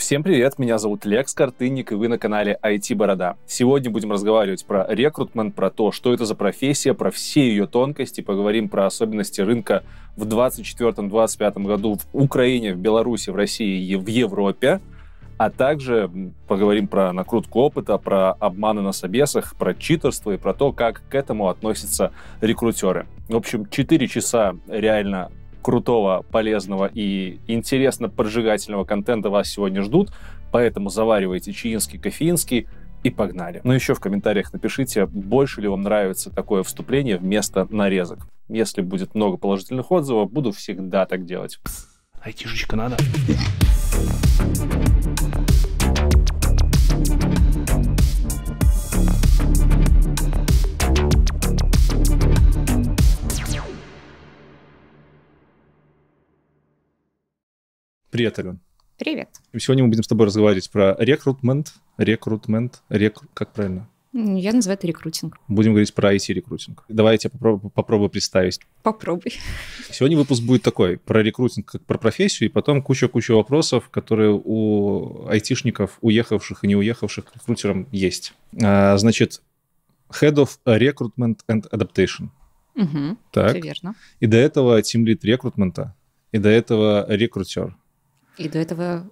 Всем привет, меня зовут Лекс Картынник, и вы на канале IT Борода. Сегодня будем разговаривать про рекрутмент, про то, что это за профессия, про все ее тонкости, поговорим про особенности рынка в 2024-2025 году в Украине, в Беларуси, в России и в Европе, а также поговорим про накрутку опыта, про обманы на собесах, про читерство и про то, как к этому относятся рекрутеры. В общем, 4 часа реально крутого, полезного и интересно поджигательного контента вас сегодня ждут, поэтому заваривайте чаинский, кофеинский и погнали. Ну еще в комментариях напишите, больше ли вам нравится такое вступление вместо нарезок. Если будет много положительных отзывов, буду всегда так делать. Айтишечка надо. Thank you Привет, Ален. Привет. Сегодня мы будем с тобой разговаривать про рекрутмент, рекрутмент, рек... как правильно? Ну, я называю это рекрутинг. Будем говорить про IT-рекрутинг. Давай я тебя попробую, попробую представить. Попробуй. Сегодня выпуск будет такой, про рекрутинг как про профессию, и потом куча-куча вопросов, которые у айтишников, уехавших и не уехавших к рекрутерам есть. А, значит, Head of Recruitment and Adaptation. Угу, так. Все верно. И до этого Team Lead рекрутмента, и до этого рекрутер. И до этого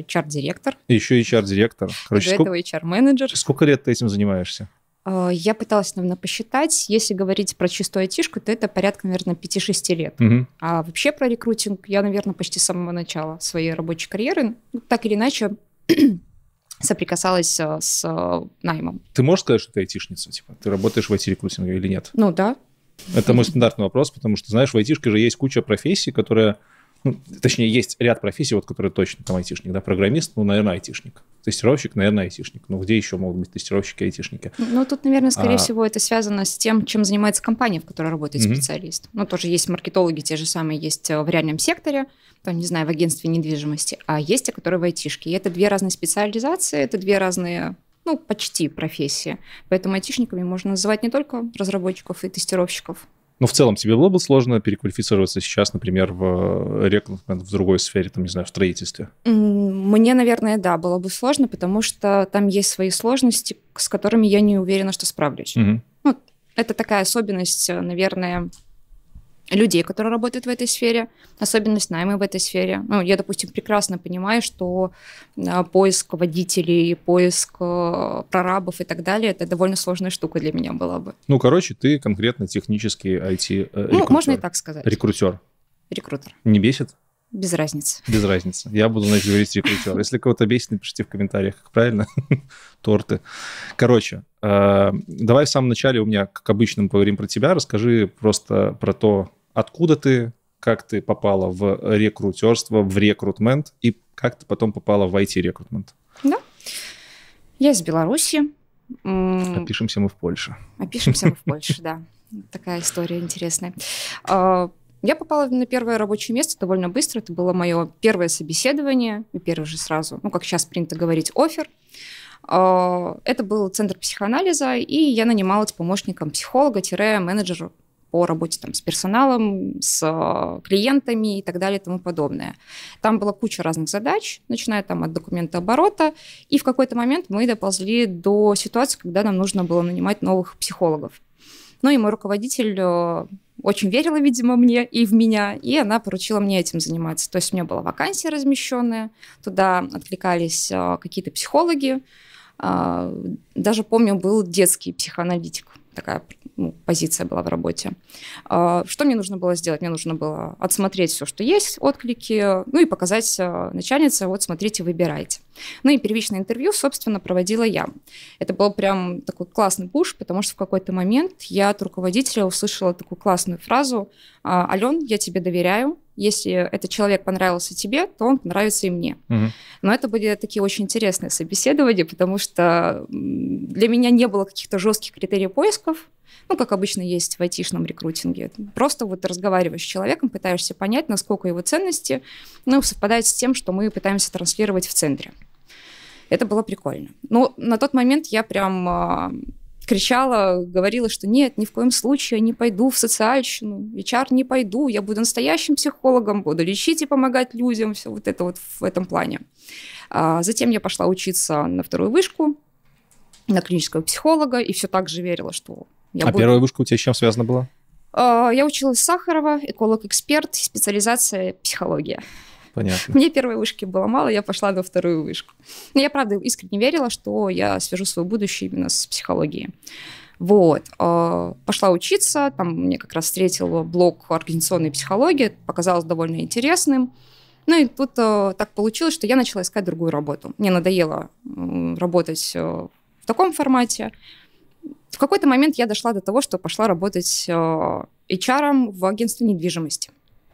HR-директор. Еще HR-директор. Короче, и до этого HR-менеджер. Сколько лет ты этим занимаешься? Э, я пыталась, наверное, посчитать. Если говорить про чистую айтишку, то это порядка, наверное, 5-6 лет. Угу. А вообще про рекрутинг я, наверное, почти с самого начала своей рабочей карьеры, ну, так или иначе, соприкасалась э, с э, наймом. Ты можешь сказать, что ты айтишница? Типа, ты работаешь в IT-рекрутинге или нет? Ну да. Это мой стандартный вопрос, потому что, знаешь, в айтишке же есть куча профессий, которые ну, точнее, есть ряд профессий, вот, которые точно там айтишник, да, программист, ну, наверное, айтишник. Тестировщик, наверное, айтишник. Ну, где еще могут быть тестировщики и айтишники? Ну, тут, наверное, скорее а... всего, это связано с тем, чем занимается компания, в которой работает mm-hmm. специалист. Ну, тоже есть маркетологи, те же самые есть э, в реальном секторе, там, не знаю, в агентстве недвижимости, а есть те, которые в айтишке. И это две разные специализации, это две разные ну, почти профессии. Поэтому айтишниками можно называть не только разработчиков и тестировщиков, ну, в целом тебе было бы сложно переквалифицироваться сейчас, например, в э, рекрутмент в другой сфере, там, не знаю, в строительстве? Мне, наверное, да, было бы сложно, потому что там есть свои сложности, с которыми я не уверена, что справлюсь. Угу. Ну, это такая особенность, э, наверное, людей, которые работают в этой сфере, особенность наймы в этой сфере. Ну, я, допустим, прекрасно понимаю, что а, поиск водителей, поиск э, прорабов и так далее, это довольно сложная штука для меня была бы. Ну, короче, ты конкретно технический IT-рекрутер. Э, ну, можно и так сказать. Рекрутер. Рекрутер. Не бесит? Без разницы. Без разницы. Я буду, значит, говорить рекрутер. Если кого-то бесит, напишите в комментариях, как правильно. Торты. Короче, э, давай в самом начале у меня, как обычно, мы поговорим про тебя. Расскажи просто про то, откуда ты, как ты попала в рекрутерство, в рекрутмент, и как ты потом попала в IT-рекрутмент. Да. Я из Беларуси. Опишемся мы в Польше. Опишемся мы в Польше, да. Такая история интересная. А, я попала на первое рабочее место довольно быстро. Это было мое первое собеседование. И первое же сразу, ну, как сейчас принято говорить, офер. А, это был центр психоанализа, и я нанималась помощником психолога-менеджера по работе там, с персоналом, с э, клиентами и так далее и тому подобное. Там была куча разных задач, начиная там от документа оборота, и в какой-то момент мы доползли до ситуации, когда нам нужно было нанимать новых психологов. Ну и мой руководитель э, очень верила, видимо, мне и в меня, и она поручила мне этим заниматься. То есть у меня была вакансия размещенная, туда откликались э, какие-то психологи, даже помню, был детский психоаналитик такая ну, позиция была в работе. А, что мне нужно было сделать? Мне нужно было отсмотреть все, что есть, отклики, ну и показать а, начальнице, вот смотрите, выбирайте. Ну и первичное интервью, собственно, проводила я. Это был прям такой классный пуш, потому что в какой-то момент я от руководителя услышала такую классную фразу а, «Ален, я тебе доверяю, если этот человек понравился тебе, то он понравится и мне. Угу. Но это были такие очень интересные собеседования, потому что для меня не было каких-то жестких критерий поисков, ну, как обычно есть в айтишном рекрутинге. Просто вот разговариваешь с человеком, пытаешься понять, насколько его ценности ну, совпадают с тем, что мы пытаемся транслировать в центре. Это было прикольно. Но ну, на тот момент я прям а, кричала, говорила, что нет, ни в коем случае я не пойду в социальщину, вечер не пойду, я буду настоящим психологом, буду лечить и помогать людям, все вот это вот в этом плане. А, затем я пошла учиться на вторую вышку, на клинического психолога, и все так же верила, что я а буду... первая вышка у тебя с чем связана была? А, я училась Сахарова, эколог-эксперт, специализация психология. Понятно. Мне первой вышки было мало, я пошла на вторую вышку. Но я, правда, искренне верила, что я свяжу свое будущее именно с психологией. Вот. А, пошла учиться, там мне как раз встретил блок организационной психологии, показалось довольно интересным. Ну и тут а, так получилось, что я начала искать другую работу. Мне надоело работать а, в таком формате. В какой-то момент я дошла до того, что пошла работать HR в агентстве недвижимости.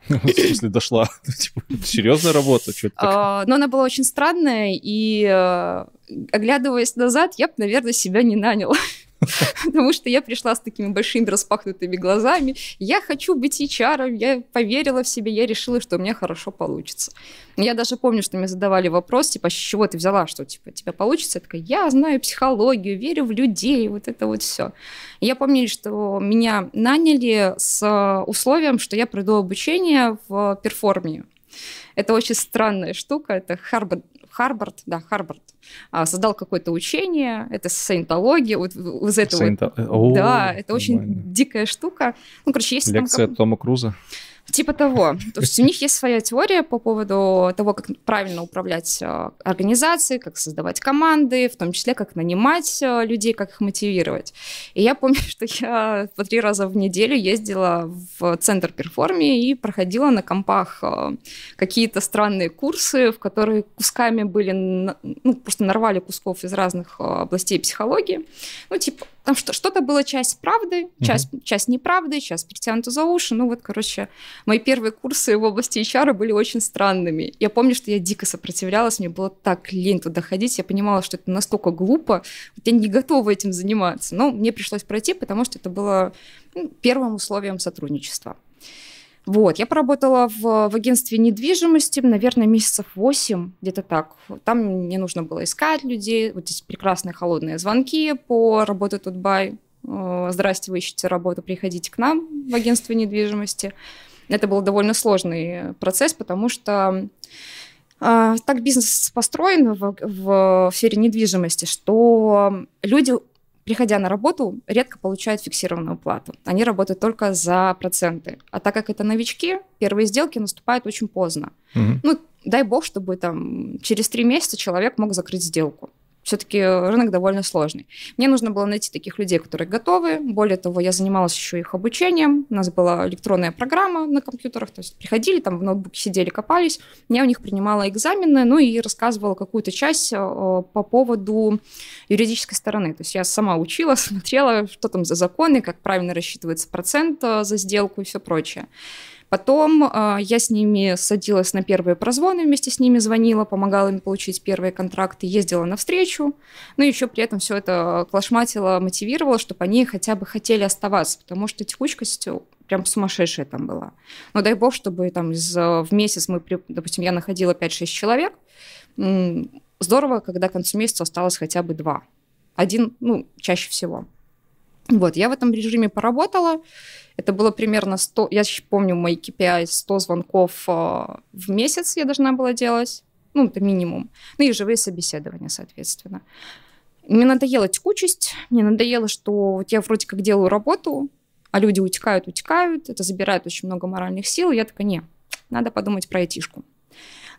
Ну, в смысле, дошла? Ну, типа, серьезная работа? А, но она была очень странная, и э, оглядываясь назад, я бы, наверное, себя не наняла. Потому что я пришла с такими большими распахнутыми глазами. Я хочу быть HR, я поверила в себя. я решила, что у меня хорошо получится. Я даже помню, что мне задавали вопрос, типа, с чего ты взяла, что типа, тебя получится? Я такая, я знаю психологию, верю в людей, вот это вот все. Я помню, что меня наняли с э, условием, что я пройду обучение в перформию. Это очень странная штука, это Харбард, Харбард, да, Харбард, а, создал какое-то учение, это саентология, вот из этого. Саента... Э, о, да, это очень дикая штука. Ну, короче, есть Лекция там... Тома Круза. Типа того. То есть у них есть своя теория по поводу того, как правильно управлять э, организацией, как создавать команды, в том числе, как нанимать э, людей, как их мотивировать. И я помню, что я по три раза в неделю ездила в центр перформи и проходила на компах э, какие-то странные курсы, в которые кусками были, ну, просто нарвали кусков из разных областей психологии. Ну, типа, там что, что-то было часть правды, часть, mm-hmm. часть неправды, часть притянута за уши. Ну вот, короче, мои первые курсы в области HR были очень странными. Я помню, что я дико сопротивлялась, мне было так лень туда ходить. Я понимала, что это настолько глупо, вот я не готова этим заниматься. Но мне пришлось пройти, потому что это было ну, первым условием сотрудничества. Вот, я поработала в, в агентстве недвижимости, наверное, месяцев 8, где-то так. Там мне нужно было искать людей, вот здесь прекрасные холодные звонки по работе Тутбай. Э, Здрасте, вы ищете работу, приходите к нам в агентство недвижимости. Это был довольно сложный процесс, потому что э, так бизнес построен в, в, в сфере недвижимости, что люди приходя на работу, редко получают фиксированную плату. Они работают только за проценты. А так как это новички, первые сделки наступают очень поздно. Угу. Ну, дай бог, чтобы там через три месяца человек мог закрыть сделку все-таки рынок довольно сложный. Мне нужно было найти таких людей, которые готовы. Более того, я занималась еще их обучением. У нас была электронная программа на компьютерах, то есть приходили, там в ноутбуке сидели, копались. Я у них принимала экзамены, ну и рассказывала какую-то часть э, по поводу юридической стороны. То есть я сама учила, смотрела, что там за законы, как правильно рассчитывается процент э, за сделку и все прочее. Потом э, я с ними садилась на первые прозвоны, вместе с ними звонила, помогала им получить первые контракты, ездила на встречу. Ну, еще при этом все это клашматило, мотивировало, чтобы они хотя бы хотели оставаться, потому что текучкость прям сумасшедшая там была. Но дай бог, чтобы там из, а, в месяц мы, допустим, я находила 5-6 человек. Здорово, когда к концу месяца осталось хотя бы два. Один, ну, чаще всего. Вот, я в этом режиме поработала. Это было примерно 100, я помню, мои KPI 100 звонков э, в месяц я должна была делать. Ну, это минимум. Ну и живые собеседования, соответственно. Мне надоела текучесть, мне надоело, что вот я вроде как делаю работу, а люди утекают, утекают, это забирает очень много моральных сил, я такая, не, надо подумать про айтишку.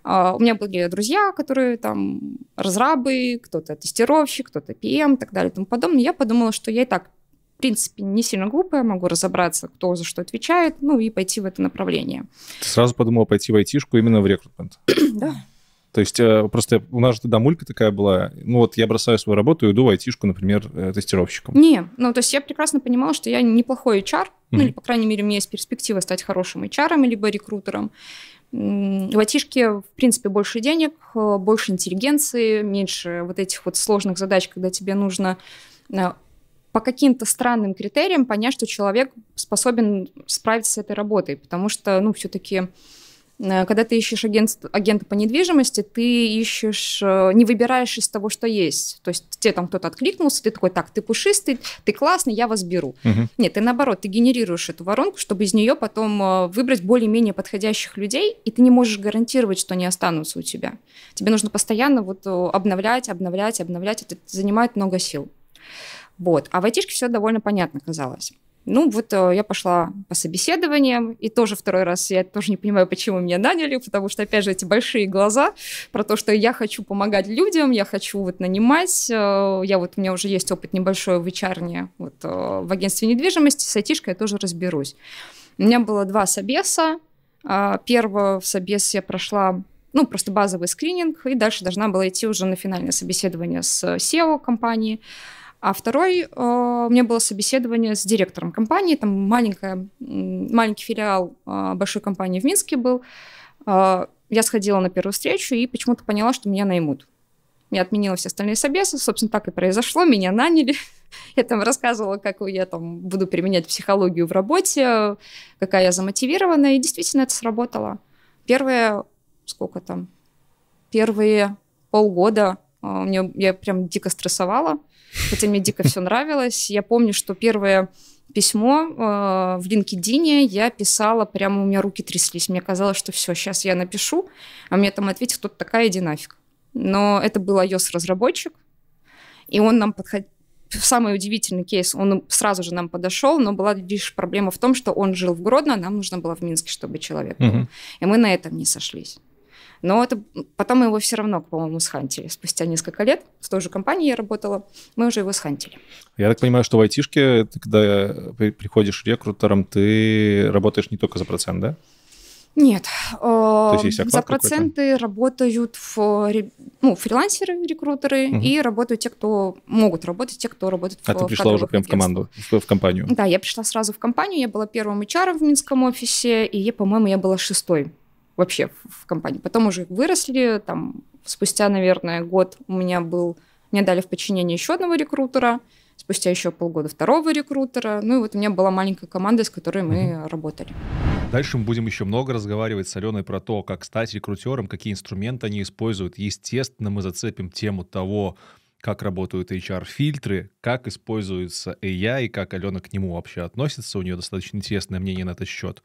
А, у меня были друзья, которые там разрабы, кто-то тестировщик, кто-то PM и эм, так далее и тому подобное. Я подумала, что я и так в принципе, не сильно глупая, могу разобраться, кто за что отвечает, ну и пойти в это направление. Ты сразу подумала пойти в айтишку именно в рекрутмент? да. То есть э, просто у нас же мулька такая была, ну вот я бросаю свою работу и иду в айтишку, например, э, тестировщиком. Не, ну то есть я прекрасно понимала, что я неплохой HR, mm-hmm. ну или, по крайней мере, у меня есть перспектива стать хорошим HR, либо рекрутером. В айтишке, в принципе, больше денег, э, больше интеллигенции, меньше вот этих вот сложных задач, когда тебе нужно по каким-то странным критериям понять, что человек способен справиться с этой работой, потому что, ну, все-таки э, когда ты ищешь агент, агента по недвижимости, ты ищешь, э, не выбираешь из того, что есть. То есть тебе там кто-то откликнулся, ты такой, так, ты пушистый, ты классный, я вас беру. Угу. Нет, ты наоборот, ты генерируешь эту воронку, чтобы из нее потом э, выбрать более-менее подходящих людей, и ты не можешь гарантировать, что они останутся у тебя. Тебе нужно постоянно вот обновлять, обновлять, обновлять, это занимает много сил. Вот. А в айтишке все довольно понятно казалось. Ну, вот э, я пошла по собеседованиям, и тоже второй раз я тоже не понимаю, почему меня наняли, потому что, опять же, эти большие глаза про то, что я хочу помогать людям, я хочу вот нанимать, э, я вот, у меня уже есть опыт небольшой в HR, вот э, в агентстве недвижимости, с айтишкой я тоже разберусь. У меня было два собеса, а, первого в собес я прошла ну, просто базовый скрининг, и дальше должна была идти уже на финальное собеседование с SEO компании. А второй, э, у меня было собеседование с директором компании, там маленькая, маленький филиал э, большой компании в Минске был. Э, я сходила на первую встречу и почему-то поняла, что меня наймут. Я отменила все остальные собесы, собственно, так и произошло, меня наняли. Я там рассказывала, как я там буду применять психологию в работе, какая я замотивирована, и действительно это сработало. Первые, сколько там, первые полгода у меня я прям дико стрессовала, хотя мне дико все нравилось. Я помню, что первое письмо э, в LinkedIn я писала, прямо у меня руки тряслись. Мне казалось, что все, сейчас я напишу, а мне там ответит кто-то такая, иди нафиг. Но это был iOS-разработчик, и он нам подходил, самый удивительный кейс, он сразу же нам подошел, но была лишь проблема в том, что он жил в Гродно, а нам нужно было в Минске, чтобы человек был. Угу. И мы на этом не сошлись. Но это потом мы его все равно, по-моему, схантили. Спустя несколько лет в той же компании я работала, мы уже его схантили. Я так понимаю, что в айтишке, ты, когда приходишь рекрутером, ты работаешь не только за процент, да? Нет. Э, То есть есть за проценты работают в, ну, фрилансеры, рекрутеры, угу. и работают те, кто могут работать, те, кто работает а в А ты пришла уже прям в команду, в, в компанию? Да, я пришла сразу в компанию, я была первым HR в Минском офисе, и, я, по-моему, я была шестой вообще в компании. Потом уже выросли, там, спустя, наверное, год у меня был, мне дали в подчинение еще одного рекрутера, спустя еще полгода второго рекрутера. Ну и вот у меня была маленькая команда, с которой мы mm-hmm. работали. Дальше мы будем еще много разговаривать с Аленой про то, как стать рекрутером, какие инструменты они используют. Естественно, мы зацепим тему того, как работают HR-фильтры, как используется AI, и как Алена к нему вообще относится. У нее достаточно интересное мнение на этот счет.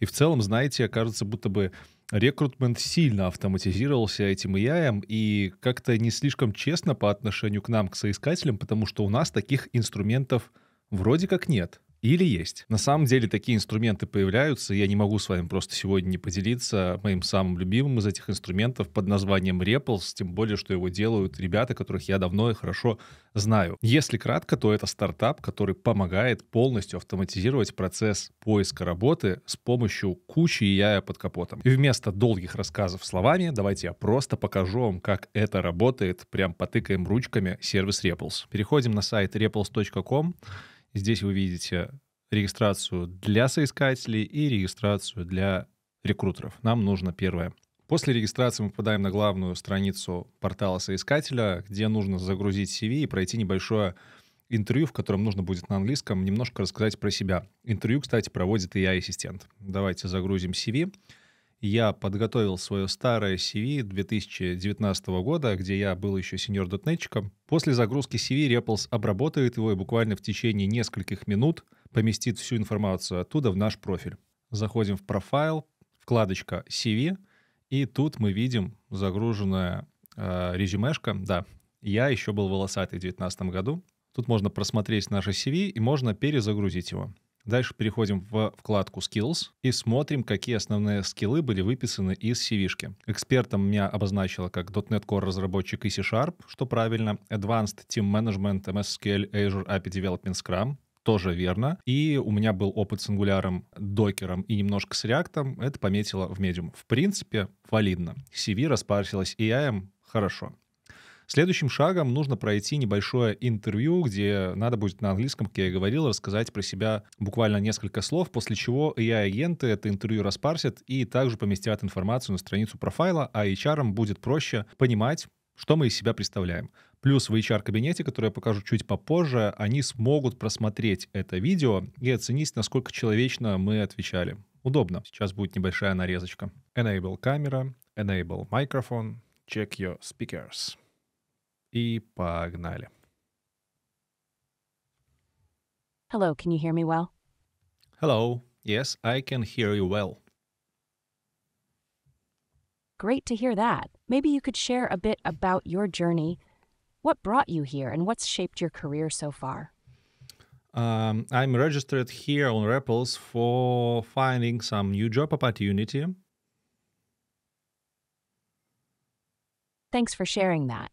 И в целом, знаете, кажется, будто бы рекрутмент сильно автоматизировался этим ИАем и как-то не слишком честно по отношению к нам, к соискателям, потому что у нас таких инструментов вроде как нет. Или есть. На самом деле такие инструменты появляются, и я не могу с вами просто сегодня не поделиться моим самым любимым из этих инструментов под названием Repels, тем более, что его делают ребята, которых я давно и хорошо знаю. Если кратко, то это стартап, который помогает полностью автоматизировать процесс поиска работы с помощью кучи яя под капотом. И вместо долгих рассказов словами, давайте я просто покажу вам, как это работает, прям потыкаем ручками сервис Repels. Переходим на сайт repels.com, Здесь вы видите регистрацию для соискателей и регистрацию для рекрутеров. Нам нужно первое. После регистрации мы попадаем на главную страницу портала соискателя, где нужно загрузить CV и пройти небольшое интервью, в котором нужно будет на английском немножко рассказать про себя. Интервью, кстати, проводит и я ассистент Давайте загрузим CV я подготовил свое старое CV 2019 года, где я был еще сеньор-дотнетчиком. После загрузки CV Repls обработает его и буквально в течение нескольких минут поместит всю информацию оттуда в наш профиль. Заходим в профайл, вкладочка CV, и тут мы видим загруженное э, резюмешка. Да, я еще был волосатый в 2019 году. Тут можно просмотреть наше CV и можно перезагрузить его. Дальше переходим в вкладку Skills и смотрим, какие основные скиллы были выписаны из CV. -шки. Экспертом меня обозначила как .NET Core разработчик и C-Sharp, что правильно, Advanced Team Management, MS SQL, Azure API Development Scrum, тоже верно. И у меня был опыт с Angular, докером и немножко с React. Это пометило в Medium. В принципе, валидно. CV распарсилась AI, хорошо. Следующим шагом нужно пройти небольшое интервью, где надо будет на английском, как я и говорил, рассказать про себя буквально несколько слов, после чего AI-агенты это интервью распарсят и также поместят информацию на страницу профайла, а HR будет проще понимать, что мы из себя представляем. Плюс в HR-кабинете, который я покажу чуть попозже, они смогут просмотреть это видео и оценить, насколько человечно мы отвечали. Удобно. Сейчас будет небольшая нарезочка. Enable камера, enable microphone, check your speakers. И погнали. Hello, can you hear me well? Hello. Yes, I can hear you well. Great to hear that. Maybe you could share a bit about your journey. What brought you here and what's shaped your career so far? Um, I'm registered here on Repulse for finding some new job opportunity. Thanks for sharing that.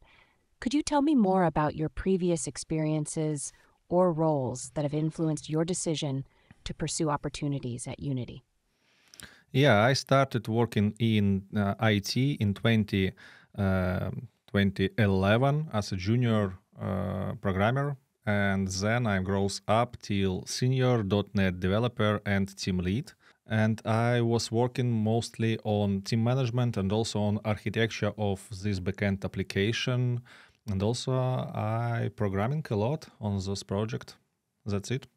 Could you tell me more about your previous experiences or roles that have influenced your decision to pursue opportunities at Unity? Yeah, I started working in uh, IT in 20, uh, um, 2011 as a junior uh, programmer. And then I grows up till senior .NET developer and team lead. And I was working mostly on team management and also on architecture of this backend application and also, I programming a lot on this project. That's it.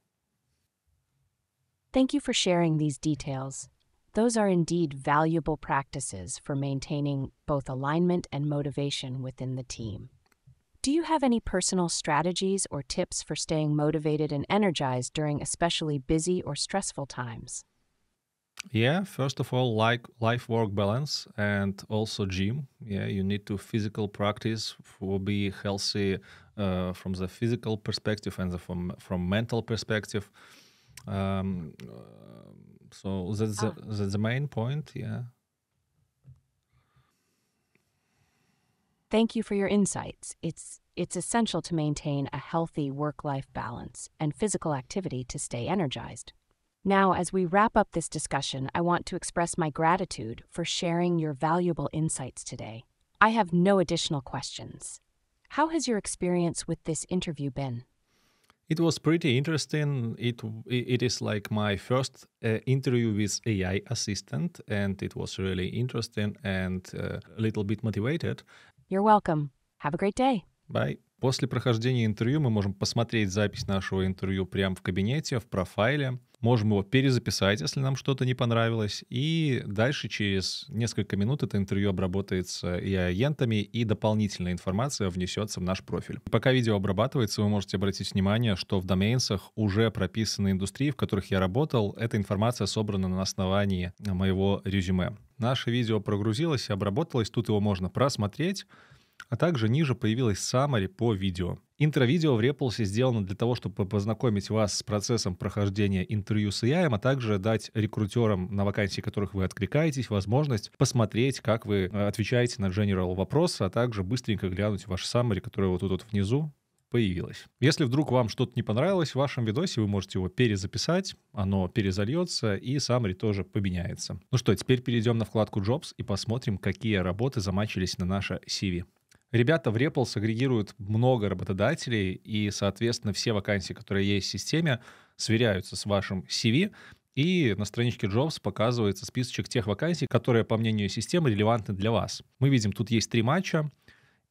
Thank you for sharing these details. Those are indeed valuable practices for maintaining both alignment and motivation within the team. Do you have any personal strategies or tips for staying motivated and energized during especially busy or stressful times? Yeah, first of all, like life work balance and also gym. Yeah, you need to physical practice for be healthy uh, from the physical perspective and the, from from mental perspective. Um, so that's the, ah. that's the main point. Yeah. Thank you for your insights. It's it's essential to maintain a healthy work-life balance and physical activity to stay energized. Now, as we wrap up this discussion, I want to express my gratitude for sharing your valuable insights today. I have no additional questions. How has your experience with this interview been? It was pretty interesting. It it is like my first uh, interview with AI assistant, and it was really interesting and uh, a little bit motivated. You're welcome. Have a great day. Bye. После прохождения интервью мы можем посмотреть запись нашего интервью прямо в кабинете, в профайле. можем его перезаписать, если нам что-то не понравилось, и дальше через несколько минут это интервью обработается и агентами, и дополнительная информация внесется в наш профиль. Пока видео обрабатывается, вы можете обратить внимание, что в домейнсах уже прописаны индустрии, в которых я работал. Эта информация собрана на основании моего резюме. Наше видео прогрузилось и обработалось, тут его можно просмотреть, а также ниже появилась summary по видео. Интро-видео в Repulse сделано для того, чтобы познакомить вас с процессом прохождения интервью с AI, а также дать рекрутерам, на вакансии которых вы откликаетесь, возможность посмотреть, как вы э, отвечаете на general вопросы, а также быстренько глянуть ваш summary, который вот тут вот внизу появилось. Если вдруг вам что-то не понравилось в вашем видосе, вы можете его перезаписать, оно перезальется и summary тоже поменяется. Ну что, теперь перейдем на вкладку Jobs и посмотрим, какие работы замачились на наше CV. Ребята в Репл сагрегируют много работодателей, и, соответственно, все вакансии, которые есть в системе, сверяются с вашим CV, и на страничке Jobs показывается списочек тех вакансий, которые, по мнению системы, релевантны для вас. Мы видим, тут есть три матча,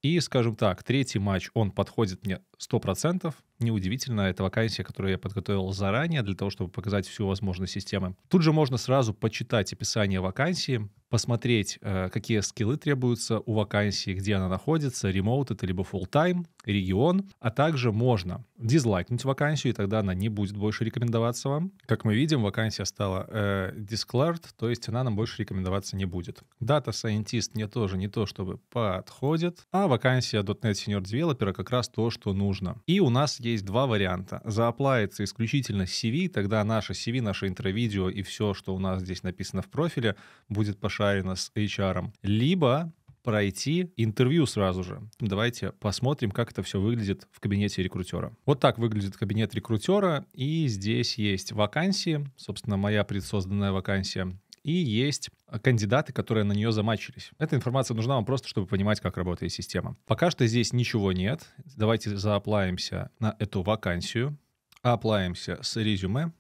и, скажем так, третий матч, он подходит мне 100%, Неудивительно, это вакансия, которую я подготовил заранее для того, чтобы показать всю возможность системы. Тут же можно сразу почитать описание вакансии, посмотреть, э, какие скиллы требуются у вакансии, где она находится, ремоут это либо full time регион, а также можно дизлайкнуть вакансию, и тогда она не будет больше рекомендоваться вам. Как мы видим, вакансия стала э, disclared, то есть она нам больше рекомендоваться не будет. Data Scientist мне тоже не то, чтобы подходит, а вакансия .NET Senior Developer как раз то, что нужно. И у нас есть два варианта. Зааплавиться исключительно CV, тогда наше CV, наше интровидео и все, что у нас здесь написано в профиле, будет пошарено с HR. Либо пройти интервью сразу же. Давайте посмотрим, как это все выглядит в кабинете рекрутера. Вот так выглядит кабинет рекрутера, и здесь есть вакансии, собственно, моя предсозданная вакансия и есть а, кандидаты, которые на нее замачились. Эта информация нужна вам просто, чтобы понимать, как работает система. Пока что здесь ничего нет. Давайте зааплаемся на эту вакансию. Аплаемся с резюме.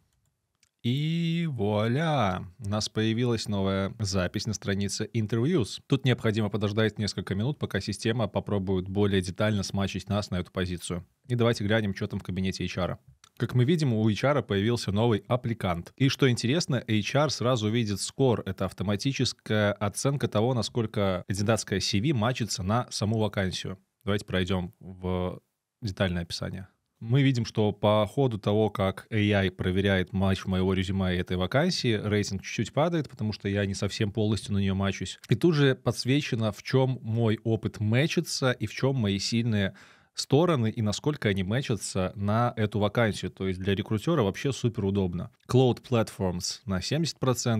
И вуаля! У нас появилась новая запись на странице Interviews. Тут необходимо подождать несколько минут, пока система попробует более детально смачить нас на эту позицию. И давайте глянем, что там в кабинете HR. Как мы видим, у HR появился новый аппликант. И что интересно, HR сразу видит скор. Это автоматическая оценка того, насколько кандидатская CV мачится на саму вакансию. Давайте пройдем в детальное описание. Мы видим, что по ходу того, как AI проверяет матч моего резюме и этой вакансии, рейтинг чуть-чуть падает, потому что я не совсем полностью на нее мачусь. И тут же подсвечено, в чем мой опыт мэчится и в чем мои сильные стороны и насколько они мэчатся на эту вакансию. То есть для рекрутера вообще супер удобно. Cloud Platforms на 70%,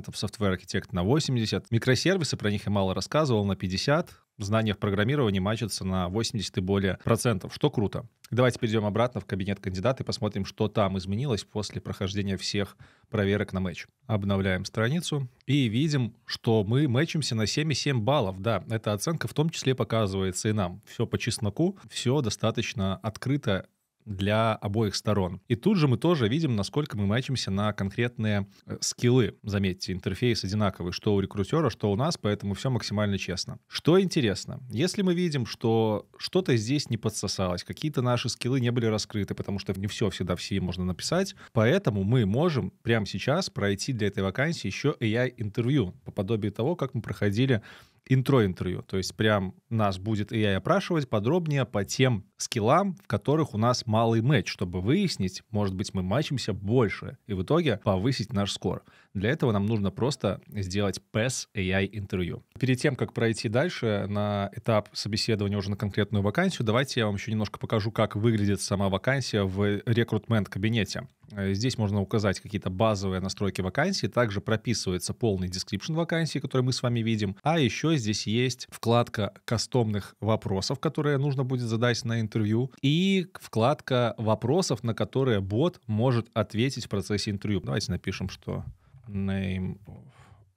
Software Architect на 80%, микросервисы, про них я мало рассказывал, на 50%, знания в программировании мачатся на 80 и более процентов, что круто. Давайте перейдем обратно в кабинет кандидата и посмотрим, что там изменилось после прохождения всех проверок на матч. Обновляем страницу и видим, что мы мэчимся на 7,7 баллов. Да, эта оценка в том числе показывается и нам. Все по чесноку, все достаточно открыто для обоих сторон. И тут же мы тоже видим, насколько мы мачимся на конкретные э, скиллы. Заметьте, интерфейс одинаковый, что у рекрутера, что у нас, поэтому все максимально честно. Что интересно, если мы видим, что что-то здесь не подсосалось, какие-то наши скиллы не были раскрыты, потому что не все всегда все можно написать, поэтому мы можем прямо сейчас пройти для этой вакансии еще AI-интервью по подобию того, как мы проходили интро-интервью. То есть прям нас будет и я опрашивать подробнее по тем скиллам, в которых у нас малый матч, чтобы выяснить, может быть, мы матчимся больше и в итоге повысить наш скор. Для этого нам нужно просто сделать PES AI интервью. Перед тем, как пройти дальше на этап собеседования уже на конкретную вакансию, давайте я вам еще немножко покажу, как выглядит сама вакансия в рекрутмент-кабинете. Э, здесь можно указать какие-то базовые настройки вакансии, также прописывается полный description вакансии, который мы с вами видим, а еще здесь есть вкладка кастомных вопросов, которые нужно будет задать на интервью, и вкладка вопросов, на которые бот может ответить в процессе интервью. Давайте напишем, что name of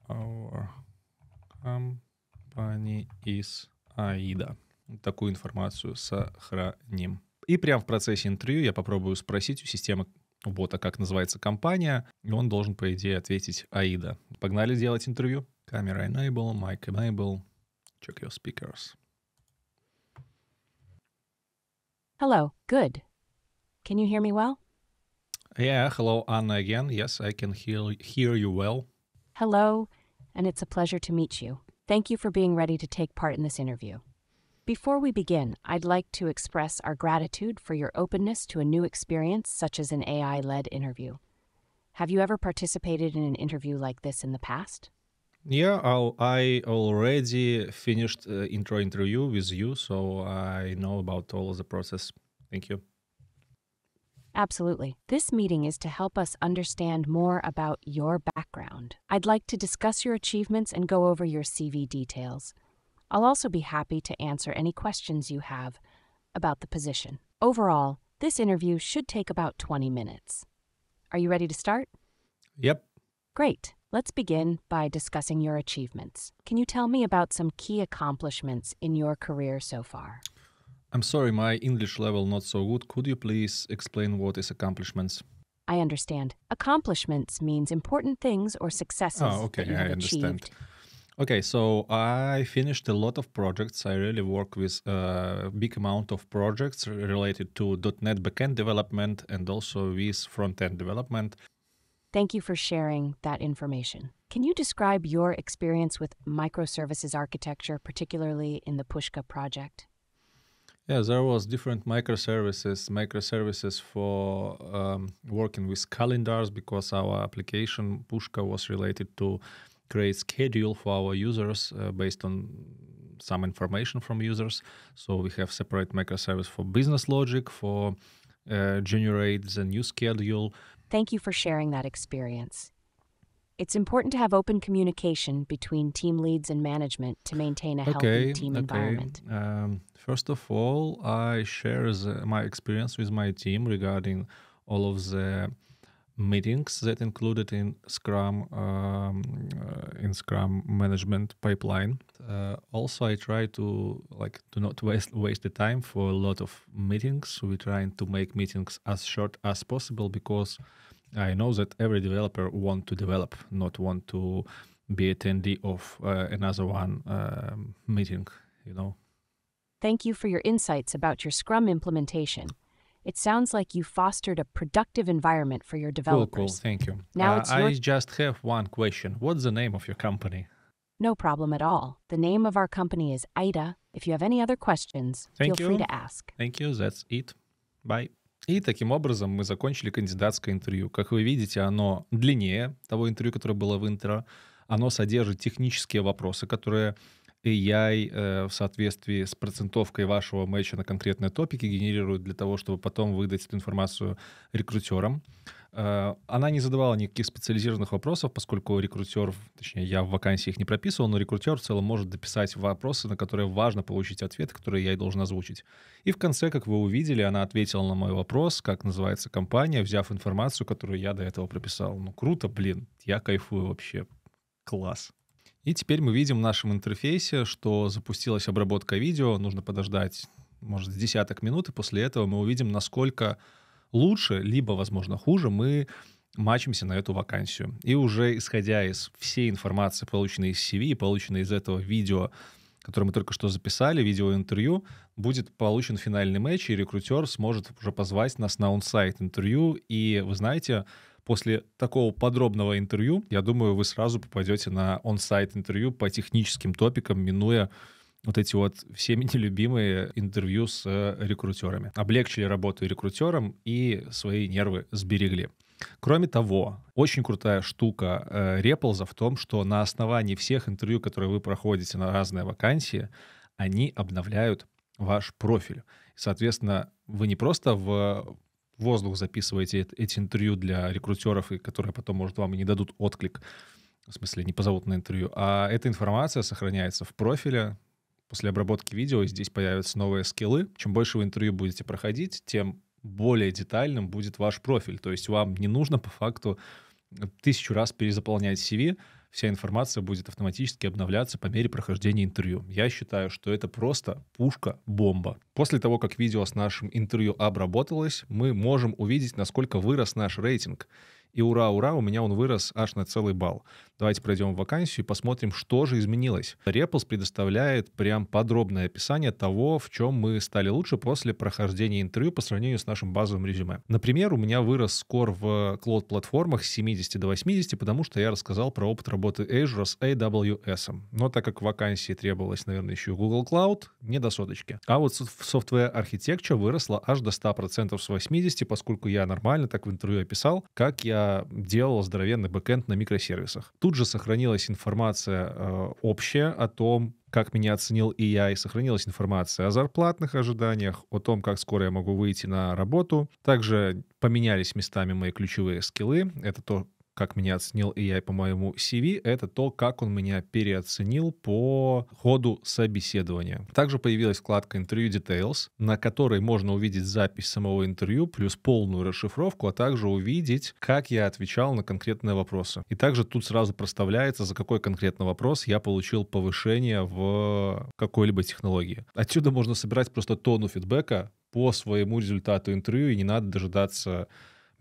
our company is AIDA. Такую информацию сохраним. И прямо в процессе интервью я попробую спросить у системы бота, как называется компания, и он должен, по идее, ответить AIDA. Погнали делать интервью. Камера enable, mic enable, check your speakers. Hello, good. Can you hear me well? Yeah, hello, Anna again. Yes, I can hear, hear you well. Hello, and it's a pleasure to meet you. Thank you for being ready to take part in this interview. Before we begin, I'd like to express our gratitude for your openness to a new experience such as an AI led interview. Have you ever participated in an interview like this in the past? Yeah, I'll, i already finished uh, intro interview with you, so I know about all the process. Thank you. Absolutely. This meeting is to help us understand more about your background. I'd like to discuss your achievements and go over your CV details. I'll also be happy to answer any questions you have about the position. Overall, this interview should take about 20 minutes. Are you ready to start? Yep. Great. Let's begin by discussing your achievements. Can you tell me about some key accomplishments in your career so far? I'm sorry, my English level not so good. Could you please explain what is accomplishments? I understand. Accomplishments means important things or successes. Oh, okay, I achieved. understand. Okay, so I finished a lot of projects. I really work with a big amount of projects related to .NET backend development and also with front-end development. Thank you for sharing that information. Can you describe your experience with microservices architecture, particularly in the Pushka project? Yeah, there was different microservices, microservices for um, working with calendars because our application Pushka was related to create schedule for our users uh, based on some information from users. So we have separate microservice for business logic, for uh, generate the new schedule. Thank you for sharing that experience. It's important to have open communication between team leads and management to maintain a healthy team okay. environment. Um, first of all, I share the, my experience with my team regarding all of the meetings that included in Scrum um, uh, in Scrum management pipeline. Uh, also, I try to like to not waste waste the time for a lot of meetings. We're trying to make meetings as short as possible because I know that every developer want to develop, not want to be attendee of uh, another one um, meeting, you know. Thank you for your insights about your Scrum implementation. It sounds like you fostered a productive environment for your developers. Cool, cool. Thank you. Now uh, it's your... I just have one question. What's the name of your company? No problem at all. The name of our company is IDA. If you have any other questions, Thank feel you. free to ask. Thank you. That's it. Bye. И таким образом мы закончили кандидатское интервью. Как вы видите, оно длиннее того интервью, которое было в интро. Оно содержит технические вопросы, которые AI э, в соответствии с процентовкой вашего мэча на конкретные топики генерирует для того, чтобы потом выдать эту информацию рекрутерам. Э, она не задавала никаких специализированных вопросов, поскольку рекрутер, точнее, я в вакансии их не прописывал, но рекрутер в целом может дописать вопросы, на которые важно получить ответ, которые я и должен озвучить. И в конце, как вы увидели, она ответила на мой вопрос, как называется компания, взяв информацию, которую я до этого прописал. Ну круто, блин, я кайфую вообще. Класс. И теперь мы видим в нашем интерфейсе, что запустилась обработка видео, нужно подождать, может, десяток минут, и после этого мы увидим, насколько лучше, либо, возможно, хуже мы мачимся на эту вакансию. И уже исходя из всей информации, полученной из CV полученной из этого видео, которое мы только что записали, видеоинтервью, будет получен финальный матч, и рекрутер сможет уже позвать нас на онсайт интервью. И вы знаете, После такого подробного интервью, я думаю, вы сразу попадете на он-сайт интервью по техническим топикам, минуя вот эти вот всеми нелюбимые интервью с э, рекрутерами. Облегчили работу рекрутерам и свои нервы сберегли. Кроме того, очень крутая штука э, в том, что на основании всех интервью, которые вы проходите на разные вакансии, они обновляют ваш профиль. Соответственно, вы не просто в воздух записываете эти интервью для рекрутеров, и которые потом, может, вам и не дадут отклик, в смысле, не позовут на интервью. А эта информация сохраняется в профиле, после обработки видео, и здесь появятся новые скиллы. Чем больше вы интервью будете проходить, тем более детальным будет ваш профиль. То есть вам не нужно по факту тысячу раз перезаполнять CV, вся информация будет автоматически обновляться по мере прохождения интервью. Я считаю, что это просто пушка-бомба. После того, как видео с нашим интервью обработалось, мы можем увидеть, насколько вырос наш рейтинг. И ура-ура, у меня он вырос аж на целый балл. Давайте пройдем в вакансию и посмотрим, что же изменилось. Repos предоставляет прям подробное описание того, в чем мы стали лучше после прохождения интервью по сравнению с нашим базовым резюме. Например, у меня вырос скор в cloud платформах с 70 до 80, потому что я рассказал про опыт работы Azure с AWS. Но так как вакансии требовалось, наверное, еще Google Cloud, не до соточки. А вот в Software архитектура выросла аж до 100% с 80, поскольку я нормально так в интервью описал, как я делал здоровенный бэкэнд на микросервисах. Тут тут же сохранилась информация э, общая о том, как меня оценил и я, и сохранилась информация о зарплатных ожиданиях, о том, как скоро я могу выйти на работу. Также поменялись местами мои ключевые скиллы. Это то, как меня оценил AI по моему CV, это то, как он меня переоценил по ходу собеседования. Также появилась вкладка «Интервью Details», на которой можно увидеть запись самого интервью, плюс полную расшифровку, а также увидеть, как я отвечал на конкретные вопросы. И также тут сразу проставляется, за какой конкретный вопрос я получил повышение в какой-либо технологии. Отсюда можно собирать просто тону фидбэка по своему результату интервью, и не надо дожидаться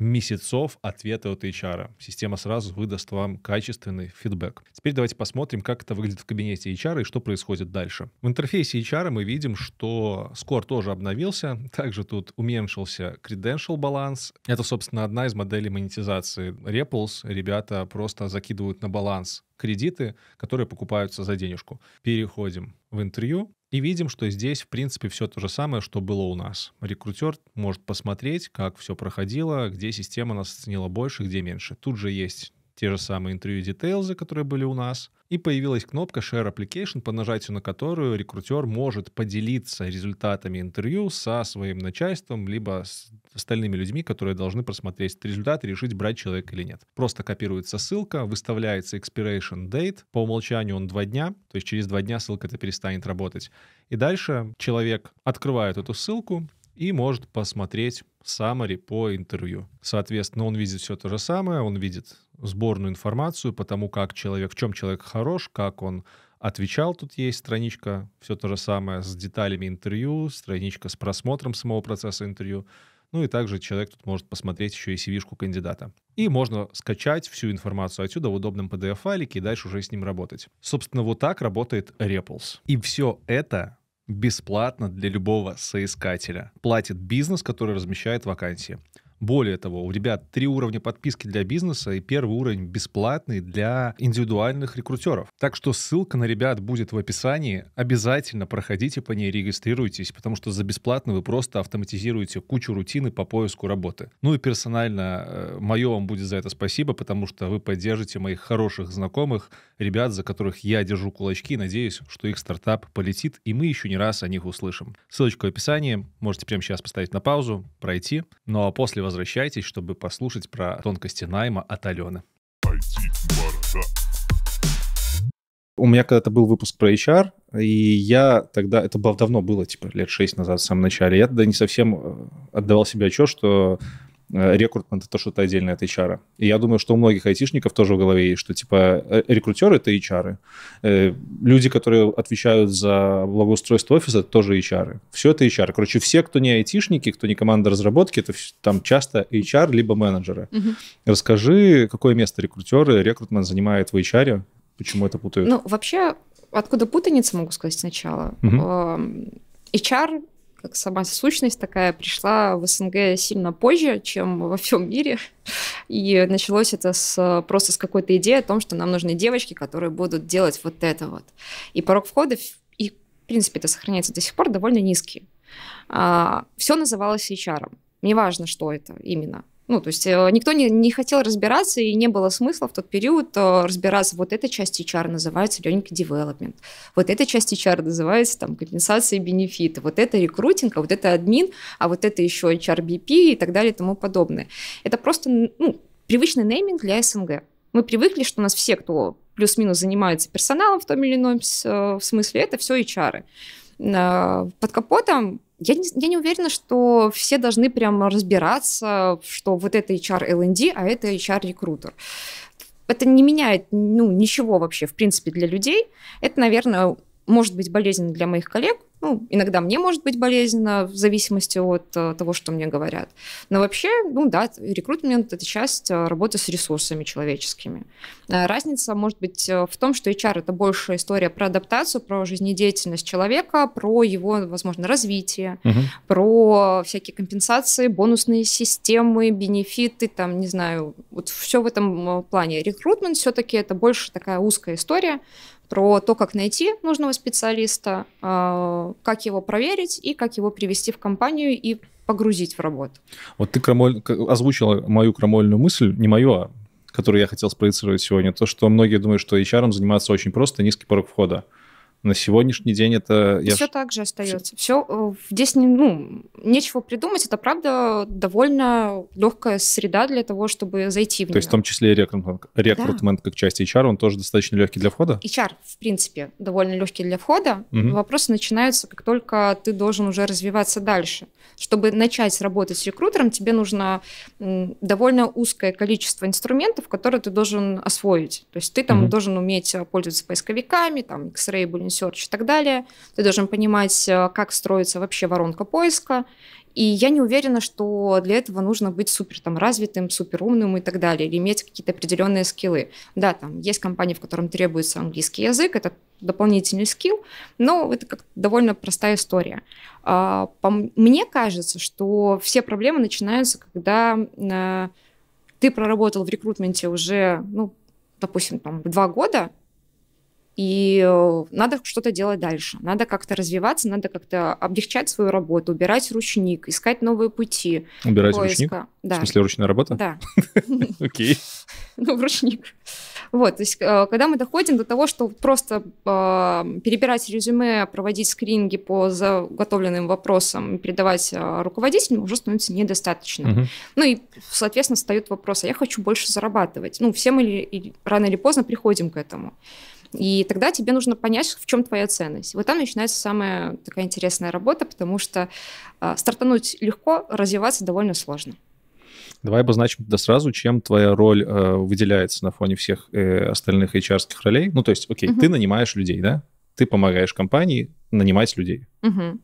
месяцев ответа от HR. Система сразу выдаст вам качественный фидбэк. Теперь давайте посмотрим, как это выглядит в кабинете HR и что происходит дальше. В интерфейсе HR мы видим, что Score тоже обновился. Также тут уменьшился credential баланс. Это, собственно, одна из моделей монетизации. Reples ребята просто закидывают на баланс кредиты, которые покупаются за денежку. Переходим в интервью. И видим, что здесь, в принципе, все то же самое, что было у нас. Рекрутер может посмотреть, как все проходило, где система нас оценила больше, где меньше. Тут же есть те же самые интервью Details, которые были у нас, и появилась кнопка Share Application, по нажатию на которую рекрутер может поделиться результатами интервью со своим начальством, либо с остальными людьми, которые должны просмотреть этот результат и решить, брать человека или нет. Просто копируется ссылка, выставляется expiration date, по умолчанию он два дня, то есть через два дня ссылка это перестанет работать. И дальше человек открывает эту ссылку, и может посмотреть summary по интервью. Соответственно, он видит все то же самое, он видит сборную информацию по тому, как человек, в чем человек хорош, как он отвечал. Тут есть страничка, все то же самое с деталями интервью, страничка с просмотром самого процесса интервью. Ну и также человек тут может посмотреть еще и cv кандидата. И можно скачать всю информацию отсюда в удобном PDF-файлике и дальше уже с ним работать. Собственно, вот так работает Repulse. И все это бесплатно для любого соискателя. Платит бизнес, который размещает вакансии. Более того, у ребят три уровня подписки для бизнеса и первый уровень бесплатный для индивидуальных рекрутеров. Так что ссылка на ребят будет в описании. Обязательно проходите по ней, регистрируйтесь, потому что за бесплатно вы просто автоматизируете кучу рутины по поиску работы. Ну и персонально э, мое вам будет за это спасибо, потому что вы поддержите моих хороших знакомых, ребят, за которых я держу кулачки, надеюсь, что их стартап полетит, и мы еще не раз о них услышим. Ссылочку в описании, можете прямо сейчас поставить на паузу, пройти, ну а после возвращайтесь, чтобы послушать про тонкости найма от Алены. У меня когда-то был выпуск про HR, и я тогда, это было давно было, типа лет шесть назад в самом начале, я тогда не совсем э, отдавал себе отчет, что Э, рекрутмент это что-то отдельное от HR. И я думаю, что у многих айтишников тоже в голове есть, что типа э, рекрутеры это HR. Э, люди, которые отвечают за благоустройство офиса, это тоже HR. Все это HR. Короче, все, кто не айтишники, кто не команда разработки, это там часто HR, либо менеджеры. Угу. Расскажи, какое место рекрутеры, рекрутмент занимает в HR? Почему это путают? Ну, вообще, откуда путаница, могу сказать сначала. Угу. Эм, HR как сама сущность такая пришла в СНГ сильно позже, чем во всем мире. И началось это с, просто с какой-то идеи о том, что нам нужны девочки, которые будут делать вот это вот. И порог входа, и в принципе это сохраняется до сих пор, довольно низкий. А, все называлось HR. Неважно, что это именно. Ну, то есть э, никто не, не хотел разбираться, и не было смысла в тот период э, разбираться, вот эта часть HR называется learning development, вот эта часть HR называется там компенсация и бенефиты, вот это рекрутинг, а вот это админ, а вот это еще HRBP и так далее и тому подобное. Это просто ну, привычный нейминг для СНГ. Мы привыкли, что у нас все, кто плюс-минус занимается персоналом в том или ином э, смысле, это все HR. Под капотом я не, я не уверена, что все должны прямо разбираться, что вот это HR L&D, а это HR рекрутер. Это не меняет ну, ничего вообще, в принципе, для людей. Это, наверное, может быть болезненно для моих коллег, ну, иногда мне может быть болезненно, в зависимости от э, того, что мне говорят. Но вообще, ну да, рекрутмент – это часть э, работы с ресурсами человеческими. Э, разница может быть в том, что HR – это больше история про адаптацию, про жизнедеятельность человека, про его, возможно, развитие, угу. про всякие компенсации, бонусные системы, бенефиты, там, не знаю, вот все в этом плане. Рекрутмент все-таки это больше такая узкая история про то, как найти нужного специалиста, а, как его проверить и как его привести в компанию и погрузить в работу. Вот ты крамоль... озвучила мою крамольную мысль, не мою, а которую я хотел спроецировать сегодня, то, что многие думают, что HR занимается очень просто, низкий порог входа на сегодняшний день это... все ж... так же остается. Все, все э, здесь не, ну, нечего придумать. Это, правда, довольно легкая среда для того, чтобы зайти в нее. То есть в том числе и рекрутмент, рекрутмент да. как часть HR, он тоже достаточно легкий для входа? HR, в принципе, довольно легкий для входа. Угу. Вопросы начинаются, как только ты должен уже развиваться дальше. Чтобы начать работать с рекрутером, тебе нужно довольно узкое количество инструментов, которые ты должен освоить. То есть ты там угу. должен уметь э, пользоваться поисковиками, там, X-Ray, серч и так далее. Ты должен понимать, э, как строится вообще воронка поиска. И я не уверена, что для этого нужно быть супер там развитым, супер умным и так далее, или иметь какие-то определенные скиллы. Да, там есть компании, в котором требуется английский язык, это дополнительный скилл, но это как довольно простая история. А, мне кажется, что все проблемы начинаются, когда э, ты проработал в рекрутменте уже, ну, допустим, там, два года, и э, надо что-то делать дальше, надо как-то развиваться, надо как-то облегчать свою работу, убирать ручник, искать новые пути. Убирать поиска. ручник? Да. В смысле ручная работа? Да. Окей. Ну, ручник. Вот, то есть, э, когда мы доходим до того, что просто эм, перебирать резюме, проводить скрининги по заготовленным вопросам передавать э, руководителям уже становится недостаточно. Ну и, соответственно, встает вопрос, а я хочу больше зарабатывать. Ну, все мы рано или поздно приходим к этому. И тогда тебе нужно понять, в чем твоя ценность. Вот там начинается самая такая интересная работа, потому что э, стартануть легко, развиваться довольно сложно. Давай обозначим тогда сразу, чем твоя роль э, выделяется на фоне всех э, остальных HR-ских ролей. Ну, то есть, окей, угу. ты нанимаешь людей, да? Ты помогаешь компании нанимать людей. Угу.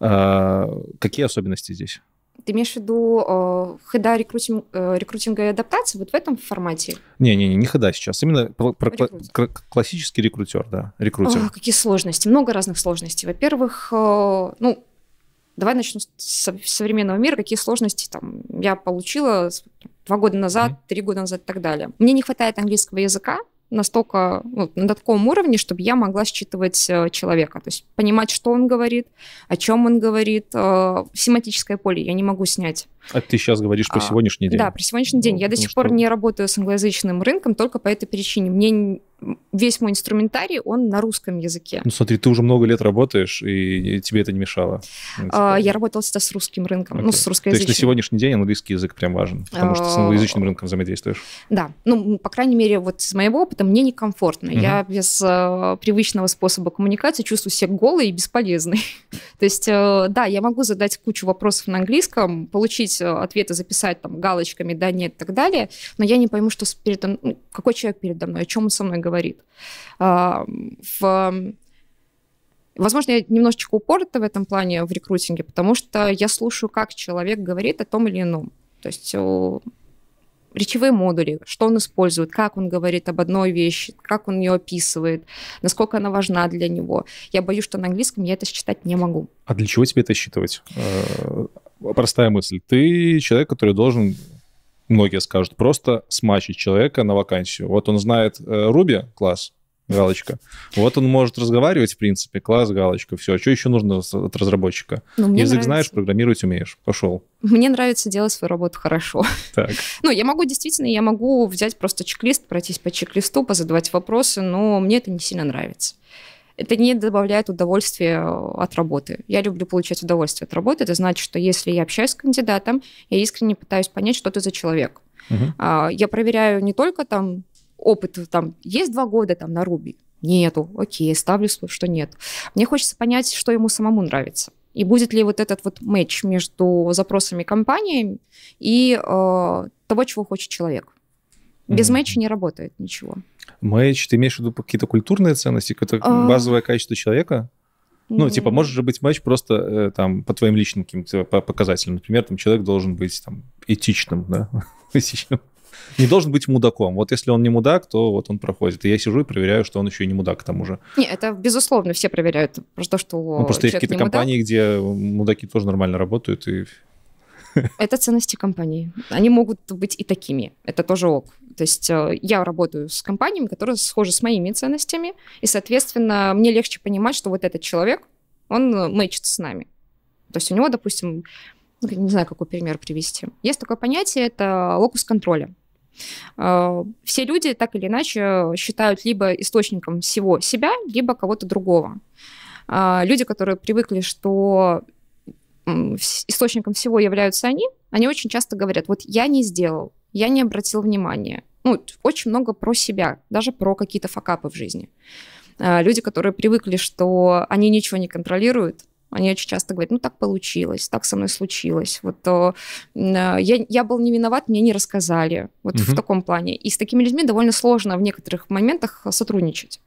Э, какие особенности здесь? Ты имеешь в виду э, хеда рекрутинг, э, рекрутинга и адаптации вот в этом формате? Не-не-не, не, хеда сейчас. Именно про, про кла- классический рекрутер, да, рекрутер. О, какие сложности, много разных сложностей. Во-первых, э, ну, давай начну с современного мира. Какие сложности там я получила два года назад, mm-hmm. три года назад и так далее. Мне не хватает английского языка, настолько ну, на таком уровне, чтобы я могла считывать э, человека, то есть понимать, что он говорит, о чем он говорит, э, семантическое поле я не могу снять. А ты сейчас говоришь про а, сегодняшний день? Да, про сегодняшний день. Ну, Я до сих что... пор не работаю с англоязычным рынком только по этой причине. Мне весь мой инструментарий, он на русском языке. Ну смотри, ты уже много лет работаешь, и тебе это не мешало? А, ну, типа, я работала всегда с русским рынком, okay. ну, с русскоязычным. То есть на сегодняшний день английский язык прям важен, потому что с а, англоязычным рынком взаимодействуешь? Да, ну, по крайней мере, вот с моего опыта мне некомфортно. Угу. Я без э, привычного способа коммуникации чувствую себя голой и бесполезной. То есть, э, да, я могу задать кучу вопросов на английском, получить успеть э, ответы записать там галочками, да, нет и так далее, но я не пойму, что перед ну, какой человек передо мной, о чем он со мной говорит. А, в Возможно, я немножечко упорта в этом плане в рекрутинге, потому что я слушаю, как человек говорит о том или ином. То есть о... Э, речевые модули, что он использует, как он говорит об одной вещи, как он ее описывает, насколько она важна для него. Я боюсь, что на английском я это считать не могу. А для чего тебе это считывать? Э, простая мысль. Ты человек, который должен, многие скажут, просто смачить человека на вакансию. Вот он знает Руби, э, класс, галочка. Вот он может разговаривать, в принципе, класс, галочка, все. А что еще нужно от разработчика? Ну, Язык нравится. знаешь, программировать умеешь. Пошел. Мне нравится делать свою работу хорошо. Так. ну, я могу действительно, я могу взять просто чек-лист, пройтись по чек-листу, позадавать вопросы, но мне это не сильно нравится это не добавляет удовольствия э, от работы. Я люблю получать удовольствие от работы. Это значит, что если я общаюсь с кандидатом, я искренне пытаюсь понять, что ты за человек. uh Я проверяю не только там опыт, там есть два года там на Руби, нету, окей, ставлю, что нет. Мне хочется понять, что ему самому нравится. И будет ли вот этот вот матч между запросами компании и э, того, чего хочет человек. Без mm. мэча не работает ничего. Мэч, ты имеешь в виду какие-то культурные ценности, какое-то а... базовое качество человека? Ну, типа, может же быть матч просто э, там по твоим личным каким-то типа, показателям. Например, там человек должен быть там этичным, да, этичным. Не должен быть мудаком. Вот если он не мудак, то вот он проходит. И я сижу и проверяю, что он еще и не мудак к тому же. Не, это безусловно, все проверяют. Просто что ну, просто есть какие-то компании, где мудаки тоже нормально работают, и Это ценности компании. Они могут быть и такими. Это тоже ок. То есть э, я работаю с компаниями, которые схожи с моими ценностями, и, соответственно, мне легче понимать, что вот этот человек, он э, мэчит с нами. То есть у него, допустим, ну, не знаю, какой пример привести. Есть такое понятие, это локус контроля. Э, все люди так или иначе считают либо источником всего себя, либо кого-то другого. Люди, которые привыкли, что источником всего являются они, они очень часто говорят, вот я не сделал, я не обратил внимания. Ну, очень много про себя, даже про какие-то факапы в жизни. А, люди, которые привыкли, что они ничего не контролируют, они очень часто говорят, ну так получилось, так со мной случилось. Вот то, э, э, я, я был не виноват, мне не рассказали. Вот угу. в таком плане. И с такими людьми довольно сложно в некоторых моментах э, сотрудничать.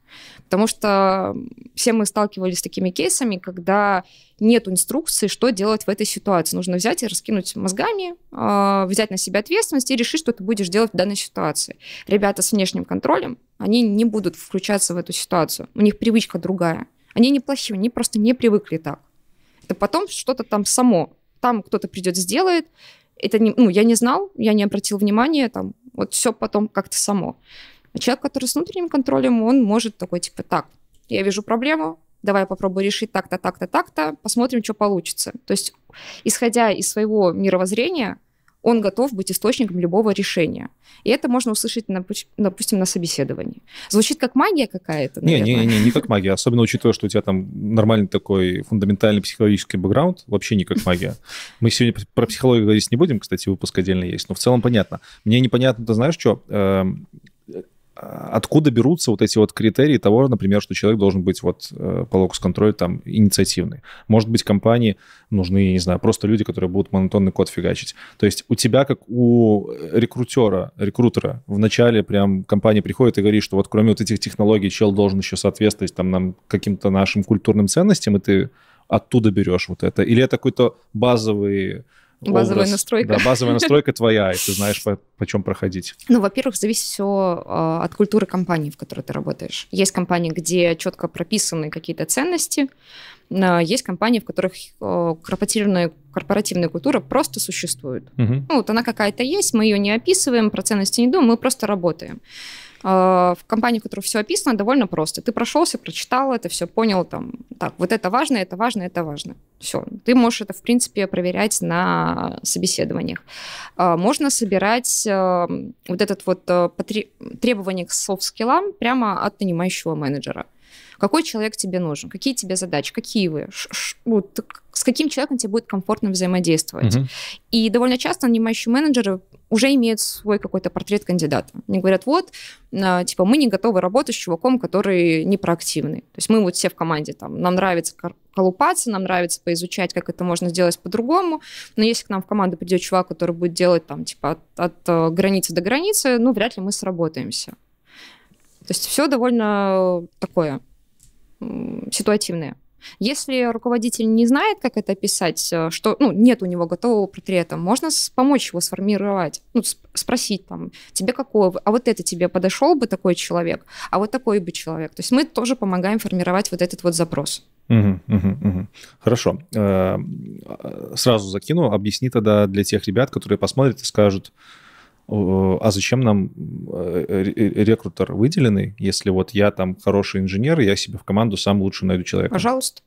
Потому что все мы сталкивались с такими кейсами, когда нет инструкции, что делать в этой ситуации. Нужно взять и раскинуть мозгами, взять на себя ответственность и решить, что ты будешь делать в данной ситуации. Ребята с внешним контролем, они не будут включаться в эту ситуацию. У них привычка другая. Они неплохие, они просто не привыкли так. И потом что-то там само. Там кто-то придет, сделает. Это не, ну, я не знал, я не обратил внимания, там, вот все потом как-то само. А человек, который с внутренним контролем, он может такой, типа, так, я вижу проблему, давай попробую решить так-то, так-то, так-то, посмотрим, что получится. То есть, исходя из своего мировоззрения, он готов быть источником любого решения. И это можно услышать, допустим, на собеседовании. Звучит как магия какая-то, не, не, не, не как магия. Особенно учитывая, что у тебя там нормальный такой фундаментальный психологический бэкграунд, вообще не как магия. Мы сегодня про психологию говорить не будем, кстати, выпуск отдельно есть, но в целом понятно. Мне непонятно, ты знаешь, что эм, откуда берутся вот эти вот критерии того, например, что человек должен быть вот э, по локус-контролю там инициативный. Может быть, компании нужны, не знаю, просто люди, которые будут монотонный код фигачить. То есть у тебя, как у рекрутера, рекрутера, в начале прям компания приходит и говорит, что вот кроме вот этих технологий чел должен еще соответствовать там нам каким-то нашим культурным ценностям, и ты оттуда берешь вот это. Или это какой-то базовый Базовая образ, настройка. Да, базовая настройка твоя, и ты знаешь, по, по чем проходить. Ну, во-первых, зависит все э, а, от культуры компании, в которой ты работаешь. Есть компании, где четко прописаны какие-то ценности, э, есть компании, в которых э, корпоративная, корпоративная культура просто существует. Угу. Ну, вот она какая-то есть, мы ее не описываем, про ценности не думаем, мы просто работаем. Э, в компании, в которой все описано, довольно просто. Ты прошелся, прочитал это все, понял там, так, вот это важно, это важно, это важно. Все. Ты можешь это, в принципе, проверять на собеседованиях. Э, можно собирать э, вот этот вот требование к софт-скиллам прямо от нанимающего менеджера – какой человек тебе нужен? Какие тебе задачи? Какие вы? Ш -ш вот, с каким человеком тебе будет комфортно взаимодействовать? Угу. И довольно часто нанимающие менеджеры уже имеют свой какой-то портрет кандидата. Они говорят, вот, а, типа, мы не готовы работать с чуваком, который не проактивный. То есть мы вот все в команде, там, нам нравится колупаться, нам нравится поизучать, как это можно сделать по-другому, но если к нам в команду придет чувак, который будет делать, там, типа, от, от э, границы до границы, ну, вряд ли мы сработаемся. То есть все довольно такое ситуативные. Если руководитель не знает, как это писать, э, что ну, нет у него готового портрета, можно помочь его сформировать, ну, спросить там, тебе какой, а вот это тебе подошел бы такой человек, а вот такой бы человек. То есть мы тоже помогаем формировать вот этот вот запрос. Угу, угу, угу. Хорошо. Э, а, сразу закину, объясни тогда для тех ребят, которые посмотрят и скажут, а зачем нам э, рекрутер выделенный, если вот я там хороший инженер, я себе в команду сам лучше найду человека? Пожалуйста.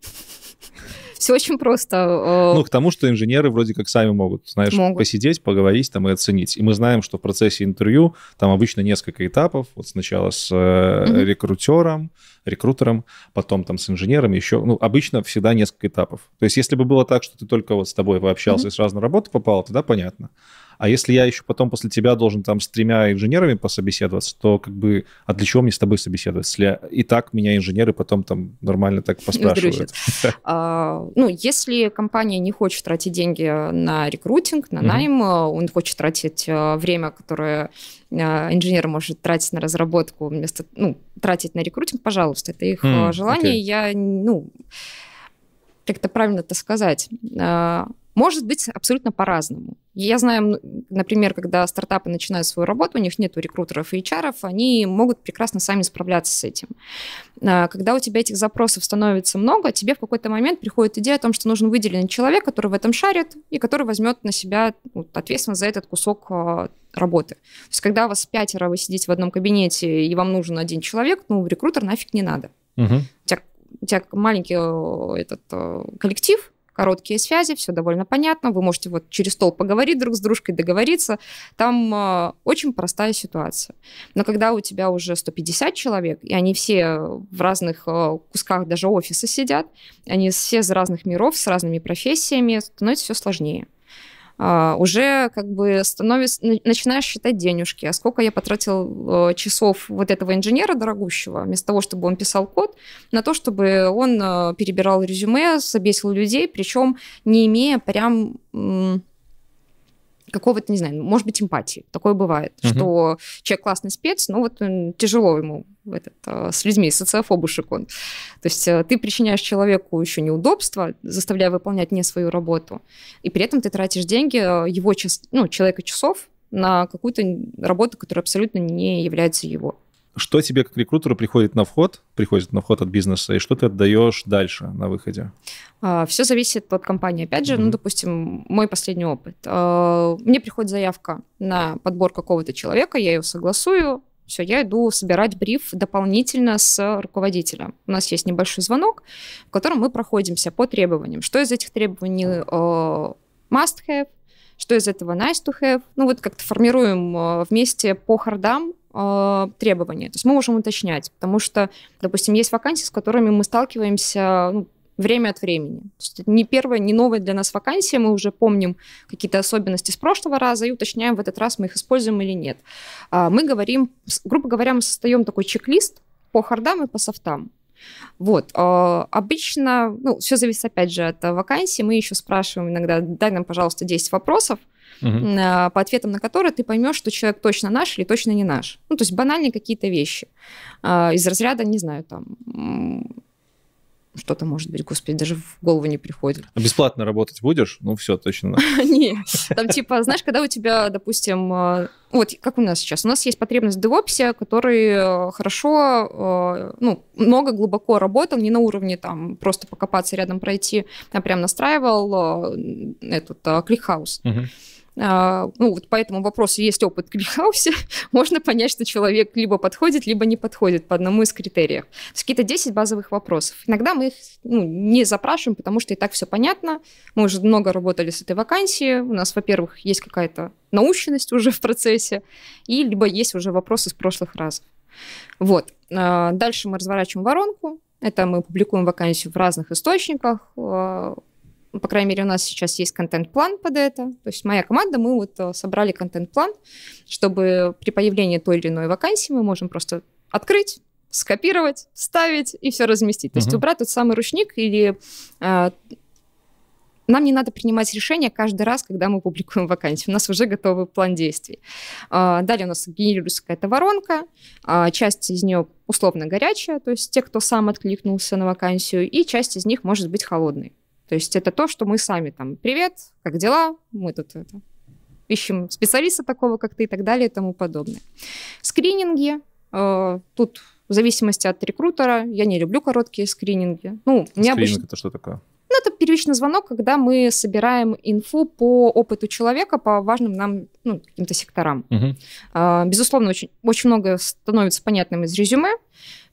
Все очень просто. Ну, к тому, что инженеры вроде как сами могут, знаешь, могут. посидеть, поговорить там и оценить. И мы знаем, что в процессе интервью там обычно несколько этапов. Вот сначала с угу. рекрутером, рекрутером, потом там с инженером еще. Ну, обычно всегда несколько этапов. То есть если бы было так, что ты только вот с тобой пообщался и сразу на работу попал, тогда понятно. А если я еще потом после тебя должен там с тремя инженерами пособеседоваться, то как бы, а для чего мне с тобой собеседовать? если и так меня инженеры потом там нормально так поспрашивают? А, ну, если компания не хочет тратить деньги на рекрутинг, на найм, а, он хочет тратить а, время, которое инженер может тратить на разработку вместо, ну, тратить на рекрутинг, пожалуйста, это их желание. Я, ну, как-то правильно это сказать. Может быть абсолютно по-разному. Я знаю, например, когда стартапы начинают свою работу, у них нет рекрутеров и HR, они могут прекрасно сами справляться с этим. А, когда у тебя этих запросов становится много, тебе в какой-то момент приходит идея о том, что нужен выделенный человек, который в этом шарит и который возьмет на себя ответственность за этот кусок а, работы. То есть когда у вас пятеро, вы сидите в одном кабинете, и вам нужен один человек, ну, рекрутер нафиг не надо. Угу. У тебя у тебя маленький э, этот э, коллектив, короткие связи, все довольно понятно. Вы можете вот через стол поговорить друг с дружкой, договориться. Там э, очень простая ситуация. Но когда у тебя уже 150 человек, и они все в разных э, кусках даже офиса сидят, они все из разных миров, с разными профессиями, становится все сложнее. А, уже как бы становишь, начинаешь считать денежки. А сколько я потратил э, часов вот этого инженера дорогущего, вместо того, чтобы он писал код, на то, чтобы он э, перебирал резюме, собесил людей, причем не имея прям какого-то, не знаю, может быть, эмпатии. Такое бывает, угу. что человек классный спец, но вот тяжело ему этот, э, с людьми, социофобушек он. То есть э, ты причиняешь человеку еще неудобства, заставляя выполнять не свою работу, и при этом ты тратишь деньги э, его, час, ну, человека часов на какую-то работу, которая абсолютно не является его что тебе как рекрутеру приходит на вход, приходит на вход от бизнеса, и что ты отдаешь дальше на выходе? А, все зависит от компании. Опять же, mm-hmm. ну, допустим, мой последний опыт. А, мне приходит заявка на подбор какого-то человека, я ее согласую, все, я иду собирать бриф дополнительно с руководителем. У нас есть небольшой звонок, в котором мы проходимся по требованиям. Что из этих требований а, must have, что из этого nice to have. Ну вот как-то формируем вместе по хардам э, требования. То есть мы можем уточнять, потому что, допустим, есть вакансии, с которыми мы сталкиваемся ну, время от времени. То есть это не первая, не новая для нас вакансия, мы уже помним какие-то особенности с прошлого раза и уточняем, в этот раз мы их используем или нет. А мы говорим, грубо говоря, мы создаем такой чек-лист по хардам и по софтам. Вот. А, обычно, ну, все зависит, опять же, от вакансии. Мы еще спрашиваем иногда, дай нам, пожалуйста, 10 вопросов, Э, по ответам на которые ты поймешь, что человек точно наш или точно не наш. Ну, то есть банальные какие-то вещи а, из разряда, не знаю, там что-то может быть, господи, даже в голову не приходит. А бесплатно работать будешь? Ну все, точно. Нет, там типа, знаешь, когда у тебя, допустим, э, вот как у нас сейчас, у нас есть потребность в девопсе, который э, хорошо, ну, много глубоко работал, не на уровне там просто покопаться рядом пройти, а прям настраивал этот кликхаус. Uh, а, ну, вот по этому вопросу есть опыт Грихаусе, можно понять, что человек либо подходит, либо не подходит по одному из критериев. какие-то 10 базовых вопросов. Иногда мы их ну, не запрашиваем, потому что и так все понятно. Мы уже много работали с этой вакансией. У нас, во-первых, есть какая-то наученность уже в процессе, и либо есть уже вопросы с прошлых раз. Вот. А, дальше мы разворачиваем воронку. Это мы публикуем вакансию в разных источниках, а, по крайней мере, у нас сейчас есть контент-план под это. То есть моя команда, мы вот э, собрали контент-план, чтобы при появлении той или иной вакансии мы можем просто открыть, скопировать, вставить и все разместить. То uh-huh. есть убрать тот самый ручник или а, нам не надо принимать решение каждый раз, когда мы публикуем вакансию. У нас уже готовый план действий. А, далее у нас генерируется какая-то воронка, а, часть из нее условно горячая, то есть те, кто сам откликнулся на вакансию, и часть из них может быть холодной. То есть это то, что мы сами там, привет, как дела, мы тут это, ищем специалиста такого, как ты и так далее и тому подобное. Скрининги, э, тут в зависимости от рекрутера, я не люблю короткие скрининги. Ну, Скрининг обычно... это что такое? Ну, это первичный звонок, когда мы собираем инфу по опыту человека, по важным нам ну, каким-то секторам. Угу. безусловно, очень, очень много становится понятным из резюме,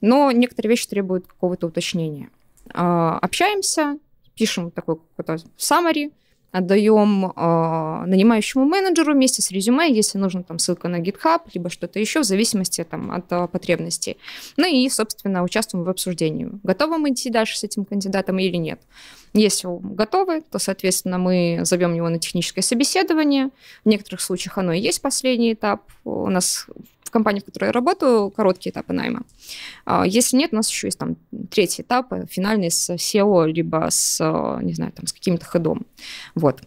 но некоторые вещи требуют какого-то уточнения. Э, общаемся, пишем такой какой-то summary, отдаем э, а, нанимающему менеджеру вместе с резюме, если нужно там ссылка на GitHub, либо что-то еще, в зависимости там, от э, потребностей. Ну и, собственно, участвуем в обсуждении. Готовы мы идти дальше с этим кандидатом или нет? Если готовы, то, соответственно, мы зовем его на техническое собеседование. В некоторых случаях оно и есть последний этап. У нас в компании, в которой я работаю, короткие этапы найма. А, если нет, у нас еще есть там третий этап, э, финальный с SEO, либо с, э, не знаю, там, с каким-то ходом. Вот.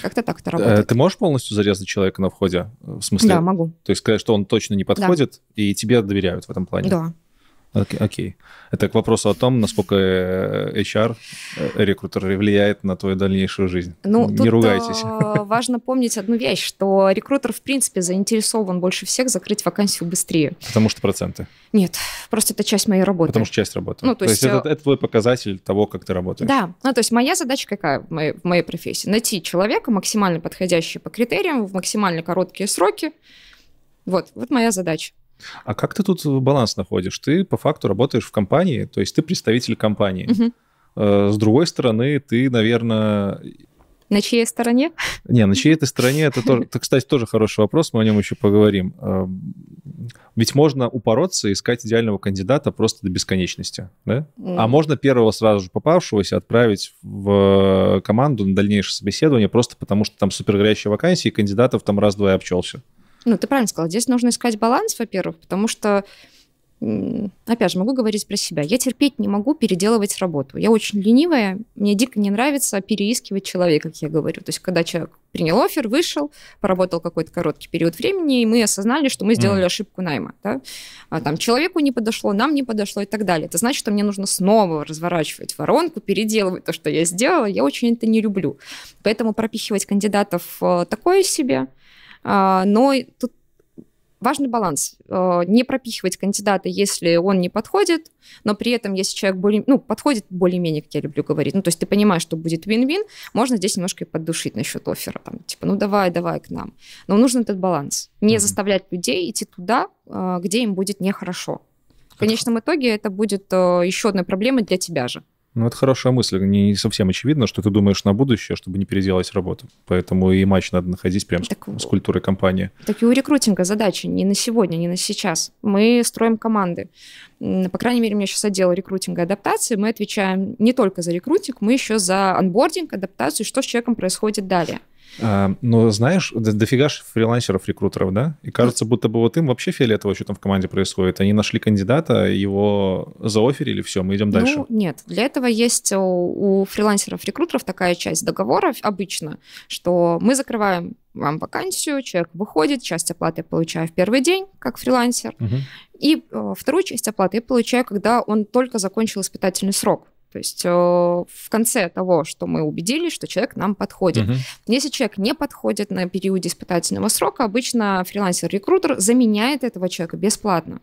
Как-то так это э, работает. Ты можешь полностью зарезать человека на входе? В смысле? Да, могу. То есть сказать, что он точно не подходит, да. и тебе доверяют в этом плане? Да, Окей. Okay, okay. Это к вопросу о том, насколько э, HR, э, рекрутер, влияет на твою дальнейшую жизнь. Ну, не тут ругайтесь. Э, важно помнить одну вещь, что рекрутер, в принципе, заинтересован больше всех закрыть вакансию быстрее. Потому что проценты? Нет, просто это часть моей работы. Потому что часть работы. Ну, то, то есть, есть это, это твой показатель того, как ты работаешь. Да, ну, то есть моя задача какая в моей, в моей профессии? Найти человека, максимально подходящего по критериям, в максимально короткие сроки. Вот, вот моя задача. А как ты тут баланс находишь? Ты по факту работаешь в компании, то есть ты представитель компании. Угу. С другой стороны, ты, наверное... На чьей стороне? Не, на чьей этой стороне это тоже... Это, кстати, тоже хороший вопрос, мы о нем еще поговорим. Эм, ведь можно упороться искать идеального кандидата просто до бесконечности, да? Mm. А можно первого сразу же попавшегося отправить в э, команду на дальнейшее собеседование просто потому, что там супергорящие вакансия и кандидатов там раз-два и обчелся. Ну, ты правильно сказала, здесь нужно искать баланс, во-первых, потому что опять же, могу говорить про себя. Я терпеть не могу переделывать работу. Я очень ленивая, мне дико не нравится переискивать человека, как я говорю. То есть, когда человек принял офер, вышел, поработал какой-то короткий период времени, и мы осознали, что мы сделали mm. ошибку найма. Да? А, там человеку не подошло, нам не подошло и так далее. Это значит, что мне нужно снова разворачивать воронку, переделывать то, что я сделала. Я очень это не люблю. Поэтому пропихивать кандидатов э, такое себе – а, но тут важный баланс. А, не пропихивать кандидата, если он не подходит, но при этом, если человек более, ну, подходит более-менее, как я люблю говорить, ну, то есть ты понимаешь, что будет вин-вин, можно здесь немножко и поддушить насчет оффера, там, типа, ну, давай, давай к нам. Но нужен этот баланс. Не mm-hmm. заставлять людей идти туда, а, где им будет нехорошо. В конечном итоге это будет еще одной проблемой для тебя же. Ну, это хорошая мысль. Не совсем очевидно, что ты думаешь на будущее, чтобы не переделать работу. Поэтому и матч надо находить прямо так, с, с культурой компании. Так и у рекрутинга задача не на сегодня, не на сейчас. Мы строим команды. По крайней мере, у меня сейчас отдел рекрутинга и адаптации. Мы отвечаем не только за рекрутинг, мы еще за анбординг, адаптацию, что с человеком происходит далее. А, но знаешь, до, дофига ж фрилансеров, рекрутеров, да? И кажется, будто бы вот им вообще фиолетово, что там в команде происходит. Они нашли кандидата, его заоферили, все, мы идем дальше. Ну, нет, для этого есть у, э, у фрилансеров, рекрутеров такая часть договоров обычно, что мы закрываем вам вакансию, человек выходит, часть оплаты я получаю в первый день, как фрилансер, угу. и э, вторую часть оплаты я получаю, когда он только закончил испытательный срок. То есть э, в конце того, что мы убедились, что человек нам подходит. Угу. Если человек не подходит на периоде испытательного срока, обычно фрилансер-рекрутер заменяет этого человека бесплатно.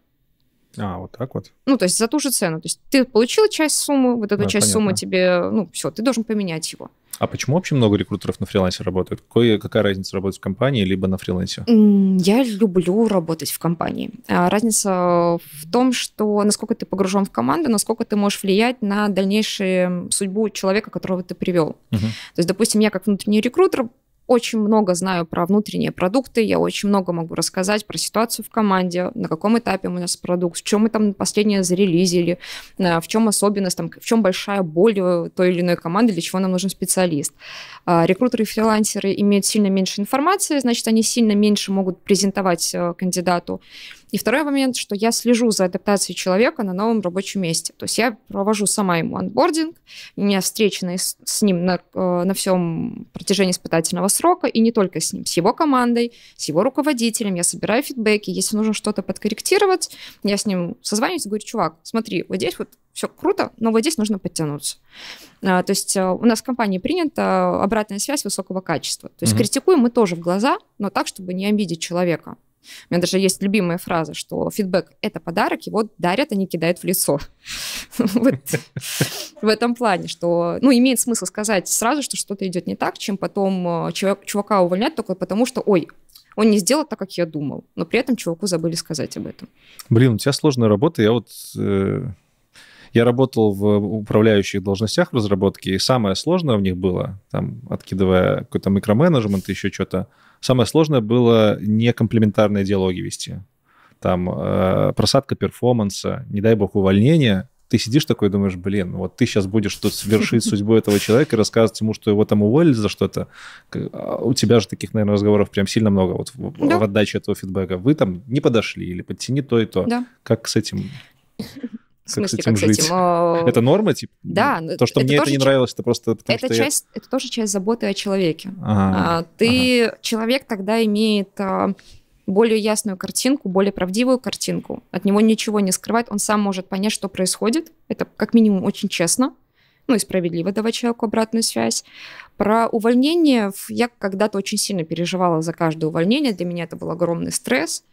А, вот так вот? Ну, то есть за ту же цену. То есть ты получил часть суммы, вот эту ну, да, часть понятно. суммы тебе, ну, все, ты должен поменять его. А почему вообще много рекрутеров на фрилансе работают? Какой, какая разница работать в компании либо на фрилансе? Я люблю работать в компании. А, разница в том, что насколько ты погружен в команду, насколько ты можешь влиять на дальнейшую судьбу человека, которого ты привел. Угу. То есть, допустим, я как внутренний рекрутер очень много знаю про внутренние продукты, я очень много могу рассказать про ситуацию в команде, на каком этапе у нас продукт, в чем мы там последнее зарелизили, э, в чем особенность, там, в чем большая боль э, той или иной команды, для чего нам нужен специалист. А, рекрутеры и фрилансеры имеют сильно меньше информации, значит, они сильно меньше могут презентовать э, кандидату. И второй момент, что я слежу за адаптацией человека на новом рабочем месте. То есть я провожу сама ему анбординг, меня встречи с ним на, э, на всем протяжении испытательного срока, и не только с ним, с его командой, с его руководителем. Я собираю фидбэки, если нужно что-то подкорректировать, я с ним созваниваюсь и говорю, чувак, смотри, вот здесь вот все круто, но вот здесь нужно подтянуться. А, то есть э, у нас в компании принята обратная связь высокого качества. То есть угу. критикуем мы тоже в глаза, но так, чтобы не обидеть человека. У меня даже есть любимая фраза, что фидбэк — это подарок, его дарят, они а кидают в лицо. В этом плане, что, ну, имеет смысл сказать сразу, что что-то идет не так, чем потом э, чувака увольнять только потому, что, ой, он не сделал так, как я думал, но при этом чуваку забыли сказать об этом. Блин, у тебя сложная работа, я вот... Э, я работал в управляющих должностях разработки, и самое сложное в них было, там, откидывая какой-то микроменеджмент, и еще что-то, Самое сложное было некомплементарные диалоги вести. Там э, просадка перформанса, не дай бог увольнение. Ты сидишь такой думаешь, блин, вот ты сейчас будешь тут совершить судьбу этого человека и рассказывать ему, что его там уволили за что-то. А у тебя же таких, наверное, разговоров прям сильно много вот да. в отдаче этого фидбэка. Вы там не подошли или подтяни то и то. Да. Как с этим? В смысле, как с этим как жить? С этим, Это норма, типа? Да. Ну, то, что это мне это не ч... нравилось, это просто потому, это что часть, я... Это тоже часть заботы о человеке. Ага, а, ты, ага. человек тогда имеет а, более ясную картинку, более правдивую картинку. От него ничего не скрывать, он сам может понять, что происходит. Это как минимум очень честно ну и справедливо давать человеку обратную связь. Про увольнение я когда-то очень сильно переживала за каждое увольнение. Для меня это был огромный стресс.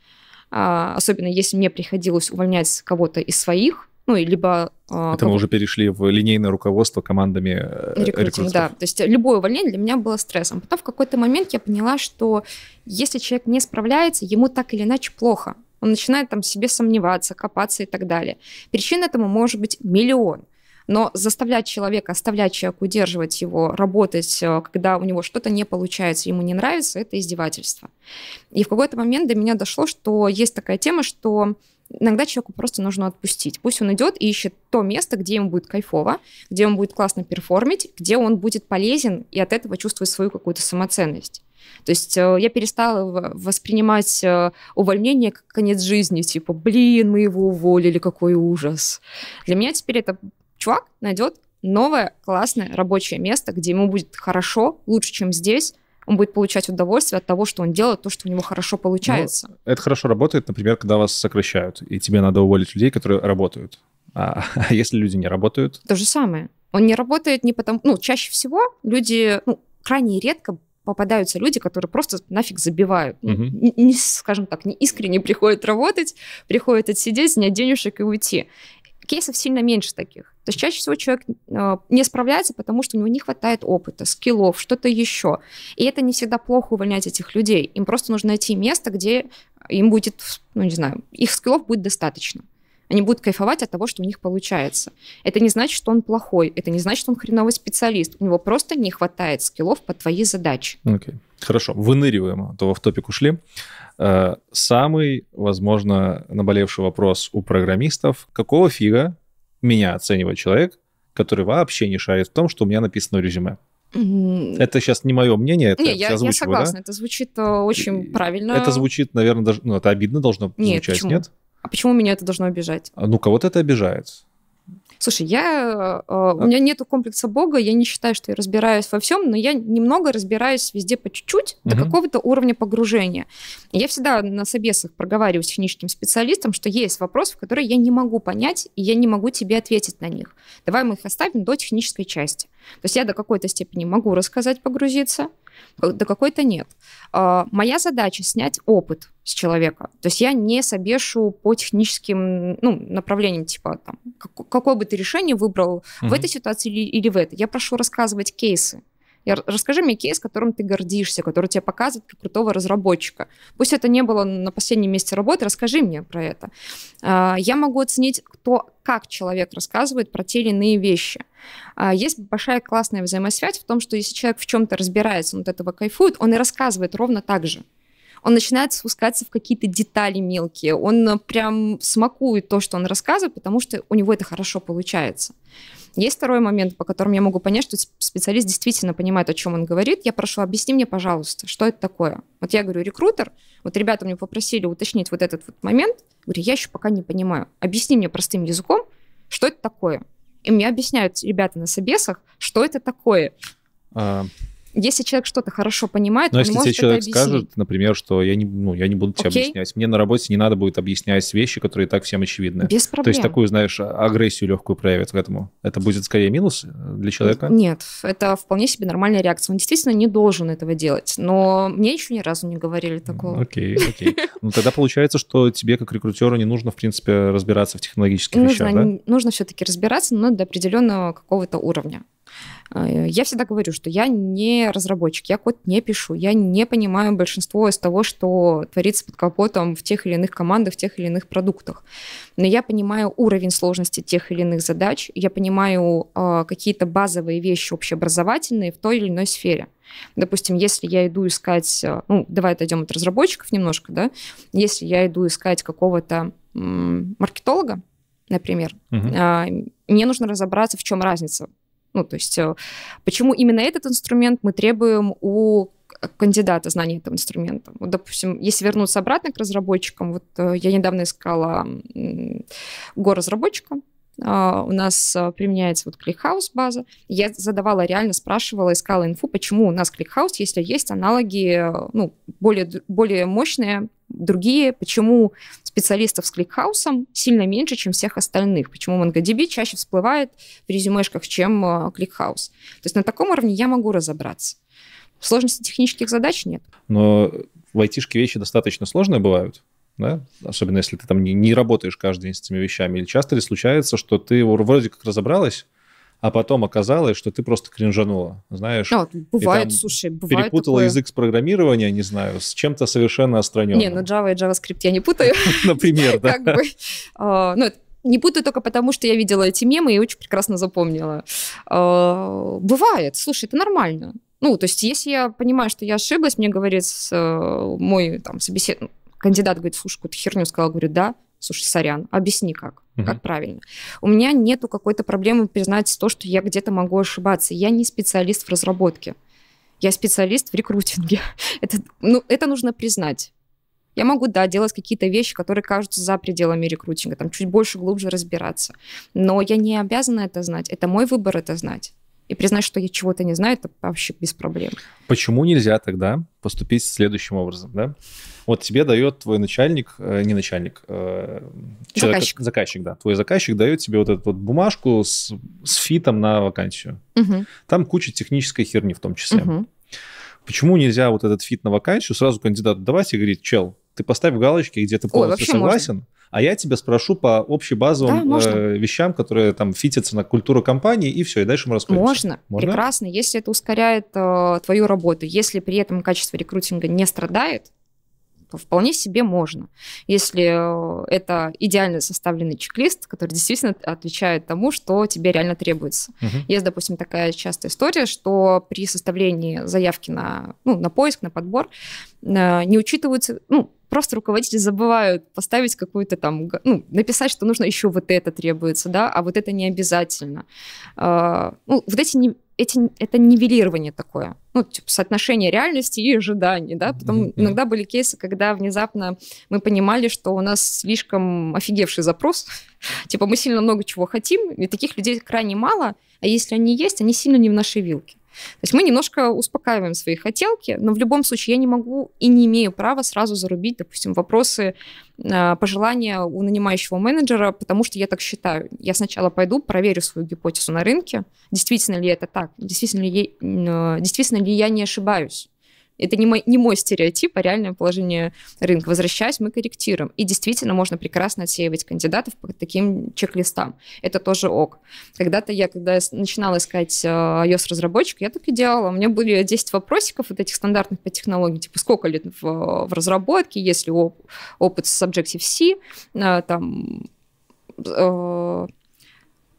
А, особенно если мне приходилось увольнять кого-то из своих, ну, либо... А, это мы уже перешли в линейное руководство командами э, рекрутинг, Да, то есть любое увольнение для меня было стрессом. Потом в какой-то момент я поняла, что если человек не справляется, ему так или иначе плохо. Он начинает там себе сомневаться, копаться и так далее. Причин этому может быть миллион. Но заставлять человека, оставлять человека, удерживать его, работать, э, когда у него что-то не получается, ему не нравится, это издевательство. И в какой-то момент до меня дошло, что есть такая тема, что иногда человеку просто нужно отпустить. Пусть он идет и ищет то место, где ему будет кайфово, где он будет классно перформить, где он будет полезен и от этого чувствовать свою какую-то самоценность. То есть э, я перестала воспринимать э, увольнение как конец жизни, типа, блин, мы его уволили, какой ужас. Для меня теперь это чувак найдет новое классное рабочее место, где ему будет хорошо, лучше, чем здесь, он будет получать удовольствие от того, что он делает, то, что у него хорошо ну, получается. Ну, это хорошо работает, например, когда вас сокращают, и тебе надо уволить людей, которые работают. А, а если люди не работают? То же самое. Он не работает не потому... Ну, чаще всего люди... Ну, крайне редко попадаются люди, которые просто нафиг забивают. Угу. Не, не, скажем так, не искренне приходят работать, приходят отсидеть, снять денежек и уйти. Кейсов сильно меньше таких. То есть чаще всего человек а, не справляется, потому что у него не хватает опыта, скиллов, что-то еще. И это не всегда плохо увольнять этих людей. Им просто нужно найти место, где им будет, ну не знаю, их скиллов будет достаточно. Они будут кайфовать от того, что у них получается. Это не значит, что он плохой, это не значит, что он хреновый специалист. У него просто не хватает скиллов по твоей задаче. Окей. Okay. Хорошо, выныриваем, а то в топик ушли. Э, самый, возможно, наболевший вопрос у программистов. Какого фига меня оценивать человек, который вообще не шарит в том, что у меня написано в резюме. Mm-hmm. Это сейчас не мое мнение, это не, я, я согласна, да? это звучит э, очень и, правильно. Это звучит, наверное, даже, ну, это обидно должно нет, звучать, почему? нет? А почему меня это должно обижать? А, ну, кого-то это обижает. Слушай, я, э, у меня нету комплекса Бога, я не считаю, что я разбираюсь во всем, но я немного разбираюсь везде по чуть-чуть угу. до какого-то уровня погружения. Я всегда на собесах проговариваю с техническим специалистом, что есть вопросы, которые я не могу понять, и я не могу тебе ответить на них. Давай мы их оставим до технической части. То есть я до какой-то степени могу рассказать, погрузиться, Э, до какой-то нет. А, моя задача снять опыт с человека. То есть я не собешу по техническим ну, направлениям, типа там, какое бы ты решение выбрал mm в этой ситуации или, или в этой. Я прошу рассказывать кейсы. Я, расскажи мне кейс, которым ты гордишься, который тебе показывает как крутого разработчика. Пусть это не было на последнем месте работы, расскажи мне про это. А, я могу оценить, кто, как человек рассказывает про те или иные вещи. А, есть большая классная взаимосвязь в том, что если человек в чем-то разбирается, он от этого кайфует, он и рассказывает ровно так же он начинает спускаться в какие-то детали мелкие, он прям смакует то, что он рассказывает, потому что у него это хорошо получается. Есть второй момент, по которому я могу понять, что специалист действительно понимает, о чем он говорит. Я прошу, объясни мне, пожалуйста, что это такое. Вот я говорю, рекрутер, вот ребята мне попросили уточнить вот этот вот момент. Говорю, я еще пока не понимаю. Объясни мне простым языком, что это такое. И мне объясняют ребята на собесах, что это такое. А, если человек что-то хорошо понимает, Но он если может тебе человек это скажет, например, что я не, ну, я не буду тебе Окей. объяснять, мне на работе не надо будет объяснять вещи, которые и так всем очевидны. Без проблем. То есть такую, знаешь, агрессию легкую проявит к этому. Это будет скорее минус э, для человека? Нет, это вполне себе нормальная реакция. Он действительно не должен этого делать. Но мне еще ни разу не говорили такого. Окей, окей. Ну тогда получается, что тебе как рекрутеру не нужно, в принципе, разбираться в технологических нужно, вещах, да? Нужно все-таки разбираться, но до определенного какого-то уровня. Э, я всегда говорю, что я не разработчик, я код не пишу, я не понимаю большинство из того, что творится под капотом в тех или иных командах, в тех или иных продуктах. Но я понимаю уровень сложности тех или иных задач, я понимаю э, какие-то базовые вещи общеобразовательные в той или иной сфере. Допустим, если я иду искать, э, ну, давай отойдем от разработчиков немножко, да, если я иду искать какого-то маркетолога, например, угу. uh мне нужно разобраться, в чем разница ну, то есть э, почему именно этот инструмент мы требуем у кандидата знания этого инструмента. Вот, допустим, если вернуться обратно к разработчикам, вот э, я недавно искала гор разработчика а, у нас а, применяется вот кликхаус база. Я задавала, реально спрашивала, искала инфу, почему у нас кликхаус, если есть аналоги, а, ну, более, более мощные, другие, почему специалистов с кликхаусом сильно меньше, чем всех остальных, почему MongoDB чаще всплывает в резюмешках, чем кликхаус. То есть на таком уровне я могу разобраться. Сложности технических задач нет. Но в айтишке вещи достаточно сложные бывают да? особенно если ты там не, не работаешь каждый день с этими вещами, или часто ли случается, что ты вроде как разобралась, а потом оказалось, что ты просто кринжанула, знаешь? А, бывает, и там слушай, бывает Перепутала такое... язык с программирования, не знаю, с чем-то совершенно отстраненным. Не, ну Java и JavaScript я не путаю. Например, да. А, ну, не путаю только потому, что я видела эти мемы и очень прекрасно запомнила. А, бывает, слушай, это нормально. Ну, то есть, если я понимаю, что я ошиблась, мне говорит э, мой там собесед... Кандидат говорит, слушай, какую-то херню сказал. Говорю, да. Слушай, сорян, объясни как, угу. как правильно. У меня нету какой-то проблемы признать то, что я где-то могу ошибаться. Я не специалист в разработке. Я специалист в рекрутинге. это, ну, это нужно признать. Я могу, да, делать какие-то вещи, которые кажутся за пределами рекрутинга, там чуть больше, глубже разбираться. Но я не обязана это знать. Это мой выбор это знать. И признать, что я чего-то не знаю, это вообще без проблем. Почему нельзя тогда поступить следующим образом, да? Вот тебе дает твой начальник, э, не начальник, э, человек, заказчик. заказчик, да, твой заказчик дает тебе вот эту вот бумажку с, с фитом на вакансию. Угу. Там куча технической херни в том числе. Угу. Почему нельзя вот этот фит на вакансию сразу кандидату давать и говорить, чел, ты поставь галочки, где ты полностью Ой, согласен, можно а я тебя спрошу по общебазовым да, э, вещам, которые там фитятся на культуру компании, и все, и дальше мы расходимся. Можно, можно? прекрасно, если это ускоряет э, твою работу. Если при этом качество рекрутинга не страдает, то вполне себе можно. Если э, это идеально составленный чек-лист, который действительно отвечает тому, что тебе реально требуется. Угу. Есть, допустим, такая частая история, что при составлении заявки на, ну, на поиск, на подбор, Э, не учитываются, ну, просто руководители забывают поставить какую-то там, ну, написать, что нужно еще вот это требуется, да, а вот это не обязательно. Э, ну, вот эти, эти это нивелирование такое, ну, типа, соотношение реальности и ожиданий, да, потом mm-hmm. иногда были кейсы, когда внезапно мы понимали, что у нас слишком офигевший запрос, типа мы сильно много чего хотим, и таких людей крайне мало, а если они есть, они сильно не в нашей вилке. То есть мы немножко успокаиваем свои хотелки, но в любом случае я не могу и не имею права сразу зарубить, допустим, вопросы, а, пожелания у нанимающего менеджера, потому что я так считаю. Я сначала пойду, проверю свою гипотезу на рынке, действительно ли это так, действительно ли, а, действительно ли я не ошибаюсь. Это не мой, не мой стереотип, а реальное положение рынка. Возвращаясь, мы корректируем. И действительно можно прекрасно отсеивать кандидатов по таким чек-листам. Это тоже ок. Когда-то я, когда я начинала искать а, iOS-разработчика, я так и делала. У меня были 10 вопросиков вот этих стандартных по технологии, типа сколько лет в, в разработке, есть ли оп- опыт с Objective-C, а, там... Э-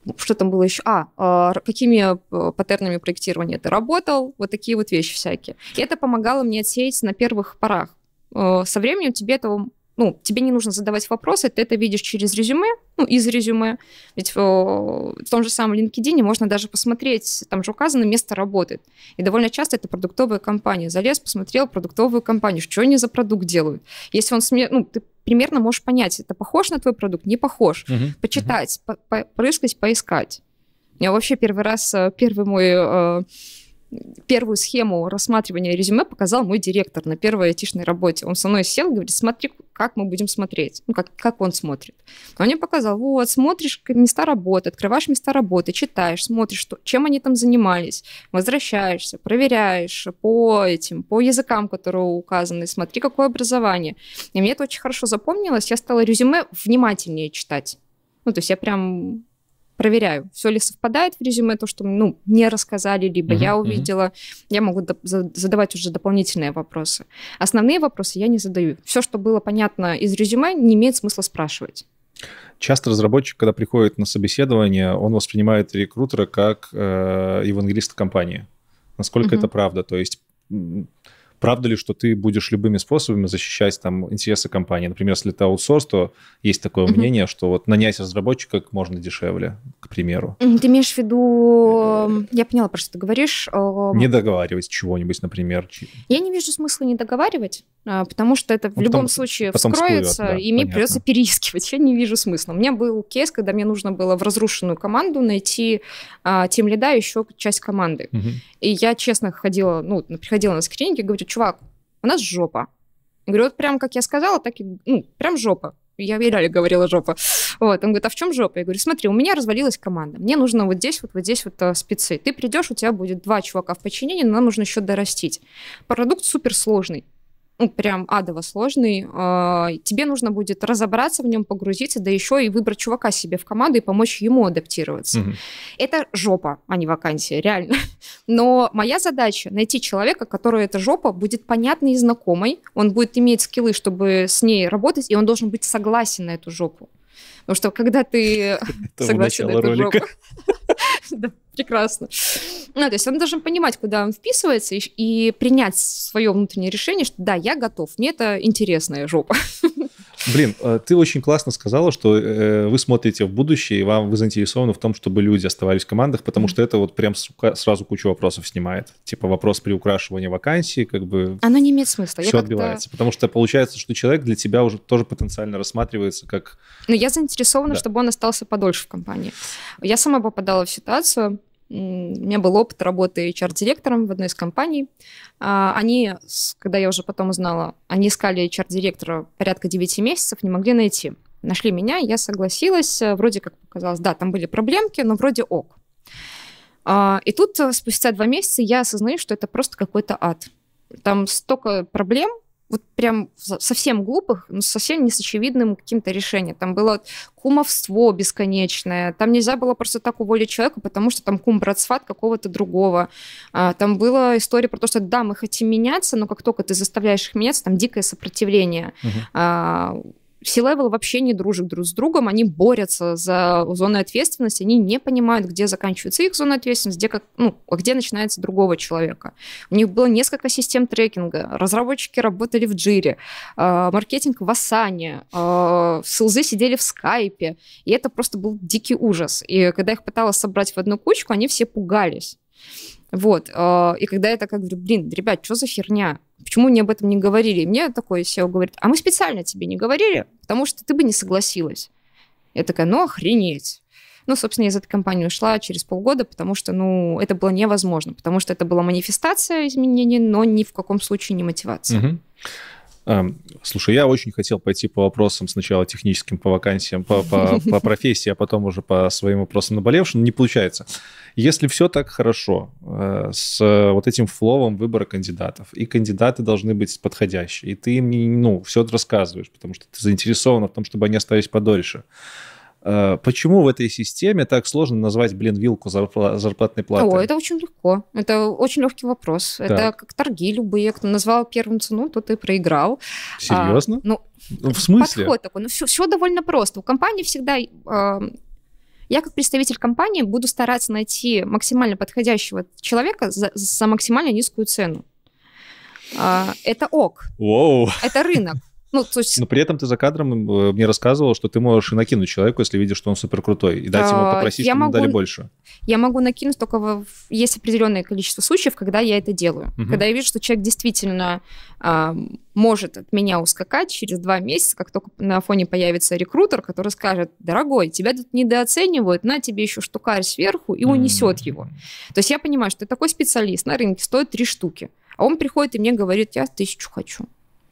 ну, что там было еще? А, а какими э, паттернами проектирования ты работал? Вот такие вот вещи всякие. И это помогало мне отсеять на первых порах. Э, со временем тебе этого ну, тебе не нужно задавать вопросы, ты это видишь через резюме, ну, из резюме. Ведь в, э, в том же самом LinkedIn можно даже посмотреть, там же указано место работает. И довольно часто это продуктовая компания. Залез, посмотрел продуктовую компанию, что они за продукт делают. Если он сме... ну, ты примерно можешь понять, это похож на твой продукт, не похож. Uh-huh. Почитать, uh-huh. По- по- порыскать, поискать. Я вообще первый раз, э, первый мой э, первую схему рассматривания резюме показал мой директор на первой айтишной работе. Он со мной сел и говорит, смотри, как мы будем смотреть, ну, как, как он смотрит. Он мне показал, вот, смотришь места работы, открываешь места работы, читаешь, смотришь, что, чем они там занимались, возвращаешься, проверяешь по этим, по языкам, которые указаны, смотри, какое образование. И мне это очень хорошо запомнилось, я стала резюме внимательнее читать. Ну, то есть я прям проверяю, все ли совпадает в резюме то, что ну, не рассказали, либо uh-huh, я увидела. Uh-huh. Я могу задавать уже дополнительные вопросы. Основные вопросы я не задаю. Все, что было понятно из резюме, не имеет смысла спрашивать. Часто разработчик, когда приходит на собеседование, он воспринимает рекрутера как э, евангелиста компании. Насколько uh-huh. это правда? То есть правда ли, что ты будешь любыми способами защищать там интересы компании? Например, если это аутсорс, то есть такое mm-hmm. мнение, что вот нанять разработчика как можно дешевле, к примеру. Ты имеешь в виду... Эм, я поняла, про что ты говоришь. Эм. Не договаривать чего-нибудь, например. Я не вижу смысла не договаривать, а, потому что это в ну, любом потом, случае потом вскроется, всплывет, да, и мне понятно. придется переискивать. Я не вижу смысла. У меня был кейс, когда мне нужно было в разрушенную команду найти а, тем лида еще часть команды. Угу. И я честно ходила, ну, приходила на скрининг и говорю, чувак, у нас жопа. Я говорю, вот прям как я сказала, так и, ну, прям жопа. Я реально говорила жопа. Вот, он говорит, а в чем жопа? Я говорю, смотри, у меня развалилась команда. Мне нужно вот здесь вот, вот здесь вот э, спецы. Ты придешь, у тебя будет два чувака в подчинении, но нам нужно еще дорастить. Продукт суперсложный. Ну прям адово сложный. А, тебе нужно будет разобраться в нем, погрузиться, да еще и выбрать чувака себе в команду и помочь ему адаптироваться. Угу. Это жопа, а не вакансия, реально. Но моя задача найти человека, который эта жопа будет понятной и знакомой, он будет иметь скиллы, чтобы с ней работать, и он должен быть согласен на эту жопу. Потому что когда ты согласен на эту ролика. жопу... да, прекрасно. Ну, то есть он должен понимать, куда он вписывается и, и принять свое внутреннее решение, что да, я готов, мне это интересная жопа. Блин, э, ты очень классно сказала, что э, вы смотрите в будущее, и вам вы заинтересованы в том, чтобы люди оставались в командах, потому что это вот прям сразу кучу вопросов снимает. Типа вопрос приукрашивания вакансии, как бы... Оно не имеет смысла. Все отбивается. Потому что получается, что человек для тебя уже тоже потенциально рассматривается как... Но ну, я заинтересована, чтобы он остался подольше в компании. Я сама попадала в ситуацию, у меня был опыт работы HR-директором в одной из компаний. А, они, когда я уже потом узнала, они искали HR-директора порядка 9 месяцев, не могли найти. Нашли меня, я согласилась, э, вроде как показалось, да, там были проблемки, но вроде ок. А, и тут э, спустя два месяца я осознаю, что это просто какой-то ад. Там столько проблем, вот прям совсем глупых, но совсем не с очевидным каким-то решением. Там было кумовство бесконечное, там нельзя было просто так уволить человека, потому что там кум брат какого-то другого. А, там была история про то, что да, мы хотим меняться, но как только ты заставляешь их меняться, там дикое сопротивление. Угу. Все левел вообще не дружат друг с другом, они борются за зоны ответственности, они не понимают, где заканчивается их зона ответственности, где, как, ну, а где начинается другого человека. У них было несколько систем трекинга, разработчики работали в джире, э, маркетинг в Асане, э, в сидели в скайпе, и это просто был дикий ужас. И когда их пыталась собрать в одну кучку, они все пугались. Вот. А, и когда я так говорю, блин, ребят, что за херня? Почему мне об этом не говорили? И мне такой SEO говорит, а мы специально тебе не говорили, потому что ты бы не согласилась. Я такая, ну охренеть. Ну, собственно, я из этой компании ушла через полгода, потому что, ну, это было невозможно, потому что это была манифестация изменений, но ни в каком случае не мотивация. Угу. Эм, слушай, я очень хотел пойти по вопросам сначала техническим, по вакансиям, по, по, по профессии, а потом уже по своим вопросам наболевшим, но не получается. Если все так хорошо э, с э, вот этим фловом выбора кандидатов, и кандидаты должны быть подходящие, и ты им, ну, все рассказываешь, потому что ты заинтересован в том, чтобы они остались подольше, Э, почему в этой системе так сложно назвать, блин, вилку зарпла- зарплатной платы? О, это очень легко. Это очень легкий вопрос. Так. Это как торги любые. Кто назвал первую цену, тот и проиграл. А, Серьезно? А, ну, ну, в смысле? Подход такой. Ну, все, все довольно просто. У компании всегда... Э, я как представитель компании буду стараться найти максимально подходящего человека за, за максимально низкую цену. А, это ок. Wow. Это рынок. Ну, то есть... Но при этом ты за кадром э, мне рассказывал, что ты можешь и накинуть человеку, если видишь, что он супер крутой, и дать ему а, попросить, чтобы могу... дали больше. Я могу накинуть только в... есть определенное количество случаев, когда я это делаю. Угу. Когда я вижу, что человек действительно а, может от меня ускакать через два месяца, как только на фоне появится рекрутер, который скажет, дорогой, тебя тут недооценивают, на тебе еще штукарь сверху, и унесет его. То есть я понимаю, что ты такой специалист на рынке стоит три штуки, а он приходит и мне говорит, я тысячу хочу.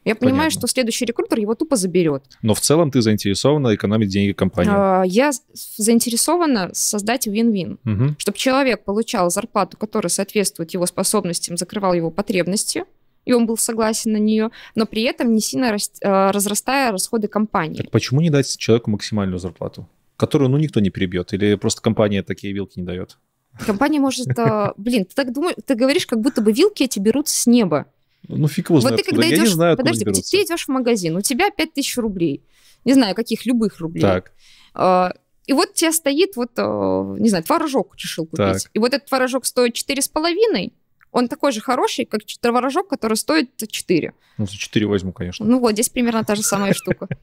Я Понятно. понимаю, что следующий рекрутер его тупо заберет. Но в целом ты заинтересована экономить деньги компании? А, я заинтересована создать вин-вин, угу. чтобы человек получал зарплату, которая соответствует его способностям, закрывал его потребности, и он был согласен на нее, но при этом не сильно раст... Э, разрастая расходы компании. Так почему не дать человеку максимальную зарплату, которую ну никто не перебьет, или просто компания такие вилки не дает? Компания может... Э, блин, ты так думаешь, ты говоришь, как будто бы вилки эти берутся с неба. Ну, фиг его знает. Вот ты когда идешь... Я не знаю, Подожди, берутся. ты идешь в магазин, у тебя 5000 рублей. Не знаю, каких, любых рублей. Так. А, и вот тебе стоит вот, а, не знаю, творожок решил купить. Так. И вот этот творожок стоит 4,5, он такой же хороший, как творожок, который стоит 4. Ну, за 4 возьму, конечно. Ну вот, здесь примерно та же самая штука.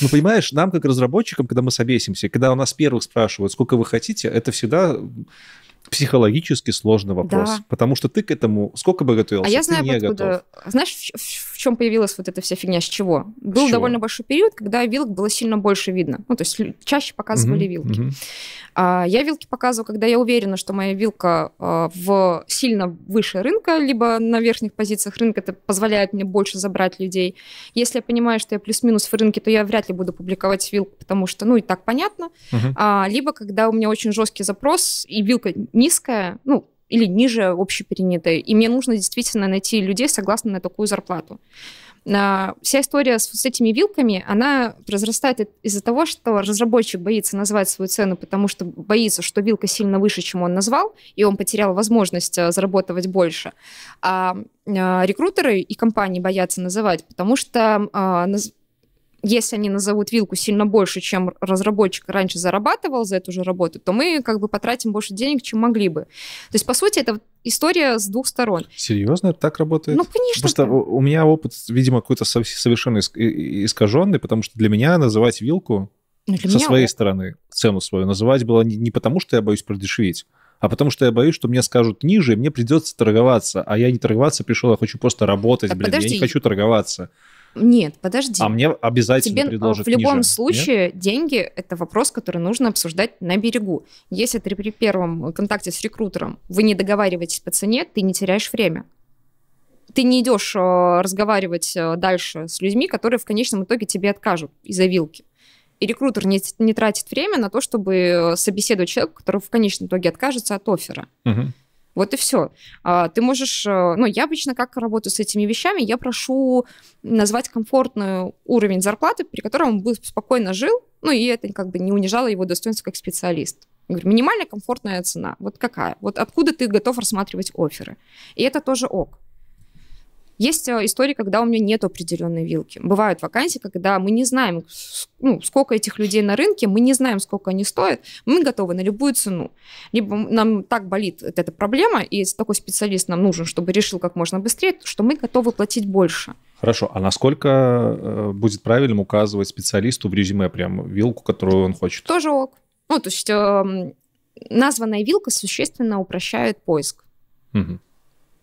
Ну, понимаешь, нам, как разработчикам, когда мы собесимся, когда у нас первых спрашивают, сколько вы хотите, это всегда психологически сложный вопрос, да. потому что ты к этому сколько бы готовился, а я знаю, ты не откуда... готов. Знаешь, в, в, в чем появилась вот эта вся фигня, с чего? Был с довольно большой период, когда вилок было сильно больше видно, ну то есть чаще показывали угу, вилки. Угу. А, я вилки показываю, когда я уверена, что моя вилка а, в сильно выше рынка, либо на верхних позициях рынка, это позволяет мне больше забрать людей. Если я понимаю, что я плюс-минус в рынке, то я вряд ли буду публиковать вилку, потому что, ну и так понятно. Угу. А, либо когда у меня очень жесткий запрос и вилка низкая, ну, или ниже общепринятой, и мне нужно действительно найти людей, согласно на такую зарплату. А, вся история с, с этими вилками, она произрастает из-за того, что разработчик боится назвать свою цену, потому что боится, что вилка сильно выше, чем он назвал, и он потерял возможность а, заработать больше. А, а рекрутеры и компании боятся называть, потому что если они назовут вилку сильно больше, чем разработчик раньше зарабатывал за эту же работу, то мы как бы потратим больше денег, чем могли бы. То есть, по сути, это история с двух сторон. Серьезно, это так работает? Ну, конечно. Потому что у меня опыт, видимо, какой-то совершенно искаженный, потому что для меня называть вилку ну, со своей опыт. стороны, цену свою, называть было не, не потому, что я боюсь продешевить, а потому что я боюсь, что мне скажут ниже, и мне придется торговаться. А я не торговаться пришел, я хочу просто работать, так, блин, подожди. я не хочу торговаться. Нет, подожди. А мне обязательно Тебе а, предложат в любом ниже. случае Нет? деньги – это вопрос, который нужно обсуждать на берегу. Если ты при первом контакте с рекрутером вы не договариваетесь по цене, ты не теряешь время. Ты не идешь э, разговаривать э, дальше с людьми, которые в конечном итоге тебе откажут из-за вилки. И рекрутер не, не тратит время на то, чтобы э, собеседовать человека, который в конечном итоге откажется от оффера. Угу. Вот и все. А, ты можешь... Э, ну, я обычно как работаю с этими вещами? Я прошу назвать комфортный уровень зарплаты, при котором он бы спокойно жил, ну, и это как бы не унижало его достоинство как специалист. Я говорю, минимально комфортная цена. Вот какая? Вот откуда ты готов рассматривать оферы? И это тоже ок. Есть э, истории, когда у меня нет определенной вилки. Бывают вакансии, когда мы не знаем, ну, сколько этих людей на рынке, мы не знаем, сколько они стоят, мы готовы на любую цену. Либо нам так болит эта проблема, и такой специалист нам нужен, чтобы решил как можно быстрее, что мы готовы платить больше. Хорошо, а насколько э, будет правильным указывать специалисту в резюме прям вилку, которую он хочет? Тоже ок. Ну, то есть эм, названная вилка существенно упрощает поиск. Угу.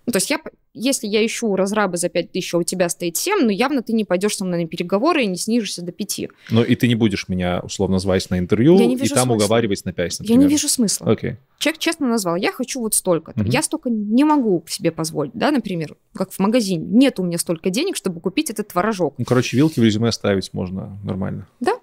Ну, то есть я, если я ищу разрабы за 5 тысяч, а у тебя стоит 7, ну, явно ты не пойдешь со мной на переговоры и не снижишься до 5. Ну, и ты не будешь меня, условно, звать на интервью и там смысла. уговаривать на 5, например. Я не вижу смысла. Окей. Okay. Человек честно назвал, я хочу вот столько. Uh -huh. Я столько не могу себе позволить, да, например, как в магазине. Нет у меня столько денег, чтобы купить этот творожок. Ну, короче, вилки в резюме оставить можно нормально. Да,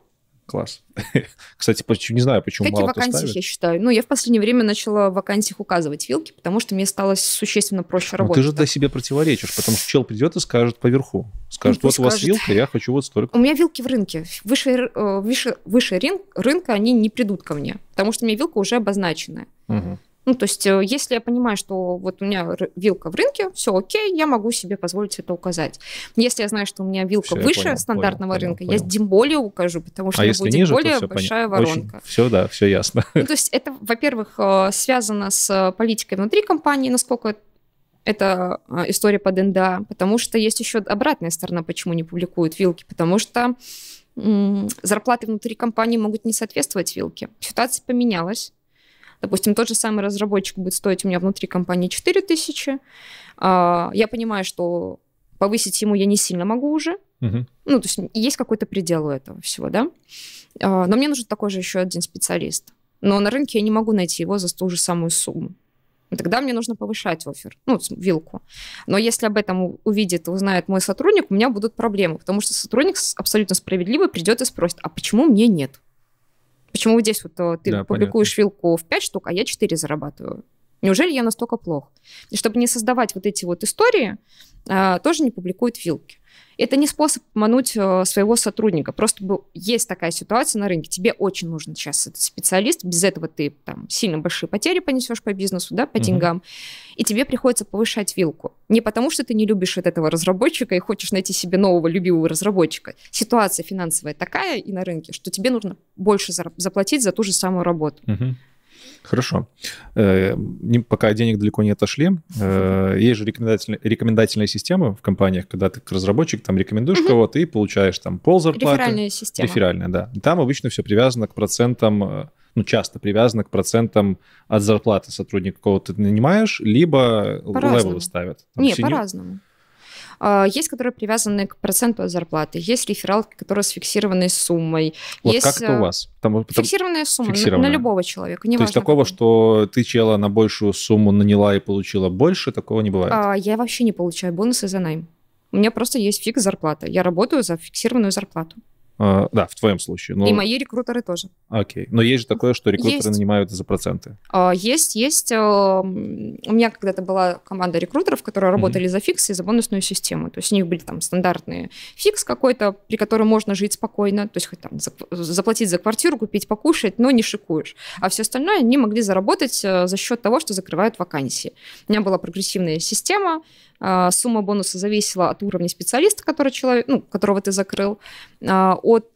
Класс. Кстати, почему не знаю, почему Какие мало и вакансиях, я считаю. Ну, я в последнее время начала в вакансиях указывать вилки, потому что мне стало существенно проще работать. Ну, ты же для себя противоречишь, потому что чел придет и скажет поверху. Скажет, ну, вот скажет. у вас вилка, я хочу вот столько. У меня вилки в рынке. Выше, э, выше, выше рынка они не придут ко мне, потому что у меня вилка уже обозначенная. Угу. Ну, то есть, э, если я понимаю, что вот у меня вилка в рынке, все окей, я могу себе позволить это указать. Если я знаю, что у меня вилка все, выше понял, стандартного понял, рынка, понял, я понял. тем более укажу, потому а что а если будет ниже, более большая поня... воронка. Очень... Все, да, все ясно. Ну, то есть, это, во-первых, э, связано с э, политикой внутри компании, насколько это история под НДА, потому что есть еще обратная сторона, почему не публикуют вилки, потому что зарплаты внутри компании могут не соответствовать вилке. Ситуация поменялась Допустим, тот же самый разработчик будет стоить у меня внутри компании 4000. А, я понимаю, что повысить ему я не сильно могу уже. Угу. Ну, то есть есть какой-то предел у этого всего, да? А, но мне нужен такой же еще один специалист. Но на рынке я не могу найти его за ту же самую сумму. Тогда мне нужно повышать офер, ну, вилку. Но если об этом увидит и узнает мой сотрудник, у меня будут проблемы, потому что сотрудник абсолютно справедливо придет и спросит, а почему мне нет? Почему здесь вот э, ты да, публикуешь понятно. вилку в 5 штук, а я 4 зарабатываю? Неужели я настолько плох? И чтобы не создавать вот эти вот истории, а, тоже не публикуют вилки. Это не способ обмануть э, своего сотрудника. Просто есть такая ситуация на рынке. Тебе очень нужен сейчас этот специалист. Без этого ты там сильно большие потери понесешь по бизнесу, да, по деньгам. И тебе приходится повышать вилку. Не потому, что ты не любишь от этого разработчика и хочешь найти себе нового любимого разработчика. Ситуация финансовая такая и на рынке, что тебе нужно больше заплатить за ту же самую работу. Угу. Хорошо. Э, пока денег далеко не отошли, э, есть же рекомендательная, рекомендательная система в компаниях, когда ты как разработчик там рекомендуешь угу. кого-то и получаешь там пол зарплаты. Реферальная система. Реферальная, да. там обычно все привязано к процентам, э, ну, часто привязано к процентам от зарплаты сотрудника, кого ты нанимаешь, либо по-разному. левелы ставят. Там, Не, сеньор... по-разному. А, есть, которые привязаны к проценту от зарплаты, есть рефералки, которые с фиксированной суммой. Вот есть... как это у э, вас? Потому, потому... Фиксированная сумма фиксированная. На, на любого человека, неважно. То есть такого, какой. что ты чела на большую сумму наняла и получила больше, такого не бывает? А, я вообще не получаю бонусы за найм. У меня просто есть фикс зарплата. Я работаю за фиксированную зарплату. А, да, в твоем случае. Но... И мои рекрутеры тоже. Окей. Но есть же такое, что рекрутеры есть. нанимают за проценты. А, есть, есть. Эм, у меня когда-то была команда рекрутеров, которые работали mm-hmm. за фикс и за бонусную систему. То есть у них были там стандартные фикс какой-то, при котором можно жить спокойно, то есть хоть там заплатить за квартиру, купить, покушать, но не шикуешь. А все остальное они могли заработать э, за счет того, что закрывают вакансии. У меня была прогрессивная система, э, сумма бонуса зависела от уровня специалиста, который человек, ну, которого ты закрыл. А, от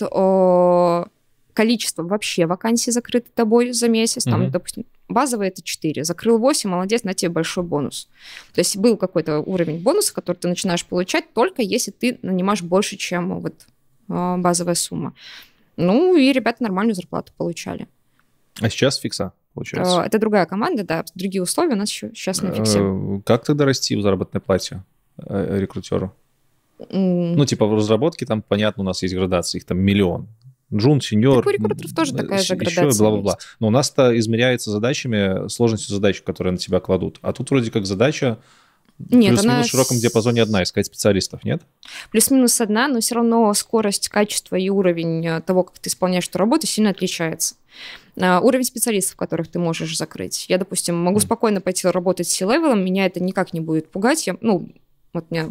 количества вообще вакансий закрыты тобой за месяц, mm-hmm. там, допустим, базовые это 4, закрыл 8, молодец, на тебе большой бонус. То есть был какой-то уровень бонуса, который ты начинаешь получать только если ты нанимаешь больше, чем вот а, базовая сумма. Ну и ребята нормальную зарплату получали. А сейчас фикса? Получается. А, это другая команда, да, другие условия у нас еще сейчас на фиксе. Э, как тогда расти в заработной плате э, рекрутеру? Ну, типа в разработке там, понятно, у нас есть градации, их там миллион. Джун, сеньор. Так типа у рекрутеров тоже такая же градация. Еще бла-бла-бла. Но у нас-то измеряется задачами, сложностью задач, которые на тебя кладут. А тут вроде как задача нет, Плюс-минус она... в широком диапазоне одна, искать специалистов, нет? Плюс-минус одна, но все равно скорость, качество и уровень э, того, как ты исполняешь эту работу, сильно отличается. А, уровень специалистов, которых ты можешь закрыть. Я, допустим, могу mm. спокойно пойти работать с C-левелом, меня это никак не будет пугать. Я, ну, вот у меня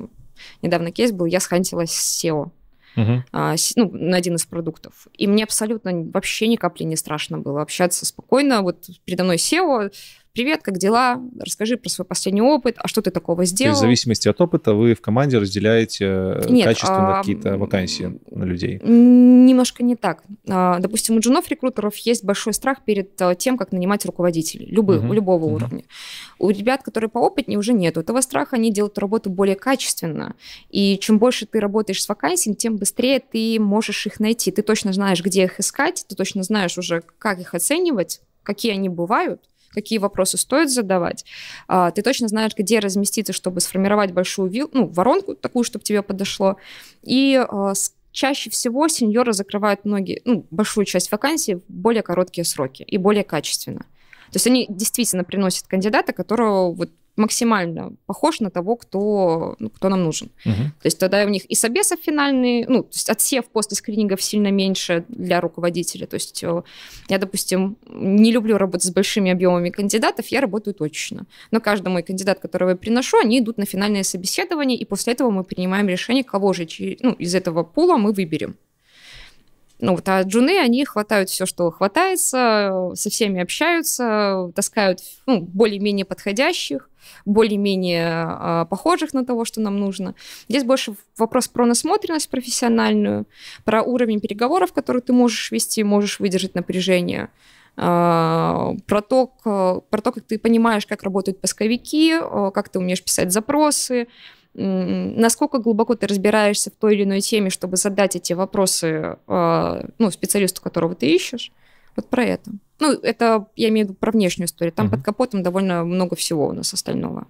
недавно кейс был, я схантилась а, с SEO. Uh-huh. А, ну, на один из продуктов. И мне абсолютно вообще ни капли не страшно было общаться спокойно. Вот передо мной SEO, Привет, как дела? Расскажи про свой последний опыт. А что ты такого сделал? То есть в зависимости от опыта вы в команде разделяете э, Нет, качественно а... какие-то вакансии на людей? Немножко не так. А, допустим, у джунов-рекрутеров есть большой страх перед э, тем, как нанимать руководителей. Любых, угу. любого угу. уровня. У ребят, которые поопытнее, уже нет этого страха. Они делают работу более качественно. И чем больше ты работаешь с вакансиями, тем быстрее ты можешь их найти. Ты точно знаешь, где их искать, ты точно знаешь уже, как их оценивать, какие они бывают, какие вопросы стоит задавать. А, ты точно знаешь, где разместиться, чтобы сформировать большую вил, ну, воронку такую, чтобы тебе подошло. И а, чаще всего сеньоры закрывают многие, ну, большую часть вакансий в более короткие сроки и более качественно. То есть они действительно приносят кандидата, которого вот максимально похож на того, кто, ну, кто нам нужен. Угу. То есть тогда у них и собесов финальный, ну, то есть отсев после скринингов сильно меньше для руководителя. То есть э, я, допустим, не люблю работать с большими объемами кандидатов, я работаю точечно. Но каждый мой кандидат, которого я приношу, они идут на финальное собеседование, и после этого мы принимаем решение, кого же ну, из этого пула мы выберем. Ну, вот, а джуны, они хватают все, что хватается, со всеми общаются, таскают ну, более-менее подходящих более-менее а, похожих на того, что нам нужно. Здесь больше вопрос про насмотренность профессиональную, про уровень переговоров, которые ты можешь вести, можешь выдержать напряжение а, про то, про то, как ты понимаешь, как работают поисковики, а, как ты умеешь писать запросы, насколько глубоко ты разбираешься в той или иной теме, чтобы задать эти вопросы ну, специалисту, которого ты ищешь. Вот про это. Ну, это я имею в виду про внешнюю историю. Там угу. под капотом довольно много всего у нас остального.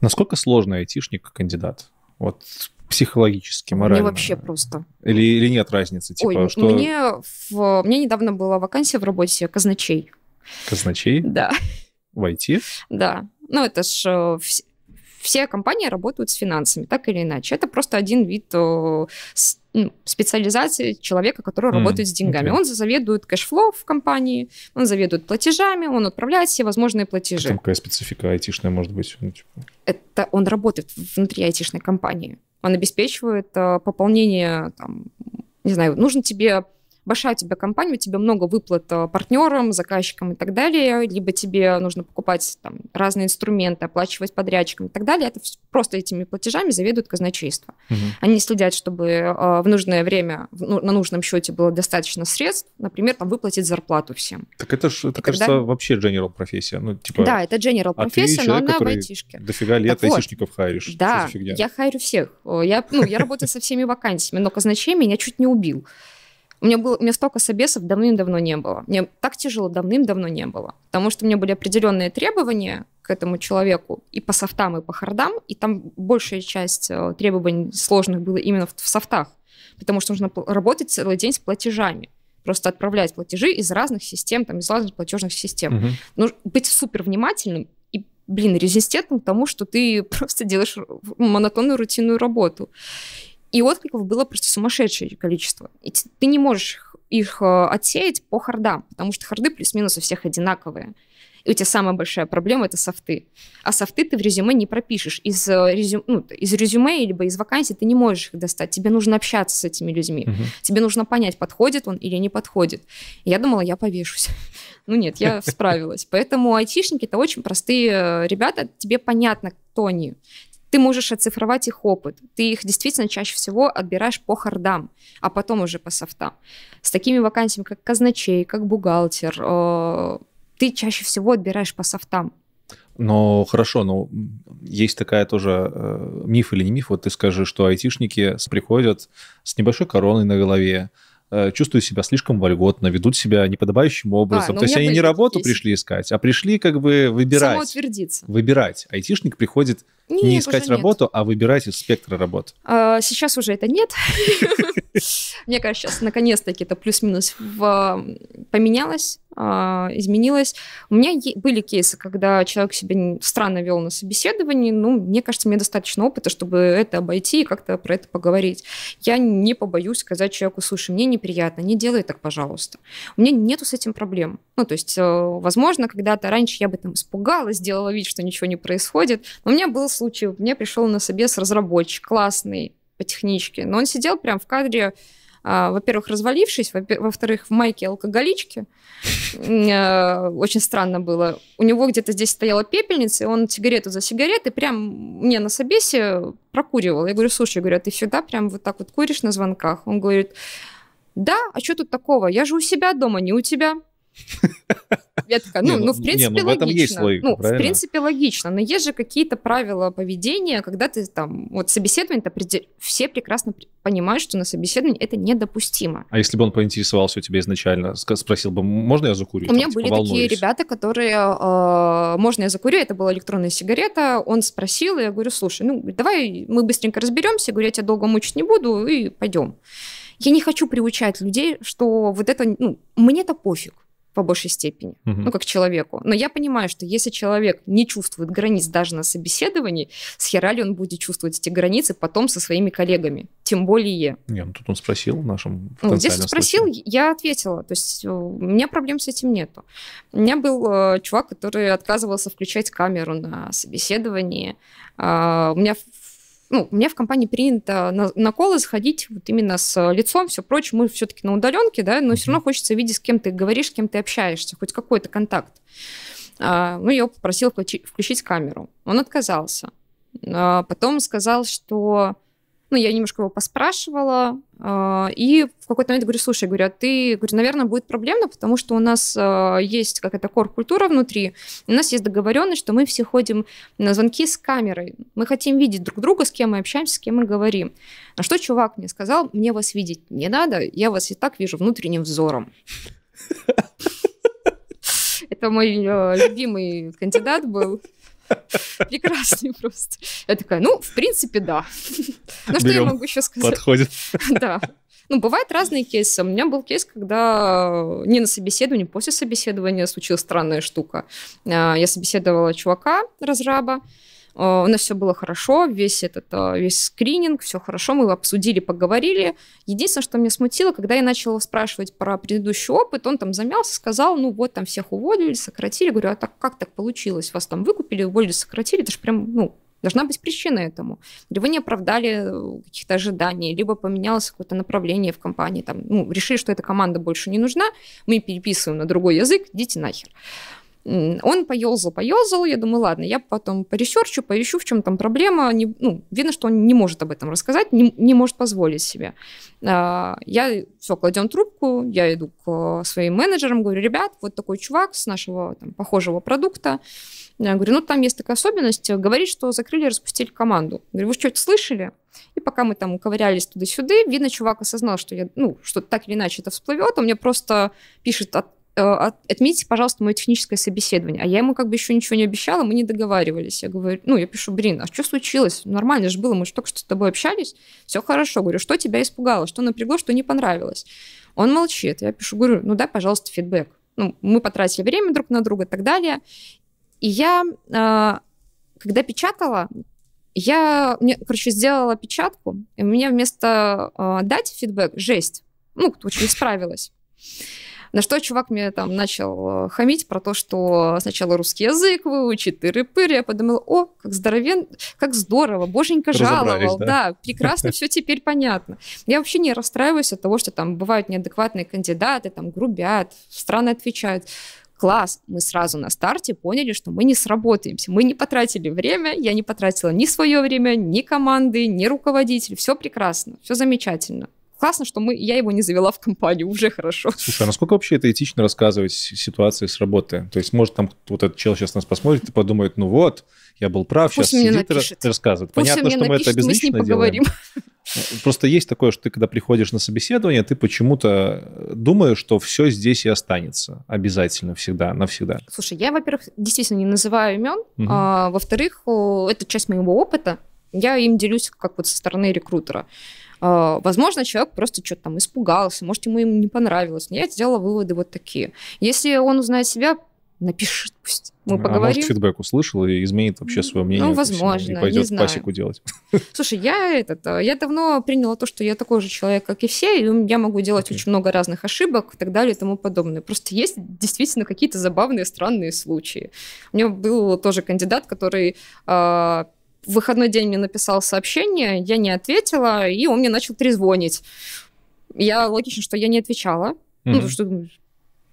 Насколько сложный айтишник-кандидат? Вот психологически, морально? Мне вообще просто. Или, или нет разницы? Типа, Ой, что... мне, в... мне недавно была вакансия в работе казначей. Казначей? Да. В IT? Да. Ну, это ж э, все компании работают с финансами, так или иначе. Это просто один вид э, ну, специализации человека, который mm, работает с деньгами. Okay. Он заведует кэшфлоу в компании, он заведует платежами, он отправляет все возможные а платежи. Там какая специфика айтишная может быть? Ну, типа... Это он работает внутри айтишной компании. Он обеспечивает э, пополнение, там, не знаю, нужен тебе большая у тебя компания, у тебя много выплат э, партнерам, заказчикам и так далее, либо тебе нужно покупать там, разные инструменты, оплачивать подрядчикам и так далее, это просто этими платежами заведует казначейство. Угу. Они следят, чтобы э, в нужное время ну, на нужном счете было достаточно средств, например, там выплатить зарплату всем. Так это же, это, и кажется, тогда... вообще general профессия. Ну, типа... Да, это general а профессия, а человек, но она в айтишке. Дофига лет так айтишников вот. хайришь. Да, я хайрю всех. Я, ну, я работаю со всеми вакансиями, но казначей меня чуть не убил. У меня, было, у меня столько собесов давным-давно не было. Мне так тяжело давным-давно не было. Потому что у меня были определенные требования к этому человеку и по софтам, и по хардам. И там большая часть э, требований сложных было именно в, в софтах. Потому что нужно работать целый день с платежами просто отправлять платежи из разных систем, там, из разных платежных систем. Угу. Ну, быть супер внимательным и, блин, резистентным к тому, что ты просто делаешь монотонную рутинную работу. И откликов было просто сумасшедшее количество. И ты не можешь их э, отсеять по хардам, потому что харды плюс-минус у всех одинаковые. И у тебя самая большая проблема — это софты. А софты ты в резюме не пропишешь. Из, э, резю... ну, из резюме либо из вакансии ты не можешь их достать. Тебе нужно общаться с этими людьми. Угу. Тебе нужно понять, подходит он или не подходит. И я думала, я повешусь. ну нет, я справилась. Поэтому айтишники — это очень простые э, ребята. Тебе понятно, кто они ты можешь оцифровать их опыт. Ты их действительно чаще всего отбираешь по хардам, а потом уже по софтам. С такими вакансиями, как казначей, как бухгалтер, э, ты чаще всего отбираешь по софтам. Но хорошо, но есть такая тоже э, миф или не миф. Вот ты скажи, что айтишники приходят с небольшой короной на голове, Э, чувствуют себя слишком вольготно, ведут себя неподобающим образом. А, ну, То есть они не работу есть. пришли искать, а пришли как бы выбирать. Самоутвердиться. Выбирать. Айтишник приходит нет, не искать работу, нет. а выбирать из спектра работ. А, сейчас уже это нет. Мне кажется, сейчас наконец-таки это плюс-минус поменялось. А, изменилось. У меня были кейсы, когда человек себя странно вел на собеседовании, ну, мне кажется, мне достаточно опыта, чтобы это обойти и как-то про это поговорить. Я не побоюсь сказать человеку, слушай, мне неприятно, не делай так, пожалуйста. У меня нету с этим проблем. Ну, то есть, а, возможно, когда-то раньше я бы там испугалась, сделала вид, что ничего не происходит. Но у меня был случай, мне пришел на собес разработчик, классный, по техничке, но он сидел прям в кадре а, во-первых, развалившись, во-вторых, в майке алкоголички. А, очень странно было. У него где-то здесь стояла пепельница, и он сигарету за сигаретой прям мне на собесе прокуривал. Я говорю, слушай, говорю, а ты всегда прям вот так вот куришь на звонках? Он говорит, да, а что тут такого? Я же у себя дома, не у тебя. Я такая, ну, не, ну, ну, ну в принципе, не, ну, в этом логично. Есть логика, ну, правильно? в принципе, логично. Но есть же какие-то правила поведения, когда ты там, вот собеседование, определ... все прекрасно понимают, что на собеседовании это недопустимо. А если бы он поинтересовался у тебя изначально, спросил бы, можно я закурю? У меня типа, были типа, такие ребята, которые, э, можно я закурю, это была электронная сигарета, он спросил, и я говорю, слушай, ну, давай мы быстренько разберемся, я говорю, я тебя долго мучить не буду, и пойдем. Я не хочу приучать людей, что вот это, ну, мне-то пофиг по большей степени, угу. ну, как человеку. Но я понимаю, что если человек не чувствует границ даже на собеседовании, с хера ли он будет чувствовать эти границы потом со своими коллегами, тем более. Не, ну тут он спросил в нашем Ну, здесь он спросил, случае. я ответила. То есть э, у меня проблем с этим нету. У меня был э, чувак, который отказывался включать камеру на собеседовании. Э, у меня ну, у меня в компании принято на, на колы заходить вот именно с э, лицом, все прочее. Мы все-таки на удаленке, да, но все равно хочется видеть, с кем ты говоришь, с кем ты общаешься, хоть какой-то контакт. А, ну, я попросила включить, включить камеру. Он отказался. А потом сказал, что... Ну, я немножко его поспрашивала, а, и в какой-то момент говорю, слушай, говорю, а ты, говорю, наверное, будет проблемно, потому что у нас а, есть какая-то кор-культура внутри, у нас есть договоренность, что мы все ходим на звонки с камерой, мы хотим видеть друг друга, с кем мы общаемся, с кем мы говорим. А что чувак мне сказал, мне вас видеть не надо, я вас и так вижу внутренним взором. Это мой а, любимый кандидат был. Прекрасный просто. Я такая, ну, в принципе, да. Ну, что я могу еще сказать? Подходит. Да. Ну, бывают разные кейсы. У меня был кейс, когда не на собеседовании, после собеседования случилась странная штука. А, я собеседовала чувака, разраба, а, у нас все было хорошо, весь этот, а, весь скрининг, все хорошо, мы обсудили, поговорили. Единственное, что меня смутило, когда я начала спрашивать про предыдущий опыт, он там замялся, сказал, ну вот там всех уволили, сократили. Говорю, а так как так получилось? Вас там выкупили, уволили, сократили? Это же прям, ну, Должна быть причина этому. Либо вы не оправдали э, каких-то ожиданий, либо поменялось какое-то направление в компании. Там, ну, решили, что эта команда больше не нужна, мы переписываем на другой язык, идите нахер. Он поелзал, поелзал, я думаю, ладно, я потом поресерчу, поищу, в чем там проблема. Не, ну, видно, что он не может об этом рассказать, не, не может позволить себе. А, я все, кладем трубку, я иду к своим менеджерам, говорю, ребят, вот такой чувак с нашего там, похожего продукта, я говорю, ну там есть такая особенность, говорит, что закрыли, распустили команду. Я говорю, вы что-то слышали? И пока мы там ковырялись туда-сюда, видно, чувак осознал, что я, ну, что так или иначе это всплывет, он мне просто пишет от Э, отметьте, пожалуйста, мое техническое собеседование. А я ему как бы еще ничего не обещала, мы не договаривались. Я говорю, ну, я пишу, блин, а что случилось? Нормально же было, мы же только что с тобой общались, все хорошо. Говорю, что тебя испугало, что напрягло, что не понравилось? Он молчит. Я пишу, говорю, ну, дай, пожалуйста, фидбэк. Ну, мы потратили время друг на друга и так далее. И я, э, когда печатала, я, короче, сделала печатку, и у меня вместо э, дать фидбэк жесть. Ну, кто-то очень справилась. На что чувак мне там начал э, хамить про то, что сначала русский язык выучит, и рыпырь. Я подумала, о, как здоровен, как здорово, боженька жаловал. Да? да, прекрасно, все теперь понятно. Я вообще не расстраиваюсь от того, что там бывают неадекватные кандидаты, там грубят, странно отвечают класс, мы сразу на старте поняли, что мы не сработаемся, мы не потратили время, я не потратила ни свое время, ни команды, ни руководитель, все прекрасно, все замечательно классно, что мы, я его не завела в компанию, уже хорошо. Слушай, а насколько вообще это этично рассказывать ситуации с работы? То есть, может, там вот этот чел сейчас нас посмотрит и подумает, ну вот, я был прав, Пусть сейчас сидит напишет. и рассказывает. Пусть Понятно, что напишет, мы это обязательно мы делаем. Ну, просто есть такое, что ты, когда приходишь на собеседование, ты почему-то думаешь, что все здесь и останется. Обязательно, всегда, навсегда. Слушай, я, во-первых, действительно не называю имен. Угу. А, во-вторых, это часть моего опыта. Я им делюсь как вот со стороны рекрутера. А, возможно, человек просто что-то там испугался, может, ему им не понравилось. Но я сделала выводы вот такие. Если он узнает себя, напишет пусть. Мы а поговорим. может, фидбэк услышал и изменит вообще свое ну, мнение. Ну, возможно, всему, И пойдет не пасеку делать. Слушай, я, этот, э, я давно приняла то, что я такой же человек, как и все, и я могу делать okay. очень много разных ошибок и так далее и тому подобное. Просто есть действительно какие-то забавные, странные случаи. У меня был тоже кандидат, который а, в выходной день мне написал сообщение, я не ответила, и он мне начал трезвонить. Я логично, что я не отвечала, mm-hmm. ну, потому что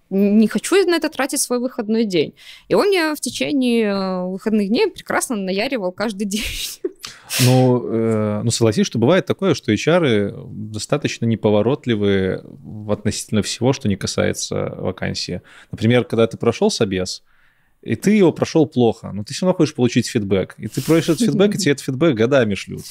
не хочу на это тратить свой выходной день. И он мне в течение э, выходных дней прекрасно наяривал каждый день. Ну, э, ну, согласись, что бывает такое, что HR достаточно неповоротливы относительно всего, что не касается вакансии. Например, когда ты прошел собес, и ты его прошел плохо, но ты все равно хочешь получить фидбэк. И ты просишь этот фидбэк, и тебе этот фидбэк годами шлют.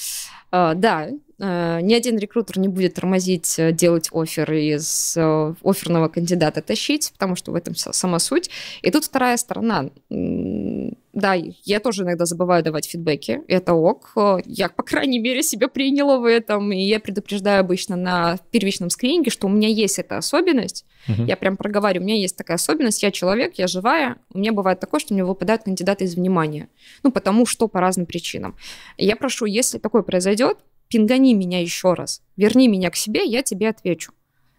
А, да, Э, ни один рекрутер не будет тормозить э, делать офер из э, оферного кандидата тащить, потому что в этом сама суть. И тут вторая сторона. Да, я тоже иногда забываю давать фидбэки, это ок. Я, по крайней мере, себя приняла в этом, и я предупреждаю обычно на первичном скрининге, что у меня есть эта особенность. Угу. Я прям проговариваю, у меня есть такая особенность, я человек, я живая, у меня бывает такое, что мне выпадают кандидаты из внимания. Ну, потому что по разным причинам. Я прошу, если такое произойдет, пингани меня еще раз, верни меня к себе, я тебе отвечу.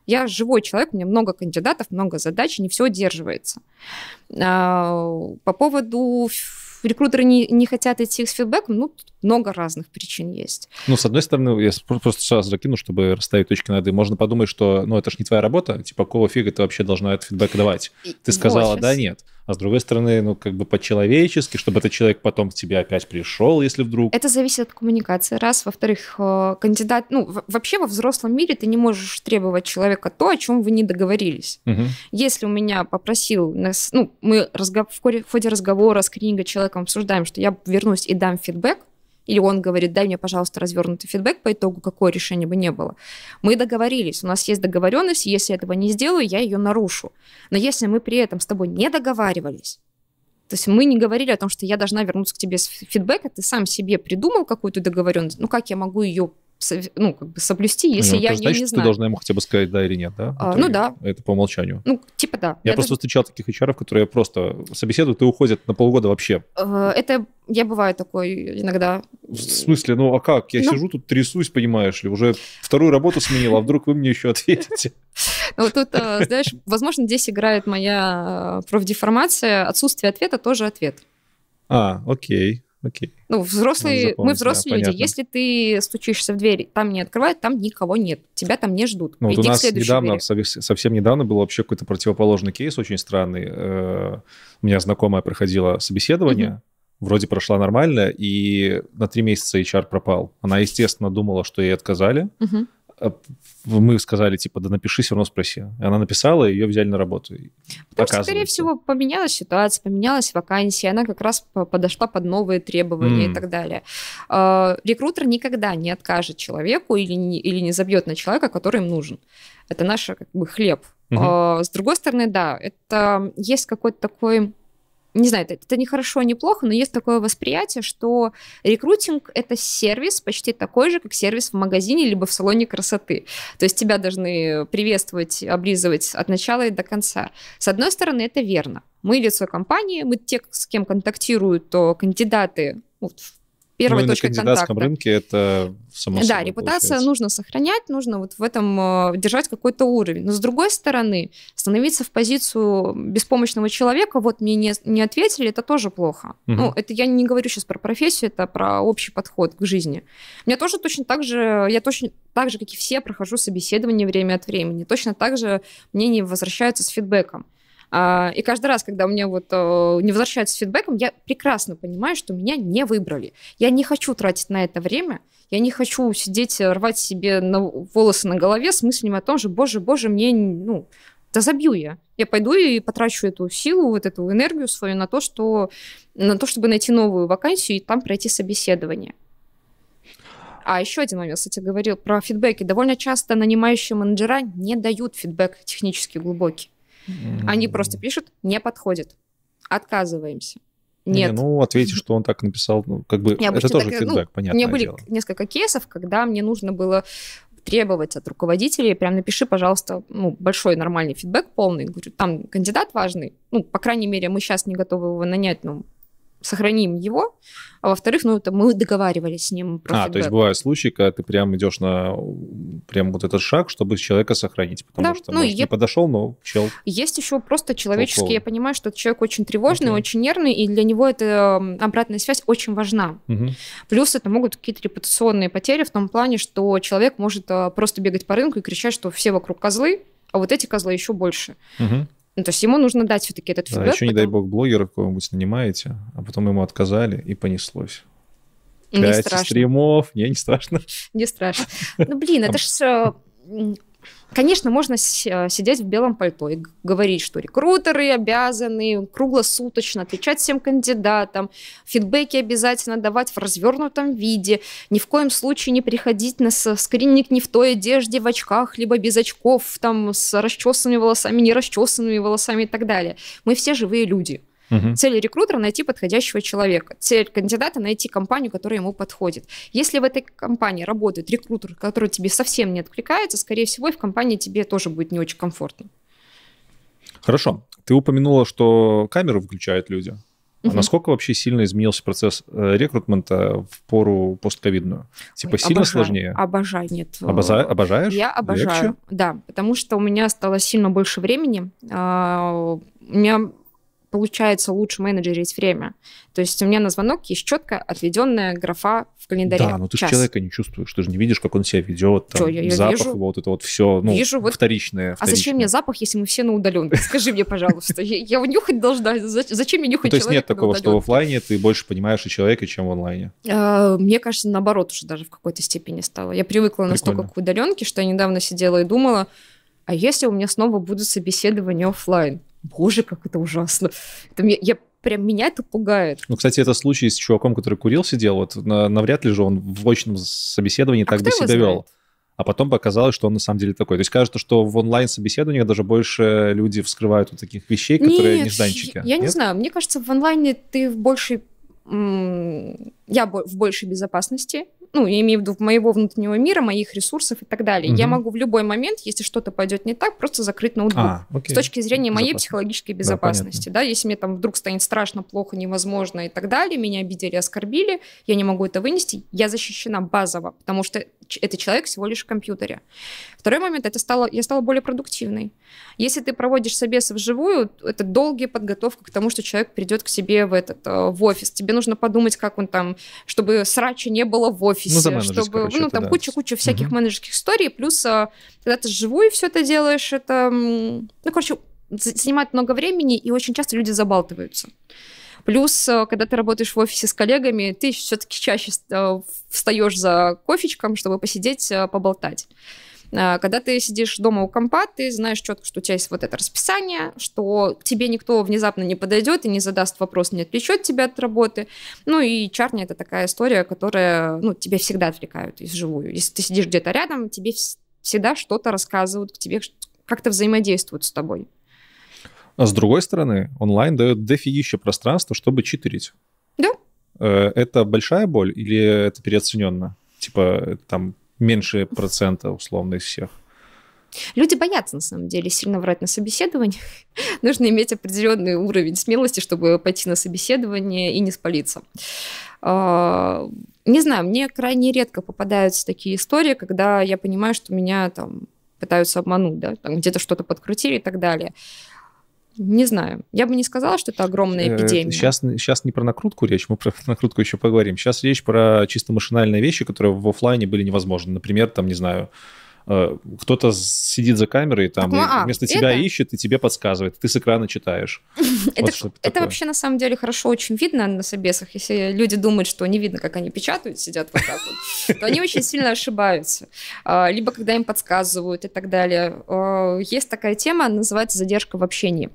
Я живой человек, у меня много кандидатов, много задач, не все держивается. А, по поводу рекрутеры не, не хотят идти с фидбэком, ну, много разных причин есть. Ну, с одной стороны, я просто сразу закину, чтобы расставить точки над «и». Можно подумать, что, ну, это же не твоя работа, типа, какого фига ты вообще должна этот фидбэк давать? Ты сказала, да, нет а с другой стороны, ну, как бы по-человечески, чтобы этот человек потом к тебе опять пришел, если вдруг. Это зависит от коммуникации, раз. Во-вторых, э, кандидат... Ну, вообще во взрослом мире ты не можешь требовать человека то, о чем вы не договорились. Угу. Если у меня попросил... Ну, мы разго... в ходе разговора с человеком обсуждаем, что я вернусь и дам фидбэк, или он говорит, дай мне, пожалуйста, развернутый фидбэк по итогу, какое решение бы не было. Мы договорились, у нас есть договоренность, если этого не сделаю, я ее нарушу. Но если мы при этом с тобой не договаривались, то есть мы не говорили о том, что я должна вернуться к тебе с фидбэка, ты сам себе придумал какую-то договоренность, ну как я могу ее ну, как бы соблюсти, если ну, я значит, ее не знаю. ты должна ему хотя бы сказать да или нет, да? А, ну да. Это по умолчанию. Ну, типа да. Я, я просто даже... встречал таких HR, которые просто собеседуют и уходят на полгода вообще. Э, это я бываю такой иногда. В смысле? Ну, а как? Я ну... сижу тут, трясусь, понимаешь ли, уже вторую работу сменила, а вдруг вы мне еще ответите? Ну, тут, э, знаешь, возможно, здесь играет моя э, профдеформация. Отсутствие ответа тоже ответ. А, окей. Окей. Ну, взрослые, мы взрослые да, люди. Понятно. Если ты стучишься в дверь, там не открывают, там никого нет. Тебя там не ждут. Ну, Иди у нас недавно, двери. совсем недавно был вообще какой-то противоположный кейс очень странный. Э, у меня знакомая проходила собеседование, mm-hmm вроде прошла нормально, и на три месяца HR пропал. Она, естественно, думала, что ей отказали. Угу. А мы сказали, типа, да напиши, все равно спроси. И она написала, ее взяли на работу. Потому что, скорее всего, поменялась ситуация, поменялась вакансия, она как раз подошла под новые требования mm. и так далее. А, рекрутер никогда не откажет человеку или не, или не забьет на человека, который им нужен. Это наш как бы хлеб. Mm-hmm. С другой стороны, да, это есть какой-то такой не знаю, это, это не хорошо, не плохо, но есть такое восприятие, что рекрутинг — это сервис почти такой же, как сервис в магазине либо в салоне красоты. То есть тебя должны приветствовать, облизывать от начала и до конца. С одной стороны, это верно. Мы лицо компании, мы те, с кем контактируют то кандидаты, ну, в Первая ну, точкой контакта. на кандидатском контакта. рынке это само Да, репутация получается. нужно сохранять, нужно вот в этом э, держать какой-то уровень. Но с другой стороны, становиться в позицию беспомощного человека, вот мне не, не ответили, это тоже плохо. Угу. Ну, это я не говорю сейчас про профессию, это про общий подход к жизни. У меня тоже точно так же, я точно так же, как и все, прохожу собеседование время от времени. Точно так же мне не возвращаются с фидбэком. А, и каждый раз, когда мне вот э, не возвращаются с фидбэком, я прекрасно понимаю, что меня не выбрали. Я не хочу тратить на это время, я не хочу сидеть, э, рвать себе на, волосы на голове с мыслями о том же, боже, боже, мне, ну, да забью я. Я пойду и потрачу эту силу, вот эту энергию свою на то, что, на то, чтобы найти новую вакансию и там пройти собеседование. А еще один момент, кстати, говорил про фидбэки. Довольно часто нанимающие менеджера не дают фидбэк технически глубокий. Они просто пишут, не подходит, отказываемся. Нет. Не, ну, ответьте, что он так написал, ну, как бы, это тоже так, э, ну, фидбэк, ну, понятно. У меня были дело. несколько кейсов, когда мне нужно было требовать от руководителей, прям напиши, пожалуйста, ну, большой нормальный фидбэк полный. Говорю, там кандидат важный, ну, по крайней мере, мы сейчас не готовы его нанять, ну сохраним его, а во-вторых, ну, это мы договаривались с ним. Про а, фидбэк. то есть бывают случаи, когда ты прям идешь на прям вот этот шаг, чтобы человека сохранить, потому да, что, ну, может, я... не подошел, но чел... Есть еще просто человеческие, Толковый. я понимаю, что человек очень тревожный, okay. очень нервный, и для него эта обратная связь очень важна. Угу. Плюс это могут какие-то репутационные потери в том плане, что человек может а, просто бегать по рынку и кричать, что все вокруг козлы, а вот эти козлы еще больше. Угу. Ну, то есть ему нужно дать все-таки этот фидбэк. А еще, потом... не дай бог, блогера какого-нибудь нанимаете, а потом ему отказали и понеслось. Не Пять страшно. стримов, не, не страшно. Не страшно. Ну, блин, это ж Конечно, можно э, сидеть в белом пальто и говорить, что рекрутеры обязаны круглосуточно отвечать всем кандидатам, фидбэки обязательно давать в развернутом виде, ни в коем случае не приходить на скринник не в той одежде, в очках, либо без очков, там, с расчесанными волосами, не расчесанными волосами и так далее. Мы все живые люди. Угу. Цель рекрутера найти подходящего человека. Цель кандидата найти компанию, которая ему подходит. Если в этой компании работает рекрутер, который тебе совсем не откликается, скорее всего, и в компании тебе тоже будет не очень комфортно. Хорошо. Ты упомянула, что камеры выключают люди. А насколько вообще сильно изменился процесс э, рекрутмента в пору постковидную? Типа Ой, сильно обожаю, сложнее? Обожаю, нет. Обоза... Обожаешь? Я обожаю, Легче? да, потому что у меня стало сильно больше времени. А, у меня получается лучше менеджерить время. То есть у меня на звонок есть четко отведенная графа в календаре. Да, но ну ты же человека не чувствуешь, ты же не видишь, как он себя ведет, там, Что, я, я запах вижу, его, вот это вот все, ну, вижу, вот... вторичное, вторичное. А зачем мне запах, если мы все на удаленке? Скажи мне, пожалуйста, я его нюхать должна, зачем мне нюхать ну, То есть нет такого, что в офлайне ты больше понимаешь и человека, чем в онлайне? Э, мне кажется, наоборот уже даже в какой-то степени стало. Я привыкла настолько к удаленке, что я недавно сидела и думала, а если у меня снова будут собеседования офлайн? боже, как это ужасно. Это мне, я прям меня это пугает. Ну, кстати, это случай с чуваком, который курил, сидел, вот навряд ли же он в очном собеседовании а так бы себя вел. А потом показалось, что он на самом деле такой. То есть кажется, что в онлайн-собеседованиях даже больше люди вскрывают вот таких вещей, которые Нет, нежданчики. Я, я Нет? не знаю. Мне кажется, в онлайне ты в большей... Я в большей безопасности, ну, я имею в виду моего внутреннего мира, моих ресурсов и так далее. Угу. Я могу в любой момент, если что-то пойдет не так, просто закрыть ноутбук. А, окей. С точки зрения моей Безопасно. психологической безопасности, да, да, если мне там вдруг станет страшно, плохо, невозможно и так далее, меня обидели, оскорбили, я не могу это вынести, я защищена базово, потому что это человек всего лишь в компьютере. Второй момент, это стало, я стала более продуктивной. Если ты проводишь собесы вживую, это долгая подготовка к тому, что человек придет к себе в, этот, э, в офис. Тебе нужно подумать, как он там, чтобы срача не было в офисе, ну, чтобы, ну, короче, ну, там куча-куча да. всяких угу. менеджерских историй, плюс э, когда ты живую все это делаешь, это, ну, короче, занимает много времени, и очень часто люди забалтываются. Плюс, э, когда ты работаешь в офисе с коллегами, ты все-таки чаще э, встаешь за кофечком, чтобы посидеть, э, поболтать. Когда ты сидишь дома у компа, ты знаешь четко, что у тебя есть вот это расписание, что тебе никто внезапно не подойдет и не задаст вопрос, не отвлечет тебя от работы. Ну и чарня это такая история, которая ну, тебя всегда отвлекают из живую. Если ты сидишь где-то рядом, тебе всегда что-то рассказывают, к тебе как-то взаимодействуют с тобой. А с другой стороны, онлайн дает дофигища пространства, чтобы читерить. Да. Э, это большая боль или это переоцененно? Типа там меньше процента условно из всех. Люди боятся, на самом деле, сильно врать на собеседовании. Нужно иметь определенный уровень смелости, чтобы пойти на собеседование и не спалиться. А, не знаю, мне крайне редко попадаются такие истории, когда я понимаю, что меня там пытаются обмануть, да, там где-то что-то подкрутили и так далее. Не знаю. Я бы не сказала, что это огромная э, эпидемия. Сейчас, сейчас не про накрутку речь, мы про накрутку еще поговорим. Сейчас речь про чисто машинальные вещи, которые в офлайне были невозможны. Например, там, не знаю, э, кто-то сидит за камерой, там так, ну, а, вместо это... тебя ищет и тебе подсказывает, ты с экрана читаешь. Это, вот это вообще на самом деле хорошо очень видно на собесах, если люди думают, что не видно, как они печатают, сидят вот так вот, то они очень сильно ошибаются. А, либо когда им подсказывают и так далее. А, есть такая тема, называется задержка в общении.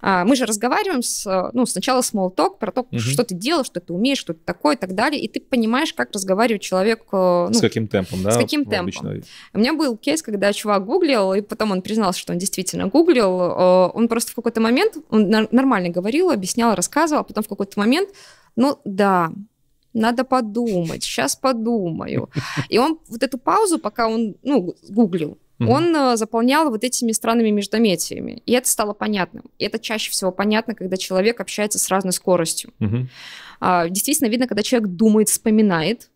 А, мы же разговариваем с, ну, сначала с talk про то, угу. что ты делаешь, что ты умеешь, что ты такое и так далее, и ты понимаешь, как разговаривает человек. Э, ну, с каким темпом, да? С каким ну, темпом. Обычной... У меня был кейс, когда чувак гуглил, и потом он признался, что он действительно гуглил. Э, он просто в какой-то момент, он нормально говорил, объяснял, рассказывал, а потом в какой-то момент, ну да, надо подумать, сейчас подумаю. И он вот эту паузу, пока он, ну, гуглил, угу. он э, заполнял вот этими странными междометиями. И это стало понятным. И это чаще всего понятно, когда человек общается с разной скоростью. Угу. действительно видно, когда человек думает, вспоминает,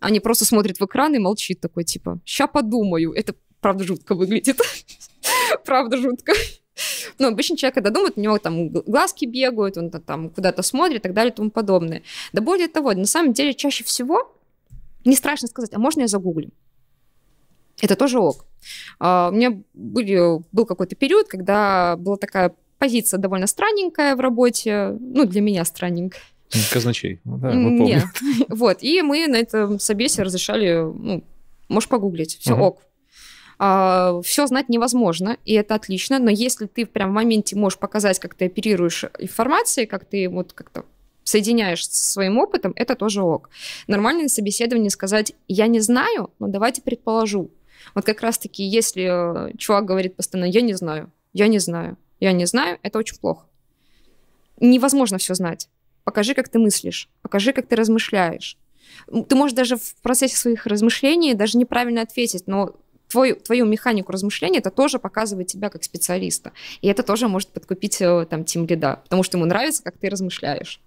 а не просто смотрит в экран и молчит такой, типа, «ща подумаю». Это, правда, жутко выглядит. правда, жутко. Но ну, обычно человек, когда думает, у него там глазки бегают, он там куда-то смотрит и так далее и тому подобное. Да более того, на самом деле чаще всего не страшно сказать, а можно я загуглю? это тоже ок. А, у меня были, был какой-то период, когда была такая позиция довольно странненькая в работе, ну, для меня странненькая. Казначей, ну, да, мы помним. Вот, и мы на этом собесе разрешали, ну, можешь погуглить, все, угу. ок. А, все знать невозможно, и это отлично, но если ты прям в моменте можешь показать, как ты оперируешь информацией, как ты вот как-то соединяешь со своим опытом, это тоже ок. Нормально на собеседовании сказать, я не знаю, но давайте предположу. Вот как раз-таки, если э, чувак говорит постоянно, я не знаю, я не знаю, я не знаю, это очень плохо. Невозможно все знать. Покажи, как ты мыслишь, покажи, как ты размышляешь. Ты можешь даже в процессе своих размышлений даже неправильно ответить, но твою, твою механику размышления, это тоже показывает тебя как специалиста. И это тоже может подкупить э, там тим лида, потому что ему нравится, как ты размышляешь.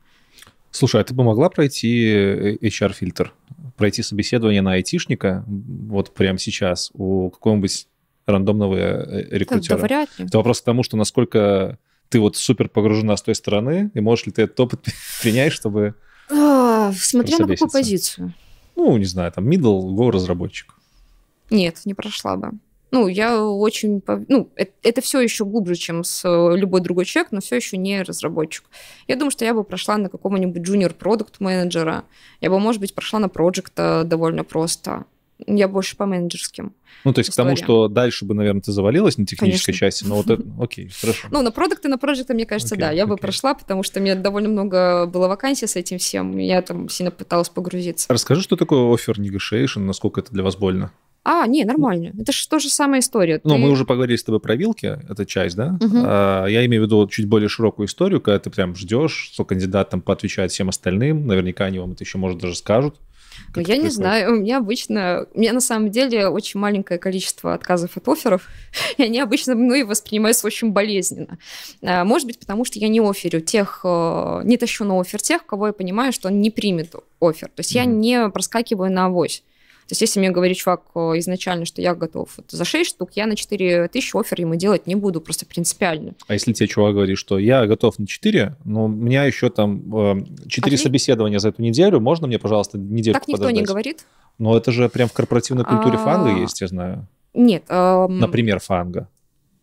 Слушай, а ты бы могла пройти э, HR-фильтр пройти собеседование на айтишника вот прямо сейчас у какого-нибудь рандомного э, рекрутера. Да, вряд ли. Это вопрос к тому, что насколько ты вот супер погружена с той стороны, и можешь ли ты этот опыт принять, чтобы... А, смотря на какую позицию. Ну, не знаю, там, middle, go разработчик. Нет, не прошла бы ну, я очень... Ну, это, это все еще глубже, чем с э, любой другой человек, но все еще не разработчик. Я думаю, что я бы прошла на какого-нибудь junior продукт менеджера я бы, может быть, прошла на проекта довольно просто. Я больше по менеджерским. Ну, то есть история. к тому, что дальше бы, наверное, ты завалилась на технической Конечно. части, но вот это... Ну, окей, хорошо. Ну, на продукты, на проекты, мне кажется, окей, да, я окей. бы прошла, потому что у меня довольно много было вакансий с этим всем, я там сильно пыталась погрузиться. Расскажи, что такое offer negotiation, насколько это для вас больно? А, не, нормально. Это же тоже самая история. Ну, мы уже поговорили с тобой про вилки, это часть, да? Угу. А, я имею в виду чуть более широкую историю, когда ты прям ждешь, что кандидат там поотвечает всем остальным, наверняка они вам это еще, может, даже скажут. ну, я происходит? не знаю, у меня обычно, у меня на самом деле очень маленькое количество отказов от оферов. и они обычно мной ну, воспринимаются очень болезненно. А, может быть, потому что я не оферю тех, э, не тащу на офер тех, кого я понимаю, что он не примет офер. То есть mm-hmm. я не проскакиваю на авось. То есть если мне говорит чувак э, изначально, что я готов вот, за 6 штук, я на 4 тысячи офер ему делать не буду, просто принципиально. А если тебе чувак говорит, что я готов на 4, но у меня еще там 4 э, а собеседования за эту неделю, можно мне, пожалуйста, неделю Так никто не говорит. Но это же прям в корпоративной культуре а... фанга есть, я знаю. Нет. Эм... Например, фанга.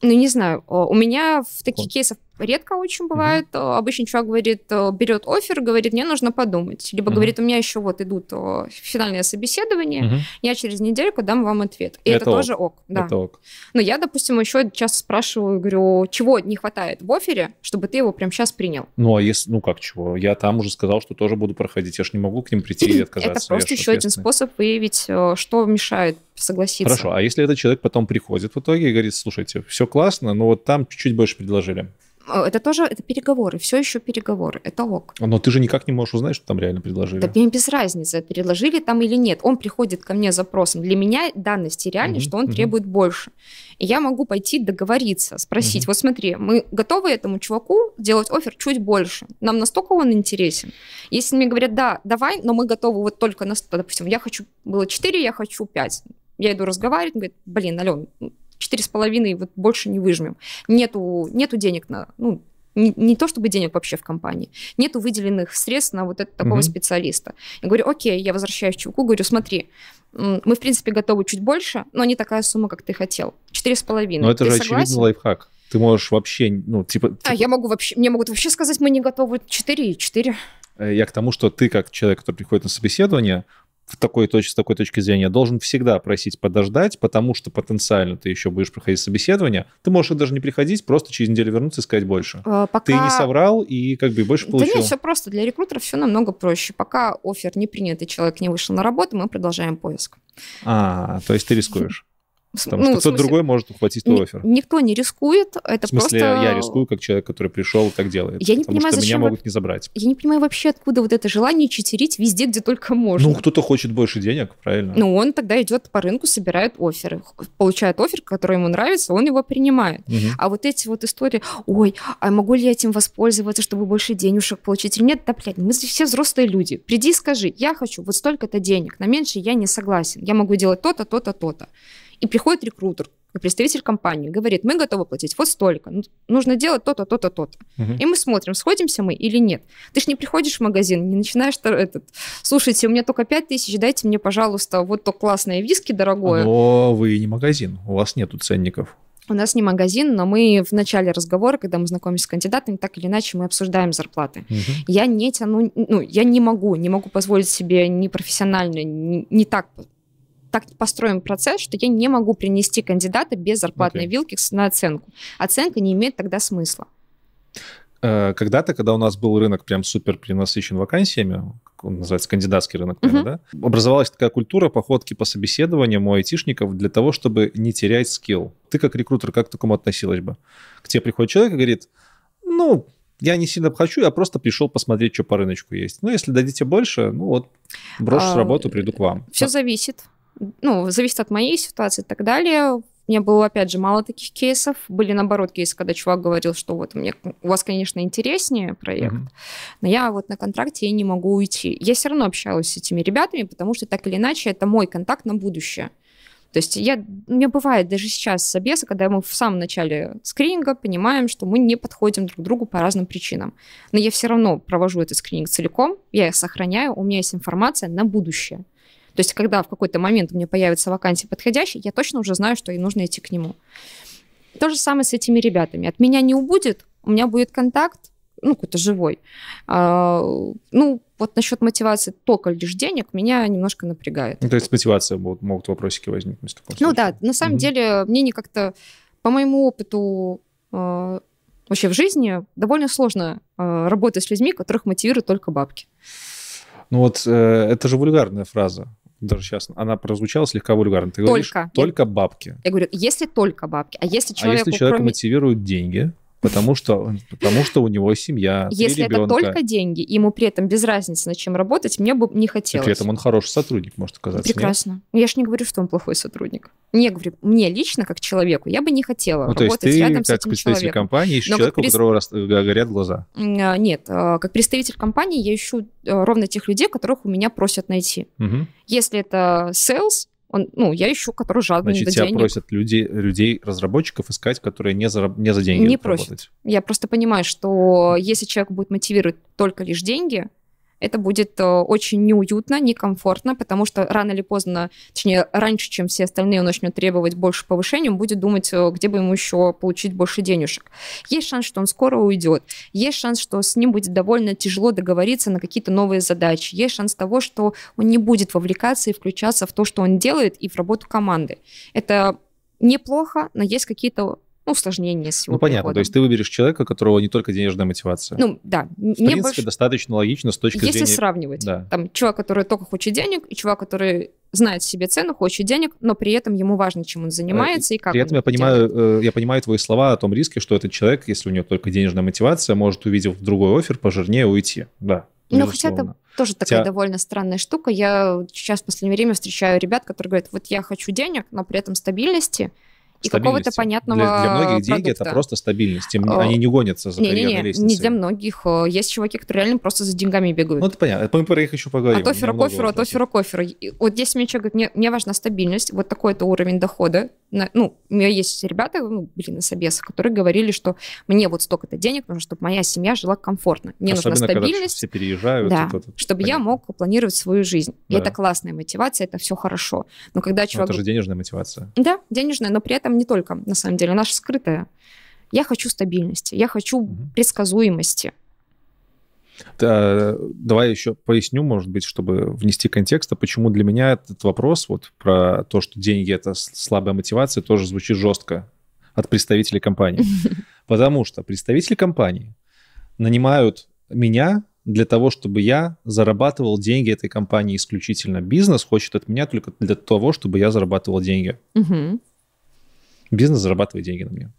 Ну, не знаю. Э, у меня в таких вот. кейсах редко очень бывает. Mm-hmm. Обычно человек говорит, э, берет офер, говорит, мне нужно подумать. Либо mm-hmm. говорит, у меня еще вот идут э, финальные собеседования, mm-hmm. я через недельку дам вам ответ. И это, это ок. тоже ок. Да. Это ок. Но я, допустим, еще часто спрашиваю, говорю, чего не хватает в офере, чтобы ты его прямо сейчас принял. Ну, а если, ну как чего? Я там уже сказал, что тоже буду проходить, я же не могу к ним прийти и отказаться. Это просто еще один способ выявить, что мешает согласиться. Хорошо, а если этот человек потом приходит в итоге и говорит, слушайте, все классно, но вот там чуть-чуть больше предложили. Э, это тоже это переговоры, все еще переговоры, это ок. А, но ты же никак не можешь узнать, что там реально предложили. Да мне без разницы, предложили там или нет. Он приходит ко мне с запросом. Для меня данность реально, угу, что он угу. требует больше. И я могу пойти договориться, спросить, угу. вот смотри, мы готовы этому чуваку делать офер чуть больше. Нам настолько он интересен. Если мне говорят, да, давай, но мы готовы вот только на 100, допустим, я хочу, было 4, я хочу 5. Я иду разговаривать, он говорит, блин, Ален, четыре с половиной вот больше не выжмем. Нету, нету денег на, ну, не, не то чтобы денег вообще в компании, нету выделенных средств на вот этого такого mm-hmm. специалиста. Я говорю, окей, я возвращаюсь к чуваку, говорю, смотри, мы, в принципе, готовы чуть больше, но не такая сумма, как ты хотел. Четыре с половиной. Но это ты же согласен? очевидно лайфхак. Ты можешь вообще, ну, типа... А, типа... А, я могу вообще, мне могут вообще сказать, мы не готовы четыре и четыре. Э, я к тому, что ты, как человек, который приходит на собеседование, в такой точке, с такой точки зрения, должен всегда просить подождать, потому что потенциально ты еще будешь проходить собеседование. Ты можешь даже не приходить, просто через неделю вернуться и сказать больше. Пока... Ты не соврал и как бы больше получил. Да нет, все просто. Для рекрутеров все намного проще. Пока офер не принят и человек не вышел на работу, мы продолжаем поиск. А, то есть ты рискуешь. Потому ну, что кто-то другой может ухватить твой офер. Никто не рискует, это в смысле, просто... я рискую, как человек, который пришел и так делает. Я не потому понимаю, что зачем... меня могут не забрать. Я не понимаю вообще, откуда вот это желание читерить везде, где только можно. Ну, кто-то хочет больше денег, правильно? Ну, он тогда идет по рынку, собирает оферы. Получает офер, который ему нравится, он его принимает. Угу. А вот эти вот истории, ой, а могу ли я этим воспользоваться, чтобы больше денежек получить или нет? Да, блядь, мы все взрослые люди. Приди и скажи, я хочу вот столько-то денег, на меньше я не согласен. Я могу делать то-то, то-то, то-то. И приходит рекрутер, представитель компании, говорит, мы готовы платить вот столько, ну, нужно делать то-то, то-то, то-то. Угу. И мы смотрим, сходимся мы или нет. Ты ж не приходишь в магазин, не начинаешь этот, слушайте, у меня только 5 тысяч, дайте мне, пожалуйста, вот то классное виски дорогое. Но вы не магазин, у вас нету ценников. У нас не магазин, но мы в начале разговора, когда мы знакомимся с кандидатами, так или иначе мы обсуждаем зарплаты. Угу. Я не тяну, ну, я не могу, не могу позволить себе ни профессионально, не так так построен процесс, что я не могу принести кандидата без зарплатной okay. вилки на оценку. Оценка не имеет тогда смысла. Э, когда-то, когда у нас был рынок прям супер перенасыщен вакансиями, он называется, кандидатский рынок, наверное, uh-huh. да? Образовалась такая культура походки по собеседованиям у айтишников для того, чтобы не терять скилл. Ты как рекрутер как к такому относилась бы? К тебе приходит человек и говорит, ну, я не сильно хочу, я просто пришел посмотреть, что по рыночку есть. Ну, если дадите больше, ну вот, брошу а, работу, приду к вам. Все зависит ну, зависит от моей ситуации и так далее. У меня было, опять же, мало таких кейсов. Были, наоборот, кейсы, когда чувак говорил, что вот мне, у вас, конечно, интереснее проект, mm-hmm. но я вот на контракте я не могу уйти. Я все равно общалась с этими ребятами, потому что так или иначе это мой контакт на будущее. То есть я, у меня бывает даже сейчас собесы, когда мы в самом начале скрининга понимаем, что мы не подходим друг к другу по разным причинам. Но я все равно провожу этот скрининг целиком, я их сохраняю, у меня есть информация на будущее. То есть, когда в какой-то момент у меня появится вакансия подходящая, я точно уже знаю, что и нужно идти к нему. То же самое с этими ребятами. От меня не убудет, у меня будет контакт, ну, какой-то живой. А, ну, вот насчет мотивации только лишь денег меня немножко напрягает. Ну, то есть мотивация могут, могут вопросики возникнуть. В таком ну да, на самом mm-hmm. деле мне не как-то, по моему опыту, а, вообще в жизни довольно сложно а, работать с людьми, которых мотивируют только бабки. Ну вот э, это же вульгарная фраза даже сейчас она прозвучала слегка вульгарно. Ты только. говоришь, только бабки. Я говорю, если только бабки. А если человек... А если человек кроме... мотивирует деньги, потому что, потому что у него семья, Если ребенка. это только деньги, ему при этом без разницы, над чем работать, мне бы не хотелось. И при этом он хороший сотрудник, может оказаться. Прекрасно. Нет? Ну, я же не говорю, что он плохой сотрудник. Не говорю, мне лично, как человеку, я бы не хотела ну, работать то есть ты, рядом как с этим представитель человеком. компании ищешь Но человека, пред... у которого рас... горят глаза. А, нет, а, как представитель компании я ищу э, ровно тех людей, которых у меня просят найти. Угу. Если это sales, он, ну, я ищу, который жадный Значит, до тебя денег. просят людей, людей, разработчиков искать, которые не за, не за деньги не просят. Я просто понимаю, что если человек будет мотивировать только лишь деньги, это будет э, очень неуютно, некомфортно, потому что рано или поздно, точнее, раньше, чем все остальные, он начнет требовать больше повышения, он будет думать, э, где бы ему еще получить больше денежек. Есть шанс, что он скоро уйдет. Есть шанс, что с ним будет довольно тяжело договориться на какие-то новые задачи. Есть шанс того, что он не будет вовлекаться и включаться в то, что он делает, и в работу команды. Это неплохо, но есть какие-то ну, усложнение всего. Ну, понятно, приходом. то есть ты выберешь человека, у которого не только денежная мотивация. Ну, да. В мне принципе, больше... достаточно логично с точки Если зрения... Если сравнивать, да. там, чувак, который только хочет денег, и чувак, который знает себе цену, хочет денег, но при этом ему важно, чем он э, занимается и как. При этом я понимаю, э, я понимаю твои слова о том риске, что этот человек, если у него только денежная мотивация, может увидев другой офер пожирнее уйти. Да. Ну хотя это тоже такая Тебя... довольно странная штука. Я сейчас в последнее время встречаю ребят, которые говорят, вот я хочу денег, но при этом стабильности и какого-то понятного для, для многих продукта. деньги это просто стабильность, uh, они не гонятся за не, карьерной не, не, лестницей. Не для многих. Э, есть чуваки, которые реально просто за деньгами бегают. Ну, это понятно. Мы про их еще поговорим. От оффера к офферу, от оффера к офферу. Вот здесь мне человек говорит, мне, мне важна стабильность, вот такой-то уровень дохода. Ну, у меня есть ребята, ну, блин, на собесах, которые говорили, что мне вот столько-то денег нужно, чтобы моя семья жила комфортно. Мне Особенно, нужна стабильность. все переезжают. Да, это, это, чтобы понятно. я мог планировать свою жизнь. Да. И это классная мотивация, это все хорошо. Но когда человек... Но это же денежная мотивация. Да, денежная, но при этом этом не только, на самом деле, наша скрытая. Я хочу стабильности, я хочу предсказуемости. Да, давай еще поясню, может быть, чтобы внести контекста, почему для меня этот вопрос вот про то, что деньги это слабая мотивация, тоже звучит жестко от представителей компании. Потому что представители компании нанимают меня для того, чтобы я зарабатывал деньги этой компании исключительно. Бизнес хочет от меня только для того, чтобы я зарабатывал деньги. Угу. Бизнес зарабатывает деньги на мне.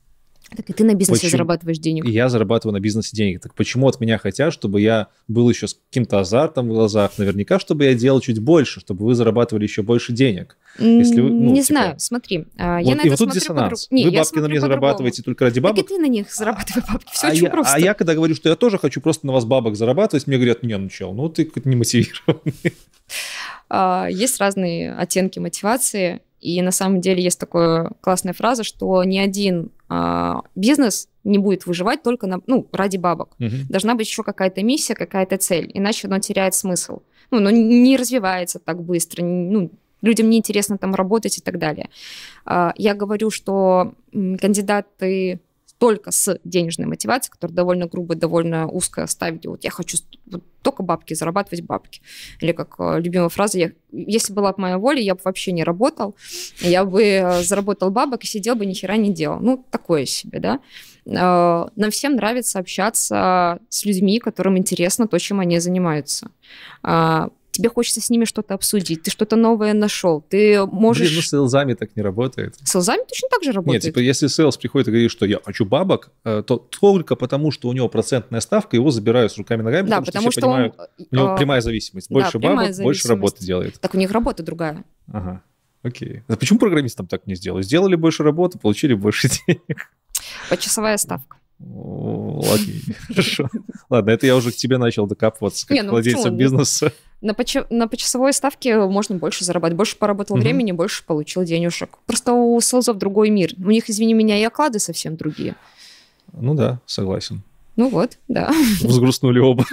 Так и ты на бизнесе почему? зарабатываешь денег. И я зарабатываю на бизнесе деньги. Так почему от меня хотят, чтобы я был еще с каким-то азартом в глазах? Наверняка, чтобы я делал чуть больше, чтобы вы зарабатывали еще больше денег. Если вы, ну, не типа... знаю, смотри. А, я вот, на и это вот тут диссонанс. Не, вы бабки на меня зарабатываете только ради бабок. Так и ты на них зарабатывай бабки, все а очень я, а просто. А я когда говорю, что я тоже хочу просто на вас бабок зарабатывать, мне говорят, не, ну чел, ну ты как-то не мотивированный. А, есть разные оттенки мотивации. И на самом деле есть такая классная фраза, что ни один а, бизнес не будет выживать только на, ну, ради бабок. Угу. Должна быть еще какая-то миссия, какая-то цель, иначе оно теряет смысл. Ну, оно не развивается так быстро, ну, людям неинтересно там работать и так далее. А, я говорю, что кандидаты только с денежной мотивацией, которая довольно грубая, довольно узкая, ставить. Вот я хочу вот, только бабки, зарабатывать бабки. Или как э, любимая фраза, я, если была бы моя воля, я бы вообще не работал, я бы э, заработал бабок и сидел бы ни хера не делал. Ну, такое себе, да. Э, нам всем нравится общаться с людьми, которым интересно то, чем они занимаются тебе хочется с ними что-то обсудить, ты что-то новое нашел, ты можешь... Блин, ну с селзами так не работает. С селзами точно так же работает. Нет, типа если селс приходит и говорит, что я хочу бабок, э, то только потому, что у него процентная ставка, его забирают с руками и ногами, да, потому, потому что, понимают, он... Э, у него э, прямая зависимость. Больше да, бабок, зависимость. больше работы делает. Так у них работа другая. Ага. Окей. А почему программистам так не сделали? Сделали больше работы, получили больше денег. Почасовая ставка. Ладно, хорошо. Ладно, это я уже к тебе начал докапываться, как ну владельцем бизнеса на, поч... на почасовой ставке можно больше зарабатывать. Больше поработал угу. времени, больше получил денежек. Просто у селзов другой мир. У них, извини меня, и оклады совсем другие. Ну да, согласен. Ну вот, да. Взгрустнули оба.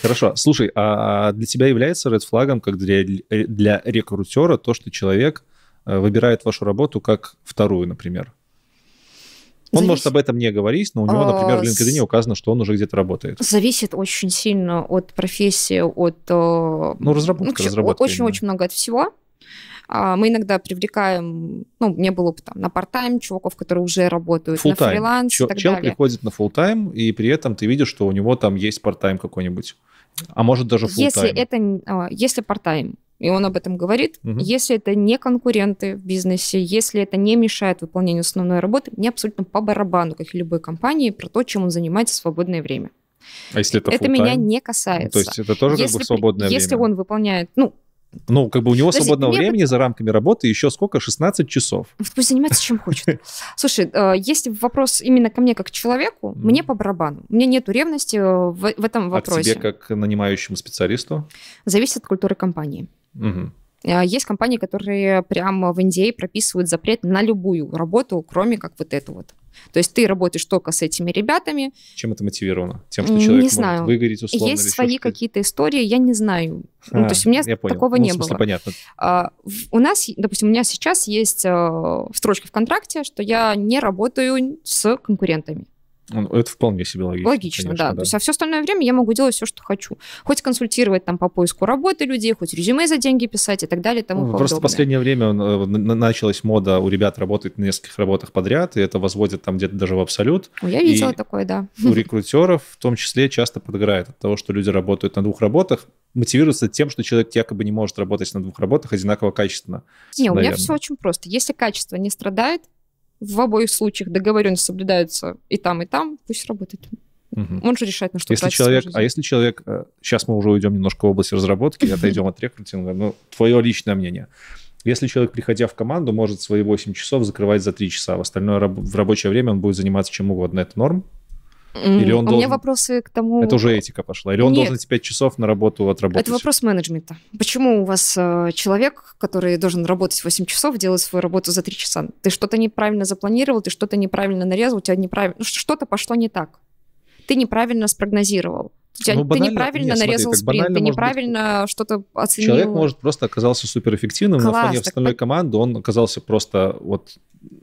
Хорошо. Слушай, а, а для тебя является ред флагом, как для, э, для рекрутера, то, что человек э, выбирает вашу работу как вторую, например? Он Завис... может об этом не говорить, но у него, например, в а, LinkedIn указано, что он уже где-то работает. Зависит очень сильно от профессии, от... Э, ну, разработка, ну, разработка. Очень-очень много от всего. А, мы иногда привлекаем, ну, не было бы там, на part-time чуваков, которые уже работают, full на фриланс Чел, и так чел далее. приходит на full-time, и при этом ты видишь, что у него там есть part-time какой-нибудь. А может даже full-time. Если, это, а, если part-time, и он об этом говорит. Угу. Если это не конкуренты в бизнесе, если это не мешает выполнению основной работы, мне абсолютно по барабану, как и любой компании, про то, чем он занимается в свободное время. А если это Это меня не ну, касается. То есть это тоже если, как бы свободное если время? Если он выполняет, ну, ну, как бы у него Подожди, свободного времени за рамками работы еще сколько? 16 часов. Пусть занимается чем хочет. Слушай, э, есть вопрос именно ко мне как человеку, мне по барабану. У меня нет ревности э, в, этом а вопросе. А тебе как нанимающему специалисту? Зависит от культуры компании. Э, есть компании, которые прямо в Индии прописывают запрет на любую работу, кроме как вот эту вот. То есть ты работаешь только с этими ребятами. Чем это мотивировано? Тем, что человек не знаю. может выгореть условно? Есть свои какие-то истории, я не знаю. А, ну, то а, есть у меня такого ну, не смысле, было. понятно. А, у нас, допустим, у меня сейчас есть а, строчка в контракте, что я не работаю с конкурентами. Это вполне себе логично. Логично, конечно, да. да. То есть, а все остальное время я могу делать все, что хочу. Хоть консультировать там по поиску работы людей, хоть резюме за деньги писать и так далее. Тому ну, просто в последнее время э, началась мода у ребят работать на нескольких работах подряд, и это возводит там где-то даже в абсолют. Я видела и такое, да. У рекрутеров в том числе часто подгорает от того, что люди работают на двух работах, мотивируется тем, что человек якобы не может работать на двух работах одинаково качественно. Не, наверное. у меня все очень просто. Если качество не страдает, в обоих случаях договоренности соблюдаются и там, и там, пусть работает. Угу. Он же решает, на что если человек, А если человек... Э, сейчас мы уже уйдем немножко в область разработки, отойдем от рекрутинга. Ну, твое личное мнение. Если человек, приходя в команду, может свои 8 часов закрывать за 3 часа, в остальное в рабочее время он будет заниматься чем угодно. Это норм? Или он а У должен... меня вопросы к тому... Это уже этика пошла. Или он Нет. должен эти 5 часов на работу отработать? Это вопрос менеджмента. Почему у вас э, человек, который должен работать 8 часов, делает свою работу за 3 часа? Ты что-то неправильно запланировал, ты что-то неправильно нарезал, у тебя неправильно... Ну, что-то пошло не так. Ты неправильно спрогнозировал. Слушай, ну, ты банально, неправильно нет, нарезал смотри, спринт, ты неправильно быть, что-то оценил. Человек, может, просто оказался суперэффективным Класс, на фоне остальной так... команды, он оказался просто вот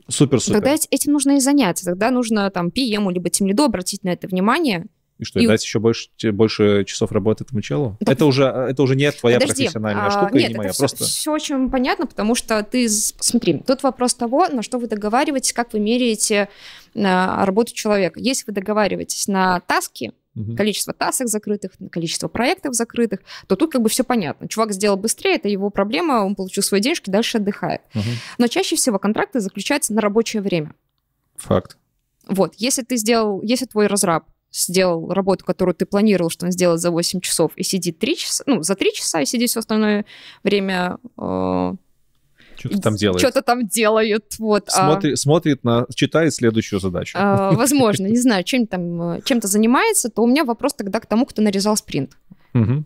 супер-супер. Тогда этим нужно и заняться, тогда нужно там PM либо тем тимлиду обратить на это внимание, и что, и... дать еще больше, больше часов работы этому челу? Так... Это, уже, это уже не твоя Подожди. профессиональная а, штука, нет, не моя. Все, просто... все очень понятно, потому что ты... Смотри, тут вопрос того, на что вы договариваетесь, как вы меряете э, работу человека. Если вы договариваетесь на таски, угу. количество тасок закрытых, количество проектов закрытых, то тут как бы все понятно. Чувак сделал быстрее, это его проблема, он получил свои денежки, дальше отдыхает. Угу. Но чаще всего контракты заключаются на рабочее время. Факт. Вот, если ты сделал, если твой разраб сделал работу, которую ты планировал, что он сделает за 8 часов, и сидит 3 часа, ну, за 3 часа, и сидит все остальное время э, что-то там делает. Что-то там делает, вот. А. Смотри, а... Смотрит на, читает следующую задачу. А, возможно, не знаю, чем там, э, чем-то занимается, то у меня вопрос тогда к тому, кто нарезал спринт. Угу.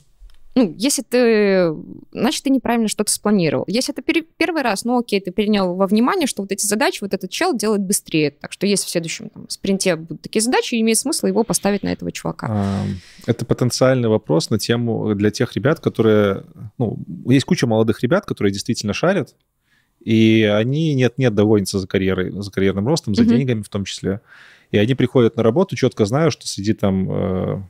Ну, если ты... Значит, ты неправильно что-то спланировал. Если это пер- первый раз, ну окей, ты принял во внимание, что вот эти задачи вот этот чел делает быстрее. Так что если в следующем там, спринте будут такие задачи, имеет смысл его поставить на этого чувака. А, это потенциальный вопрос на тему для тех ребят, которые... Ну, есть куча молодых ребят, которые действительно шарят, и они нет-нет доводятся за карьерой, за карьерным ростом, за mm-hmm. деньгами в том числе. И они приходят на работу, четко знают что среди там э,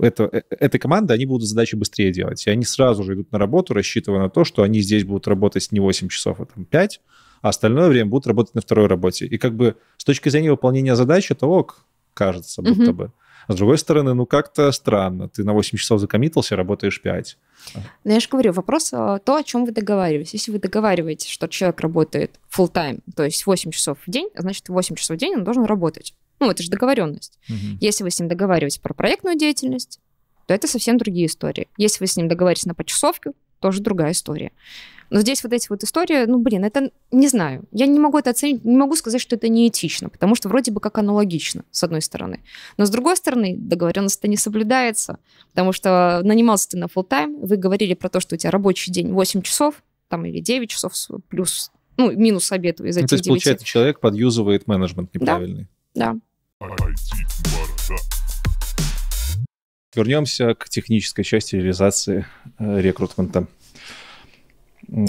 это, э, этой команды они будут задачи быстрее делать. И они сразу же идут на работу, рассчитывая на то, что они здесь будут работать не 8 часов, а там 5, а остальное время будут работать на второй работе. И как бы с точки зрения выполнения задачи, это ок, кажется, будто mm-hmm. бы с другой стороны, ну как-то странно. Ты на 8 часов закоммитился, работаешь 5. Но ну, я же говорю, вопрос э, то, о чем вы договариваетесь. Если вы договариваетесь, что человек работает full time то есть 8 часов в день, значит, 8 часов в день он должен работать. Ну, это же договоренность. Угу. Если вы с ним договариваетесь про проектную деятельность, то это совсем другие истории. Если вы с ним договариваетесь на почасовку, тоже другая история. Но здесь вот эти вот истории, ну, блин, это не знаю. Я не могу это оценить, не могу сказать, что это неэтично, потому что вроде бы как аналогично, с одной стороны. Но с другой стороны, договоренность-то не соблюдается, потому что нанимался ты на full тайм вы говорили про то, что у тебя рабочий день 8 часов, там, или 9 часов плюс, ну, минус обед из этих ну, То есть, 9. получается, человек подъюзывает менеджмент неправильный. Да, да. Вернемся к технической части реализации э, рекрутмента.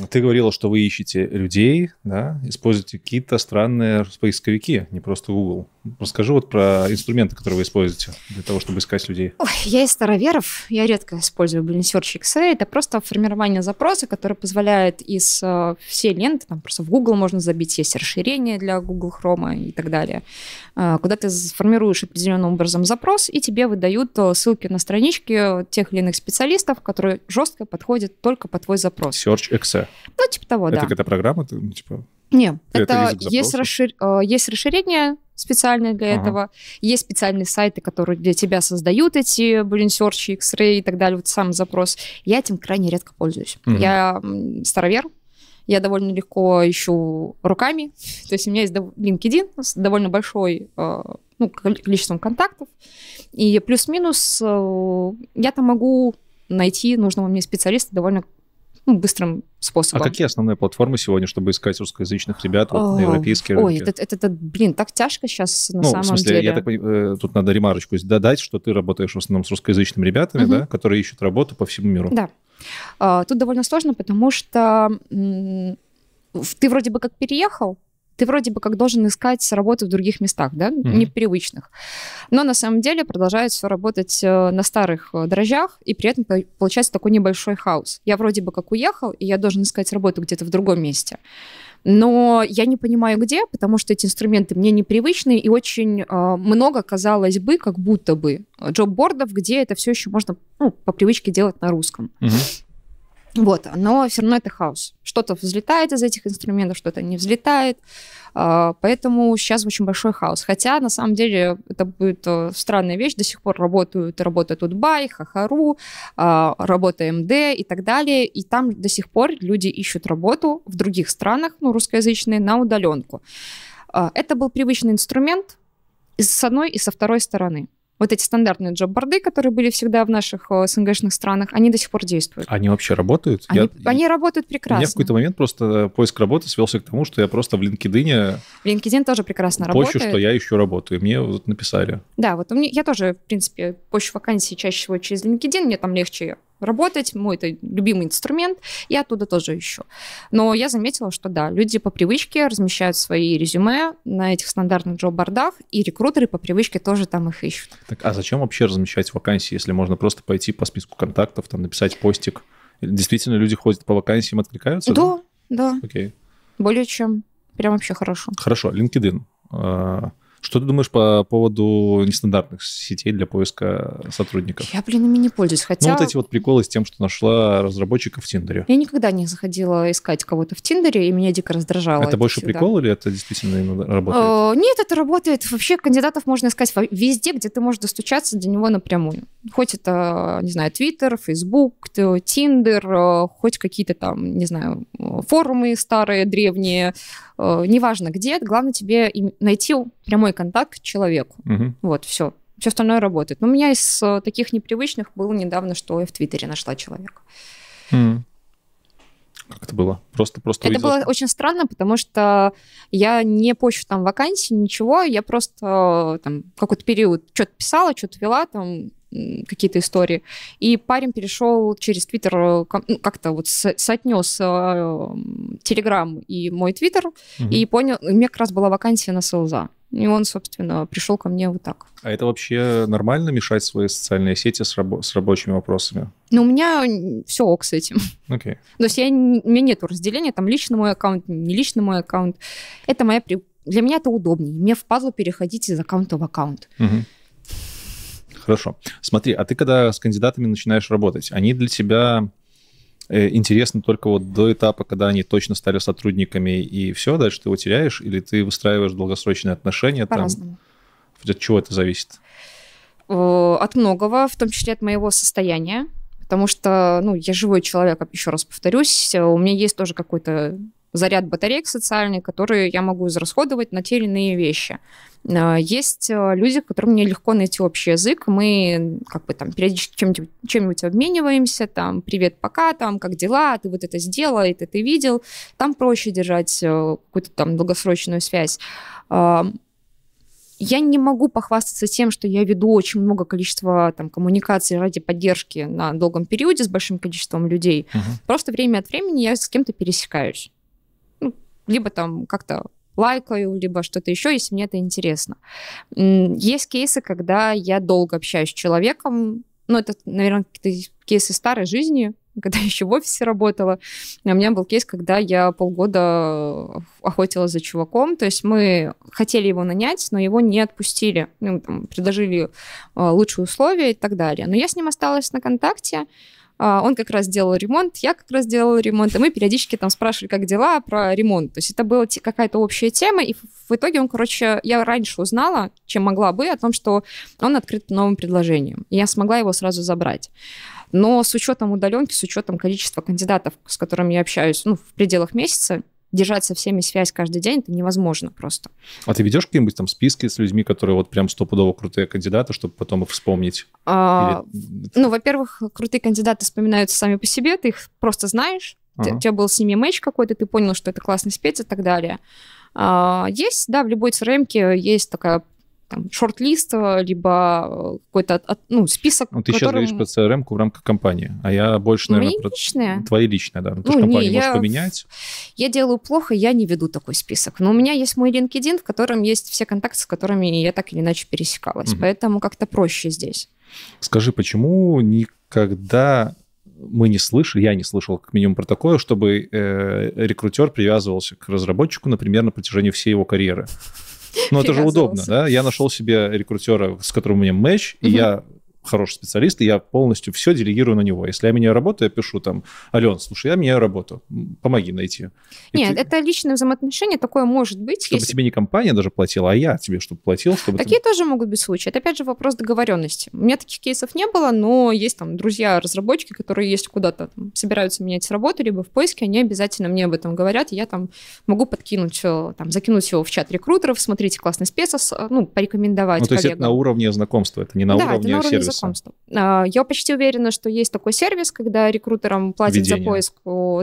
Ты говорила, что вы ищете людей, да, используете какие-то странные поисковики, а не просто Google расскажу вот про инструменты, которые вы используете для того, чтобы искать людей. Ой, я из староверов, я редко использую Blin Search XA. Это просто формирование запроса, который позволяет из э, всей ленты, там просто в Google можно забить, есть расширение для Google Chrome и так далее, э, куда ты формируешь определенным образом запрос, и тебе выдают э, ссылки на странички тех или иных специалистов, которые жестко подходят только по твой запрос. Search XA. Ну, типа того, это да. Это какая-то программа? Ну, типа... Нет, это, это есть, расшир... Э, есть расширение, специальные для ага. этого. Есть специальные сайты, которые для тебя создают эти, блин, серчи, X-Ray и так далее, вот сам запрос. Я этим крайне редко пользуюсь. Угу. Я старовер, я довольно легко ищу руками. То есть у меня есть LinkedIn с довольно большой э, ну, количеством контактов. И плюс-минус э, я там могу найти нужного мне специалиста довольно ну, быстрым способом. А какие основные платформы сегодня, чтобы искать русскоязычных ребят вот, на европейские Ой, это, это, это, блин, так тяжко сейчас на ну, самом в смысле, деле. Я так, э, тут надо ремарочку додать, что ты работаешь в основном с русскоязычными ребятами, угу. да, которые ищут работу по всему миру. Да. А, тут довольно сложно, потому что ты вроде бы как переехал, ты вроде бы как должен искать работу в других местах, да, mm-hmm. непривычных. Но на самом деле продолжает все работать э, на старых э, дрожжах, и при этом получается такой небольшой хаос. Я вроде бы как уехал, и я должен искать работу где-то в другом месте. Но я не понимаю, где, потому что эти инструменты мне непривычны, и очень э, много, казалось бы, как будто бы э, джоб где это все еще можно ну, по привычке делать на русском. Mm-hmm. Вот, но все равно это хаос. Что-то взлетает из этих инструментов, что-то не взлетает. А, поэтому сейчас очень большой хаос. Хотя, на самом деле, это будет э, странная вещь. До сих пор работают, работают Удбай, Хахару, а, работа МД и так далее. И там до сих пор люди ищут работу в других странах, ну, русскоязычные, на удаленку. А, это был привычный инструмент с одной и со второй стороны вот эти стандартные джоб-борды, которые были всегда в наших э, СНГшных странах, они до сих пор действуют. Они вообще работают? Они, я, они работают прекрасно. У меня в какой-то момент просто э, поиск работы свелся к тому, что я просто в LinkedIn... LinkedIn тоже прекрасно почву, работает. Почву, что я еще работаю, мне вот написали. Да, вот у меня я тоже, в принципе, почву вакансий чаще всего через LinkedIn, мне там легче работать, мой это любимый инструмент, я оттуда тоже ищу. Но я заметила, что да, люди по привычке размещают свои резюме на этих стандартных джоб-бордах, и рекрутеры по привычке тоже там их ищут. Так, а зачем вообще размещать вакансии, если можно просто пойти по списку контактов, там написать постик? Действительно, люди ходят по вакансиям, откликаются? Да, да. да. Окей. Более чем. Прям вообще хорошо. Хорошо. LinkedIn. А, что ты думаешь по поводу нестандартных сетей для поиска сотрудников? Я, блин, ими не пользуюсь. Ну, хотя... Ну, вот эти вот приколы с тем, что нашла разработчиков в Тиндере. Я никогда не заходила искать кого-то в Тиндере, и меня дико раздражало. Это, это больше всегда. прикол или это действительно работает? Э, нет, это работает. Вообще кандидатов можно искать везде, где ты можешь достучаться до него напрямую. Хоть это, не знаю, Твиттер, Фейсбук, Тиндер, э, хоть какие-то там, не знаю, э, форумы старые, древние, Э, неважно где, главное тебе найти прямой контакт к человеку. Угу. Вот, все. Все остальное работает. Но у меня из э, таких непривычных было недавно, что я в Твиттере нашла человека. Mm. Как это было? Просто, просто. Это было очень странно, потому что я не пощу там вакансии, ничего, я просто э, там какой-то период что-то писала, что-то вела, там какие-то истории. И парень перешел через Твиттер, э, ну, как-то вот соотнес э, Телеграм и мой Твиттер, угу. и понял, у меня как раз была вакансия на СЛЗа. И он, собственно, пришел ко мне вот так. А это вообще нормально мешать свои социальные сети с, рабо- с рабочими вопросами? Ну, у меня все ок с этим. Okay. То есть я, у меня нет разделения, там, лично мой аккаунт, не лично мой аккаунт. Это моя... Для меня это удобнее. Мне в впадло переходить из аккаунта в аккаунт. Uh-huh хорошо. Смотри, а ты когда с кандидатами начинаешь работать, они для тебя э, интересны только вот до этапа, когда они точно стали сотрудниками, и все, дальше ты его теряешь, или ты выстраиваешь долгосрочные отношения? разному Там, от чего это зависит? Э, от многого, в том числе от моего состояния, потому что, ну, я живой человек, еще раз повторюсь, у меня есть тоже какой-то заряд батареек социальный, который я могу израсходовать на те или иные вещи. Э, есть э, люди, которым мне легко найти общий язык, мы как бы там периодически чем-нибудь, чем обмениваемся, там, привет, пока, там, как дела, ты вот это сделал, это ты видел, там проще держать э, какую-то там долгосрочную связь. Я не могу похвастаться тем, что я веду очень много количества там, коммуникаций ради поддержки на долгом периоде с большим количеством людей. Угу. Просто время от времени я с кем-то пересекаюсь либо там как-то лайкаю, либо что-то еще, если мне это интересно. Есть кейсы, когда я долго общаюсь с человеком, ну, это, наверное, какие-то кейсы старой жизни, когда еще в офисе работала. А у меня был кейс, когда я полгода охотилась за чуваком. То есть мы хотели его нанять, но его не отпустили. Ну, там, предложили а, лучшие условия и так далее. Но я с ним осталась на контакте. А, он как раз делал ремонт, я как раз делала ремонт, и мы периодически там спрашивали, как дела, про ремонт. То есть это была какая-то общая тема, и в итоге он, короче, я раньше узнала, чем могла бы, о том, что он открыт новым предложением, и я смогла его сразу забрать. Но с учетом удаленки, с учетом количества кандидатов, с которыми я общаюсь, ну, в пределах месяца, держать со всеми связь каждый день, это невозможно просто. А ты ведешь какие-нибудь там списки с людьми, которые вот прям стопудово крутые кандидаты, чтобы потом их вспомнить? А, Или... Ну, во-первых, крутые кандидаты вспоминаются сами по себе, ты их просто знаешь, ага. у тебя был с ними матч какой-то, ты понял, что это классный спец и так далее. А, есть, да, в любой crm есть такая там шорт-лист, э, либо э, какой-то ну, список. Ну, ты которым... сейчас говоришь про crm в рамках компании, а я больше, наверное, Мои про... личные? твои личные, да. Ну, то, ну, компания не, может я... поменять. Я делаю плохо, я не веду такой список. Но у меня есть мой LinkedIn, в котором есть все контакты, с которыми я так или иначе пересекалась. Mm-hmm. Поэтому как-то проще здесь. Скажи, почему никогда мы не слышали, я не слышал как минимум про такое, чтобы э, рекрутер привязывался к разработчику, например, на протяжении всей его карьеры. Но это же удобно, да? Я нашел себе рекрутера, с которым у меня матч, и я хороший специалист, и я полностью все делегирую на него. Если я меняю работу, я пишу там, Ален, слушай, я меняю работу, помоги найти. И Нет, ты... это личное взаимоотношение, такое может быть. Чтобы если... тебе не компания даже платила, а я тебе чтобы платил. Чтобы Такие ты... тоже могут быть случаи. Это опять же вопрос договоренности. У меня таких кейсов не было, но есть там друзья-разработчики, которые есть куда-то там, собираются менять работу, либо в поиске, они обязательно мне об этом говорят, и я там могу подкинуть, э, там, закинуть его в чат рекрутеров, смотрите, классный спецос, э, ну, порекомендовать ну, то коллегам. есть это на уровне знакомства, это не на да, уровне на уровне сервиса знакомством. А, я почти уверена, что есть такой сервис, когда рекрутерам платят Ведение. за поиск.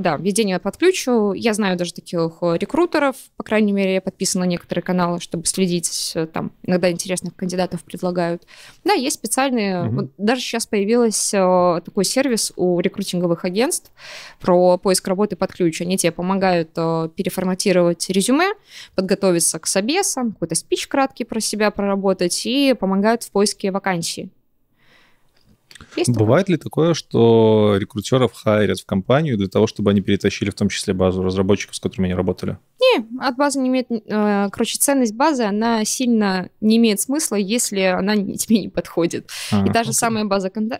Да, введение подключу. Я знаю даже таких э, рекрутеров, по крайней мере, я подписана на некоторые каналы, чтобы следить. Э, там иногда интересных кандидатов предлагают. Да, есть специальные... Угу. Вот даже сейчас появился такой сервис у рекрутинговых агентств про поиск работы под ключ. Они тебе помогают переформатировать резюме, подготовиться к собесам, какой-то спич краткий про себя проработать и помогают в поиске вакансий. Есть Бывает такое? ли такое, что рекрутеров хайрят в компанию для того, чтобы они перетащили в том числе базу разработчиков, с которыми они работали? Не, от базы не имеет... Э, короче, ценность базы, она сильно не имеет смысла, если она тебе не подходит. А, и та же окей. самая база кон...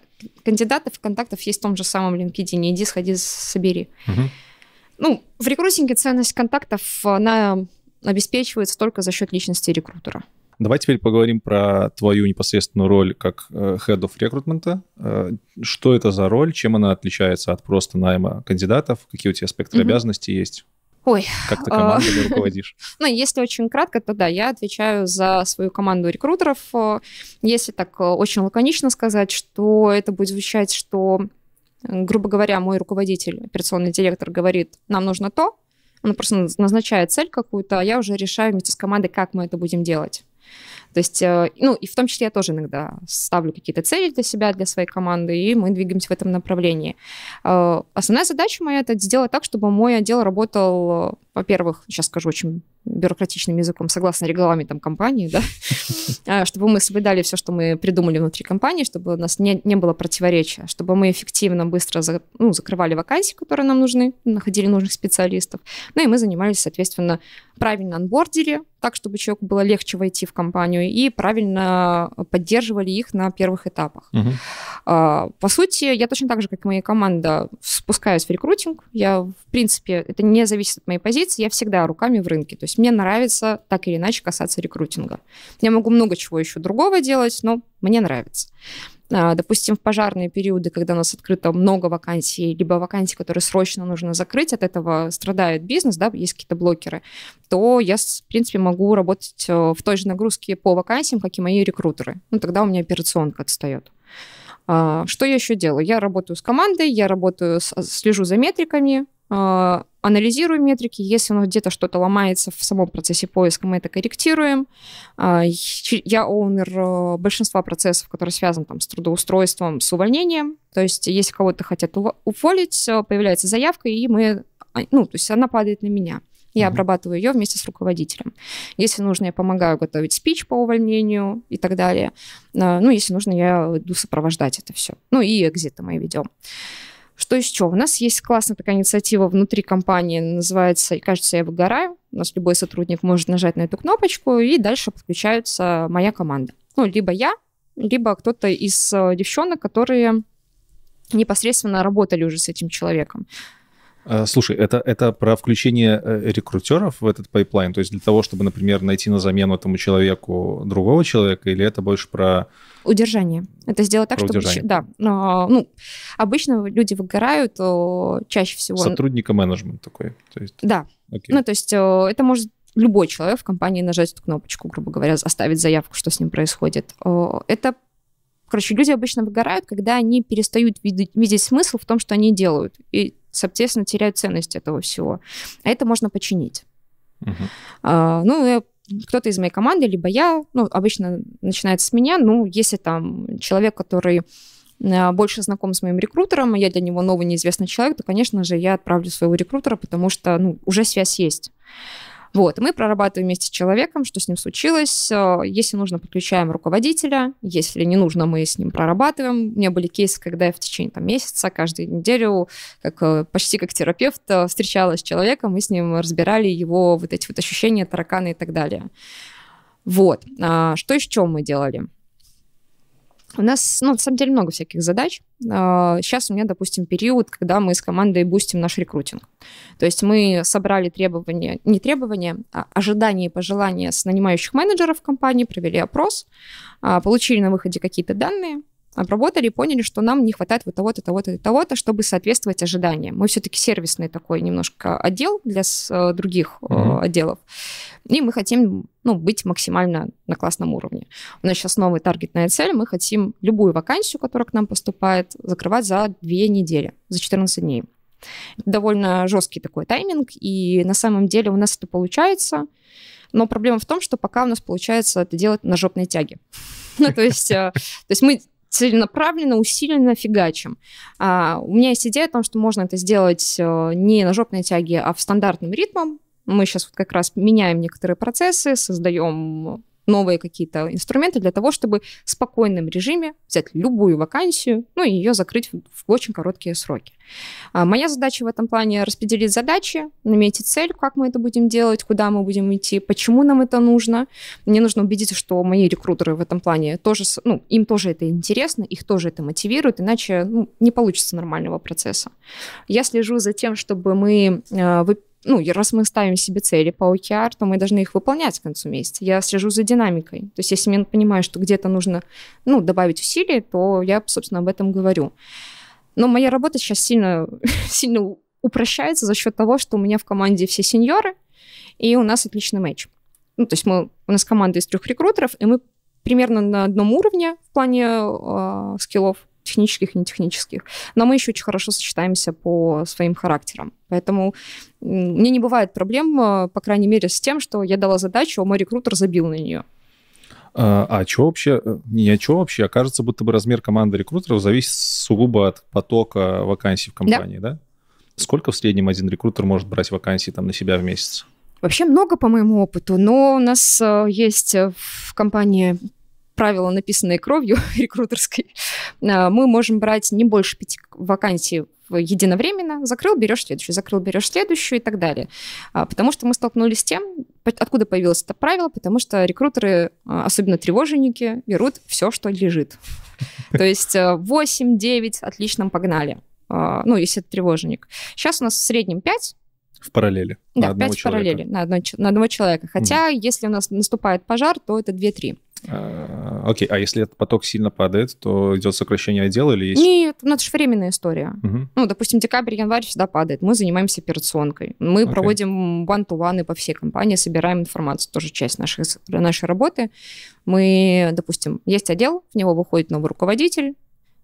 кандидатов, контактов есть в том же самом LinkedIn. Иди, сходи, собери. Угу. Ну, в рекрутинге ценность контактов, она обеспечивается только за счет личности рекрутера. Давай теперь поговорим про твою непосредственную роль как э, Head of Recruitment. Э, что это за роль, чем она отличается от просто найма кандидатов, какие у тебя спектры mm-hmm. обязанностей есть? Ой. Как ты а, командами руководишь? ну, если очень кратко, то да, я отвечаю за свою команду рекрутеров. Э, если так очень лаконично сказать, что это будет звучать, что, грубо говоря, мой руководитель, операционный директор говорит, нам нужно то, он просто назначает цель какую-то, а я уже решаю вместе с командой, как мы это будем делать. То есть, э, ну, и в том числе я тоже иногда ставлю какие-то цели для себя, для своей команды, и мы двигаемся в этом направлении. Э, основная задача моя — это сделать так, чтобы мой отдел работал во-первых, сейчас скажу очень бюрократичным языком, согласно регламентам компании, да, а, чтобы мы соблюдали все, что мы придумали внутри компании, чтобы у нас не, не было противоречия, чтобы мы эффективно, быстро за, ну, закрывали вакансии, которые нам нужны, находили нужных специалистов. Ну и мы занимались, соответственно, правильно анбордили, так, чтобы человеку было легче войти в компанию, и правильно поддерживали их на первых этапах. Угу. По сути, я точно так же, как и моя команда, спускаюсь в рекрутинг. Я, в принципе, это не зависит от моей позиции, руководить, я всегда руками в рынке. То есть мне нравится так или иначе касаться рекрутинга. Я могу много чего еще другого делать, но мне нравится. А, допустим, в пожарные периоды, когда у нас открыто много вакансий, либо вакансий, которые срочно нужно закрыть, от этого страдает бизнес, да, есть какие-то блокеры, то я, в принципе, могу работать э, в той же нагрузке по вакансиям, как и мои рекрутеры. Ну, тогда у меня операционка отстает. А, что я еще делаю? Я работаю с командой, я работаю, а, слежу за метриками, анализируем метрики, если у нас где-то что-то ломается в самом процессе поиска, мы это корректируем. А, я оунер э, большинства процессов, которые связаны там, с трудоустройством, с увольнением. То есть если кого-то хотят уволить, появляется заявка, и мы, а, ну, то есть она падает на меня. Я mm-hmm. обрабатываю ее вместе с руководителем. Если нужно, я помогаю готовить спич по увольнению и так далее. А, ну, если нужно, я иду сопровождать это все. Ну, и экзиты мы ведем. Uh, что еще? У нас есть классная такая инициатива внутри компании, называется «Кажется, я выгораю». У нас любой сотрудник может нажать на эту кнопочку, и дальше подключается моя команда. Ну, либо я, либо кто-то из э, девчонок, которые непосредственно работали уже с этим человеком. А, слушай, это, это про включение э, рекрутеров в этот пайплайн, то есть для того, чтобы, например, найти на замену этому человеку другого человека, или это больше про... Удержание. Это сделать про так, чтобы... Удержание. Да. Но, ну, обычно люди выгорают чаще всего... Сотрудника менеджмент такой. То есть... Да. Окей. Ну, то есть э, это может любой человек в компании нажать эту кнопочку, грубо говоря, оставить заявку, что с ним происходит. Это Короче, люди обычно выгорают, когда они перестают видеть, видеть смысл в том, что они делают, и, соответственно, теряют ценность этого всего. А это можно починить. Uh-huh. А, ну, кто-то из моей команды, либо я, ну, обычно начинается с меня, ну, если там человек, который а, больше знаком с моим рекрутером, я для него новый неизвестный человек, то, конечно же, я отправлю своего рекрутера, потому что ну, уже связь есть. Вот, мы прорабатываем вместе с человеком, что с ним случилось. Э, если нужно, подключаем руководителя. Если не нужно, мы с ним прорабатываем. У меня были кейсы, когда я в течение там, месяца, каждую неделю, как, э, почти как терапевт, э, встречалась с человеком, мы с ним разбирали его вот эти вот ощущения, тараканы и так далее. Вот. А что еще мы делали? У нас, ну, на самом деле, много всяких задач. Сейчас а, у меня, допустим, период, когда мы с командой бустим наш рекрутинг. То есть мы собрали требования, не требования, а ожидания и пожелания с нанимающих менеджеров компании, провели опрос, а, получили на выходе какие-то данные, обработали и поняли, что нам не хватает вот того-то, того-то того-то, чтобы соответствовать ожиданиям. Мы все-таки сервисный такой немножко отдел для с, э, других mm-hmm. отделов. И мы хотим ну, быть максимально на классном уровне. У нас сейчас новая таргетная цель. Мы хотим любую вакансию, которая к нам поступает, закрывать за две недели, за 14 дней. Довольно жесткий такой тайминг, и на самом деле у нас это получается. Но проблема в том, что пока у нас получается это делать на жопной тяге. Ну, то есть, э, то есть мы целенаправленно, усиленно фигачим. А, у меня есть идея о том, что можно это сделать э, не на жопной тяге, а в стандартном ритмом. Мы сейчас вот как раз меняем некоторые процессы, создаем новые какие-то инструменты для того, чтобы в спокойном режиме взять любую вакансию, ну и ее закрыть в, очень короткие сроки. А, моя задача в этом плане распределить задачи, наметить цель, как мы это будем делать, куда мы будем идти, почему нам это нужно. Мне нужно убедиться, что мои рекрутеры в этом плане тоже, ну, им тоже это интересно, их тоже это мотивирует, иначе ну, не получится нормального процесса. Я слежу за тем, чтобы мы э, ну, раз мы ставим себе цели по OKR, то мы должны их выполнять к концу месяца. Я слежу за динамикой. То есть если я понимаю, что где-то нужно, ну, добавить усилий, то я, собственно, об этом говорю. Но моя работа сейчас сильно, сильно упрощается за счет того, что у меня в команде все сеньоры, и у нас отличный матч. Ну, то есть мы, у нас команда из трех рекрутеров, и мы примерно на одном уровне в плане э, скиллов технических и нетехнических. Но мы еще очень хорошо сочетаемся по своим характерам. Поэтому мне не бывает проблем, э, по крайней мере, с тем, что я дала задачу, а мой рекрутер забил на нее. А, а что вообще, э, не а что вообще, а будто бы размер команды рекрутеров зависит сугубо от потока вакансий в компании, да? да? Сколько в среднем один рекрутер может брать вакансий там на себя в месяц? Вообще много по моему опыту, но у нас э, есть в компании Правило, написанное кровью рекрутерской, а, мы можем брать не больше пяти вакансий единовременно, закрыл, берешь следующую, закрыл, берешь следующую и так далее. А, потому что мы столкнулись с тем, откуда появилось это правило, потому что рекрутеры, а, особенно тревоженники, берут все, что лежит. То есть 8-9, отлично, погнали. Ну, если это тревоженник. Сейчас у нас в среднем 5, в параллели. Да, на 5 в параллели на, одно, на одного человека. Хотя, mm. если у нас наступает пожар, то это 2-3. А, окей, okay. а если этот поток сильно падает, то идет сокращение отдела или есть? Нет, ну это же временная история. Uh-huh. Ну, допустим, декабрь, январь всегда падает. Мы занимаемся операционкой. Мы okay. проводим one-to-one по всей компании, собираем информацию, тоже часть нашей, нашей работы. Мы, допустим, есть отдел, в него выходит новый руководитель,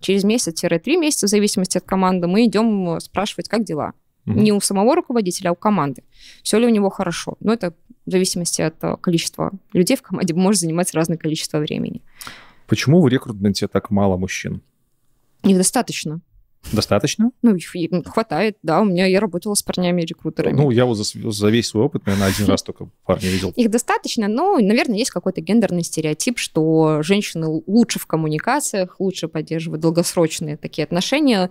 через месяц-три месяца, в зависимости от команды, мы идем э, спрашивать, как дела. Угу. Не у самого руководителя, а у команды. Все ли у него хорошо? Но ну, это в зависимости от э, количества людей в команде может занимать разное количество времени. Почему в рекрутменте так мало мужчин? Недостаточно. Достаточно? Ну, хватает, да. У меня я работала с парнями-рекрутерами. Ну, я вот за, за весь свой опыт, наверное, один раз только парня видел. Их достаточно, но, наверное, есть какой-то гендерный стереотип, что женщины лучше в коммуникациях, лучше поддерживают долгосрочные такие отношения.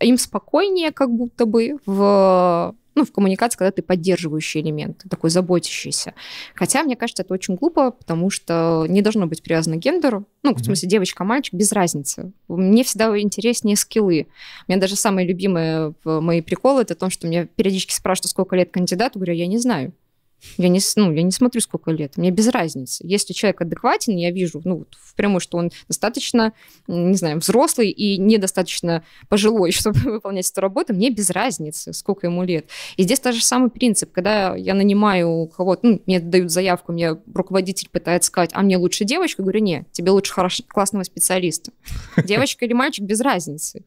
Им спокойнее как будто бы в ну, в коммуникации, когда ты поддерживающий элемент, такой заботящийся. Хотя, мне кажется, это очень глупо, потому что не должно быть привязано к гендеру. Ну, в смысле, девочка, мальчик, без разницы. Мне всегда интереснее скиллы. У меня даже самые любимые э, мои приколы это то, что меня периодически спрашивают, «А сколько лет кандидату, говорю, я не знаю. Я не, ну, я не смотрю, сколько лет. Мне без разницы. Если человек адекватен, я вижу, ну, вот, прямой, что он достаточно, не знаю, взрослый и недостаточно пожилой, чтобы выполнять эту работу, мне без разницы, сколько ему лет. И здесь тот же самый принцип. Когда я нанимаю кого-то, ну, мне дают заявку, мне руководитель пытается сказать, а мне лучше девочка, я говорю, нет, тебе лучше хорош, классного специалиста. Девочка или мальчик, без разницы.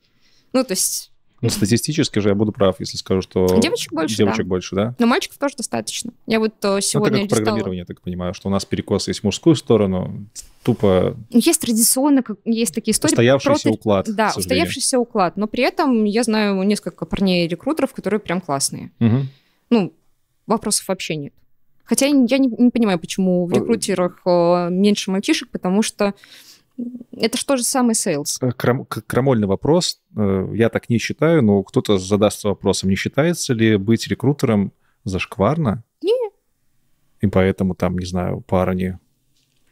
Ну, то есть ну, статистически же я буду прав, если скажу, что... Девочек больше, Девочек да. больше, да? Но мальчиков тоже достаточно. Я вот э, ну, сегодня... Ну, это как программирование, я так понимаю, что у нас перекос есть в мужскую сторону, тупо... Есть традиционно, есть такие истории. Устоявшийся про... уклад. Да, устоявшийся уклад. Но при этом я знаю несколько парней-рекрутеров, которые прям классные. Угу. Ну, вопросов вообще нет. Хотя я не, не понимаю, почему в э, рекрутерах э, меньше мальчишек, потому что это что же самый сейлс? Кром, крамольный вопрос. Э, я так не считаю, но кто-то задаст вопросом, не считается ли быть рекрутером зашкварно? Не. И поэтому там, не знаю, парни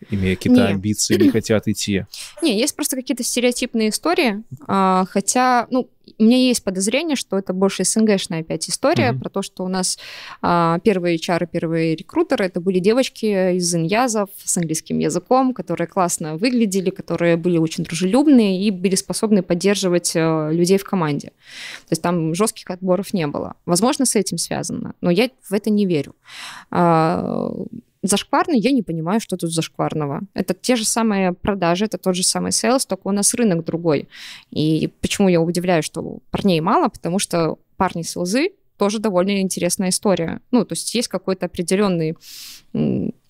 имея какие-то амбиции, не хотят идти? Не, есть просто какие-то стереотипные истории, а, хотя, ну, у меня есть подозрение, что это больше СНГшная опять история mm-hmm. про то, что у нас а, первые HR, первые рекрутеры, это были девочки из иньязов с английским языком, которые классно выглядели, которые были очень дружелюбные и были способны поддерживать а, людей в команде. То есть там жестких отборов не было. Возможно, с этим связано, но я в это не верю. А, зашкварный, я не понимаю, что тут зашкварного. Это те же самые продажи, это тот же самый sales, только у нас рынок другой. И почему я удивляюсь, что парней мало, потому что парни селзы тоже довольно интересная история. Ну, то есть есть какой-то определенный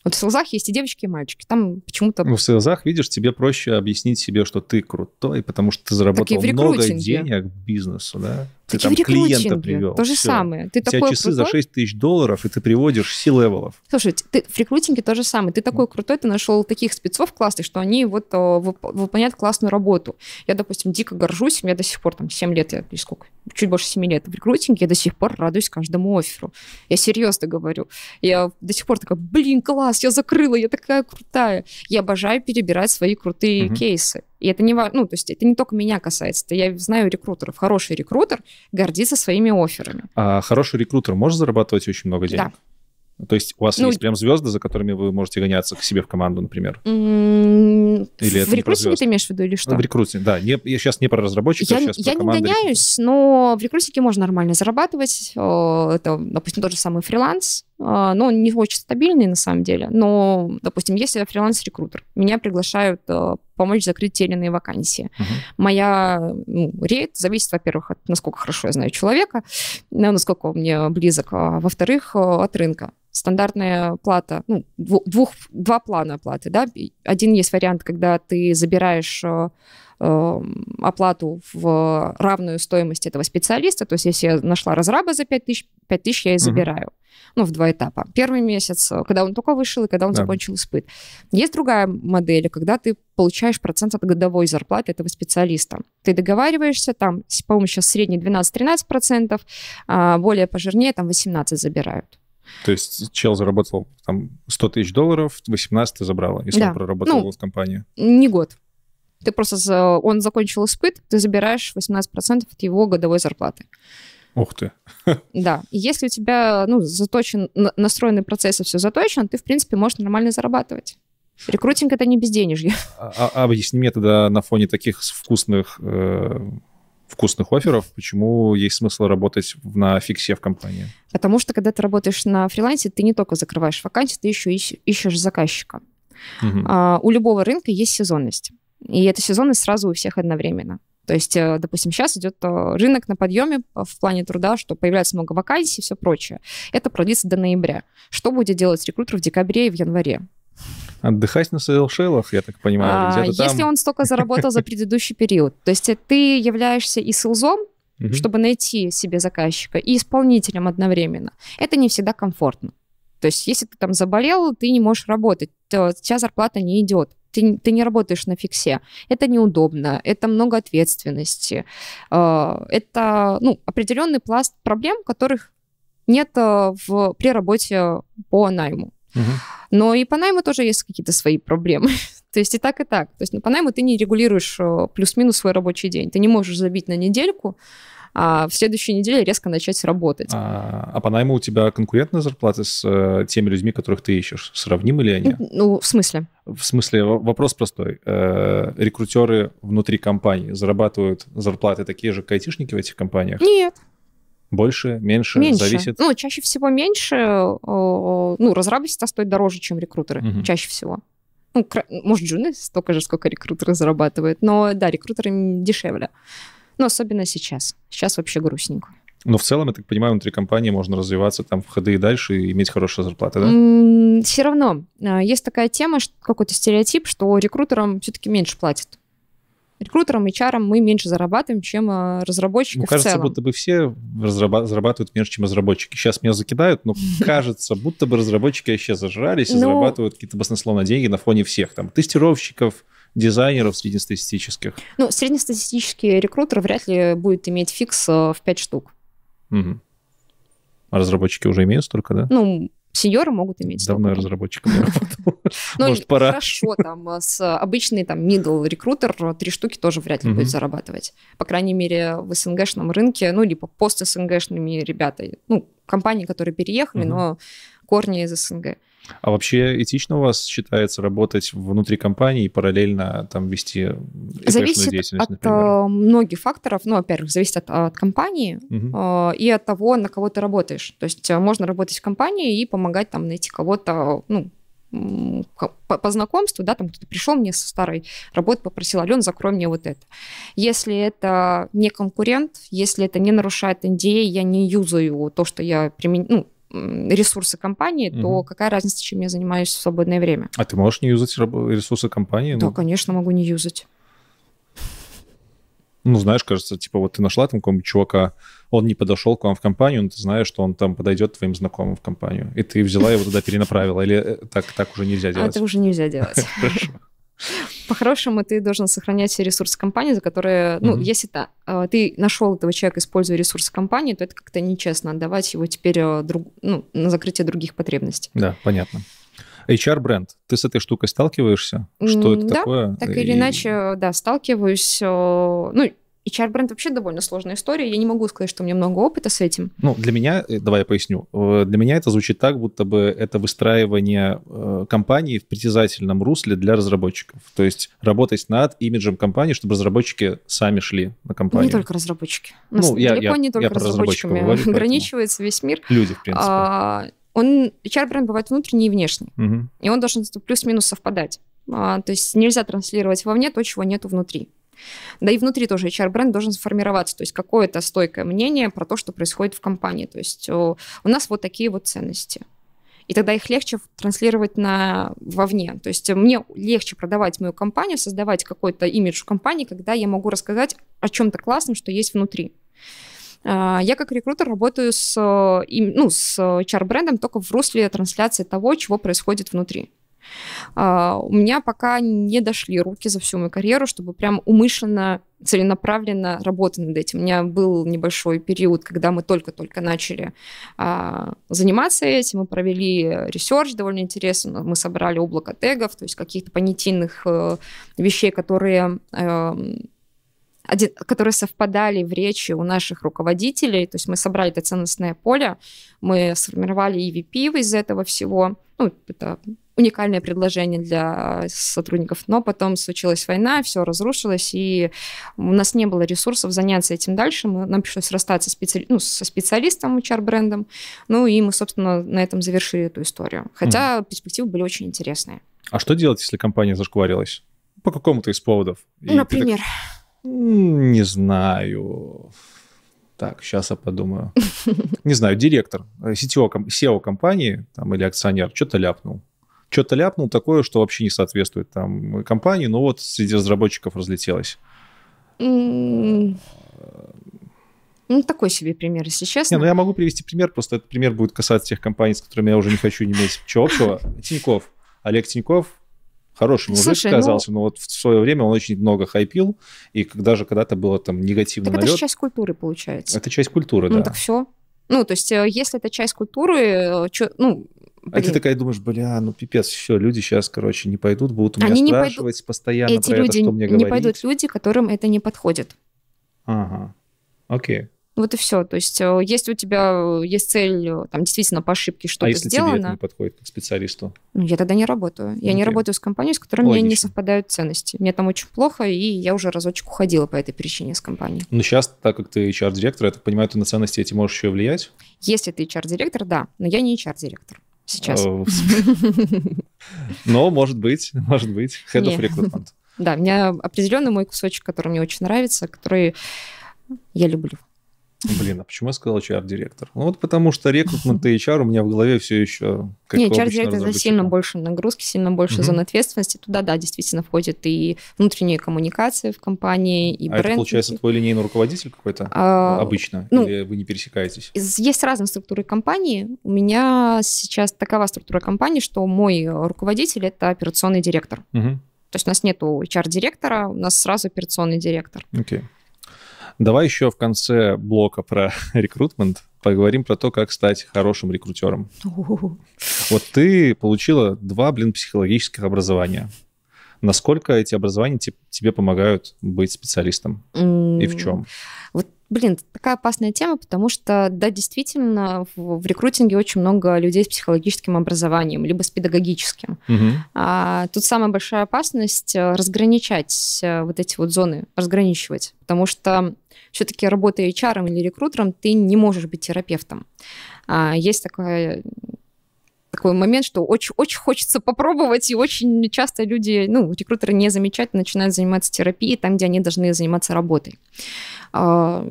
вот в слезах есть и девочки, и мальчики. Там почему-то... Ну, в слезах, видишь, тебе проще объяснить себе, что ты крутой, потому что ты заработал много денег бизнесу, да? ты, ты там клиента привел. То же все. самое. Ты у тебя такой часы крутой? за 6 тысяч долларов, и ты приводишь C-левелов. Слушай, ты, в рекрутинге то же самое. Ты такой крутой, ты нашел таких спецов классных, что они вот э, выполняют классную работу. Я, допустим, дико горжусь, у меня до сих пор там 7 лет, я, или сколько, чуть больше 7 лет в рекрутинге, я до сих пор радуюсь каждому оферу. Я серьезно говорю. Я до сих пор такая, блин, класс, я закрыла, я такая крутая. Я обожаю перебирать свои крутые угу. кейсы. И это не ну, то есть это не только меня касается, это я знаю рекрутеров. Хороший рекрутер гордится своими офферами. А хороший рекрутер может зарабатывать очень много денег? Да. То есть у вас ну, есть прям звезды, за которыми вы можете гоняться к себе в команду, например? Или в рекрутинге ты имеешь в виду или что? Ну, в рекрутинге, да. Не, я сейчас не про разработчиков, я, сейчас я про Я не гоняюсь, рекрутинга. но в рекрутинге можно нормально зарабатывать. Это, допустим, тот же самый фриланс. А, но ну, он не очень стабильный на самом деле, но, допустим, если я фриланс-рекрутер, меня приглашают а, помочь закрыть те или иные вакансии. uh Моя ну, рейд зависит, во-первых, от насколько хорошо я знаю человека, ну, насколько он мне близок, а во-вторых, а, от рынка. Стандартная плата, ну, двух, два плана оплаты, да. Один есть вариант, когда ты забираешь Эм, оплату в равную стоимость этого специалиста. То есть если я нашла разраба за 5 тысяч, 5 тысяч я и забираю. Угу. Ну, в два этапа. Первый месяц, э, когда он только вышел и когда он да. закончил испыт. Есть другая модель, когда ты получаешь процент от годовой зарплаты этого специалиста. Ты договариваешься, там, по-моему, сейчас средний 12-13%, а более пожирнее, там, 18 забирают. То есть чел заработал там 100 тысяч долларов, 18 забрала, если да. он проработал ну, в компании. Не год. Ты просто за... он закончил испыт, ты забираешь 18% от его годовой зарплаты. Ух ты. Да. И если у тебя ну, заточен, настроенный процесс и все заточен, ты, в принципе, можешь нормально зарабатывать. Рекрутинг — это не безденежье. А, а, а объясни мне тогда на фоне таких вкусных, э, вкусных офферов, почему есть смысл работать на фиксе в компании? Потому что, когда ты работаешь на фрилансе, ты не только закрываешь вакансии, ты еще ищешь, ищешь заказчика. Угу. А, у любого рынка есть сезонность. И это сезонность сразу у всех одновременно. То есть, э, допустим, сейчас идет э, рынок на подъеме в плане труда, что появляется много вакансий и все прочее. Это продлится до ноября. Что будет делать рекрутер в декабре и в январе? Отдыхать на Сейлшелах, я так понимаю, а, Если там. он столько заработал за предыдущий период. То есть э, ты являешься и селзом, чтобы найти себе заказчика, и исполнителем одновременно. Это не всегда комфортно. То есть если ты там заболел, ты не можешь работать, то у тебя зарплата не идет. Ты, ты не работаешь на фиксе. Это неудобно, это много ответственности. А, это ну, определенный пласт проблем, которых нет а, в, при работе по найму. Угу. Но и по найму тоже есть какие-то свои проблемы. То есть и так, и так. То есть ну, по найму ты не регулируешь а, плюс-минус свой рабочий день. Ты не можешь забить на недельку, а в следующей неделе резко начать работать. А, а по найму у тебя конкурентная зарплата с э, теми людьми, которых ты ищешь? Сравнимы ли они? Ну, в смысле? В смысле, вопрос простой. Э, рекрутеры внутри компании зарабатывают зарплаты такие же, как айтишники в этих компаниях? Нет. Больше, меньше, меньше, зависит? Ну, чаще всего меньше. Ну, разработчики стоит дороже, чем рекрутеры, угу. чаще всего. Ну, может, джуны столько же, сколько рекрутеры зарабатывают, но да, рекрутеры дешевле но ну, особенно сейчас. Сейчас вообще грустненько. Но в целом, я так понимаю, внутри компании можно развиваться там в ходы и дальше и иметь хорошие зарплаты, да? все равно. А, есть такая тема, какой-то стереотип, что рекрутерам все-таки меньше платят. Рекрутерам, и чарам мы меньше зарабатываем, чем а, разработчики ну, кажется, в целом. будто бы все разраба- зарабатывают меньше, чем разработчики. Сейчас меня закидают, но кажется, будто бы разработчики вообще зажрались и ну, зарабатывают какие-то баснословные деньги на фоне всех. Там тестировщиков, дизайнеров среднестатистических? Ну, среднестатистический рекрутер вряд ли будет иметь фикс э, в 5 штук. Угу. А разработчики уже имеют столько, да? Ну, сеньоры могут иметь. Давно я разработчиком ну, Может, пора. Хорошо, там, э, с обычный там middle рекрутер э, три штуки тоже вряд ли будет зарабатывать. По крайней мере, в СНГшном рынке, ну, либо пост-СНГшными ребята, ну, компании, которые переехали, но корни из СНГ. А вообще этично у вас считается работать внутри компании и параллельно там вести зависит деятельность, от например? Э, многих факторов. Ну, во-первых, зависит от, от компании угу. и от того, на кого ты работаешь. То есть э, можно работать в компании и помогать там найти кого-то, ну, по, по знакомству, да, там кто-то пришел мне со старой работы, попросил, Ален, закрой мне вот это. Если это не конкурент, если это не нарушает NDA, а, я не юзаю то, что я применяю. ну, ресурсы компании, угу. то какая разница, чем я занимаюсь в свободное время? А ты можешь не юзать ресурсы компании? Да, ну... конечно, могу не юзать. Ну, знаешь, кажется, типа вот ты нашла там какого-нибудь чувака, он не подошел к вам в компанию, но ты знаешь, что он там подойдет твоим знакомым в компанию, и ты взяла его туда, перенаправила, или э, так, так уже нельзя а, делать? А Это уже нельзя делать. Хорошо. По-хорошему, ты должен сохранять все ресурсы компании, за которые, ну, mm-hmm. если та, э, ты нашел этого человека, используя ресурсы компании, то это как-то нечестно отдавать его теперь э, друг, ну, на закрытие других потребностей. Да, понятно. HR-бренд. Ты с этой штукой сталкиваешься? Что это да, такое? так или и... иначе, да, сталкиваюсь. Э, ну, HR-бренд вообще довольно сложная история. Я не могу сказать, что у меня много опыта с этим. Ну, для меня, э, давай я поясню, э, для меня это звучит так, будто бы это выстраивание э, компании в притязательном русле для разработчиков. То есть работать над имиджем компании, чтобы разработчики сами шли на компанию. Не только разработчики. ну, я, далеко я, не только я разработчиками. Говорю, Ограничивается весь мир. Люди, в принципе. А, он, HR-бренд бывает внутренний и внешний. Угу. И он должен плюс-минус совпадать. А, то есть нельзя транслировать вовне то, чего нету внутри. Да и внутри тоже HR-бренд должен сформироваться, то есть какое-то стойкое мнение про то, что происходит в компании. То есть у, э, у нас вот такие вот ценности и тогда их легче транслировать на вовне. То есть мне легче продавать мою компанию, создавать какой-то имидж в компании, когда я могу рассказать о чем-то классном, что есть внутри. А, я как рекрутер работаю с, э, ну, с HR-брендом только в русле трансляции того, чего происходит внутри. А, у меня пока не дошли руки за всю мою карьеру, чтобы прям умышленно, целенаправленно работать над этим. У меня был небольшой период, когда мы только-только начали а, заниматься этим, мы провели ресерч довольно интересно, мы собрали облако тегов, то есть каких-то понятийных э, вещей, которые... Э, которые совпадали в речи у наших руководителей. То есть мы собрали это ценностное поле, мы сформировали EVP из этого всего. Ну, это уникальное предложение для сотрудников, но потом случилась война, все разрушилось, и у нас не было ресурсов заняться этим дальше, мы, нам пришлось расстаться специали... ну, со специалистом HR-брендом, ну и мы, собственно, на этом завершили эту историю. Хотя mm. перспективы были очень интересные. А что делать, если компания зашкварилась? По какому-то из поводов. И Например? Так... Не знаю. Так, сейчас я подумаю. Не знаю, директор, CTO, э, SEO компании там, или акционер что-то ляпнул что-то ляпнул такое, что вообще не соответствует там компании, но вот среди разработчиков разлетелось. Ну, такой себе пример, если честно. Не, ну я могу привести пример, просто этот пример будет касаться тех компаний, с которыми я уже не хочу иметь ничего общего. Тиньков. Олег Тиньков хороший мужик Слушай, ну оказался, ну... но вот в свое время он очень много хайпил, и даже когда-то было там негативно. налет. это же часть культуры, получается. Это часть культуры, ну, да. Ну так все. Ну, то есть, э, если это часть культуры, э, чё, ну, Блин. А ты такая думаешь, бля, ну пипец, все, люди сейчас, короче, не пойдут, будут у меня Они спрашивать пойду... постоянно Эти про люди это, что мне не говорить. не пойдут люди, которым это не подходит. Ага, окей. Вот и все. То есть, э, если у тебя э, есть цель, э, там, действительно по ошибке а что-то сделано... А если тебе это не подходит как специалисту? Ну, я тогда не работаю. Я okay. не работаю с компанией, с которой Логично. мне не совпадают ценности. Мне там очень плохо, и я уже разочек уходила по этой причине с компанией. Ну, сейчас, так как ты HR-директор, я так понимаю, ты на ценности эти можешь еще влиять? Если ты HR-директор, да. Но я не HR-директор сейчас. Но, может быть, может быть, head of recruitment. Да, у меня определенный мой кусочек, который мне очень нравится, который я люблю. Блин, а почему я сказал HR-директор? Ну вот потому что рекрутмент и HR у меня в голове все еще... Как Нет, HR-директор за сильно больше нагрузки, сильно больше угу. зон ответственности. Туда, да, действительно входит и внутренние коммуникации в компании, и а бренд. это, получается, твой линейный руководитель какой-то а, обычно? Ну, или вы не пересекаетесь? Есть разные структуры компании. У меня сейчас такова структура компании, что мой руководитель – это операционный директор. Угу. То есть у нас нету HR-директора, у нас сразу операционный директор. Okay. Давай еще в конце блока про рекрутмент поговорим про то, как стать хорошим рекрутером. Вот ты получила два, блин, психологических образования. Насколько эти образования тебе помогают быть специалистом? И в чем? Вот Блин, такая опасная тема, потому что, да, действительно, в, в рекрутинге очень много людей с психологическим образованием, либо с педагогическим. Угу. А, тут самая большая опасность э, разграничать э, вот эти вот зоны, разграничивать, потому что все-таки работая HR или рекрутером, ты не можешь быть терапевтом. А, есть такая такой момент, что очень, очень хочется попробовать, и очень часто люди, ну, рекрутеры не замечательно начинают заниматься терапией там, где они должны заниматься работой. А,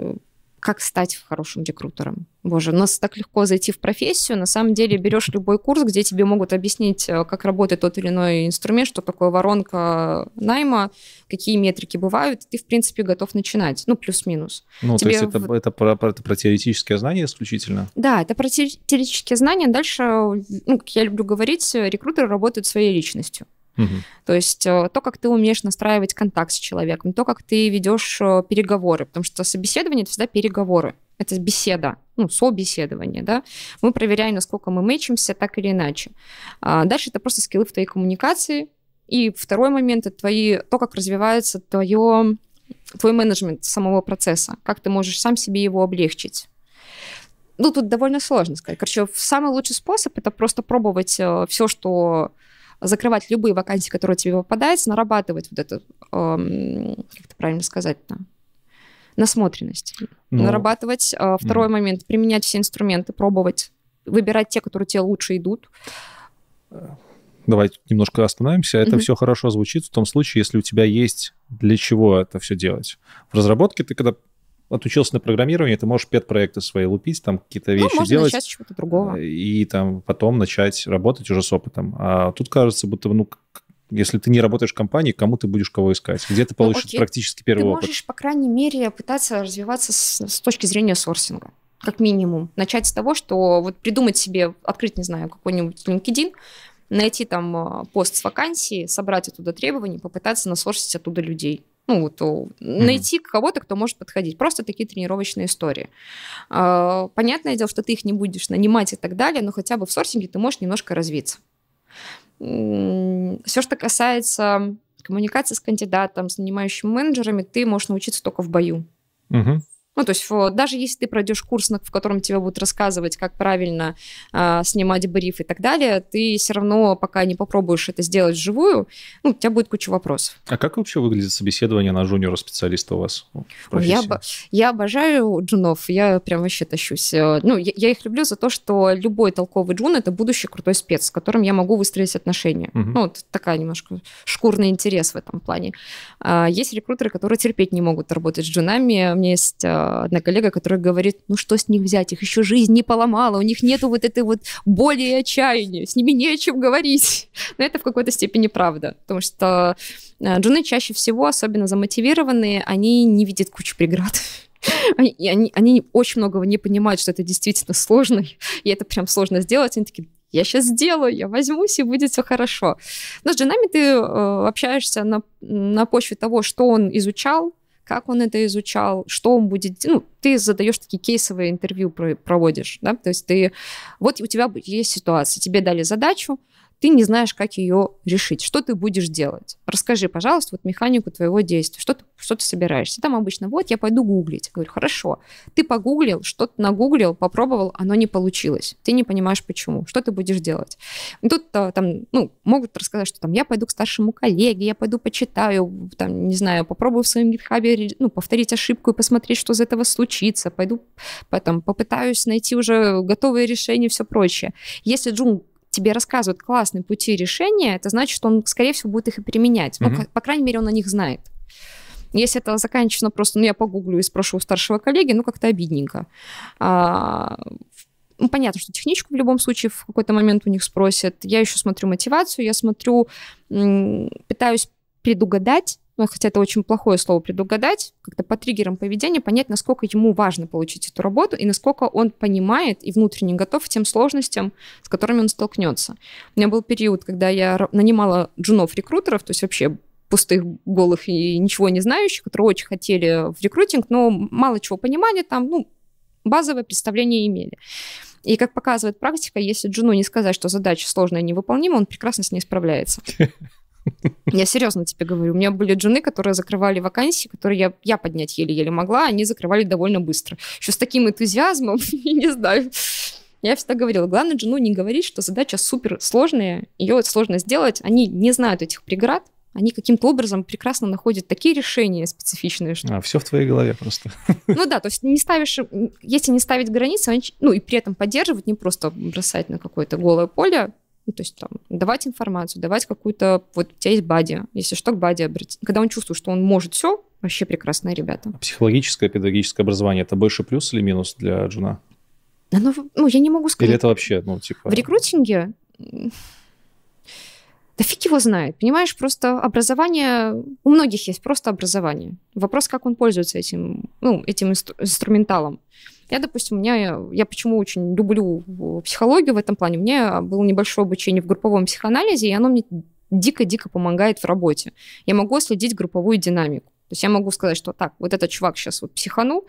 как стать хорошим рекрутером. Боже, у нас так легко зайти в профессию. На самом деле берешь любой курс, где тебе могут объяснить, э, как работает тот или иной инструмент, что такое воронка найма, какие метрики бывают. Ты, в принципе, готов начинать. Ну, плюс-минус. Ну, тебе... то есть это, это, про, это про теоретическое знание исключительно? Да, это про теоретические знания. Дальше, ну, как я люблю говорить, рекрутеры работают своей личностью. Угу. То есть э, то, как ты умеешь настраивать контакт с человеком, то, как ты ведешь э, переговоры, потому что собеседование это всегда переговоры, это беседа, ну, собеседование, да. Мы проверяем, насколько мы мэчимся, так или иначе. А дальше это просто скиллы в твоей коммуникации. И второй момент это твои, то, как развивается твое, твой менеджмент самого процесса, как ты можешь сам себе его облегчить ну, тут довольно сложно сказать. Короче, самый лучший способ это просто пробовать э, все, что закрывать любые вакансии, которые тебе попадаются, нарабатывать вот это эм, как это правильно сказать-то, насмотренность. Ну, нарабатывать. Э, второй mm. момент, применять все инструменты, пробовать, выбирать те, которые тебе лучше идут. Давайте немножко остановимся. Это mm-hmm. все хорошо звучит в том случае, если у тебя есть для чего это все делать. В разработке ты когда отучился на программировании, ты можешь пет-проекты свои лупить, там какие-то ну, вещи ну, можно делать. начать с чего-то другого. Э, и там потом начать работать уже с опытом. А тут кажется, будто, ну, если ты не работаешь в компании, кому ты будешь кого искать? Где ты ну, получишь ну, окей. практически первый ты опыт? Ты можешь, по крайней мере, пытаться развиваться с, с точки зрения сорсинга как минимум. Начать с того, что вот придумать себе, открыть, не знаю, какой-нибудь LinkedIn, найти там а, пост с вакансии, собрать оттуда требования, попытаться насорсить оттуда людей ну, вот, mm-hmm. найти кого-то, кто может подходить. Просто такие тренировочные истории. А, понятное дело, что ты их не будешь нанимать и так далее, но хотя бы в сорсинге ты можешь немножко развиться. Все, что касается коммуникации с кандидатом, с нанимающими менеджерами, ты можешь научиться только в бою. Mm-hmm. Ну, то есть даже если ты пройдешь курс, в котором тебе будут рассказывать, как правильно э, снимать бриф и так далее, ты все равно, пока не попробуешь это сделать вживую, ну, у тебя будет куча вопросов. А как вообще выглядит собеседование на джуниора-специалиста у вас? Я, я обожаю джунов, я прям вообще тащусь. Э, ну, я, я их люблю за то, что любой толковый джун — это будущий крутой спец, с которым я могу выстроить отношения. Угу. Ну, вот такая немножко шкурный интерес в этом плане. А, есть рекрутеры, которые терпеть не могут работать с джунами. У меня есть а, а, одна коллега, которая говорит, ну что с них взять, их еще жизнь не поломала, у них нету вот этой вот боли и отчаяния, с ними не о чем говорить. Но это в какой-то степени правда, потому что а, джуны чаще всего, особенно замотивированные, они не видят кучу преград. Они, они, они очень многого не понимают, что это действительно сложно, и это прям сложно сделать. Они такие, я сейчас сделаю, я возьмусь, и будет все хорошо. Но с джинами ты э, общаешься на, на почве того, что он изучал, как он это изучал, что он будет... Ну, ты задаешь такие кейсовые интервью, проводишь, да, то есть ты... Вот у тебя есть ситуация, тебе дали задачу, ты не знаешь, как ее решить. Что ты будешь делать? Расскажи, пожалуйста, вот механику твоего действия. Что ты, что ты собираешься? Там обычно, вот, я пойду гуглить. говорю, хорошо. Ты погуглил, что-то нагуглил, попробовал, оно не получилось. Ты не понимаешь, почему. Что ты будешь делать? тут а, там, ну, могут рассказать, что там, я пойду к старшему коллеге, я пойду почитаю, там, не знаю, попробую в своем гитхабе, ну, повторить ошибку и посмотреть, что из этого случится. Пойду потом попытаюсь найти уже готовые решения и все прочее. Если Джун тебе рассказывают классные пути решения, это значит, что он, скорее всего, будет их и применять. Mm-hmm. Ну, по крайней мере, он о них знает. Если это заканчивается ну, просто, ну, я погуглю и спрошу у старшего коллеги, ну, как-то обидненько. А, ну, понятно, что техничку в любом случае в какой-то момент у них спросят. Я еще смотрю мотивацию, я смотрю, пытаюсь предугадать, ну, хотя это очень плохое слово предугадать, как-то по триггерам поведения понять, насколько ему важно получить эту работу и насколько он понимает и внутренне готов к тем сложностям, с которыми он столкнется. У меня был период, когда я нанимала джунов-рекрутеров, то есть вообще пустых, голых и ничего не знающих, которые очень хотели в рекрутинг, но мало чего понимали там, ну, базовое представление имели. И как показывает практика, если джуну не сказать, что задача сложная и невыполнима, он прекрасно с ней справляется. Я серьезно тебе говорю. У меня были джуны, которые закрывали вакансии, которые я, я поднять еле-еле могла, они закрывали довольно быстро. Еще с таким энтузиазмом, не знаю. Я всегда говорила, главное джуну не говорить, что задача супер сложная, ее сложно сделать, они не знают этих преград, они каким-то образом прекрасно находят такие решения специфичные, что... А, все в твоей голове просто. Ну да, то есть не ставишь... Если не ставить границы, ну и при этом поддерживать, не просто бросать на какое-то голое поле, ну, то есть там давать информацию, давать какую-то... Вот у тебя есть бади, если что, к бади обратиться. Когда он чувствует, что он может все, вообще прекрасные ребята. А психологическое, педагогическое образование – это больше плюс или минус для джуна? Оно, ну, ну, я не могу сказать. Или это вообще, ну, типа... В рекрутинге да фиг его знает, понимаешь, просто образование, у многих есть просто образование. Вопрос, как он пользуется этим, ну, этим инстру- инструменталом. Я, допустим, у меня, я почему очень люблю э, психологию в этом плане, у меня было небольшое обучение в групповом психоанализе, и оно мне дико-дико помогает в работе. Я могу следить групповую динамику. То есть я могу сказать, что так, вот этот чувак сейчас вот психанул,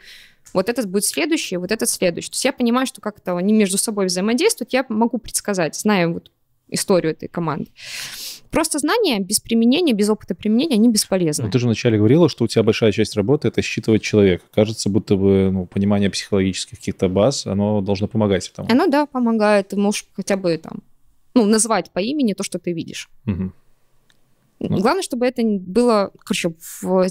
вот этот будет следующий, вот этот следующий. То есть я понимаю, что как-то они между собой взаимодействуют, я могу предсказать, зная вот историю этой команды. Просто знания без применения, без опыта применения, они бесполезны. Но ну, ты же вначале говорила, что у тебя большая часть работы — это считывать человека. Кажется, будто бы ну, понимание психологических каких-то баз, оно должно помогать этому. Оно, да, помогает. Ты можешь хотя бы там, ну, назвать по имени то, что ты видишь. Угу. Ну. Главное, чтобы это было, короче, в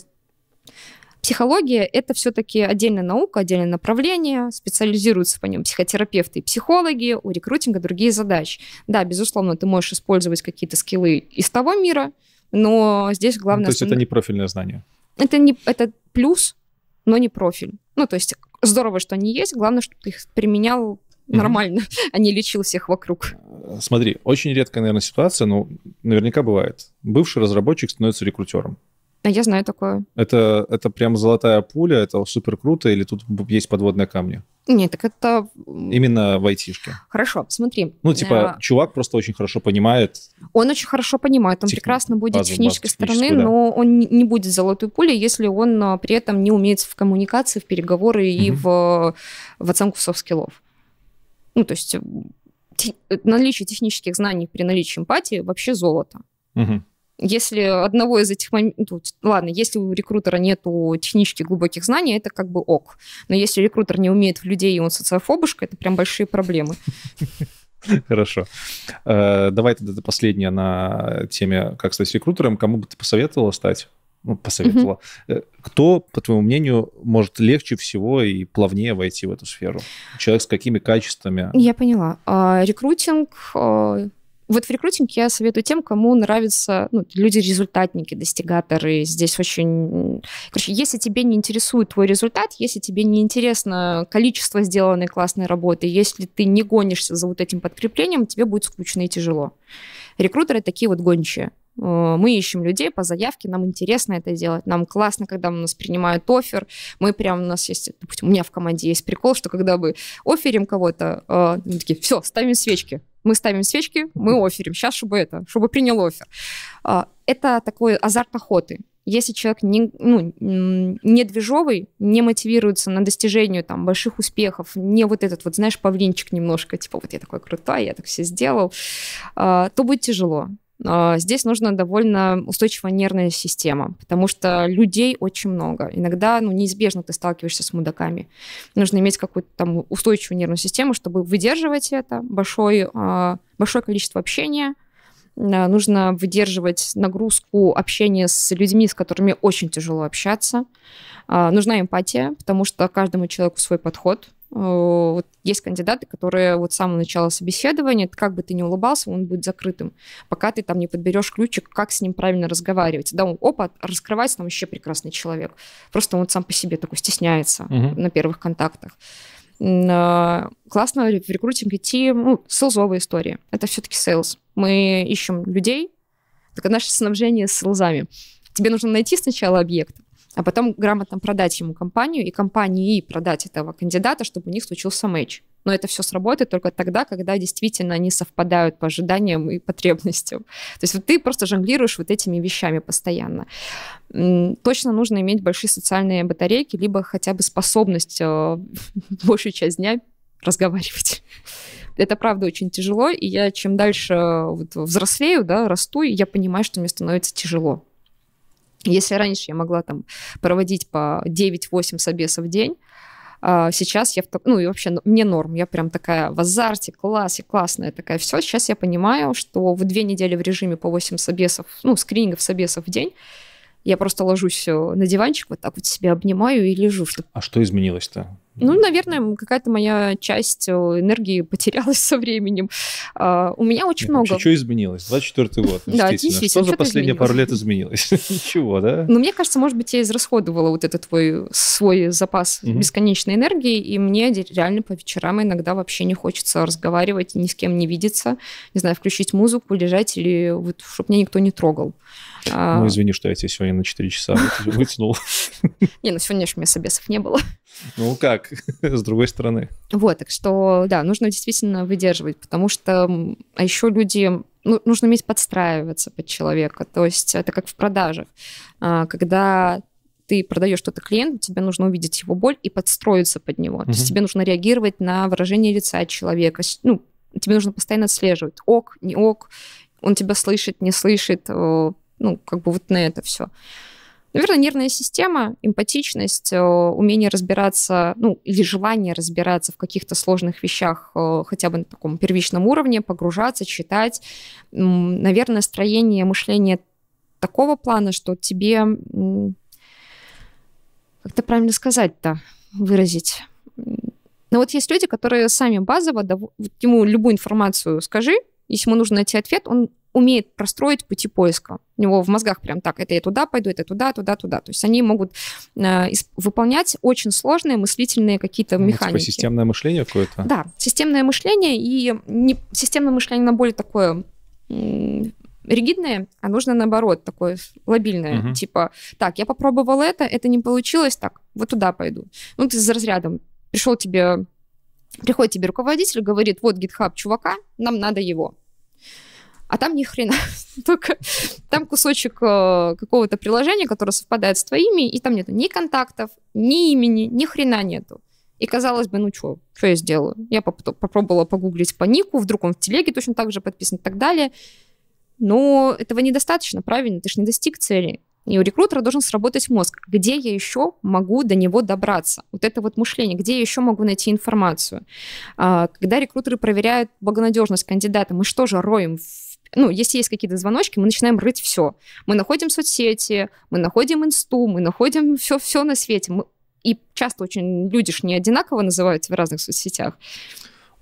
Психология — это все-таки отдельная наука, отдельное направление, специализируются по ним психотерапевты и психологи, у рекрутинга другие задачи. Да, безусловно, ты можешь использовать какие-то скиллы из того мира, но здесь ну, главное... Ну, то есть основ... это не профильное знание? Это, не, это плюс, но не профиль. Ну, то есть здорово, что они есть, главное, чтобы ты их применял нормально, mm-hmm. а не лечил всех вокруг. Э, смотри, очень редкая, наверное, ситуация, но наверняка бывает. Бывший разработчик становится рекрутером. А я знаю такое. Это, это прям золотая пуля, это супер круто, или тут есть подводные камни? Нет, так это... Именно в айтишке. Хорошо, смотри. Ну, типа, а... чувак просто очень хорошо понимает... Он очень хорошо понимает, он Тех... прекрасно будет базу, технической базу, стороны, да. но он не будет золотой пулей, если он а, при этом не умеет в коммуникации, в переговоры угу. и в, в оценку софт-скиллов. Ну, то есть э, э, наличие технических знаний при наличии эмпатии вообще золото. Угу. Если одного из этих моментов... Ну, ладно, если у рекрутера нет технически глубоких знаний, это как бы ок. Но если рекрутер не умеет в людей, и он социофобушка, это прям большие проблемы. Хорошо. Э, давай тогда последнее на теме, как стать рекрутером. Кому бы ты посоветовала стать? ну, посоветовала. Э, кто, по твоему мнению, может легче всего и плавнее войти в эту сферу? Человек с какими качествами? Я поняла. А, рекрутинг а, вот в рекрутинге я советую тем, кому нравятся ну, люди-результатники, достигаторы. Здесь очень... Короче, если тебе не интересует твой результат, если тебе не интересно количество сделанной классной работы, если ты не гонишься за вот этим подкреплением, тебе будет скучно и тяжело. Рекрутеры такие вот гончие. Э, мы ищем людей по заявке, нам интересно это делать, нам классно, когда у нас принимают офер. Мы прям, у нас есть, допустим, у меня в команде есть прикол, что когда мы оферим кого-то, э, мы такие, все, ставим свечки, мы ставим свечки, мы оферим. Сейчас, чтобы это, чтобы принял офер. А, это такой азарт охоты. Если человек не, ну, не движовый, не мотивируется на достижение там, больших успехов, не вот этот вот, знаешь, павлинчик немножко, типа вот я такой крутой, я так все сделал, а, то будет тяжело. А, здесь нужна довольно устойчивая нервная система, потому что людей очень много. Иногда ну, неизбежно ты сталкиваешься с мудаками. Нужно иметь какую-то там устойчивую нервную систему, чтобы выдерживать это, большое, а, большое количество общения, нужно выдерживать нагрузку общения с людьми, с которыми очень тяжело общаться. А, нужна эмпатия, потому что каждому человеку свой подход – Э, вот есть кандидаты, которые вот с самого начала собеседования, как бы ты ни улыбался, он будет закрытым, пока ты там не подберешь ключик, как с ним правильно разговаривать. Да, он, опа, раскрывается, там вообще прекрасный человек. Просто он сам по себе такой стесняется угу. на первых контактах. А, классно в рекрутинге идти, ну, селзовая история. Это все-таки sales. Мы ищем людей, только наше снабжение с селзами. Тебе нужно найти сначала объект, а потом грамотно продать ему компанию и компании продать этого кандидата, чтобы у них случился матч. Но это все сработает только тогда, когда действительно они совпадают по ожиданиям и потребностям. То есть вот ты просто жонглируешь вот этими вещами постоянно. Точно нужно иметь большие социальные батарейки, либо хотя бы способность э, большую часть дня разговаривать. Это правда очень тяжело, и я чем дальше э, вот взрослею, да, расту, я понимаю, что мне становится тяжело если раньше я могла там проводить по 9-8 собесов в день, а сейчас я, ну и вообще мне норм, я прям такая в азарте, класс и классная такая, все, сейчас я понимаю, что в две недели в режиме по 8 собесов, ну, скринингов собесов в день, я просто ложусь э, на диванчик, вот так вот себя обнимаю и лежу. Чтобы... А что изменилось-то? Ну, наверное, какая-то моя часть э, энергии потерялась со временем. Uh, у меня очень Нет, много... Что изменилось? 24 год, Да, действительно. Что за последние пару лет изменилось? Ничего, да? Ну, мне кажется, может быть, я израсходовала вот этот твой свой запас бесконечной энергии, и мне реально по вечерам иногда вообще не хочется разговаривать, ни с кем не видеться, не знаю, включить музыку, лежать или вот, чтобы меня никто не трогал. А. Ну, извини, что я тебя сегодня на 4 часа вытянул. Не, ну сегодня же у меня собесов не было. Ну как, с другой стороны. Вот, так что, да, нужно действительно выдерживать, потому что... А еще люди ну, нужно уметь подстраиваться под человека. То есть это как в продажах. А, когда ты продаешь что-то клиенту, тебе нужно увидеть его боль и подстроиться под него. mm То есть тебе нужно реагировать на выражение лица человека. Ну, тебе нужно постоянно отслеживать. Ок, не ок, он тебя слышит, не слышит, э, ну, как бы вот на это все. Наверное, нервная система, эмпатичность, э, умение разбираться, ну, или желание разбираться в каких-то сложных вещах э, хотя бы на таком первичном уровне, погружаться, читать. Наверное, строение мышления такого плана, что тебе... Как это правильно сказать-то, выразить? Но ну, вот есть люди, которые сами базово, ему любую информацию скажи, если ему нужно найти ответ, он умеет простроить пути поиска. У него в мозгах прям так, это я туда пойду, это туда, туда, туда. То есть они могут э, выполнять очень сложные мыслительные какие-то ну, типа механики. Типа системное мышление какое-то? Да, системное мышление, и не, системное мышление, на более такое ригидное, а нужно наоборот, такое лобильное. Угу. Типа, так, я попробовал это, это не получилось, так, вот туда пойду. Ну, ты за разрядом. Пришел тебе, приходит тебе руководитель, говорит, вот GitHub чувака, нам надо его а там ни хрена. Только там кусочек э, какого-то приложения, которое совпадает с твоими, и там нету ни контактов, ни имени, ни хрена нету. И казалось бы, ну что, что я сделаю? Я поп- попробовала погуглить по нику, вдруг он в телеге точно так же подписан и так далее. Но этого недостаточно, правильно? Ты же не достиг цели. И у рекрутера должен сработать мозг. Где я еще могу до него добраться? Вот это вот мышление. Где я еще могу найти информацию? А, когда рекрутеры проверяют благонадежность кандидата, мы что же роем ну, если есть какие-то звоночки, мы начинаем рыть все. Мы находим соцсети, мы находим инсту, мы находим все, все на свете. Мы... И часто очень люди ж не одинаково называют в разных соцсетях.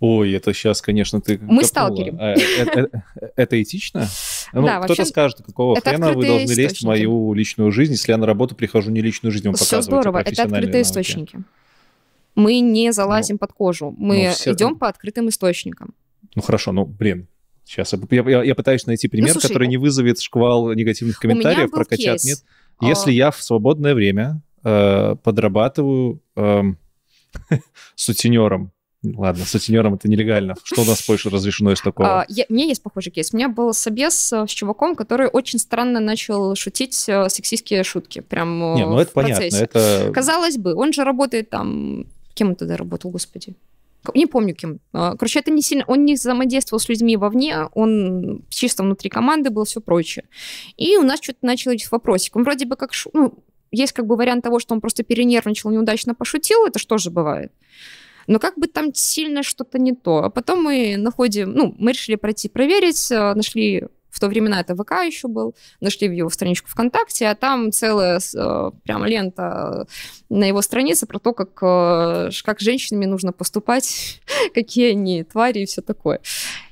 Ой, это сейчас, конечно, ты... Мы копнула. сталкерим. А, э, э, э, это, этично? Ну, да, кто-то скажет, какого хрена вы должны источники. лезть в мою личную жизнь, если я на работу прихожу не личную жизнь, вам Все а здорово, это открытые навыки. источники. Мы не залазим ну, под кожу, мы ну, все... идем ну. по открытым источникам. Ну хорошо, ну блин, Сейчас я, я, я пытаюсь найти ну, пример, ну, слушай, который не э, вызовет шквал негативных комментариев, прокачат. Кейс. Нет. Если а. я в свободное время э, подрабатываю э, эм, сутенером, Ладно, сутенером это нелегально. Что у нас в Польше разрешено из такого? А, я, у меня есть похожий кейс. У меня был собес э, с чуваком, который очень странно начал шутить э, сексистские шутки. Прям Не, ну это процессе. понятно. Это... Казалось бы, он же работает там... Кем он тогда работал, господи? не помню кем. А, короче, это не сильно... Он не взаимодействовал с людьми вовне, он чисто внутри команды был, все прочее. И у нас что-то начал идти вопросик. Он вроде бы как... Ну, есть как бы вариант того, что он просто перенервничал, неудачно пошутил, это что же бывает. Но как бы там сильно что-то не то. А потом мы находим... Ну, мы решили пройти проверить, а, нашли в то времена это ВК еще был, нашли в его страничку ВКонтакте, а там целая э, прям лента на его странице про то, как, э, как женщинами нужно поступать, какие они твари и все такое.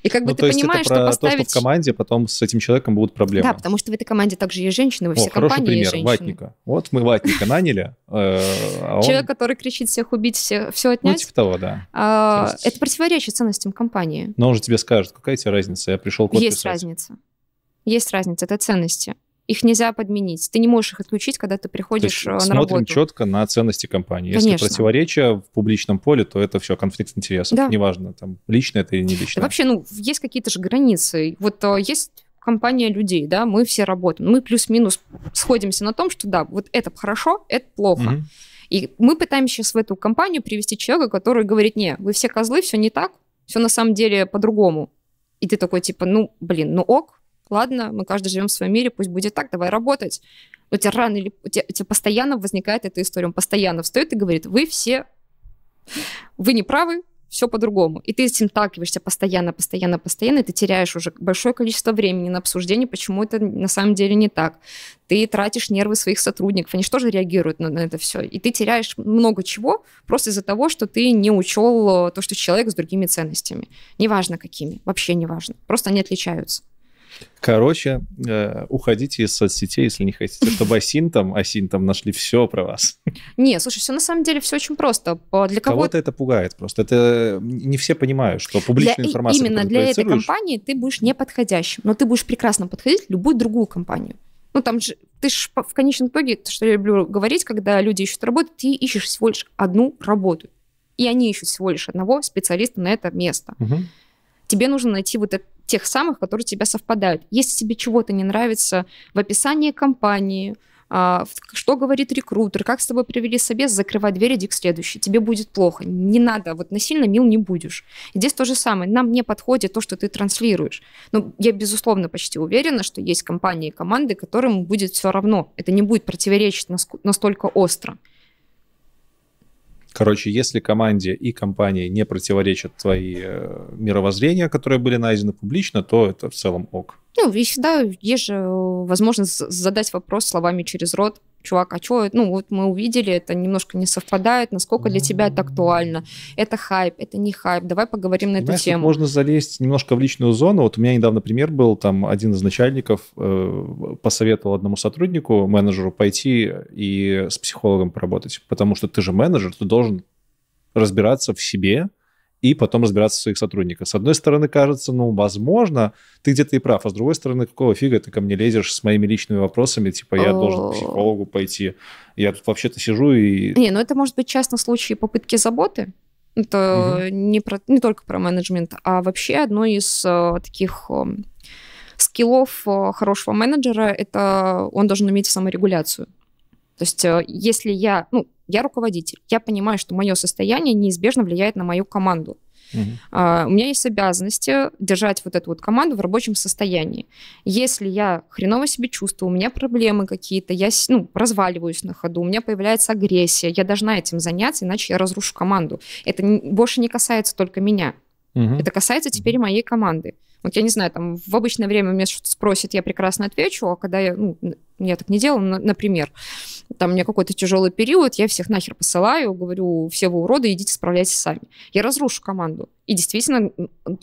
И как бы ну, ты понимаешь, что поставить... То, что в команде потом с этим человеком будут проблемы. Да, потому что в этой команде также есть женщины, во всей компании пример, есть женщины. ватника. Вот мы ватника наняли. Э, а Человек, который кричит всех убить, все ну, отнять. Ну, типа того, да. А, это противоречит ценностям компании. Но он же тебе скажет, какая тебе разница, я пришел код Есть разница. Есть разница, это ценности. Их нельзя подменить. Ты не можешь их отключить, когда ты приходишь то есть э, на смотрим работу. четко на ценности компании. Конечно. Если противоречие в публичном поле, то это все конфликт интересов. Да. Неважно, там лично это или не лично. Да вообще, ну, есть какие-то же границы. Вот э, есть компания людей, да, мы все работаем. Мы плюс-минус сходимся на том, что да, вот это хорошо, это плохо. Угу. И мы пытаемся сейчас в эту компанию привести человека, который говорит, не, вы все козлы, все не так, все на самом деле по-другому. И ты такой, типа, ну, блин, ну ок, ладно, мы каждый живем в своем мире, пусть будет так, давай работать. Но у тебя рано или... У тебя, у тебя постоянно возникает эта история. Он постоянно встает и говорит, вы все... Вы не правы, все по-другому. И ты с этим сталкиваешься постоянно, постоянно, постоянно, и ты теряешь уже большое количество времени на обсуждение, почему это на самом деле не так. Ты тратишь нервы своих сотрудников, они же тоже реагируют на, на это все. И ты теряешь много чего просто из-за того, что ты не учел то, что человек с другими ценностями. Неважно какими, вообще неважно. Просто они отличаются. Короче, э, уходите из соцсетей, если не хотите, чтобы Асин там, Асин там нашли все про вас. Не, слушай, все на самом деле все очень просто. Для кого... Кого-то это пугает просто. Это э, не все понимают, что публичная для... информация... Именно для этой компании ты будешь неподходящим, но ты будешь прекрасно подходить в любую другую компанию. Ну, там же, ты же в конечном итоге, то, что я люблю говорить, когда люди ищут работу, ты ищешь всего лишь одну работу. И они ищут всего лишь одного специалиста на это место. Угу тебе нужно найти вот этот тех самых, которые у тебя совпадают. Если тебе чего-то не нравится в описании компании, а, что говорит рекрутер, как с тобой провели собес, закрывай дверь, иди к следующей, тебе будет плохо, не надо, вот насильно мил не будешь. здесь то же самое, нам не подходит то, что ты транслируешь. Но ну, я, безусловно, почти уверена, что есть компании и команды, которым будет все равно, это не будет противоречить настолько остро. Короче, если команде и компании не противоречат твои э, мировоззрения, которые были найдены публично, то это в целом ок. Ну, и всегда есть же э, возможность задать вопрос словами через рот, чувак, а что, ну вот мы увидели, это немножко не совпадает, насколько для тебя это актуально, это хайп, это не хайп, давай поговорим на Понимаешь, эту тему. Можно залезть немножко в личную зону, вот у меня недавно пример был, там один из начальников э, посоветовал одному сотруднику, менеджеру, пойти и с психологом поработать, потому что ты же менеджер, ты должен разбираться в себе, и потом разбираться в своих сотрудниках. С одной стороны, кажется, ну, возможно, ты где-то и прав, а с другой стороны, какого фига ты ко мне лезешь с моими личными вопросами, типа, я должен к психологу пойти, я тут вообще-то сижу и... Не, ну это может быть частный случай попытки заботы, это угу. не, про, не только про менеджмент, а вообще одно из э, таких э, скиллов э, хорошего менеджера – это он должен уметь саморегуляцию. То есть, э, если я, ну, я руководитель, я понимаю, что мое состояние неизбежно влияет на мою команду. Угу. Uh, у меня есть обязанности держать вот эту вот команду в рабочем состоянии. Если я хреново себя чувствую, у меня проблемы какие-то, я ну, разваливаюсь на ходу, у меня появляется агрессия, я должна этим заняться, иначе я разрушу команду. Это больше не касается только меня. Угу. Это касается теперь моей команды. Вот я не знаю, там в обычное время меня что-то спросят, я прекрасно отвечу, а когда я, ну, я так не делала, например, там у меня какой-то тяжелый период, я всех нахер посылаю, говорю, все вы уроды, идите справляйтесь сами. Я разрушу команду. И действительно,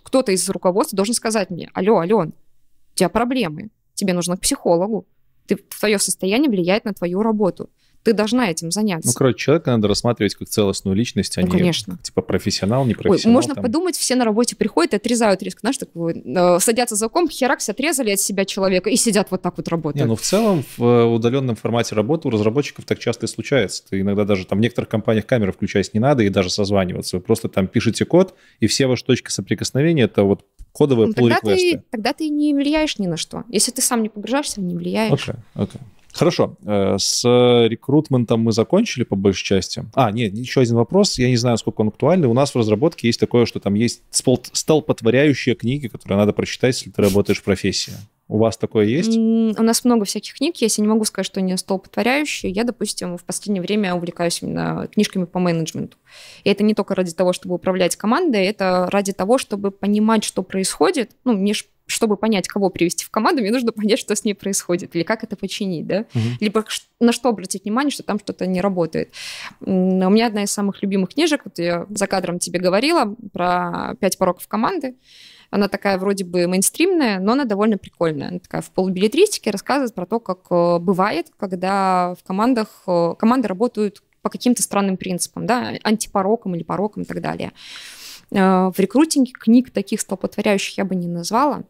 кто-то из руководства должен сказать мне, алло, Ален, у тебя проблемы, тебе нужно к психологу, ты, твое состояние влияет на твою работу ты должна этим заняться. Ну, короче, человека надо рассматривать как целостную личность, а ну, не конечно. типа профессионал, не профессионал. Ой, можно там. подумать, все на работе приходят и отрезают резко, знаешь, так вот, э, садятся за комп, херакс, отрезали от себя человека и сидят вот так вот работают. Не, ну в целом в э, удаленном формате работы у разработчиков так часто и случается. Ты иногда даже там в некоторых компаниях камеры включать не надо и даже созваниваться. Вы просто там пишете код, и все ваши точки соприкосновения это вот кодовые ну, pull тогда ты, тогда ты не влияешь ни на что. Если ты сам не погружаешься, не влияешь. Окей, okay, окей. Okay. Хорошо, э, с рекрутментом мы закончили по большей части. А, нет, еще один вопрос, я не знаю, сколько он актуальный. У нас в разработке есть такое, что там есть столпотворяющие книги, которые надо прочитать, если ты работаешь в профессии. У вас такое есть? У нас много всяких книг есть. Я не могу сказать, что они столпотворяющие. Я, допустим, в последнее время увлекаюсь именно книжками по менеджменту. И это не только ради того, чтобы управлять командой, это ради того, чтобы понимать, что происходит. Ну, мне же чтобы понять, кого привести в команду, мне нужно понять, что с ней происходит, или как это починить, да, угу. либо на что обратить внимание, что там что-то не работает. У меня одна из самых любимых книжек, вот я за кадром тебе говорила про «Пять пороков команды», она такая вроде бы мейнстримная, но она довольно прикольная. Она такая в полубилетристике рассказывает про то, как э, бывает, когда в командах э, команды работают по каким-то странным принципам, да, антипорокам или порокам и так далее. Э, в рекрутинге книг таких столпотворяющих я бы не назвала,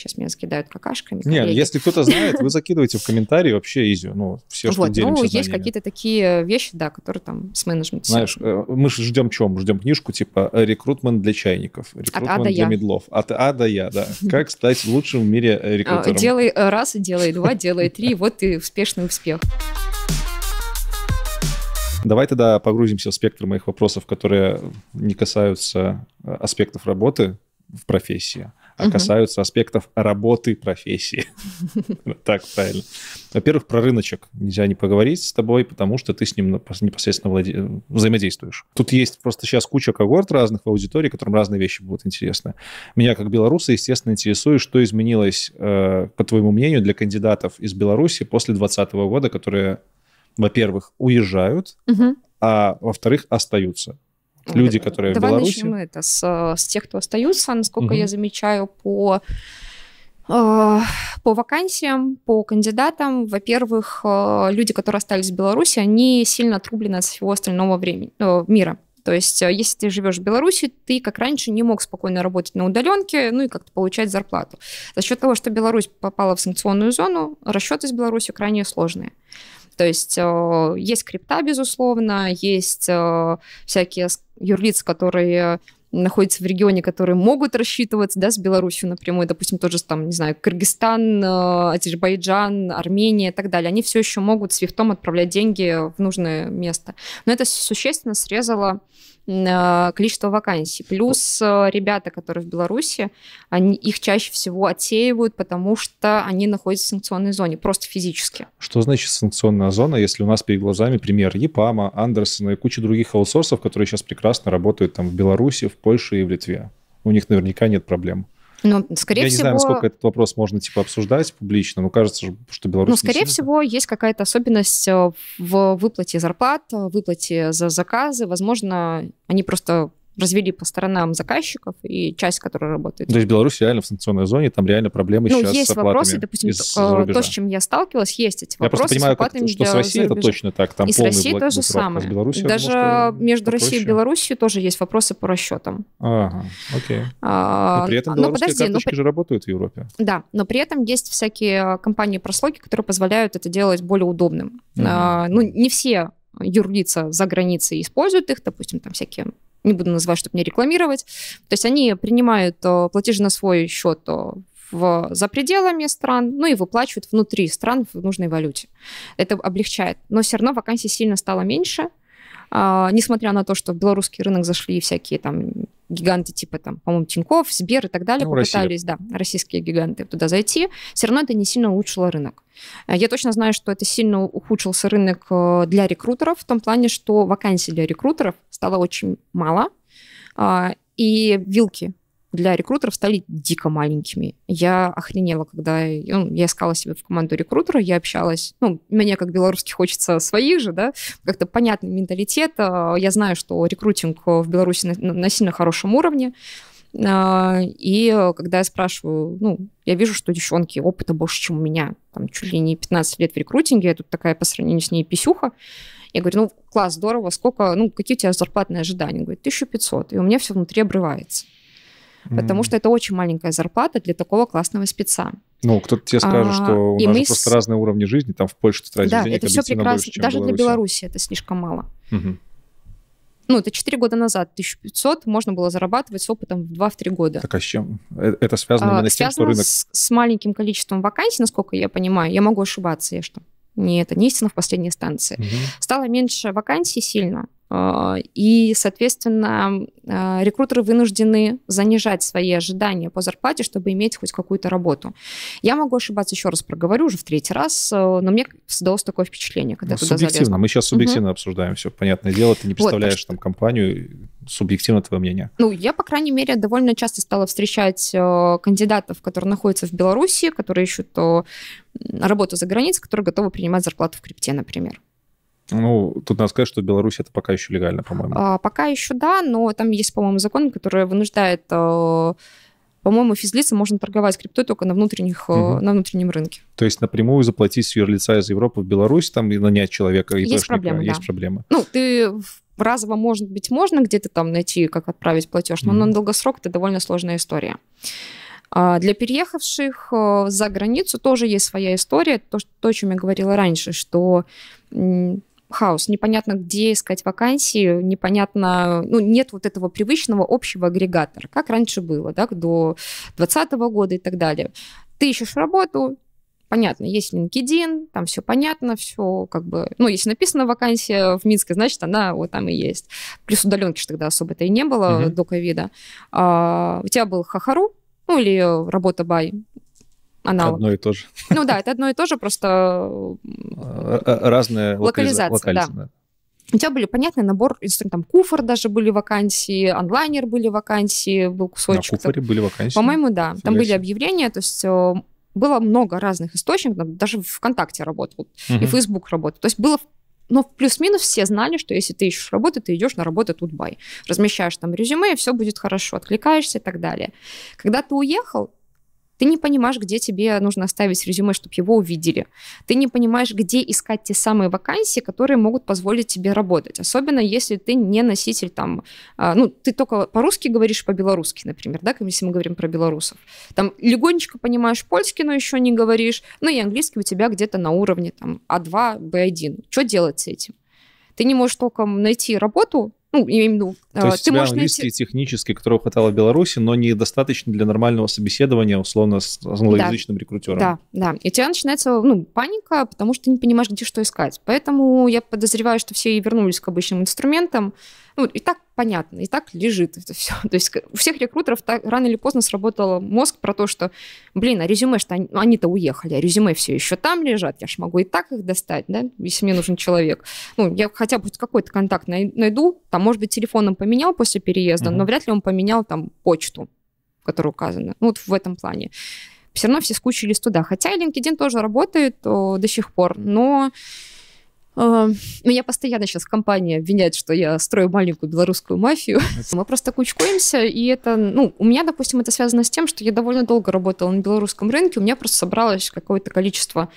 Сейчас меня закидают какашками. Коллеги. Нет, если кто-то знает, вы закидываете в комментарии вообще изю. Ну, все, что вот, делимся Ну, есть какие-то такие вещи, да, которые там с менеджментом. Знаешь, э, мы же ждем чем? Ждем книжку типа «Рекрутмент для чайников», «Рекрутмент От а для я. медлов». От А до Я, да. Как стать лучшим в мире э, а, рекрутером. Делай э, раз, делай два, делай три, вот и успешный успех. Давай тогда погрузимся в спектр моих вопросов, которые не касаются аспектов работы в профессии, а касаются аспектов работы профессии. Так, правильно. Во-первых, про рыночек нельзя не поговорить с тобой, потому что ты с ним непосредственно взаимодействуешь. Тут есть просто сейчас куча когорт разных в аудитории, которым разные вещи будут интересны. Меня, как белоруса, естественно, интересует, что изменилось, э, по твоему мнению, для кандидатов из Беларуси после 2020 года, которые, во-первых, уезжают, а во-вторых, остаются люди, которые Давай в Беларуси. начнем это с, с тех, кто остаются. Насколько угу. я замечаю по э, по вакансиям, по кандидатам, во-первых, э, люди, которые остались в Беларуси, они сильно отрублены от всего остального времени, э, мира. То есть, если ты живешь в Беларуси, ты, как раньше, не мог спокойно работать на удаленке, ну и как-то получать зарплату. За счет того, что Беларусь попала в санкционную зону, расчеты с Беларуси крайне сложные. То есть э, есть крипта, безусловно, есть э, всякие юрлиц, которые находятся в регионе, которые могут рассчитываться да, с Беларусью напрямую, допустим, тоже там, не знаю, Кыргызстан, э, Азербайджан, Армения и так далее, они все еще могут свифтом отправлять деньги в нужное место. Но это существенно срезало Э, количество вакансий. Плюс э, ребята, которые в Беларуси, они, их чаще всего отсеивают, потому что они находятся в санкционной зоне, просто физически. Что значит санкционная зона, если у нас перед глазами пример ЕПАМа, Андерсона и куча других аутсорсов, которые сейчас прекрасно работают там в Беларуси, в Польше и в Литве? У них наверняка нет проблем. Ну, скорее всего. я всего... не знаю, насколько этот вопрос можно, типа, обсуждать публично, но кажется, что Беларусь... Ну, скорее сильно... всего, есть какая-то особенность э, в выплате зарплат, э, выплате за заказы. Возможно, они просто развели по сторонам заказчиков и часть, которая работает. То есть Беларусь реально в санкционной зоне, там реально проблемы ну, сейчас есть с вопросы, допустим, то, с чем я сталкивалась, есть эти вопросы. Я просто понимаю, как, что с Россией это точно так, там и с Россией то же а самое. Беларусь, Даже думаю, между Россией и Беларусью тоже есть вопросы по расчетам. Ага, окей. А, но при этом белорусские подожди, карточки при... же работают в Европе. Да, но при этом есть всякие компании-прослойки, которые позволяют это делать более удобным. Угу. А, ну, не все юрлица за границей используют их, допустим, там всякие не буду называть, чтобы не рекламировать. То есть они принимают э, платежи на свой счет э, в, за пределами стран, ну и выплачивают внутри стран в нужной валюте. Это облегчает. Но все равно вакансий сильно стало меньше, а, несмотря на то, что в белорусский рынок зашли всякие там гиганты типа, там, по-моему, Тиньков, Сбер и так далее ну, попытались, Россия. да, российские гиганты туда зайти, все равно это не сильно улучшило рынок. Э, я точно знаю, что это сильно ухудшился рынок э, для рекрутеров в том плане, что вакансий для рекрутеров стало очень мало, а, и вилки для рекрутеров стали дико маленькими. Я охренела, когда ну, я искала себе в команду рекрутера, я общалась. Ну, мне как белорусски хочется своих же, да, как-то понятный менталитет. А, я знаю, что рекрутинг в Беларуси на, на сильно хорошем уровне. А, и а, когда я спрашиваю, ну, я вижу, что девчонки опыта больше, чем у меня. Там чуть ли не 15 лет в рекрутинге, я тут такая по сравнению с ней писюха. Я говорю, ну, класс, здорово, сколько, ну, какие у тебя зарплатные ожидания? Он говорит, 1500. И у меня все внутри обрывается потому что это очень маленькая зарплата для такого классного спеца. Ну, кто-то тебе скажет, а, что у нас мы... просто разные уровни жизни, там в Польше ты тратишь да, денег это все прекрасно. больше, чем Даже Беларуси. для Беларуси это слишком мало. Угу. Ну, это 4 года назад, 1500 можно было зарабатывать с опытом в 2-3 года. Так а с чем? Э, это связано а, с тем, что рынок... С, с маленьким количеством вакансий, насколько я понимаю. Я могу ошибаться, я что? Не это не истина в последней станции. Угу. Стало меньше вакансий сильно, а, и, соответственно, а, рекрутеры вынуждены занижать свои ожидания по зарплате, чтобы иметь хоть какую-то работу. Я могу ошибаться, еще раз проговорю, уже в третий раз, а, но мне создалось такое впечатление, когда ну, туда Субъективно, залезла. мы сейчас субъективно угу. обсуждаем все, понятное дело, ты не представляешь вот, там компанию, субъективно твое мнение. Ну, я, по крайней мере, довольно часто стала встречать кандидатов, которые находятся в Беларуси, которые ищут работу за границей, которые готовы принимать зарплату в крипте, например. Ну, тут надо сказать, что в Беларуси это пока еще легально, по-моему. А, пока еще да, но там есть, по-моему, закон, который вынуждает, э, по-моему, физлица можно торговать криптой только на, внутренних, угу. на внутреннем рынке. То есть напрямую заплатить с юрлица из Европы в Беларусь там и нанять человека? И есть проблема, Есть да. проблема. Ну, ты разово, может быть, можно где-то там найти, как отправить платеж, но угу. на долгосрок это довольно сложная история. А, для переехавших э, за границу тоже есть своя история. То, что, то о чем я говорила раньше, что хаос, непонятно, где искать вакансии, непонятно, ну, нет вот этого привычного общего агрегатора, как раньше было, да, до 2020 года и так далее. Ты ищешь работу, понятно, есть LinkedIn, там все понятно, все как бы, ну, если написана вакансия в Минске, значит, она вот там и есть. Плюс удаленки же тогда особо-то и не было mm-hmm. до ковида. А, у тебя был Хахару, ну, или работа бай, аналог. Одно и то же. Ну да, это одно и то же, просто... Э, э, Разная локализация, локализация да. да. У тебя были понятный набор инструментов. Там куфор даже были вакансии, онлайнер были вакансии, был кусочек. На куфоре там. были вакансии? По-моему, да. Фига там были объявления, то есть э, было много разных источников, даже ВКонтакте работал, угу. и Facebook работал. То есть было но плюс-минус все знали, что если ты ищешь работу, ты идешь на работу Тадж-Бай, Размещаешь там резюме, и все будет хорошо, откликаешься и так далее. Когда ты уехал, ты не понимаешь, где тебе нужно оставить резюме, чтобы его увидели. Ты не понимаешь, где искать те самые вакансии, которые могут позволить тебе работать. Особенно если ты не носитель там, а, ну, ты только по-русски говоришь, по-белорусски, например, да, если мы говорим про белорусов. Там легонечко понимаешь польский, но еще не говоришь. Ну и английский у тебя где-то на уровне там А2, Б1. Что делать с этим? Ты не можешь толком найти работу, ну, я имею в виду... То а, есть ты можешь английский найти... технический, которого хватало в Беларуси, но недостаточно для нормального собеседования, условно, с англоязычным да. рекрутером. Да, да. И у тебя начинается ну, паника, потому что ты не понимаешь, где что искать. Поэтому я подозреваю, что все и вернулись к обычным инструментам, ну, и так понятно, и так лежит это все. То есть у всех рекрутеров так, рано или поздно сработал мозг про то, что, блин, а резюме, что они, ну, они-то уехали, а резюме все еще там лежат, я ж могу и так их достать, да, если мне нужен человек. Ну, я хотя бы какой-то контакт найду, там, может быть, телефоном поменял после переезда, mm-hmm. но вряд ли он поменял там почту, которая указана. Ну, вот в этом плане. Все равно все скучились туда. Хотя LinkedIn тоже работает о, до сих пор, но меня а, ну, постоянно сейчас компания обвиняет, что я строю маленькую белорусскую мафию. Мы просто кучкуемся, и это, ну, у меня, допустим, это связано с тем, что я довольно долго работала на белорусском рынке, у меня просто собралось какое-то количество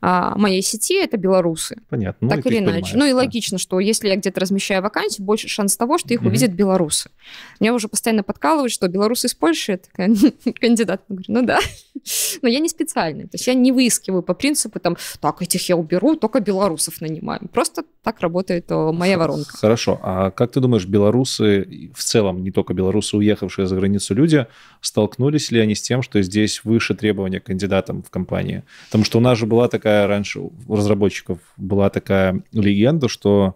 а, моей сети это белорусы. Понятно. Ну, так или иначе. Ну и да. логично, что если я где-то размещаю вакансию, больше шанс того, что их угу. увидят белорусы. Меня уже постоянно подкалывают, что белорусы из Польши, я хм, кандидат. Я говорю, ну да. Но я не специально, То есть я не выискиваю по принципу, там, так, этих я уберу, только белорусов нанимаю. Просто так работает моя воронка. Хорошо. А как ты думаешь, белорусы, в целом, не только белорусы, уехавшие за границу люди, столкнулись ли они с тем, что здесь выше требования к кандидатам в компании? Потому что у нас же была такая такая раньше у разработчиков была такая легенда, что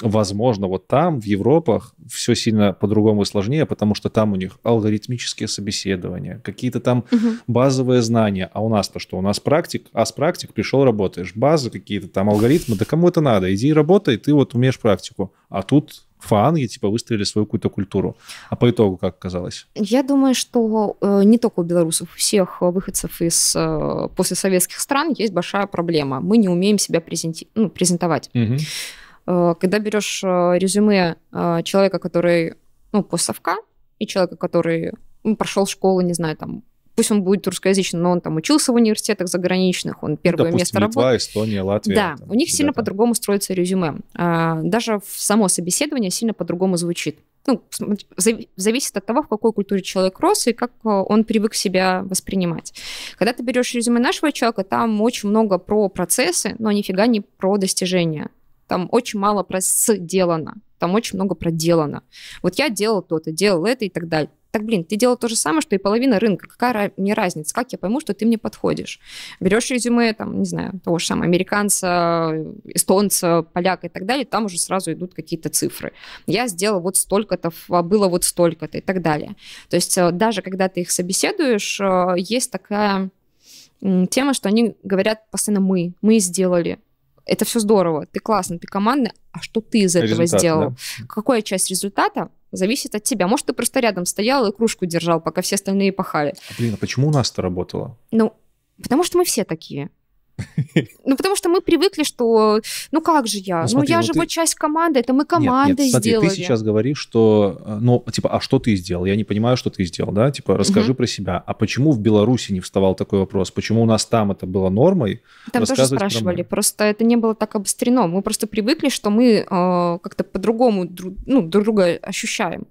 возможно, вот там, в Европах, все сильно по-другому и сложнее, потому что там у них алгоритмические собеседования, какие-то там угу. базовые знания. А у нас-то что? У нас практик, а с практик пришел, работаешь. Базы какие-то там, алгоритмы, да кому это надо? Иди и работай, ты вот умеешь практику. А тут фанги, типа, выстроили свою какую-то культуру. А по итогу как оказалось? Я думаю, что э, не только у белорусов, у всех э, выходцев из э, послесоветских стран есть большая проблема. Мы не умеем себя презенти... ну, презентовать. Угу. Э, когда берешь э, резюме э, человека, который, ну, постсовка, и человека, который ну, прошел школу, не знаю, там, пусть он будет русскоязычным, но он там учился в университетах заграничных, он ну, первое Допустим, место работал. Литва, Эстония, Латвия. Да, там, у них сильно по-другому строится резюме. А, даже само собеседование сильно по-другому звучит. Ну, зависит от того, в какой культуре человек рос и как э, он привык себя воспринимать. Когда ты берешь резюме нашего человека, там очень много про процессы, но нифига не про достижения там очень мало про сделано, там очень много проделано. Вот я делал то-то, делал это и так далее. Так, блин, ты делал то же самое, что и половина рынка. Какая мне разница? Как я пойму, что ты мне подходишь? Берешь резюме, там, не знаю, того же самого американца, эстонца, поляка и так далее, там уже сразу идут какие-то цифры. Я сделал вот столько-то, а, было вот столько-то и так далее. То есть э, даже когда ты их собеседуешь, э, есть такая тема, что они говорят постоянно «мы», «мы сделали», это все здорово, ты классный, ты командный, а что ты из этого Результат, сделал? Да? Какая часть результата зависит от тебя. Может, ты просто рядом стоял и кружку держал, пока все остальные пахали. Блин, а почему у нас-то работало? Ну, потому что мы все такие. Ну, потому что мы привыкли, что, ну как же я? Ну, ну я ну, же вот часть команды, это мы командой нет, смотри, сделали. ты сейчас говоришь, что, э, ну, типа, а что ты сделал? Я не понимаю, что ты сделал, да? Типа, расскажи про себя. А почему в Беларуси не вставал такой вопрос? Почему у нас там это было нормой? Там тоже спрашивали, просто это не было так обострено. Мы просто привыкли, что мы э, как-то по-другому ну, друг, друга ощущаем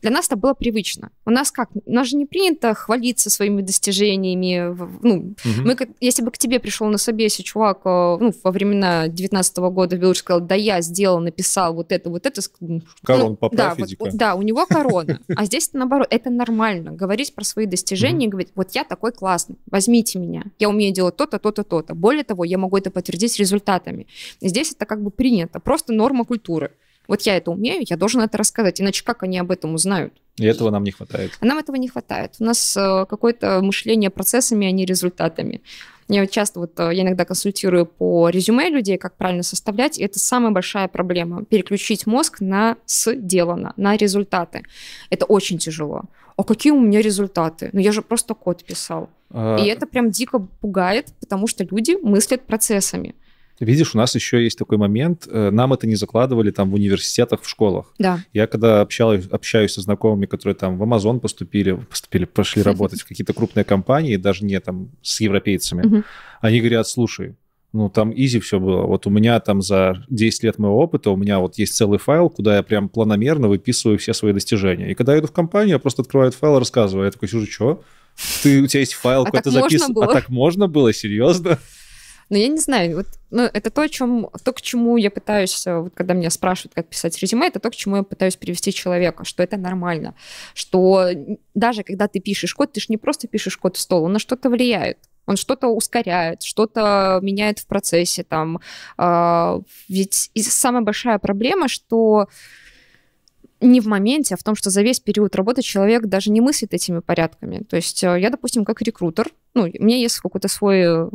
для нас это было привычно. У нас как? У нас же не принято хвалиться своими достижениями. Ну, угу. мы, если бы к тебе пришел на собесе чувак э, ну, во времена 19 -го года в сказал, да я сделал, написал вот это, вот это. Корон, ну, ну да, вот, да, у него корона. А здесь наоборот, это нормально. Говорить про свои достижения, угу. говорить, вот я такой классный, возьмите меня. Я умею делать то-то, то-то, то-то. Более того, я могу это подтвердить результатами. Здесь это как бы принято, просто норма культуры. Вот я это умею, я должен это рассказать. Иначе как они об этом узнают? И этого нам не хватает. А нам этого не хватает. У нас э, какое-то мышление процессами, а не результатами. Я вот часто вот э, я иногда консультирую по резюме людей, как правильно составлять, и это самая большая проблема – переключить мозг на сделано, на результаты. Это очень тяжело. А какие у меня результаты? Ну я же просто код писал. А... И это прям дико пугает, потому что люди мыслят процессами. Видишь, у нас еще есть такой момент, э, нам это не закладывали там в университетах, в школах. Да. Я когда общалась, общаюсь со знакомыми, которые там в Amazon поступили, поступили, пошли работать в какие-то крупные компании, даже не там с европейцами, они говорят, слушай, ну, там изи все было. Вот у меня там за 10 лет моего опыта, у меня вот есть целый файл, куда я прям планомерно выписываю все свои достижения. И когда я иду в компанию, я просто открываю этот файл и рассказываю. Я такой сижу, что? Ты, у тебя есть файл, а какой-то записан. А так можно было? Серьезно? Но я не знаю, вот ну, это то, чем, то, к чему я пытаюсь, э, вот когда меня спрашивают, как писать резюме, это то, к чему я пытаюсь привести человека, что это нормально, что даже когда ты пишешь код, ты же не просто пишешь код в стол, он на что-то влияет он что-то ускоряет, что-то меняет в процессе. Там. А, ведь самая большая проблема, что не в моменте, а в том, что за весь период работы человек даже не мыслит этими порядками. То есть э, я, допустим, как рекрутер, ну, у меня есть какой-то свой э,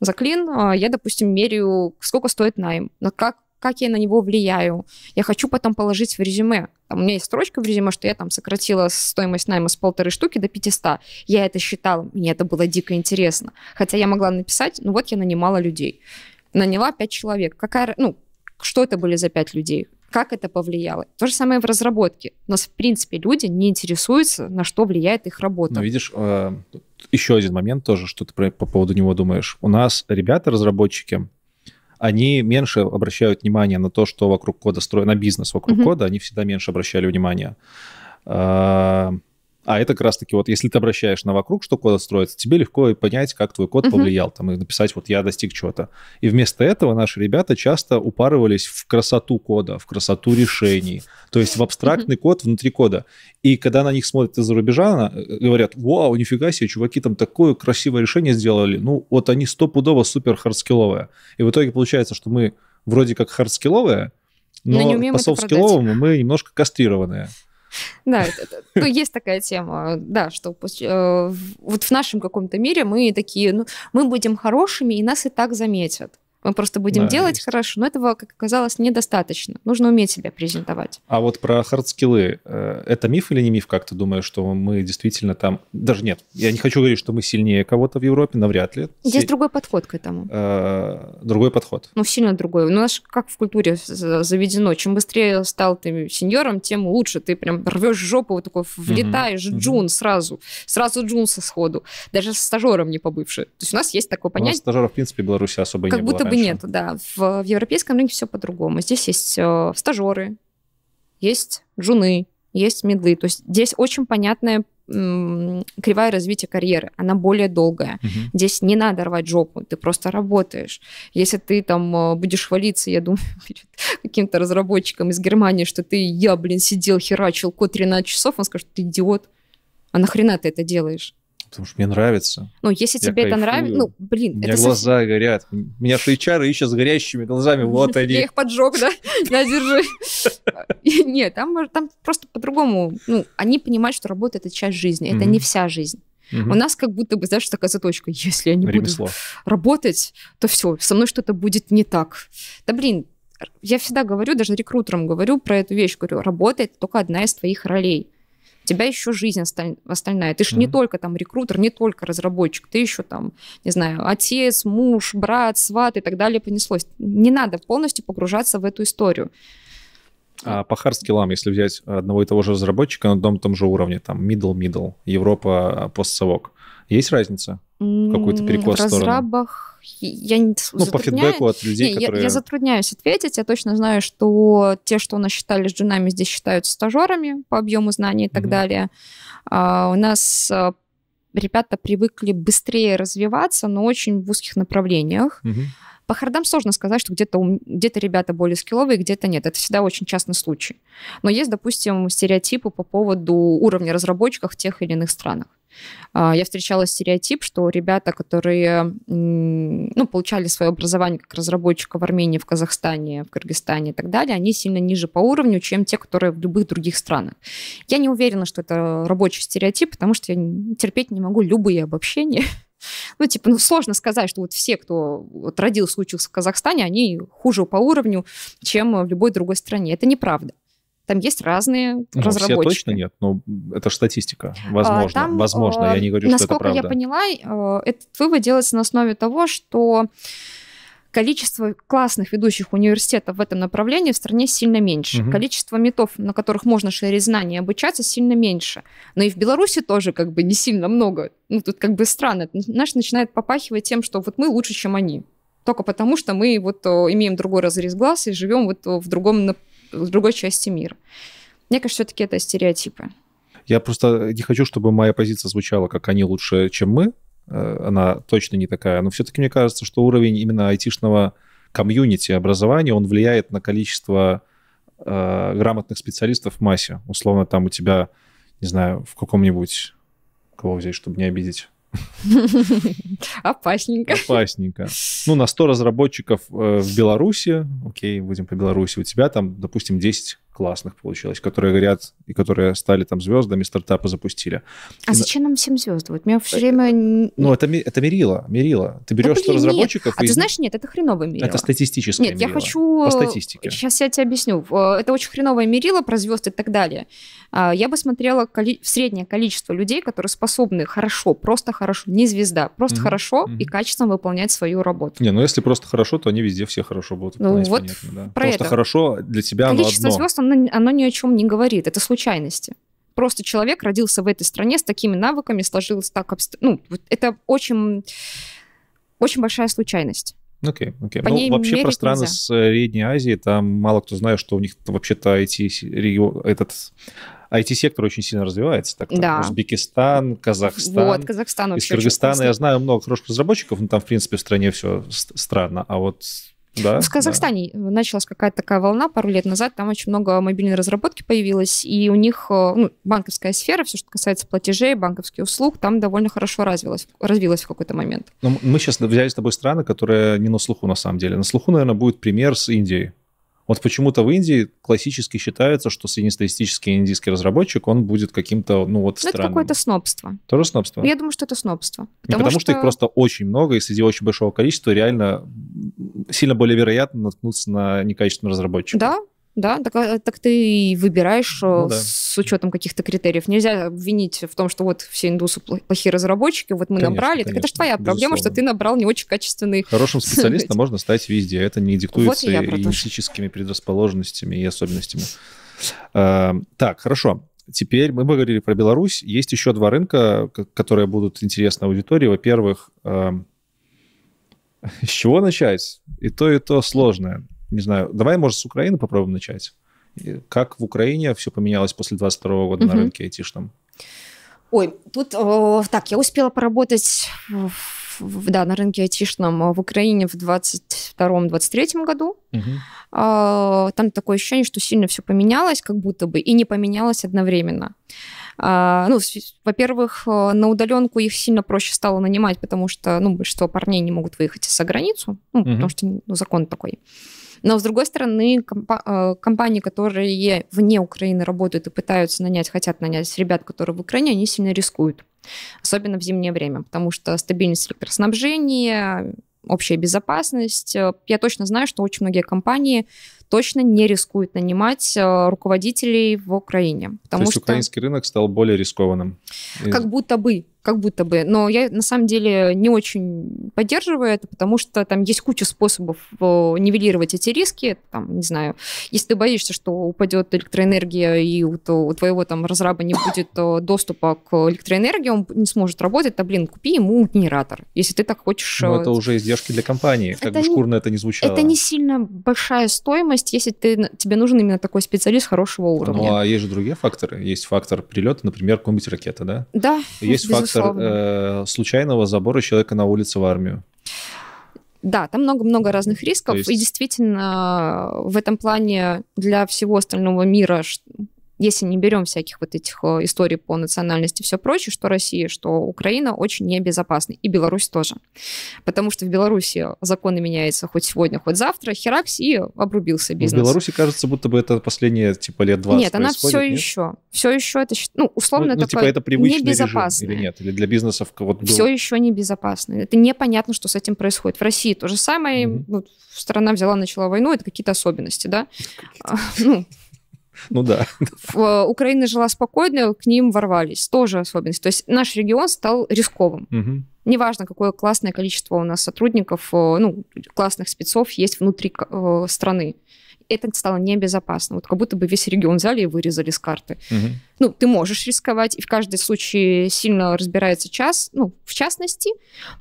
за клин а, я, допустим, меряю, сколько стоит найм, как, как я на него влияю. Я хочу потом положить в резюме. Там у меня есть строчка в резюме, что я там сократила стоимость найма с полторы штуки до 500. Я это считала, мне это было дико интересно. Хотя я могла написать, ну вот я нанимала людей. Наняла пять человек. Какая, ну, что это были за пять людей? Как это повлияло? То же самое в разработке. У нас, в принципе, люди не интересуются, на что влияет их работа. Но ну, видишь, а, еще один момент тоже, что ты по поводу него думаешь. У нас ребята, разработчики, они меньше обращают внимание на то, что вокруг кода строят на бизнес вокруг mm кода, они всегда меньше обращали внимание. А, а это как раз-таки вот, если ты обращаешь на вокруг, что код строится, тебе легко и понять, как твой код uh-huh. повлиял, там, и написать, вот я достиг чего-то. И вместо этого наши ребята часто упарывались в красоту кода, в красоту решений, то есть в абстрактный uh-huh. код внутри кода. И когда на них смотрят из-за рубежа, э, говорят, вау, нифига себе, чуваки там такое красивое решение сделали, ну, вот они стопудово супер хардскилловые. И в итоге получается, что мы вроде как хардскилловые, но, но по софт мы немножко кастрированные. Да, ну, есть такая тема, да, что э, вот в нашем каком-то мире мы такие, ну, мы будем хорошими, и нас и так заметят мы просто будем да, делать есть. хорошо, но этого, как оказалось, недостаточно. Нужно уметь себя презентовать. А вот про хардскиллы, э, это миф или не миф, как ты думаешь, что мы действительно там... Даже нет, я не хочу говорить, что мы сильнее кого-то в Европе, навряд ли. Здесь Си... другой подход к этому. Э, другой подход. Ну, сильно другой. У нас как в культуре заведено, чем быстрее стал ты сеньором, тем лучше. Ты прям рвешь жопу, вот такой влетаешь, угу, джун угу. сразу. Сразу джун со сходу. Даже с стажером не побывший. То есть у нас есть такое понятие... У нас стажеров, в принципе, в Беларуси особо как не было бы хорошо. да. В, в европейском рынке все по-другому. Здесь есть э, стажеры, есть жены, есть медлы. То есть здесь очень понятная кривая развития карьеры, она более долгая. Угу. Здесь не надо рвать жопу, ты просто работаешь. Если ты там э, будешь хвалиться, я думаю, перед каким-то разработчиком из Германии, что ты, я, блин, сидел, херачил код 13 часов, он скажет, ты идиот, а нахрена ты это делаешь? потому что мне нравится. Ну, если я тебе кайфую. это нравится, ну, блин, У меня это глаза совсем... горят. Меня шейчары ищут с горящими глазами, вот они. Я их поджег, да? На, держи. Нет, там, там просто по-другому. Ну, они понимают, что работа — это часть жизни, это не вся жизнь. Угу. У нас как будто бы, знаешь, такая заточка. Если я не Ремесло. буду работать, то все, со мной что-то будет не так. Да блин, я всегда говорю, даже рекрутерам говорю про эту вещь, говорю, работа это только одна из твоих ролей тебя еще жизнь остальная. Ты же mm-hmm. не только там рекрутер, не только разработчик, ты еще там, не знаю, отец, муж, брат, сват и так далее понеслось. Не надо полностью погружаться в эту историю. А по хардскиллам, если взять одного и того же разработчика на одном и том же уровне, там middle, middle, Европа, а, постсовок, есть разница? Какой-то перекос в, в разрабах я не ну, по фидбэку от людей, не, которые... я, я затрудняюсь ответить. Я точно знаю, что те, что у нас считали с джунами, здесь считаются стажерами по объему знаний и так mm-hmm. далее. А, у нас а, ребята привыкли быстрее развиваться, но очень в узких направлениях. Угу. По хардам сложно сказать, что где-то где, -то, где -то ребята более скилловые, где-то нет. Это всегда очень частный случай. Но есть, допустим, стереотипы по поводу уровня разработчиков в тех или иных странах. А, я встречала стереотип, что ребята, которые ну, получали свое образование как разработчика в Армении, в Казахстане, в Кыргызстане и так далее, они сильно ниже по уровню, чем те, которые в любых других странах. Я не уверена, что это рабочий стереотип, потому что я терпеть не могу любые обобщения. Ну, типа, ну, сложно сказать, что вот все, кто вот родился, учился в Казахстане, они хуже по уровню, чем в любой другой стране. Это неправда. Там есть разные ну, разработчики. Все точно нет, но это же статистика. А, возможно, там, возможно. Я э, не говорю, что это правда. Насколько я поняла, э, этот вывод делается на основе того, что количество классных ведущих университетов в этом направлении в стране сильно меньше. Угу. Количество метов, на которых можно ширить знания и обучаться, сильно меньше. Но и в Беларуси тоже как бы не сильно много. Ну, тут как бы странно. Наш начинает попахивать тем, что вот мы лучше, чем они. Только потому, что мы вот э, имеем другой разрез глаз и живем вот в другом направлении в другой части мира. Мне кажется, все-таки это стереотипы. Я просто не хочу, чтобы моя позиция звучала, как они лучше, чем мы. Э, она точно не такая. Но все-таки мне кажется, что уровень именно айтишного комьюнити образования, он влияет на количество э, грамотных специалистов в массе. Условно, там у тебя, не знаю, в каком-нибудь... Кого взять, чтобы не обидеть? Опасненько. Опасненько. Ну, на 100 разработчиков э, в Беларуси, окей, будем по Беларуси, у тебя там, допустим, 10 классных получилось, которые горят и которые стали там звездами, стартапы запустили. А и зачем на... нам всем звезды? Вот меня все э, время... Э, ну, это, это мерило, мерило. Ты берешь да, блин, разработчиков... Нет. А и... ты знаешь, нет, это хреновое мерило. Это статистическое Нет, мерило. я хочу... По статистике. Сейчас я тебе объясню. Э, это очень хреновое мерило про звезды и так далее. А, я бы смотрела коли... среднее количество людей, которые способны хорошо, просто хорошо, не звезда, просто угу, хорошо угу. и качественно выполнять свою работу. Не, ну если просто хорошо, то они везде все хорошо будут ну, выполнять, ну, вот понятно, да. про Просто это. хорошо для тебя Количество одно. звезд, оно, оно ни о чем не говорит. Это случайности. Просто человек родился в этой стране с такими навыками, сложилось так... Обсто... Ну, это очень, очень большая случайность. Окей, okay, окей. Okay. По ну, вообще про страны нельзя. Э, Средней Азии, там мало кто знает, что у них вообще-то IT, этот IT-сектор очень сильно развивается. Так, да. Узбекистан, Казахстан. Вот, Казахстан Из Кыргызстана я знаю много хороших разработчиков, но ну, там, в принципе, в стране все странно. А вот да, в Казахстане да. началась какая-то такая волна пару лет назад, там очень много мобильной разработки появилось, и у них э, ну, банковская сфера, все, что касается платежей, банковских услуг, там довольно хорошо развилась, развилась в какой-то момент. Но ну, мы сейчас взяли с тобой страны, которые не на слуху на самом деле. На слуху, наверное, будет пример с Индией. Вот почему-то в Индии классически считается, что среднестатистический индийский разработчик, он будет каким-то, ну вот, ну, странным. Это какое-то снобство. Тоже снобство? Я думаю, что это снобство. Потому, Не потому что... что их просто очень много, и среди очень большого количества реально сильно более вероятно наткнуться на некачественного разработчика. Да, да, так, а, так ты выбираешь э, ну, да. с учетом каких-то критериев. Нельзя обвинить в том, что вот все индусы плохие разработчики, вот мы конечно, набрали. Конечно, так это же твоя безусловно. проблема, что ты набрал не очень качественный. Хорошим специалистом можно стать везде. А это не диктуется вот генетическими предрасположенностями и особенностями. Эм, так, хорошо. Теперь мы говорили про Беларусь. Есть еще два рынка, которые будут интересны аудитории. Во-первых, эм, с чего начать? И то, и то сложное не знаю, давай, может, с Украины попробуем начать. Как в Украине все поменялось после 22 года угу. на рынке айтишном? Ой, тут э, так, я успела поработать в, да, на рынке айтишном в Украине в 22-23 году. Угу. Э, там такое ощущение, что сильно все поменялось, как будто бы, и не поменялось одновременно. А, ну, э, ну, во-первых, на удаленку их сильно проще стало нанимать, потому что ну, большинство парней не могут выехать за границу, ну, угу. потому что ну, закон такой. Но, с другой стороны, компа- э, компании, которые вне Украины работают и пытаются нанять, хотят нанять ребят, которые в Украине, они сильно рискуют, особенно в зимнее время, потому что стабильность электроснабжения, общая безопасность. Я точно знаю, что очень многие компании точно не рискуют нанимать э, руководителей в Украине. Потому То есть что... украинский рынок стал более рискованным? Как будто бы как будто бы. Но я на самом деле не очень поддерживаю это, потому что там есть куча способов э, нивелировать эти риски. Там, не знаю, если ты боишься, что упадет электроэнергия, и у, то, у твоего там разраба не будет э, доступа к электроэнергии, он не сможет работать, то, блин, купи ему генератор, если ты так хочешь. Но э, это уже издержки для компании, как это бы шкурно не, это не звучало. Это не сильно большая стоимость, если ты, тебе нужен именно такой специалист хорошего ну, уровня. Ну, а есть же другие факторы. Есть фактор прилета, например, какой-нибудь да? Да, Есть фактор безусловно. э, случайного забора человека на улице в армию. Да, там много-много разных рисков. есть... И действительно, э, в этом плане для всего остального мира если не берем всяких вот этих э, историй по национальности и все прочее, что Россия, что Украина очень небезопасны, и Беларусь тоже. Потому что в Беларуси законы меняются хоть сегодня, хоть завтра, херакс, и обрубился ну, бизнес. В Беларуси кажется, будто бы это последние типа лет 20 Нет, она все нет? еще. Все еще это, ну, условно, ну, ну, типа это привычный Режим, или нет? Или для бизнесов вот был... Все еще небезопасно. Это непонятно, что с этим происходит. В России то же самое. Mm-hmm. Ну, страна взяла, начала войну, это какие-то особенности, да? Какие-то. А, ну, ну да. Э, Украина жила спокойно, к ним ворвались. Тоже особенность. То есть наш регион стал рисковым. Неважно, какое классное количество у нас сотрудников, э, ну, классных спецов есть внутри э, страны это стало небезопасно. Вот как будто бы весь регион взяли и вырезали с карты. Угу. Ну, ты можешь рисковать, и в каждом случае сильно разбирается час, ну, в частности,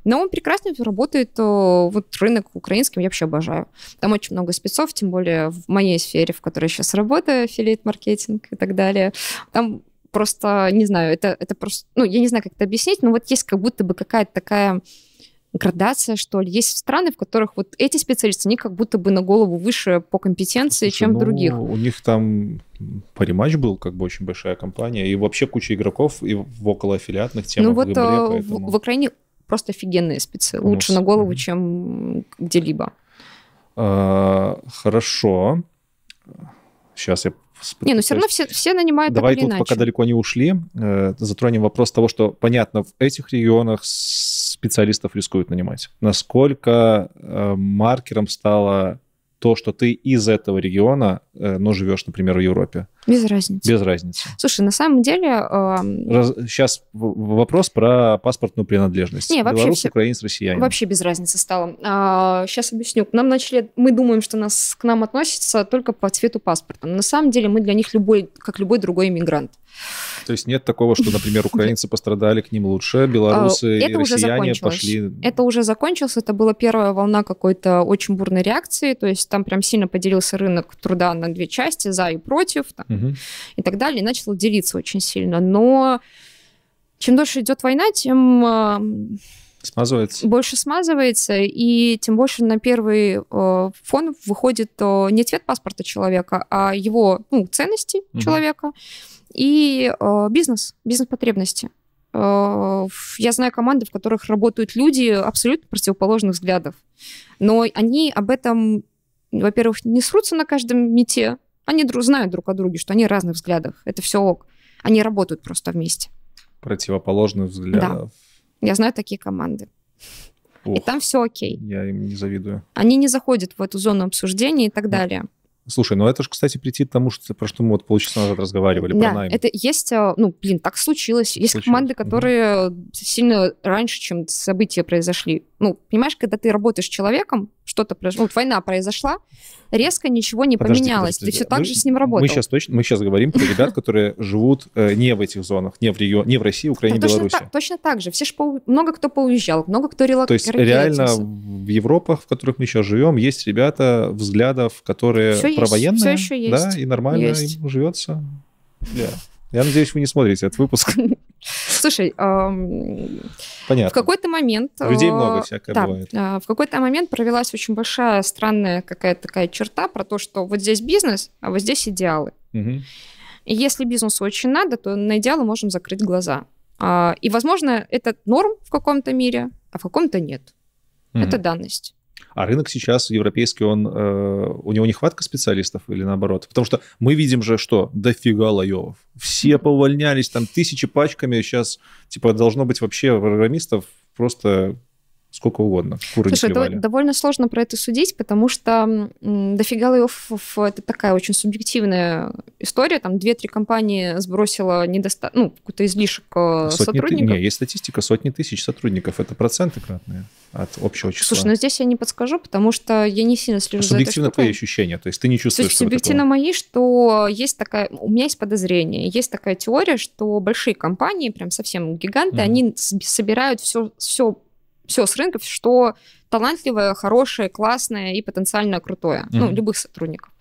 но он прекрасно работает, э, вот рынок украинским я вообще обожаю. Там очень много спецов, тем более в моей сфере, в которой я сейчас работаю, аффилиат-маркетинг и так далее. Там просто, не знаю, это, это просто, ну, я не знаю, как это объяснить, но вот есть как будто бы какая-то такая градация, что ли. Есть страны, в которых вот эти специалисты, они как будто бы на голову выше по компетенции, Слушай, чем ну, других. У них там Париматч был как бы очень большая компания, и вообще куча игроков и в около аффилиатных ну темах. Ну вот а, в, Габре, поэтому... в, в Украине просто офигенные спецы, ну, лучше ну, на голову, угу. чем где-либо. А, хорошо. Сейчас я не, но ну все равно все, все нанимают Давай так или тут, иначе. пока далеко не ушли, э, затронем вопрос того, что, понятно, в этих регионах с специалистов рискуют нанимать? Насколько э, маркером стало то, что ты из этого региона, э, но живешь, например, в Европе? Без разницы. Без разницы. Слушай, на самом деле... Э... Раз... Сейчас вопрос про паспортную принадлежность. Не, вообще Белорус, все... украинец, россиянин. Вообще без разницы стало. А, сейчас объясню. нам начали... Мы думаем, что нас к нам относится только по цвету паспорта. Но на самом деле мы для них любой, как любой другой иммигрант. То есть нет такого, что, например, украинцы пострадали, к ним лучше, белорусы а, это и россияне пошли... Это уже закончилось. Это была первая волна какой-то очень бурной реакции. То есть там прям сильно поделился рынок труда на две части, за и против. Там угу. и так далее, и начало делиться очень сильно. Но чем дольше идет война, тем а, смазывается. больше смазывается, и тем больше на первый э, фон выходит э, не цвет паспорта человека, а его ну, ценности угу. человека и э, бизнес, бизнес-потребности. я знаю команды, в которых работают люди абсолютно противоположных взглядов, но они об этом, во-первых, не срутся на каждом мете, они друг, знают друг о друге, что они разных взглядов. Это все ок. Они работают просто вместе. Противоположных взглядов. Да. Я знаю такие команды. Ох, и там все окей. Я им не завидую. Они не заходят в эту зону обсуждения и так да. далее. Слушай, ну это же, кстати, прийти к тому, что, про что мы вот полчаса назад разговаривали, да, про найм. это есть, э, ну, блин, так случилось. Есть случилось. команды, которые угу. сильно раньше, чем события произошли. Ну, понимаешь, когда ты работаешь с человеком, что-то произошло, ну, вот война произошла, резко ничего не подожди, поменялось. Подожди, ты все так мы, же с ним работал. Мы сейчас точно, мы сейчас говорим про ребят, которые живут э, не в этих зонах, не в регион, не в России, Украине, Беларуси. Точно так, точно так же. Все ж по, много кто поуезжал, много кто релокировался. То есть реально в Европах, в которых мы сейчас живем, есть ребята взглядов, которые все провоенные, есть, все еще есть. да, и нормально есть. им живется. Yeah. Я надеюсь, вы не смотрите этот выпуск. Слушай, Понятно. в какой-то момент... Людей э, много всякое бывает. Э, в какой-то момент провелась очень большая странная какая-то такая черта про то, что вот здесь бизнес, а вот здесь идеалы. И если бизнесу очень надо, то на идеалы можем закрыть глаза. А, и, возможно, это норм в каком-то мире, а в каком-то нет. Это данность. А рынок сейчас европейский, он, э, у него нехватка специалистов или наоборот? Потому что мы видим же, что дофига лаевов. Все повольнялись там тысячи пачками. Сейчас, типа, должно быть вообще программистов просто сколько угодно. Куры Слушай, дов- довольно сложно про это судить, потому что дофига лейоффов – это такая очень субъективная история. Там две-три компании сбросила недоста... ну, какой-то излишек э, сотни сотрудников. Ты... Не, есть статистика, сотни тысяч сотрудников. Это проценты кратные от общего числа. Слушай, ну здесь я не подскажу, потому что я не сильно слежу а за Субъективно этой твои ощущения, то есть ты не чувствуешь Слушай, Субъективно такого? мои, что есть такая, у меня есть подозрение, есть такая теория, что большие компании, прям совсем гиганты, mm они собирают все, все все с рынков, что талантливое, хорошее, классное и потенциально крутое, mm-hmm. ну, любых сотрудников.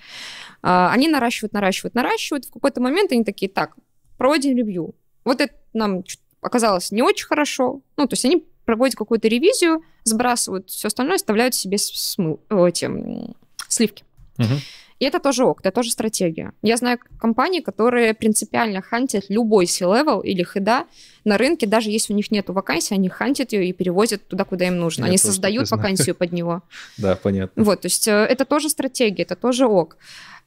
А, они наращивают, наращивают, наращивают. В какой-то момент они такие, так, проводим ревью. Вот это нам оказалось не очень хорошо. Ну, то есть они проводят какую-то ревизию, сбрасывают все остальное, оставляют себе смыл, эти, эм, сливки. Mm-hmm. И это тоже ок, это тоже стратегия. Я знаю компании, которые принципиально хантят любой C-level или хеда на рынке, даже если у них нет вакансии, они хантят ее и перевозят туда, куда им нужно. Я они создают вакансию под него. Да, понятно. Вот, то есть э, это тоже стратегия, это тоже ок.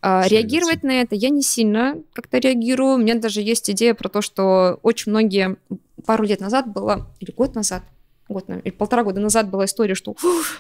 А, реагировать на это я не сильно как-то реагирую. У меня даже есть идея про то, что очень многие пару лет назад было, или год назад, год или полтора года назад была история, что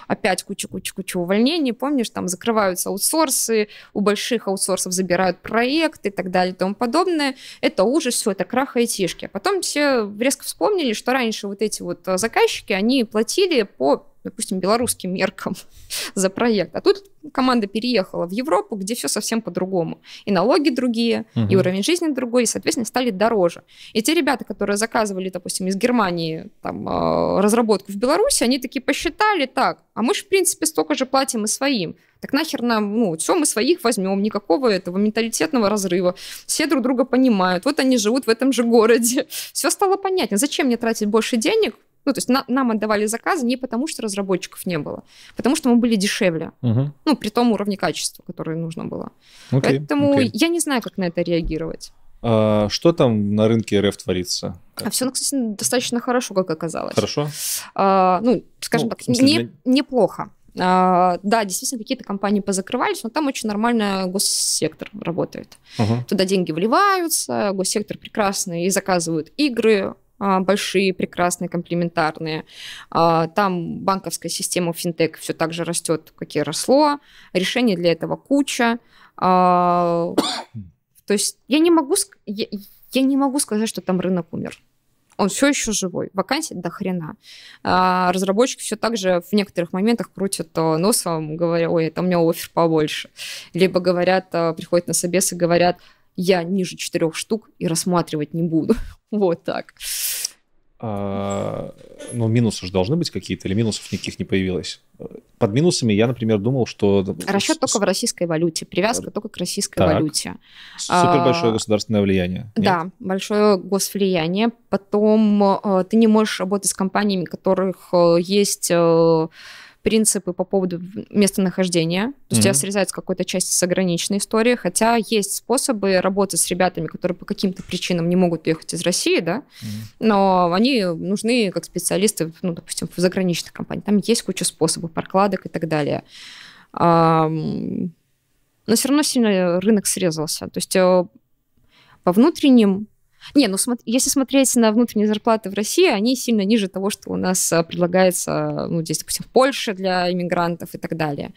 опять куча-куча-куча увольнений, помнишь, там закрываются аутсорсы, у больших аутсорсов забирают проекты и так далее и тому подобное. Это ужас, все, это крах айтишки. А потом все резко вспомнили, что раньше вот эти вот а, заказчики, они платили по допустим, белорусским меркам за проект. А тут команда переехала в Европу, где все совсем по-другому. И налоги другие, угу. и уровень жизни другой, и, соответственно, стали дороже. И те ребята, которые заказывали, допустим, из Германии там, а, разработку в Беларуси, они такие посчитали так, а мы же, в принципе, столько же платим и своим. Так нахер нам, ну, все, мы своих возьмем, никакого этого менталитетного разрыва. Все друг друга понимают, вот они живут в этом же городе. Все стало понятно. Зачем мне тратить больше денег, ну, то есть на, нам отдавали заказы не потому, что разработчиков не было, а потому что мы были дешевле. Угу. Ну, при том уровне качества, которое нужно было. Окей, Поэтому окей. я не знаю, как на это реагировать. А, что там на рынке РФ творится? А все, ну, кстати, достаточно хорошо, как оказалось. Хорошо. А, ну, скажем ну, так, не, для... неплохо. А, да, действительно, какие-то компании позакрывались, но там очень нормально госсектор работает. Угу. Туда деньги вливаются, госсектор прекрасный и заказывают игры, а, большие, прекрасные, комплементарные. А, там банковская система финтех все так же растет, как и росло. Решений для этого куча. А, то есть я не могу, я, я не могу сказать, что там рынок умер он все еще живой. Вакансий до хрена. А разработчик все так же в некоторых моментах крутит носом, говоря, ой, это у меня офер побольше. Либо говорят, приходят на собес и говорят, я ниже четырех штук и рассматривать не буду. вот так. А, ну, минусы же должны быть какие-то, или минусов никаких не появилось? Под минусами я, например, думал, что... Расчет только в российской валюте, привязка только к российской валюте. Супер а, большое государственное влияние. Да, большое госвлияние. Потом э, ты не можешь работать с компаниями, которых э, есть э, принципы по поводу местонахождения. То есть mm-hmm. тебя срезают с какой-то части с ограниченной истории, хотя есть способы работы с ребятами, которые по каким-то причинам не могут уехать из России, да, mm-hmm. но они нужны как специалисты, ну, допустим, в заграничных компаниях. Там есть куча способов, прокладок и так далее. Но все равно сильно рынок срезался. То есть по э, внутренним не, ну смотри, если смотреть на внутренние зарплаты в России, они сильно ниже того, что у нас э, предлагается, ну, здесь, допустим, в Польше для иммигрантов и так далее.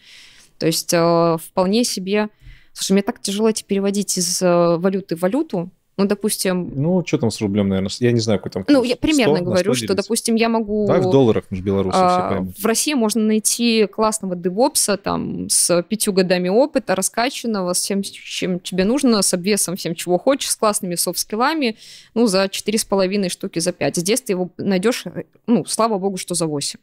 То есть э, вполне себе... Слушай, мне так тяжело эти переводить из э, валюты в валюту, ну, допустим... Ну, что там с рублем, наверное? Я не знаю, какой там ну, курс. Ну, я примерно говорю, что, допустим, я могу... Давай в долларах, в Беларуси а, В России можно найти классного девопса, там, с пятью годами опыта, раскачанного, с всем, чем тебе нужно, с обвесом всем, чего хочешь, с классными софт-скиллами, ну, за четыре с половиной штуки за пять. Здесь ты его найдешь, ну, слава богу, что за восемь.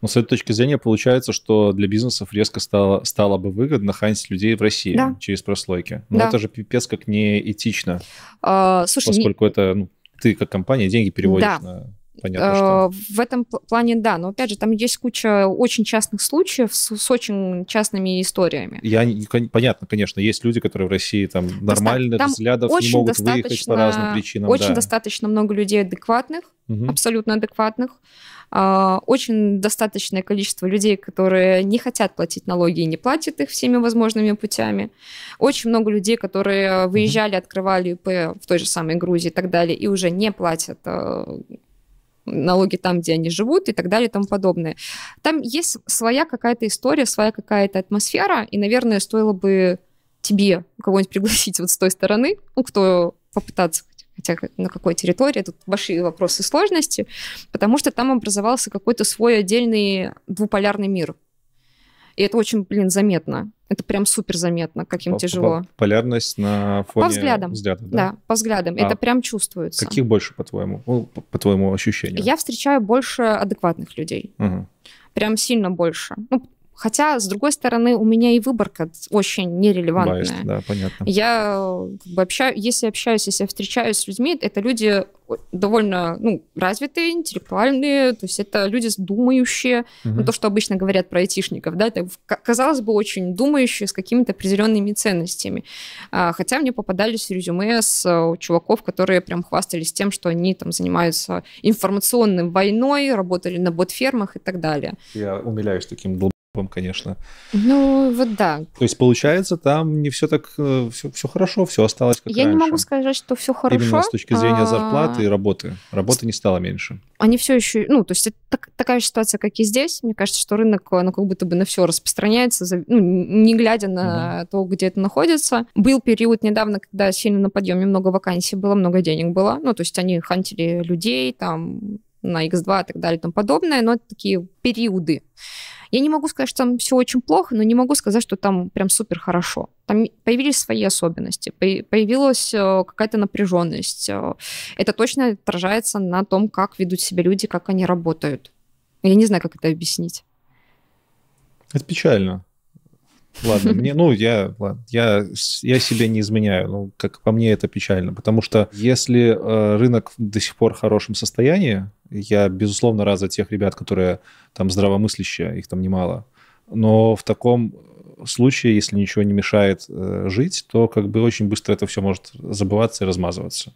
Но с этой точки зрения получается, что для бизнесов резко стало, стало бы выгодно хантить людей в России да. через прослойки. Но да. это же пипец как неэтично. А, слушай, поскольку не... это ну, ты как компания деньги переводишь да. на... Понятно, что... А, в этом плане, да, но опять же, там есть куча очень частных случаев с, с очень частными историями. Я понятно, конечно, есть люди, которые в России там Доста... нормальных там взглядов не могут выехать по разным причинам. Очень да. достаточно много людей адекватных, угу. абсолютно адекватных. А, очень достаточное количество людей, которые не хотят платить налоги и не платят их всеми возможными путями. Очень много людей, которые выезжали, открывали ИП в той же самой Грузии и так далее, и уже не платят э, налоги там, где они живут и так далее и тому подобное. Там есть своя какая-то история, своя какая-то атмосфера, и, наверное, стоило бы тебе кого-нибудь пригласить вот с той стороны, ну, кто попытаться хотя на какой территории, тут большие вопросы сложности, потому что там образовался какой-то свой отдельный двуполярный мир. И это очень, блин, заметно. Это прям супер заметно, как им по, тяжело. По, полярность на фоне по взглядам, взглядов, да? Да, по взглядам. А это прям чувствуется. Каких больше, по-твоему, ну, по, по твоему ощущению? Я встречаю больше адекватных людей. Угу. Прям сильно больше. Ну, Хотя, с другой стороны, у меня и выборка очень нерелевантная. Байст, да, понятно. Я как бы, общаю, если общаюсь, если я встречаюсь с людьми, это люди довольно ну, развитые, интеллектуальные, то есть это люди думающие, угу. ну, то, что обычно говорят про айтишников, да, это, казалось бы, очень думающие с какими-то определенными ценностями. А, хотя мне попадались резюме с э, чуваков, которые прям хвастались тем, что они там занимаются информационной войной, работали на ботфермах и так далее. Я умиляюсь таким долб вам, конечно. Ну, вот да. То есть, получается, там не все так, все, все хорошо, все осталось как Я раньше. не могу сказать, что все хорошо. Именно с точки зрения зарплаты и работы. Работы не стало меньше. Они все еще, ну, то есть, это так, такая же ситуация, как и здесь. Мне кажется, что рынок, ну, как будто бы на все распространяется, ну, не глядя на угу. то, где это находится. Был период недавно, когда сильно на подъеме много вакансий было, много денег было. Ну, то есть, они хантили людей, там, на X2 и так далее и тому подобное, но это такие периоды. Я не могу сказать, что там все очень плохо, но не могу сказать, что там прям супер хорошо. Там появились свои особенности, появилась э, какая-то напряженность. Э. Это точно отражается на том, как ведут себя люди, как они работают. Я не знаю, как это объяснить. Это печально. Ладно, мне, ну, я, ладно, я, я себя не изменяю. Ну, как по мне, это печально. Потому что если э, рынок до сих пор в хорошем состоянии, я, безусловно, рад за тех ребят, которые там здравомыслящие, их там немало. Но в таком случае, если ничего не мешает э, жить, то как бы очень быстро это все может забываться и размазываться.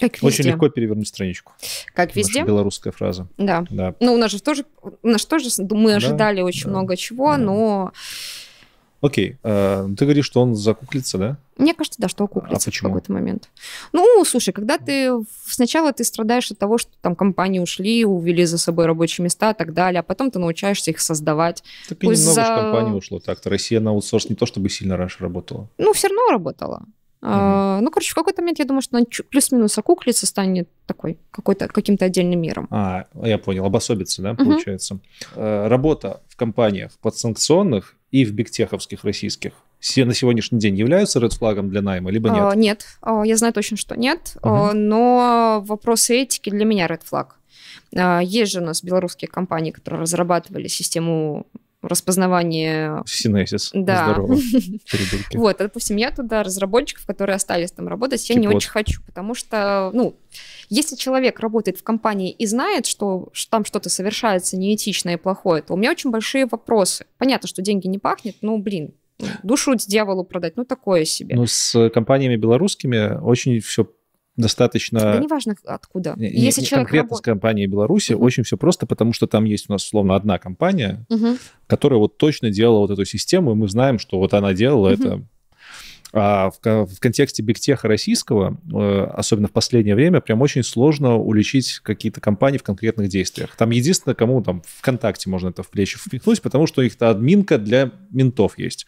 Как везде. Очень легко перевернуть страничку. Как везде. Наша белорусская фраза. Да. да. Ну, у нас же тоже, у нас тоже мы ожидали да, очень да, много чего, да. но Окей, э, ты говоришь, что он закуклится, да? Мне кажется, да, что окуклится а почему? в какой-то момент. Ну, слушай, когда ты... Сначала ты страдаешь от того, что там компании ушли, увели за собой рабочие места и так далее, а потом ты научаешься их создавать. Так и Пусть немного за... компаний ушло так-то. Россия на аутсорс не то, чтобы сильно раньше работала. Ну, все равно работала. Угу. А, ну, короче, в какой-то момент я думаю, что она плюс-минус окуклится, станет такой, какой-то, каким-то отдельным миром. А, я понял, обособится, да, угу. получается. Э, работа в компаниях подсанкционных и в бигтеховских российских на сегодняшний день являются red флагом для найма, либо а, нет? А, нет, а, я знаю точно, что нет, угу. а, но вопросы этики для меня red флаг. А, есть же у нас белорусские компании, которые разрабатывали систему распознавание... Синесис. Да. Здорово. вот, допустим, я туда разработчиков, которые остались там работать, я Кипот. не очень хочу, потому что, ну, если человек работает в компании и знает, что там что-то совершается неэтичное и плохое, то у меня очень большие вопросы. Понятно, что деньги не пахнет, но, блин, душу дьяволу продать, ну такое себе. Ну, с компаниями белорусскими очень все достаточно... Да неважно откуда. Не, Если не, человек конкретно работ... с компанией Беларуси угу. очень все просто, потому что там есть у нас, словно одна компания, угу. которая вот точно делала вот эту систему, и мы знаем, что вот она делала угу. это а в, в контексте бигтеха российского, э, особенно в последнее время, прям очень сложно уличить какие-то компании в конкретных действиях. Там единственное, кому там ВКонтакте можно это в плечи впихнуть, потому что их-то админка для ментов есть.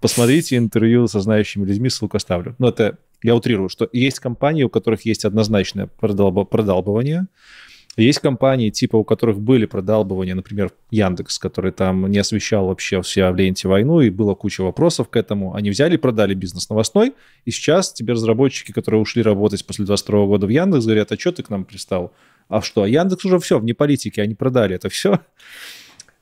Посмотрите интервью со знающими людьми, ссылку оставлю. Но это я утрирую, что есть компании, у которых есть однозначное продолб- продалбывание, есть компании, типа, у которых были продалбывания, например, Яндекс, который там не освещал вообще все в ленте войну, и было куча вопросов к этому. Они взяли и продали бизнес новостной, и сейчас тебе разработчики, которые ушли работать после 22 года в Яндекс, говорят, а что ты к нам пристал? А что, а Яндекс уже все, вне политики, они продали это все.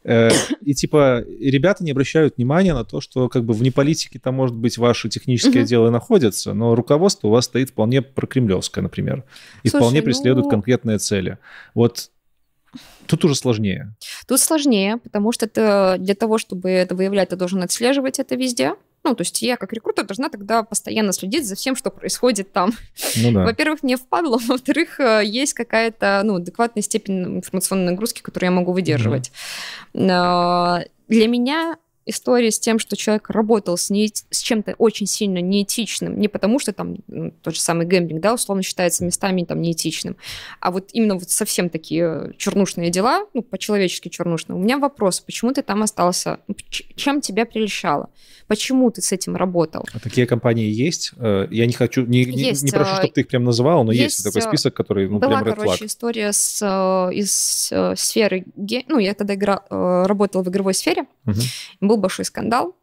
Э, и типа ребята не обращают внимания на то, что как бы вне политики там, может быть, ваши технические угу. дела находятся, но руководство у вас стоит вполне прокремлевское, например, и Слушай, вполне ну преследует ну... конкретные цели. Вот Тут уже сложнее. Тут сложнее, потому что ты, для того, чтобы это выявлять, ты должен отслеживать это везде. Ну, то есть я как рекрутер должна тогда постоянно следить за всем, что происходит там. Ну, да. Во-первых, мне впадло, во-вторых, э, есть какая-то ну, адекватная степень информационной нагрузки, которую я могу выдерживать. Mm-hmm. Для меня история с тем, что человек работал с, не, с чем-то очень сильно неэтичным, не потому что там ну, тот же самый гэмбинг, да, условно считается местами там неэтичным, а вот именно вот совсем такие чернушные дела, ну, по-человечески чернушные. У меня вопрос, почему ты там остался, ну, чем тебя прельщало? Почему ты с этим работал? А такие компании есть? Э, я не хочу, не, есть, не, не прошу, э, чтобы ты их прям называл, но есть, есть такой э, список, который, ну, была, прям Была короче, flag. история с, из сферы, ну, я тогда игра, работала в игровой сфере, угу. был большой скандал,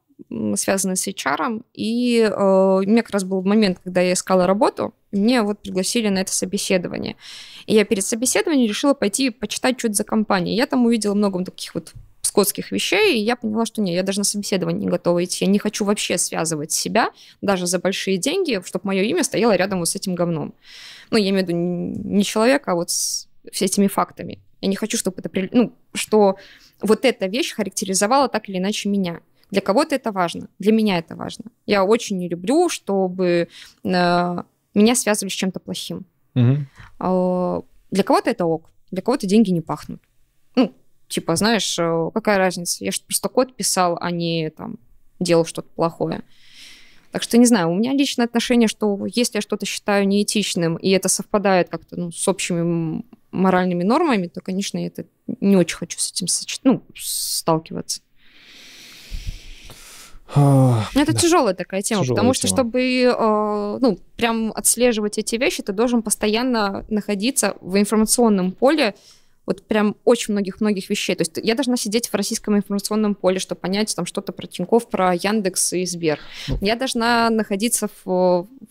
связанный с HR, и э, у меня как раз был момент, когда я искала работу, мне вот пригласили на это собеседование. И я перед собеседованием решила пойти почитать, что это за компания. Я там увидела много таких вот скотских вещей, и я поняла, что нет, я даже на собеседование не готова идти, я не хочу вообще связывать себя, даже за большие деньги, чтобы мое имя стояло рядом вот с этим говном. Ну, я имею в виду не человека, а вот с, с этими фактами. Я не хочу, чтобы это... Ну, что вот эта вещь характеризовала так или иначе меня. Для кого-то это важно, для меня это важно. Я очень не люблю, чтобы э, меня связывали с чем-то плохим. Угу. Э, для кого-то это ок, для кого-то деньги не пахнут. Ну, типа, знаешь, э, какая разница? Я же просто код писал, а не там делал что-то плохое. Так что не знаю, у меня личное отношение, что если я что-то считаю неэтичным, и это совпадает как-то ну, с общими моральными нормами, то, конечно, я это не очень хочу с этим соч... ну, сталкиваться. Это да. тяжелая такая тема, тяжелая потому что, тема. чтобы э, ну, прям отслеживать эти вещи, ты должен постоянно находиться в информационном поле, вот прям очень многих-многих вещей. То есть я должна сидеть в российском информационном поле, чтобы понять там что-то про Тиньков, про Яндекс и Сбер. Ну. Я должна находиться в,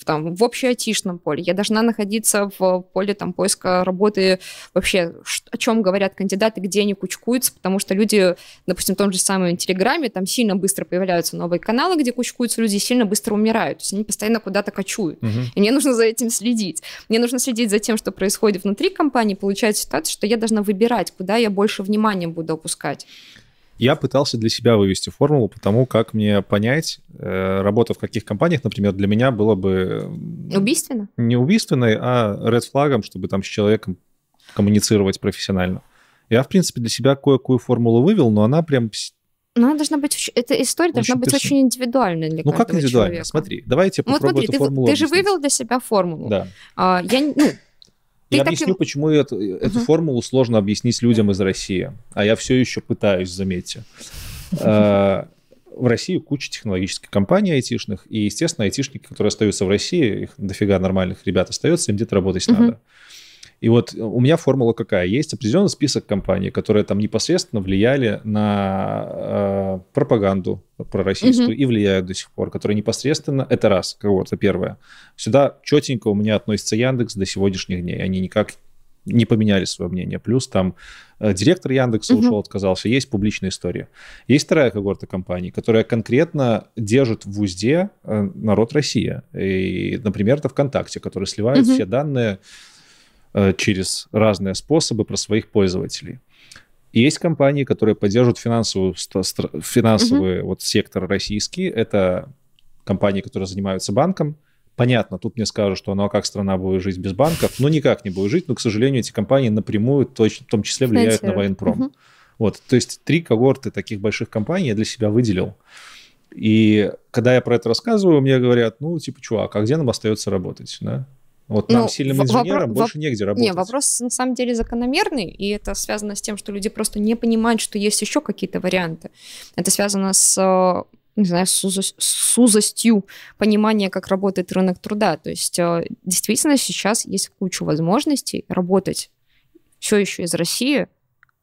в, там, в общеатишном поле, я должна находиться в поле там, поиска работы вообще, о чем говорят кандидаты, где они кучкуются, потому что люди, допустим, в том же самом Телеграме, там сильно быстро появляются новые каналы, где кучкуются люди, сильно быстро умирают. То есть они постоянно куда-то кочуют. Угу. И мне нужно за этим следить. Мне нужно следить за тем, что происходит внутри компании, получать ситуацию, что я должна выбирать, куда я больше внимания буду опускать. Я пытался для себя вывести формулу по тому, как мне понять, э, работа в каких компаниях, например, для меня было бы... Убийственно? Не убийственной, а red флагом, чтобы там с человеком коммуницировать профессионально. Я, в принципе, для себя кое-какую формулу вывел, но она прям... Но она должна быть... Эта история очень должна быть персон... очень индивидуальной для ну, каждого Ну как индивидуально? Человека. Смотри, давайте попробуем ну, вот смотри, эту ты, формулу Ты объяснить. же вывел для себя формулу. Да. А, я, ну, ты я объясню, им... почему эту, э, эту угу. формулу сложно объяснить людям из России. А я все еще пытаюсь, заметьте. Э, в России куча технологических компаний айтишных, и, естественно, айтишники, которые остаются в России, их дофига нормальных ребят остается, им где-то работать надо. И вот э, у меня формула какая? Есть определенный список компаний, которые там непосредственно влияли на э, пропаганду пророссийскую угу. и влияют до сих пор, которые непосредственно... Это раз, кого-то первое. Сюда четенько у меня относится Яндекс до сегодняшних дней. Они никак не поменяли свое мнение. Плюс там э, директор Яндекса угу. ушел, отказался. Есть публичная история. Есть вторая когорта компаний, которая конкретно держит в узде э, народ России. И, например, это ВКонтакте, который сливает угу. все данные Э, через разные способы про своих пользователей. И есть компании, которые поддерживают финансовую, финансовый угу. вот сектор российский. Это компании, которые занимаются банком. Понятно, тут мне скажут, что ну а как страна будет жить без банков? Ну никак не будет жить, но, к сожалению, эти компании напрямую, точно, в том числе, влияют Знаете, на военпром. Угу. Вот, то есть три когорты таких больших компаний я для себя выделил. И когда я про это рассказываю, мне говорят, ну, типа, чувак, а где нам остается работать, да? Вот нам, ну, сильным инженерам, вопро- больше воп- негде работать. Нет, вопрос на самом деле закономерный, и это связано с тем, что люди просто не понимают, что есть еще какие-то варианты. Это связано с э, не знаю, с, узость, с узостью понимания, как работает рынок труда. То есть э, действительно сейчас есть куча возможностей работать все еще из России,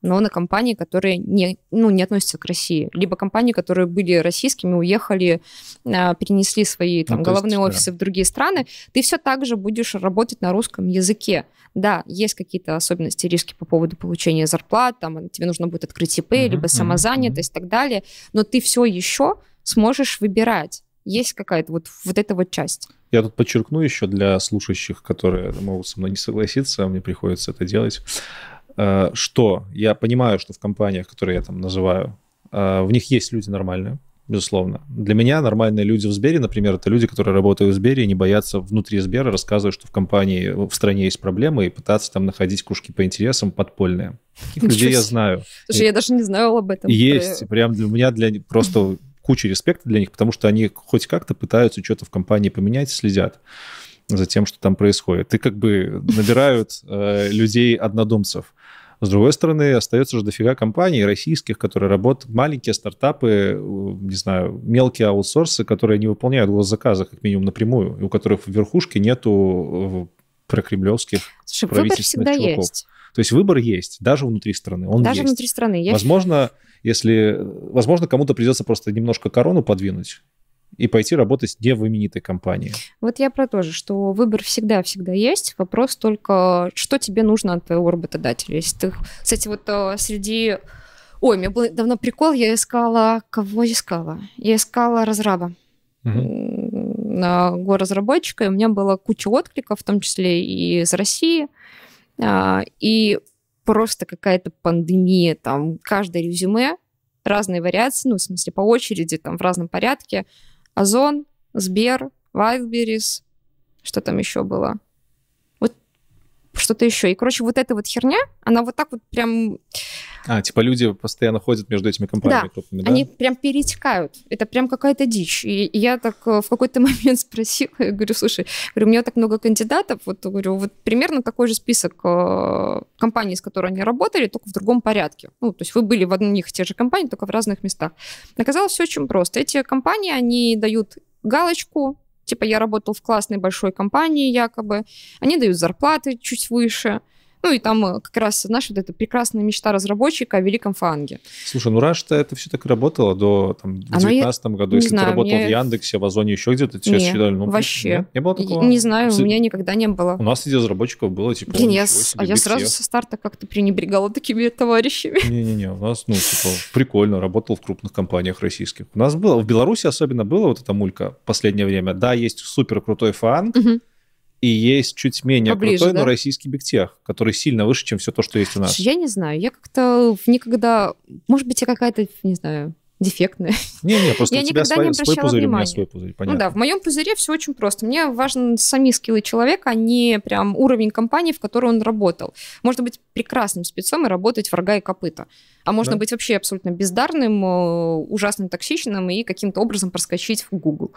но на компании, которые не, ну, не относятся к России. Либо компании, которые были российскими, уехали, а, перенесли свои ну, там, ну, головные есть, офисы да. в другие страны, ты все так же будешь работать на русском языке. Да, есть какие-то особенности, риски по поводу получения зарплат, там тебе нужно будет открыть ИП, uh-huh, либо самозанятость uh-huh. и так далее, но ты все еще сможешь выбирать. Есть какая-то вот, вот эта вот часть. Я тут подчеркну еще для слушающих, которые могут со мной не согласиться, мне приходится это делать Э, что я понимаю, что в компаниях, которые я там называю, э, в них есть люди нормальные, безусловно. Для меня нормальные люди в Сбере, например, это люди, которые работают в Сбере и не боятся внутри Сбера рассказывать, что в компании, в стране есть проблемы, и пытаться там находить кружки по интересам подпольные. Таких людей я знаю. Слушай, я даже не знала об этом. Есть, прям для меня для просто куча респекта для них, потому что они хоть как-то пытаются что-то в компании поменять, следят за тем, что там происходит. И как бы набирают э, людей-однодумцев. С другой стороны, остается же дофига компаний российских, которые работают, маленькие стартапы, не знаю, мелкие аутсорсы, которые не выполняют госзаказы, как минимум, напрямую, и у которых в верхушке нету э, прокремлевских Слушай, правительственных выбор всегда чуваков. есть. То есть выбор есть, даже внутри страны. Он даже есть. внутри страны есть. Возможно, если, э, возможно, кому-то придется просто немножко корону подвинуть и пойти работать не в именитой компании. Вот я про то же, что выбор всегда-всегда есть. Вопрос только, что тебе нужно от твоего работодателя. Если ты, кстати, вот э, среди... Ой, у меня был давно прикол, я искала... Кого искала? Я искала разраба. Угу. На горазработчика, и у меня была куча откликов, в том числе и из России. А, и просто какая-то пандемия, там, каждое резюме, разные вариации, ну, в смысле, по очереди, там, в разном порядке – Озон, Сбер, Вайлдберрис, что там еще было? что-то еще. И, короче, вот эта вот херня, она вот так вот прям... А, типа люди постоянно ходят между этими компаниями да, крупными, да? они прям перетекают. Это прям какая-то дичь. И, я так э, в какой-то момент спросила, я говорю, слушай, говорю, у меня так много кандидатов, вот, говорю, вот примерно такой же список э, компаний, с которыми они работали, только в другом порядке. Ну, то есть вы были в одних и тех же компаниях, только в разных местах. Оказалось, все очень просто. Эти компании, они дают галочку типа я работал в классной большой компании якобы, они дают зарплаты чуть выше, ну и там э, как раз, знаешь, вот эта прекрасная мечта разработчика о великом фанге. Слушай, ну раньше-то это все так и работало до там, в 2019 году, если знаю, ты работал меня... в Яндексе, в Озоне, еще где-то, тебя не, считали, ну, вообще. Нет, не было такого? Не знаю, у меня никогда не было. У нас среди разработчиков было типа... Блин, я, себе, а я сразу со старта как-то пренебрегала такими товарищами. Не-не-не, у нас, ну, типа, прикольно, работал в крупных компаниях российских. У нас было, в Беларуси особенно было вот эта мулька в последнее время. Да, есть супер крутой фан, угу и есть чуть менее Поближе, крутой, да? но российский бигтех, который сильно выше, чем все то, что есть у нас. Я не знаю, я как-то никогда... Может быть, я какая-то, не знаю, дефектная. Не-не, просто я у тебя свой, не свой пузырь, внимания. у меня свой пузырь, понятно. Ну да, в моем пузыре все очень просто. Мне важен сами скиллы человека, а не прям уровень компании, в которой он работал. Можно быть прекрасным спецом и работать в Рога и копыта. А можно да. быть вообще абсолютно бездарным, э, ужасным токсичным и каким-то образом проскочить в Google.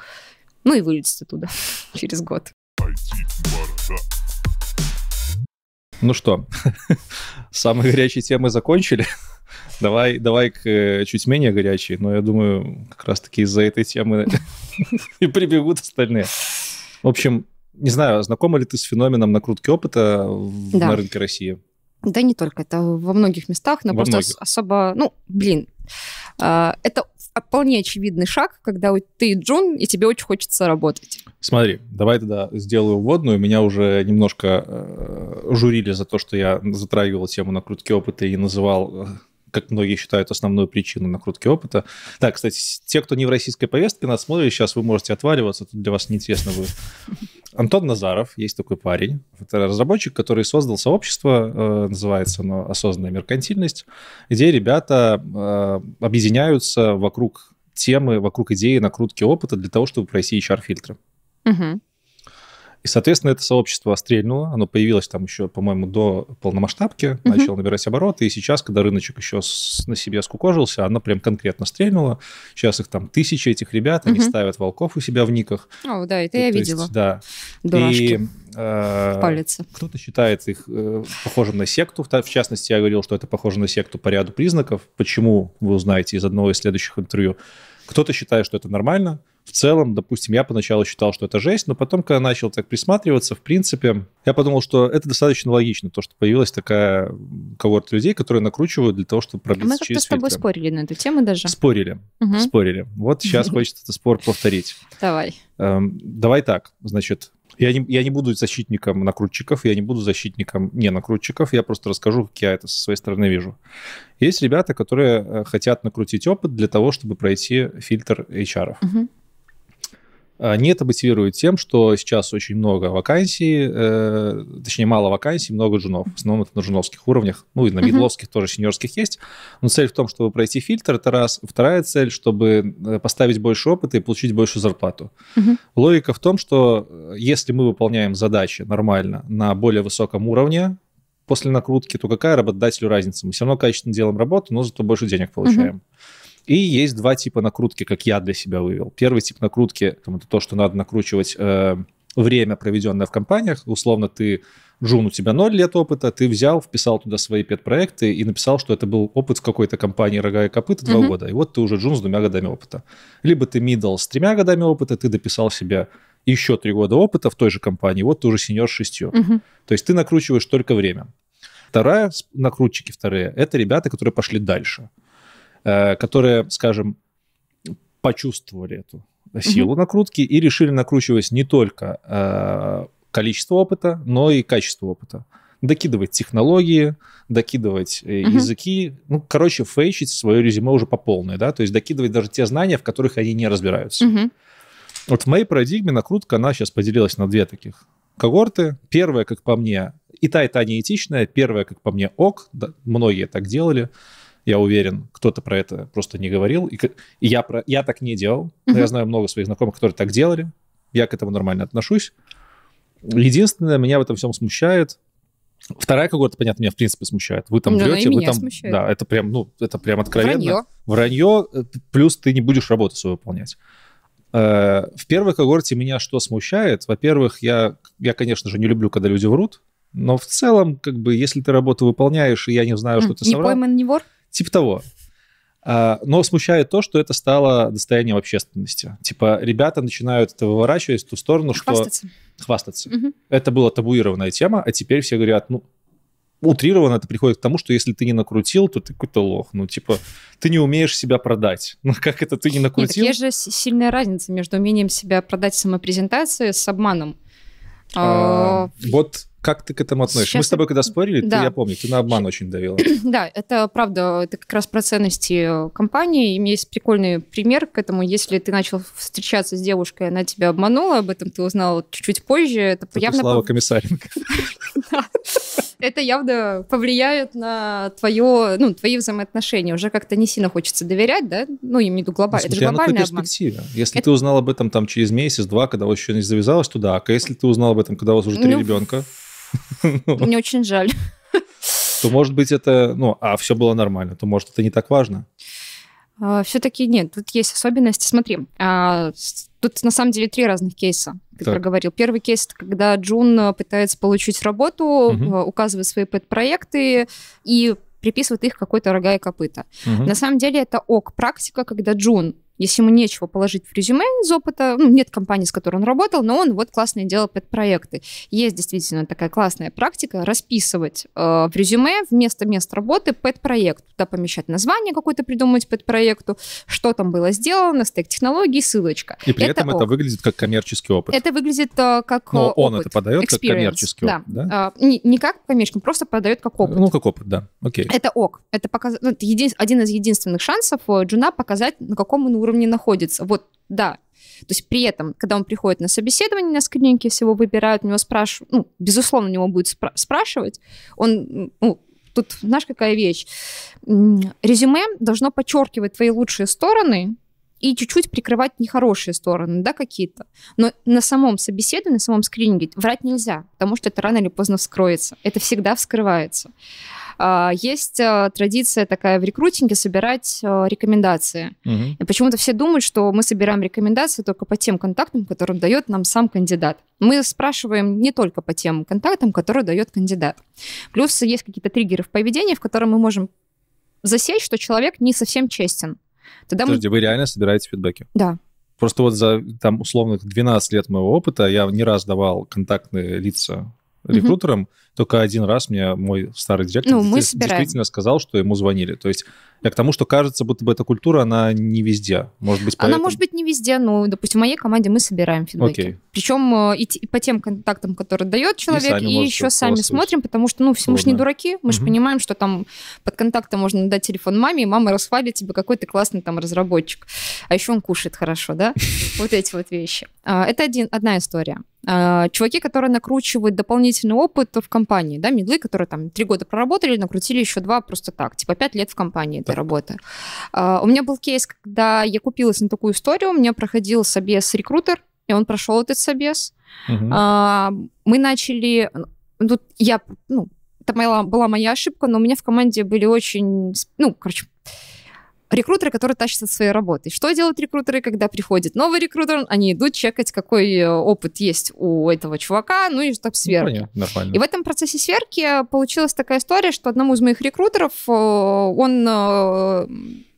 Ну и вылезти туда через год. IT-борода. Ну что, самые горячие темы закончили. Давай, давай к э, чуть менее горячей, но я думаю, как раз-таки из-за этой темы и прибегут остальные. В общем, не знаю, знакома ли ты с феноменом накрутки опыта да. на рынке России? Да не только, это во многих местах, но во просто многих. особо, ну, блин, а, это вполне очевидный шаг, когда ты Джун, и тебе очень хочется работать. Смотри, давай тогда сделаю вводную. Меня уже немножко э, журили за то, что я затрагивал тему накрутки опыта и называл э, как многие считают, основную причину накрутки опыта. Да, кстати, те, кто не в российской повестке, нас смотрят сейчас, вы можете отваливаться, тут для вас неинтересно будет. Антон Назаров, есть такой парень, это разработчик, который создал сообщество, э, называется оно «Осознанная меркантильность», где ребята э, объединяются вокруг темы, вокруг идеи накрутки опыта для того, чтобы пройти HR-фильтры. Угу. И, соответственно, это сообщество стрельнуло. Оно появилось там еще, по-моему, до полномасштабки, mm-hmm. начало набирать обороты. И сейчас, когда рыночек еще с, на себе скукожился, оно прям конкретно стрельнуло. Сейчас их там тысячи этих ребят, mm-hmm. они ставят волков у себя в никах. О, да, это и, я видела. Есть, да. Дурашки. И э, палится. Кто-то считает их э, похожим на секту. В частности, я говорил, что это похоже на секту по ряду признаков. Почему, вы узнаете из одного из следующих интервью. Кто-то считает, что это нормально, в целом, допустим, я поначалу считал, что это жесть, но потом, когда начал так присматриваться, в принципе, я подумал, что это достаточно логично, то, что появилась такая когорта людей, которые накручивают для того, чтобы а пробиться Мы через Мы как-то с тобой фильтры. спорили на эту тему даже. Спорили, угу. спорили. Вот сейчас хочется этот спор повторить. Давай. Эм, давай так, значит, я не, я не буду защитником накрутчиков, я не буду защитником не накрутчиков, я просто расскажу, как я это со своей стороны вижу. Есть ребята, которые э, хотят накрутить опыт для того, чтобы пройти фильтр HR. Угу. А, Нет, это мотивируют тем, что сейчас очень много вакансий, э, точнее, мало вакансий, много джунов. В основном это на джуновских уровнях, ну и на медловских uh-huh. тоже, сеньорских есть. Но цель в том, чтобы пройти фильтр, это раз. Вторая цель, чтобы э, поставить больше опыта и получить большую зарплату. Uh-huh. Логика в том, что э, если мы выполняем задачи нормально на более высоком уровне, после накрутки, то какая работодателю разница? Мы все равно качественно делаем работу, но зато больше денег получаем. Uh-huh. И есть два типа накрутки, как я для себя вывел. Первый тип накрутки – это то, что надо накручивать э, время, проведенное в компаниях. Условно, ты Джун, у тебя 0 лет опыта, ты взял, вписал туда свои педпроекты и написал, что это был опыт в какой-то компании «Рога и копыта» 2 mm-hmm. года, и вот ты уже Джун с двумя годами опыта. Либо ты мидл с тремя годами опыта, ты дописал себе еще три года опыта в той же компании, вот ты уже сеньор с шестью. Mm-hmm. То есть ты накручиваешь только время. Вторая, накрутчики вторые, это ребята, которые пошли дальше – Э, которые, скажем, почувствовали эту силу mm-hmm. накрутки и решили накручивать не только э, количество опыта, но и качество опыта. Докидывать технологии, докидывать mm-hmm. языки, ну, короче, фейчить свое резюме уже по полной, да, то есть докидывать даже те знания, в которых они не разбираются. Mm-hmm. Вот в моей парадигме накрутка, она сейчас поделилась на две таких когорты. Первая, как по мне, и та, и та неэтичная. Первая, как по мне, ок. Да, многие так делали я уверен, кто-то про это просто не говорил. И, и я, про, я так не делал. Но uh я знаю много своих знакомых, которые так делали. Я к этому нормально отношусь. Единственное, меня в этом всем смущает. Вторая когорта, понятно, меня в принципе смущает. Вы там врете, вы там... Смущает. Да, это прям, ну, это прям откровенно. Вранье. Вранье, э, плюс ты не будешь работу свою выполнять. Э, в первой когорте меня что смущает? Во-первых, я, я, конечно же, не люблю, когда люди врут, но в целом, как бы, если ты работу выполняешь, и я не знаю, что ты не соврал... Не пойман, не вор? Типа того. А, но смущает то, что это стало достоянием общественности. Типа, ребята начинают это выворачивать в ту сторону, хвастаться. что... Хвастаться. Угу. Это была табуированная тема, а теперь все говорят, ну, утрированно это приходит к тому, что если ты не накрутил, то ты какой-то лох. Ну, типа, ты не умеешь себя продать. Ну, как это ты не накрутил? Нет, есть же сильная разница между умением себя продать самопрезентации с обманом. А, а, вот как ты к этому относишься? Сейчас Мы с тобой когда спорили, да. ты, я помню, ты на обман очень давила. Да, это правда, это как раз про ценности компании. И у меня есть прикольный пример к этому. Если ты начал встречаться с девушкой, она тебя обманула, об этом ты узнал чуть-чуть позже. Это Только явно... Слава Комиссаренко. это явно повлияет на твое, ну, твои взаимоотношения. Уже как-то не сильно хочется доверять, да? Ну, я имею в виду глобально. Это же а глобальный обман. Если это... ты узнал об этом там через месяц-два, когда у вас еще не завязалось, то да. А если ты узнал об этом, когда у вас уже три ну, ребенка? Мне очень жаль. То, может быть, это... Ну, а все было нормально. То, может, это не так важно. А, Все-таки нет, тут есть особенности. Смотри, а, тут на самом деле три разных кейса, ты так. проговорил. Первый кейс это когда Джун э, пытается получить работу, угу. указывает свои пэт и приписывает их какой-то рога и копыта. Угу. На самом деле это ок практика, когда Джун если ему нечего положить в резюме из опыта, ну, нет компании, с которой он работал, но он вот классные делал подпроекты. Есть действительно такая классная практика расписывать э, в резюме вместо мест работы подпроект. Туда помещать название какое-то, придумать подпроекту, что там было сделано, стек технологий, ссылочка. И при это этом ок. это выглядит как коммерческий опыт. Это выглядит э, как Но опыт. Э, он это подает Experience. как коммерческий да. опыт, да? Э, не, не как коммерческий, просто подает как опыт. Ну, как опыт, да, окей. Это ок. Это, показ... ну, это един... один из единственных шансов э, джуна показать, на каком он уровне находится. Вот, да. То есть при этом, когда он приходит на собеседование, на скрининге его выбирают, у него спрашивают, ну, безусловно, у него будет спра- спрашивать, он, ну, тут, знаешь, какая вещь, резюме должно подчеркивать твои лучшие стороны, и чуть-чуть прикрывать нехорошие стороны, да, какие-то. Но на самом собеседовании, на самом скрининге врать нельзя, потому что это рано или поздно вскроется. Это всегда вскрывается. А, есть а, традиция такая в рекрутинге собирать а, рекомендации. Угу. И почему-то все думают, что мы собираем рекомендации только по тем контактам, которые дает нам сам кандидат. Мы спрашиваем не только по тем контактам, которые дает кандидат. Плюс есть какие-то триггеры в поведении, в котором мы можем засечь, что человек не совсем честен. Тогда Подожди, мы... вы реально собираете фидбэки? Да. Просто вот за там условных 12 лет моего опыта я не раз давал контактные лица рекрутером. Угу. Только один раз мне мой старый директор ну, мы действительно сказал, что ему звонили. То есть я к тому, что кажется, будто бы эта культура, она не везде. Может быть, поэтому... Она может быть не везде, но, допустим, в моей команде мы собираем фидбэки. Окей. Причем э, и по тем контактам, которые дает человек, и, и еще сами смотрим, потому что, ну, все, мы же не дураки, мы угу. же понимаем, что там под контактом можно дать телефон маме, и мама расхвалит тебе, какой ты классный там разработчик. А еще он кушает хорошо, да? Вот эти вот вещи. А, это один, одна история. А, чуваки, которые накручивают дополнительный опыт в компании, да, медлы, которые там три года проработали, накрутили еще два просто так, типа пять лет в компании этой работы. А, у меня был кейс, когда я купилась на такую историю, у меня проходил собес-рекрутер, и он прошел этот собес. Угу. Мы начали, ну, тут я, ну, это была моя ошибка, но у меня в команде были очень, ну, короче, рекрутеры, которые тащатся своей работой, Что делают рекрутеры, когда приходит новый рекрутер? Они идут чекать, какой э, опыт есть у этого чувака, ну и чтобы сверки. Ну, понятно, и в этом процессе сверки получилась такая история, что одному из моих рекрутеров э, он э,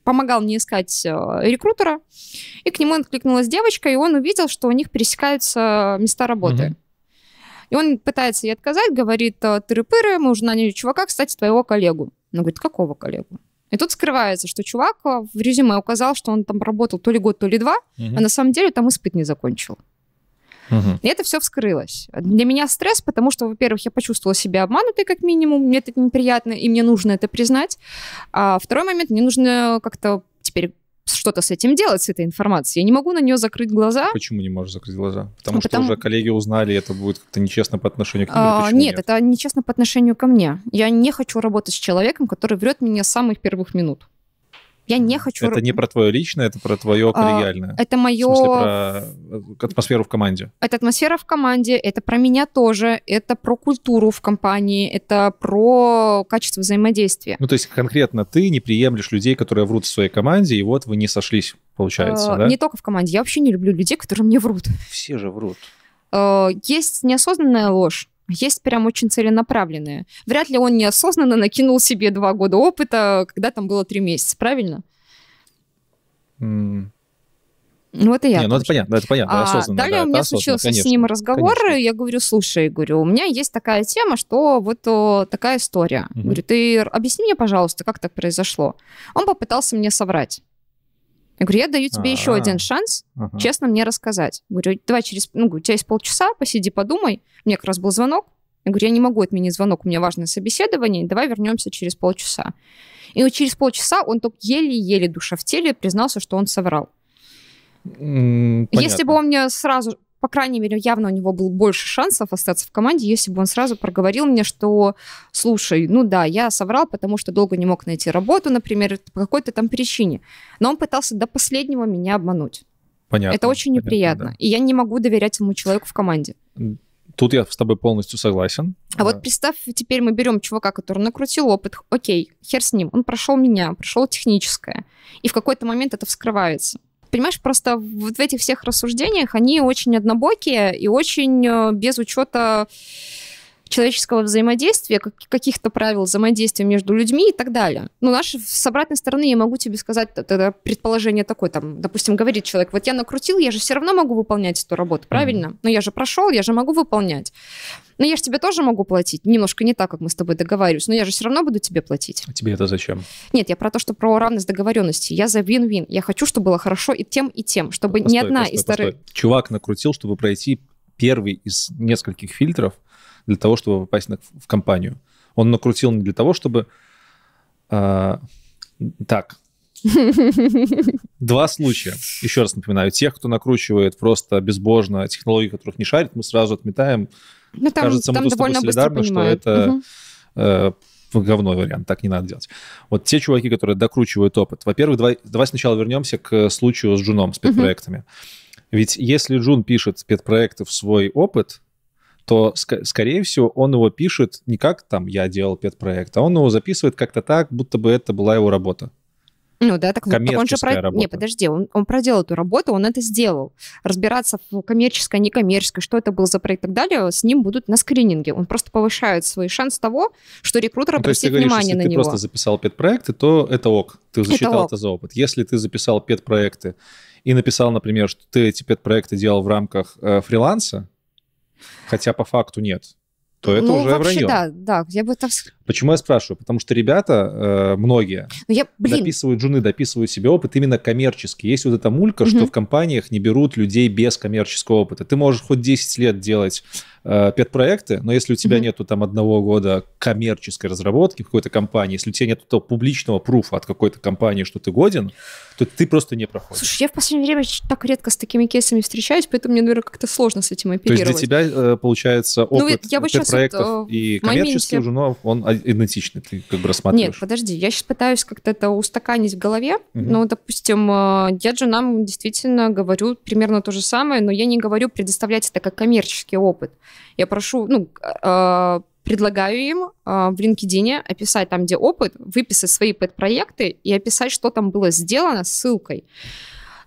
помогал мне искать рекрутера, и к нему откликнулась девочка, и он увидел, что у них пересекаются места работы. mm И он пытается ей отказать, говорит, тыры-пыры, мы уже наняли чувака, кстати, твоего коллегу. Она говорит, какого коллегу? И тут скрывается, что чувак а, в резюме указал, что он там работал то ли год, то ли два, угу. а на самом деле там испыт не закончил. Угу. И это все вскрылось. Для меня стресс, потому что, во-первых, я почувствовала себя обманутой как минимум, мне это неприятно, и мне нужно это признать. А второй момент, мне нужно как-то что-то с этим делать, с этой информацией. Я не могу на нее закрыть глаза. Почему не можешь закрыть глаза? Потому, ну, Потому... что уже коллеги узнали, и это будет как-то нечестно по отношению к ним. А, нет, нет, это нечестно по отношению ко мне. Я не хочу работать с человеком, который врет мне с самых первых минут. Я не хочу... Это не про твое личное, это про твое а, коллегиальное. А, это мое... В смысле, про атмосферу в команде. Это атмосфера в команде, это про меня тоже, это про культуру в компании, это про качество взаимодействия. Ну, то есть конкретно ты не приемлешь людей, которые врут в своей команде, и вот вы не сошлись, получается, а, да? Не только в команде. Я вообще не люблю людей, которые мне врут. Все же врут. Э, есть неосознанная ложь есть прям очень целенаправленные. Вряд ли он неосознанно накинул себе два года опыта, когда там было три месяца, правильно? Mm. Ну, это я. Не, ну, это понятно, это понятно, а, осознанно. Далее да, у меня случился конечно, с ним разговор, конечно. я говорю, слушай, говорю, у меня есть такая тема, что вот о, такая история. Угу. Говорю, ты объясни мне, пожалуйста, как так произошло. Он попытался мне соврать. Я говорю, я даю тебе А-а-а. еще один шанс ага. честно мне рассказать. Говорю, давай через... Ну, у тебя есть полчаса, посиди, подумай. Мне как раз был звонок. Я говорю, я не могу отменить звонок, у меня важное собеседование, давай вернемся через полчаса. И вот через полчаса он только еле-еле душа в теле признался, что он соврал. Понятно. Если бы он мне сразу по крайней мере, явно у него был больше шансов остаться в команде, если бы он сразу проговорил мне, что, слушай, ну да, я соврал, потому что долго не мог найти работу, например, по какой-то там причине. Но он пытался до последнего меня обмануть. Понятно. Это очень понятно, неприятно. да. И я не могу доверять ему человеку в команде. Тут я с тобой полностью согласен. А вот представь, теперь мы берем чувака, который накрутил опыт. Окей, хер с ним. Он прошел меня, прошел техническое. И в какой-то момент это вскрывается понимаешь, просто вот в этих всех рассуждениях они очень однобокие и очень э, без учета человеческого взаимодействия, каких-то правил взаимодействия между людьми и так далее. Ну, наши с обратной стороны я могу тебе сказать тогда предположение такое, там, допустим, говорит человек, вот я накрутил, я же все равно могу выполнять эту работу, правильно? Но я же прошел, я же могу выполнять. Но я же тебе тоже могу платить. Немножко не так, как мы с тобой договаривались, но я же все равно буду тебе платить. А тебе это зачем? Нет, я про то, что про равность договоренности. Я за вин-вин. Я хочу, чтобы было хорошо и тем, и тем, чтобы постой, ни одна постой, из сторон... Чувак накрутил, чтобы пройти первый из нескольких фильтров, для того, чтобы попасть на, в компанию. Он накрутил не для того, чтобы... Э, так. Два случая. Еще раз напоминаю. Тех, кто накручивает просто безбожно технологии, которых не шарит, мы сразу отметаем. Но ну, там, Кажется, там мы тут довольно солидарны, что это... Угу. Э, говной вариант, так не надо делать. Вот те чуваки, которые докручивают опыт. Во-первых, давай, давай сначала вернемся к случаю с Джуном, с спецпроектами. uh Ведь если Джун пишет спецпроекты в свой опыт, то, ск- скорее всего, он его пишет не как там я делал педпроект, а он его записывает как-то так, будто бы это была его работа. Ну да, так, так он же про... работа. Не, подожди, он, он проделал эту работу, он это сделал. Разбираться в коммерческой, некоммерческой, что это был за проект и так далее, с ним будут на скрининге. Он просто повышает свой шанс того, что рекрутер обратит ну, то есть ты говоришь, если на ты него. просто записал педпроекты, то это ок, ты засчитал это, ок. это за опыт. Если ты записал педпроекты и написал, например, что ты эти педпроекты делал в рамках э, фриланса, хотя по факту нет, то это ну, уже вообще, вранье. Да, да, я бы так Почему я спрашиваю? Потому что ребята, э, многие, ну, я, блин. дописывают жены, дописывают себе опыт именно коммерческий. Есть вот эта мулька, угу. что в компаниях не берут людей без коммерческого опыта. Ты можешь хоть 10 лет делать э, педпроекты, но если у тебя угу. нету там одного года коммерческой разработки в какой-то компании, если у тебя нету того публичного пруфа от какой-то компании, что ты годен, то ты просто не проходишь. Слушай, я в последнее время так редко с такими кейсами встречаюсь, поэтому мне, наверное, как-то сложно с этим оперировать. То есть для тебя, э, получается, опыт ну, я педпроектов вот, э, и коммерческих моменте... женов, он идентичны, ты как бы рассматриваешь. Нет, подожди, я сейчас пытаюсь как-то это устаканить в голове. Угу. Ну, допустим, э, я нам действительно говорю примерно то же самое, но я не говорю предоставлять это как коммерческий опыт. Я прошу, ну, э, предлагаю им э, в LinkedIn описать там, где опыт, выписать свои пэт и описать, что там было сделано с ссылкой.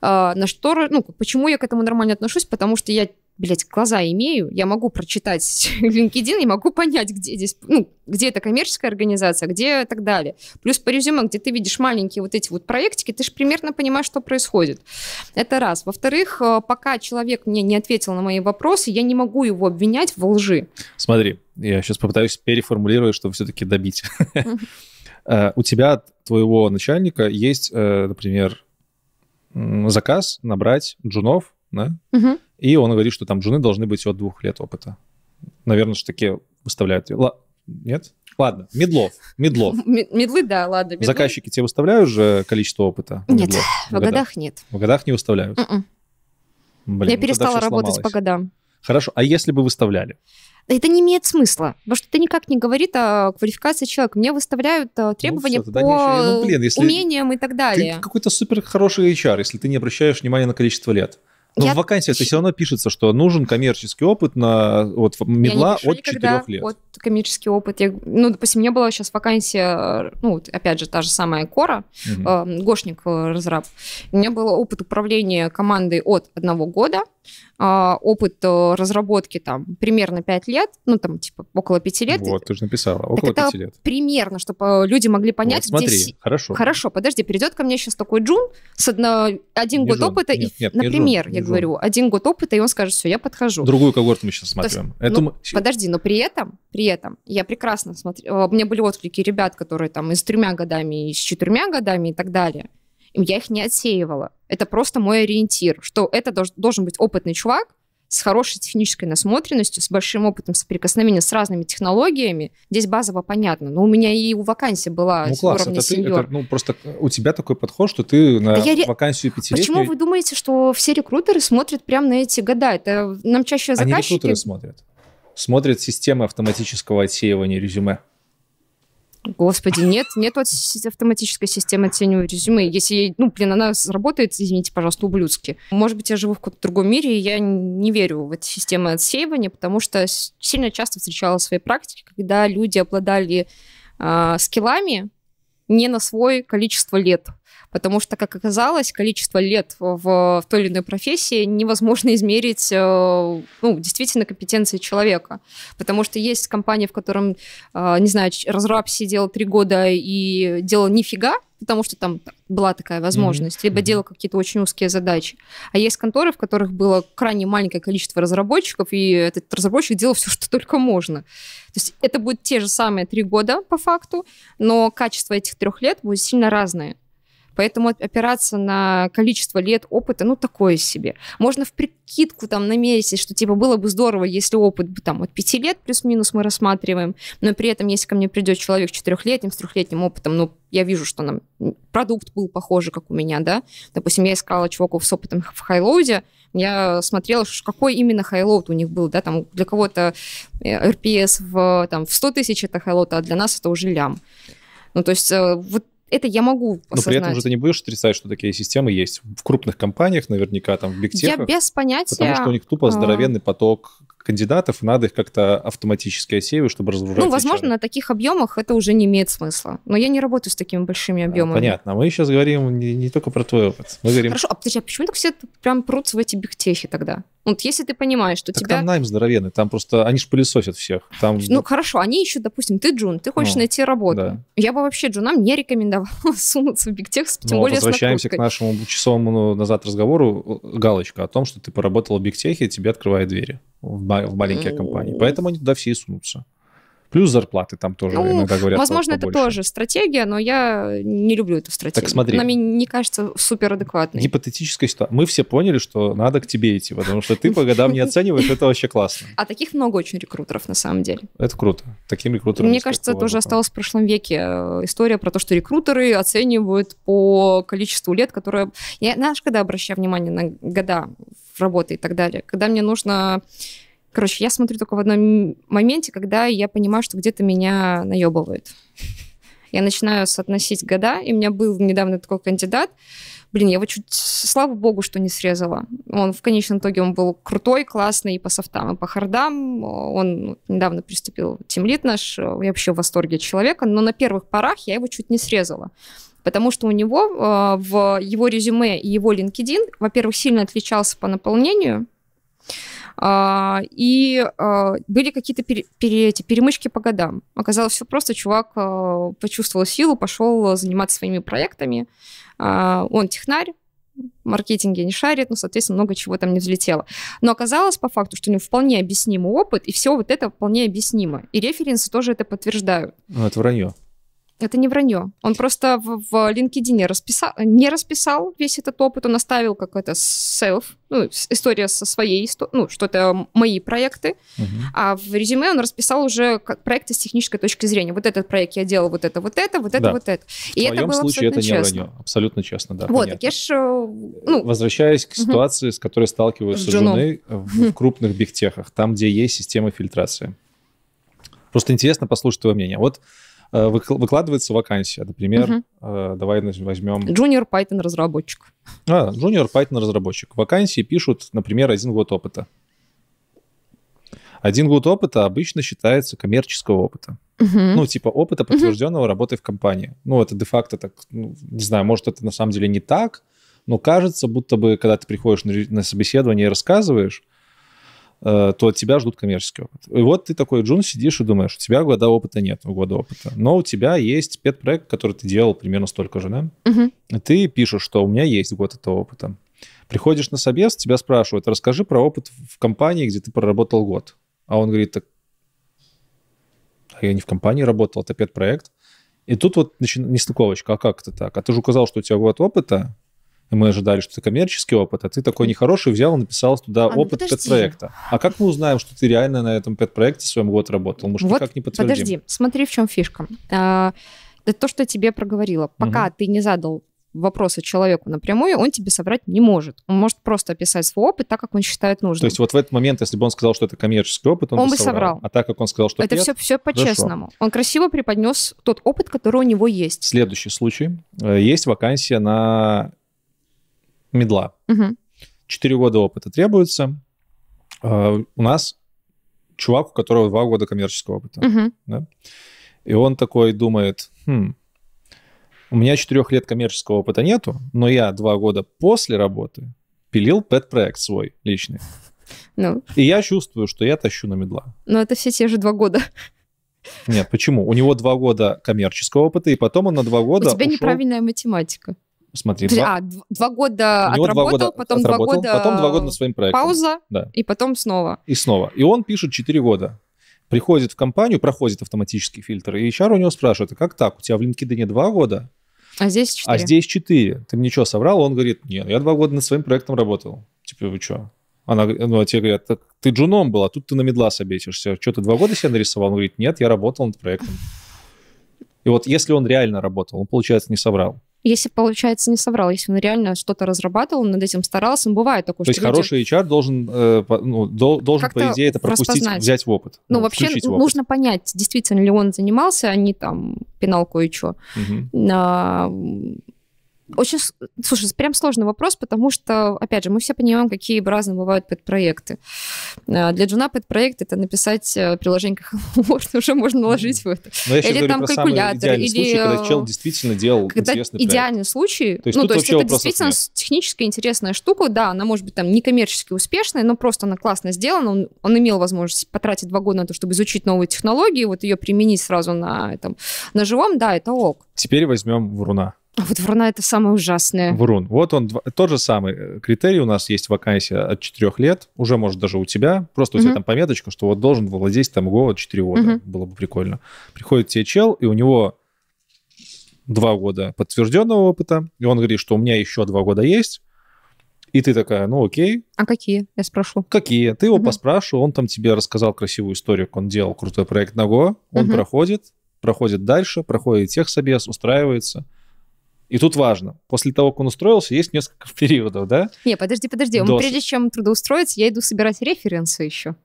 на что, ну, почему я к этому нормально отношусь, потому что я блядь, глаза имею, я могу прочитать LinkedIn, я могу понять, где здесь, ну, где это коммерческая организация, где и так далее. Плюс по резюме, где ты видишь маленькие вот эти вот проектики, ты же примерно понимаешь, что происходит. Это раз. Во-вторых, э, пока человек мне не ответил на мои вопросы, я не могу его обвинять в лжи. Смотри, я сейчас попытаюсь переформулировать, чтобы все-таки добить. Э, у тебя, твоего начальника, есть, э, например, заказ набрать джунов да? Угу. И он говорит, что там жены должны быть от двух лет опыта. Наверное, что такие выставляют. Л... Нет? Ладно, медлов, медлов. Медлы, да, ладно. Медлы. Заказчики тебе выставляют же количество опыта? Нет, медлов, в, годах. годах нет. В годах не выставляют? М-м. Блин, Я ну перестала работать сломалось. по годам. Хорошо, а если бы выставляли? Это не имеет смысла, потому что это никак не говорит о квалификации человека. Мне выставляют э, ну, требования ну, все, по ну, блин, если умениям и так далее. Ты какой-то супер хороший HR, если ты не обращаешь внимания на количество лет. Но ну, я... в вакансии это все равно пишется, что нужен коммерческий опыт на вот медла от 4 лет. Вот коммерческий опыт. Я, ну, допустим, мне была сейчас вакансия, ну, вот опять же, та же самая Кора, угу. э, Гошник разраб. У меня был опыт управления командой от одного года – а, опыт э, разработки там примерно 5 лет, ну там типа около 5 лет. Вот, ты же написала, около так 5 лет. Примерно, чтобы э, люди могли понять, вот, смотри, здесь... хорошо. Хорошо, подожди, перейдет ко мне сейчас такой Джун с одно... один не год Джун, опыта, нет, и, нет, например, Джун, я Джун. говорю, один год опыта, и он скажет, все, я подхожу. Другую когорту мы сейчас смотрим. Есть, Эту... ну, Подожди, но при этом, при этом я прекрасно смотрю, э, у меня были отклики ребят, которые там и с тремя годами, и с четырьмя годами и так далее я их не отсеивала. Это просто мой ориентир, что это должен быть опытный чувак, с хорошей технической насмотренностью, с большим опытом соприкосновения с разными технологиями. Здесь базово понятно. Но у меня и у вакансии была ну, класс, уровня это Ты, это, ну, просто у тебя такой подход, что ты на да я... вакансию пятилетнюю... Почему вы думаете, что все рекрутеры смотрят прямо на эти года? Это нам чаще заказчики... Они рекрутеры смотрят. Смотрят системы автоматического отсеивания резюме. Господи, нет, нет вот автоматической системы оценивания резюме. Если, ей, ну, блин, она сработает, извините, пожалуйста, ублюдски. Может быть, я живу в каком-то другом мире, и я не верю в эти системы отсеивания, потому что сильно часто встречала в своей практике, когда люди обладали э, скиллами не на свой количество лет потому что, как оказалось, количество лет в, в той или иной профессии невозможно измерить э, ну, действительно компетенции человека, потому что есть компания, в котором, э, не знаю, разраб сидел три года и делал нифига, потому что там была такая возможность, mm-hmm. либо делал какие-то очень узкие задачи. А есть конторы, в которых было крайне маленькое количество разработчиков, и этот разработчик делал все, что только можно. То есть это будут те же самые три года по факту, но качество этих трех лет будет сильно разное. Поэтому опираться на количество лет опыта, ну, такое себе. Можно в прикидку там намерить, что, типа, было бы здорово, если опыт бы там от 5 лет плюс-минус мы рассматриваем, но при этом, если ко мне придет человек четырехлетним, с трехлетним опытом, ну, я вижу, что нам продукт был похожий, как у меня, да. Допустим, я искала чуваков с опытом в хайлоуде, я смотрела, какой именно хайлоуд у них был, да, там для кого-то RPS э, в, там, в 100 тысяч это хайлоуд, а для нас это уже лям. Ну, то есть э, вот это я могу осознать. Но при этом уже ты не будешь отрицать, что такие системы есть в крупных компаниях наверняка, там, в бигтехах. Я без понятия. Потому что у них тупо а. здоровенный поток кандидатов, и надо их как-то автоматически отсеивать, чтобы разгружать. Ну, возможно, HR. на таких объемах это уже не имеет смысла. Но я не работаю с такими большими а, объемами. Понятно. А мы сейчас говорим не, не только про твой опыт. Мы говорим... Хорошо, а, подожди, а почему так все прям прутся в эти бигтехи тогда? Вот если ты понимаешь, что так тебя... там найм здоровенный, там просто они же пылесосят всех. Там... Ну, хорошо, они еще, допустим, ты джун, ты хочешь ну, найти работу. Да. Я бы вообще джунам не рекомендовала сунуться в бигтех, тем ну, более возвращаемся с к нашему часовому ну, назад разговору, э, галочка о том, что ты поработал в бигтехе, и тебе открывают двери в, в маленькие компании. Ну, Поэтому они туда все и сунутся. Плюс зарплаты там тоже ну, иногда говорят. Возможно, это тоже стратегия, но я не люблю эту стратегию. Так смотри. Она мне не кажется супер адекватной. Гипотетическая ситуация. Мы все поняли, что надо к тебе идти, потому что ты по годам не оцениваешь, это вообще классно. А таких много очень рекрутеров на самом деле. Это круто. Таким рекрутером. Мне кажется, это уже осталось в прошлом веке э, история про то, что рекрутеры оценивают по количеству лет, которые... Я, знаешь, когда обращаю внимание на года работы и так далее, когда мне нужно Короче, я смотрю только в одном моменте, когда я понимаю, что где-то меня наебывают. Я начинаю соотносить года, и у меня был недавно такой кандидат. Блин, я его чуть, слава богу, что не срезала. Он в конечном итоге он был крутой, классный и по софтам, и по хардам. Он недавно приступил тимлит наш, я вообще в восторге от человека, но на первых порах я его чуть не срезала потому что у него э, в его резюме и его LinkedIn, во-первых, сильно отличался по наполнению, а, и а, были какие-то пере, пере, перемычки по годам. Оказалось, все просто. Чувак а, почувствовал силу, пошел заниматься своими проектами. Он технарь, маркетинге не шарит, ну, соответственно, много чего там не взлетело. Но оказалось по факту, что у него вполне объяснимый опыт, и все вот это вполне объяснимо. И референсы тоже это подтверждают. Ну, это вранье. Это не вранье. Он просто в, в LinkedIn не расписал, не расписал весь этот опыт, он оставил какой-то self, ну, история со своей, ну, что-то мои проекты, uh-huh. а в резюме он расписал уже как проекты с технической точки зрения. Вот этот проект я делал, вот это, вот это, вот это, да. вот это. И в это было случае это не честно. вранье, абсолютно честно, да. Вот, понятно. я ж, э, ну... Возвращаясь к uh-huh. ситуации, с которой сталкиваются жены э, в, в крупных бигтехах, там, где есть система фильтрации. Просто интересно послушать твое мнение. Вот Э, выкладывается вакансия, например, угу. давай возьмем... Junior Python разработчик. А, Junior Python разработчик. Вакансии пишут, например, один год опыта. Один год опыта обычно считается коммерческого опыта. uh Ну, типа опыта подтвержденного uh-huh. работы в компании. Ну, это де-факто так, ну, не знаю, может, это на самом деле не так, но кажется, будто бы, когда ты приходишь на, на собеседование и рассказываешь, Э, то от тебя ждут коммерческий опыт. И вот ты такой джун сидишь и думаешь, у тебя года опыта нет, у года опыта. Но у тебя есть педпроект, который ты делал примерно столько же, да? Угу. И ты пишешь, что у меня есть год этого опыта. Приходишь на собес, тебя спрашивают, расскажи про опыт в компании, где ты проработал год. А он говорит, так а я не в компании работал, это педпроект. И тут вот нестыковочка, а как это так? А ты же указал, что у тебя год опыта, мы ожидали, что это коммерческий опыт, а ты такой нехороший взял и написал туда а, ну опыт ну педпроекта. А как мы узнаем, что ты реально на этом педпроекте своем год работал? Мы же вот, никак не подтвердим. Подожди, смотри, в чем фишка. Э, это то, что я тебе проговорила. Пока угу. ты не задал вопросы человеку напрямую, он тебе собрать не может. Он может просто описать свой опыт так, как он считает нужным. То есть вот в этот момент, если бы он сказал, что это коммерческий опыт, он, он бы соврал. соврал. А так как он сказал, что это нет, все, все по-честному. Он красиво преподнес тот опыт, который у него есть. Следующий случай. Э, есть вакансия на медла. Четыре угу. года опыта требуется. Uh, у нас чувак, у которого два года коммерческого опыта. Угу. Да? И он такой думает, хм, у меня четырех лет коммерческого опыта нету, но я два года после работы пилил пэт-проект свой личный. Ну. И я чувствую, что я тащу на медла. Но это все те же два года. Нет, почему? У него два года коммерческого опыта, и потом он на два года... У тебя ушел... неправильная математика. Смотри, два... А, два года отработал, два года потом отработал, два года... Потом два года на своим проектом. Пауза, да. и потом снова. И снова. И он пишет четыре года. Приходит в компанию, проходит автоматический фильтр, и HR у него спрашивает, «А как так, у тебя в LinkedIn два года, а здесь 4. А здесь 4. Ты мне что, соврал? Он говорит, нет, я два года над своим проектом работал. Типа, вы что? Она, ну, а тебе говорят, так ты джуном был, а тут ты на медла собесишься. Что, ты два года себя нарисовал? Он говорит, нет, я работал над проектом. И вот если он реально работал, он, получается, не соврал если, получается, не соврал, если он реально что-то разрабатывал, над этим старался, он ну, бывает такое, То что есть люди... хороший HR должен, э, ну, должен по идее, это пропустить, распознать. взять в опыт. Ну, ну вообще в ну, опыт. нужно понять, действительно ли он занимался, а не там пинал кое что. Угу. Очень, слушай, прям сложный вопрос, потому что, опять же, мы все понимаем, какие разные бывают подпроекты. А, для джуна подпроект — это написать э, приложение как уже можно наложить в это. Но я или там калькулятор, или... Случай, когда э, чел действительно делал когда интересный идеальный проект. случай. То есть, ну, то есть это действительно нет. технически интересная штука, да, она может быть там не коммерчески успешная, но просто она классно сделана, он, он имел возможность потратить два года на то, чтобы изучить новые технологии, вот ее применить сразу на, этом, на живом, да, это ок. Теперь возьмем вруна. А вот врана это самое ужасное. Врун. Вот он, тот же самый э, критерий у нас есть вакансия от 4 лет, уже может даже у тебя, просто у угу. тебя там пометочка, что вот должен владеть там год 4 года, угу. было бы прикольно. Приходит тебе чел, и у него два года подтвержденного опыта, и он говорит, что у меня еще два года есть, и ты такая, ну окей. А какие? Я спрошу. Какие? Ты его угу. поспрашивал, он там тебе рассказал красивую историю, как он делал крутой проект на Go, он угу. проходит, проходит дальше, проходит техсобес, устраивается – и тут важно, после того, как он устроился, есть несколько периодов, да? Не, подожди, подожди. До... Прежде чем трудоустроиться, я иду собирать референсы еще.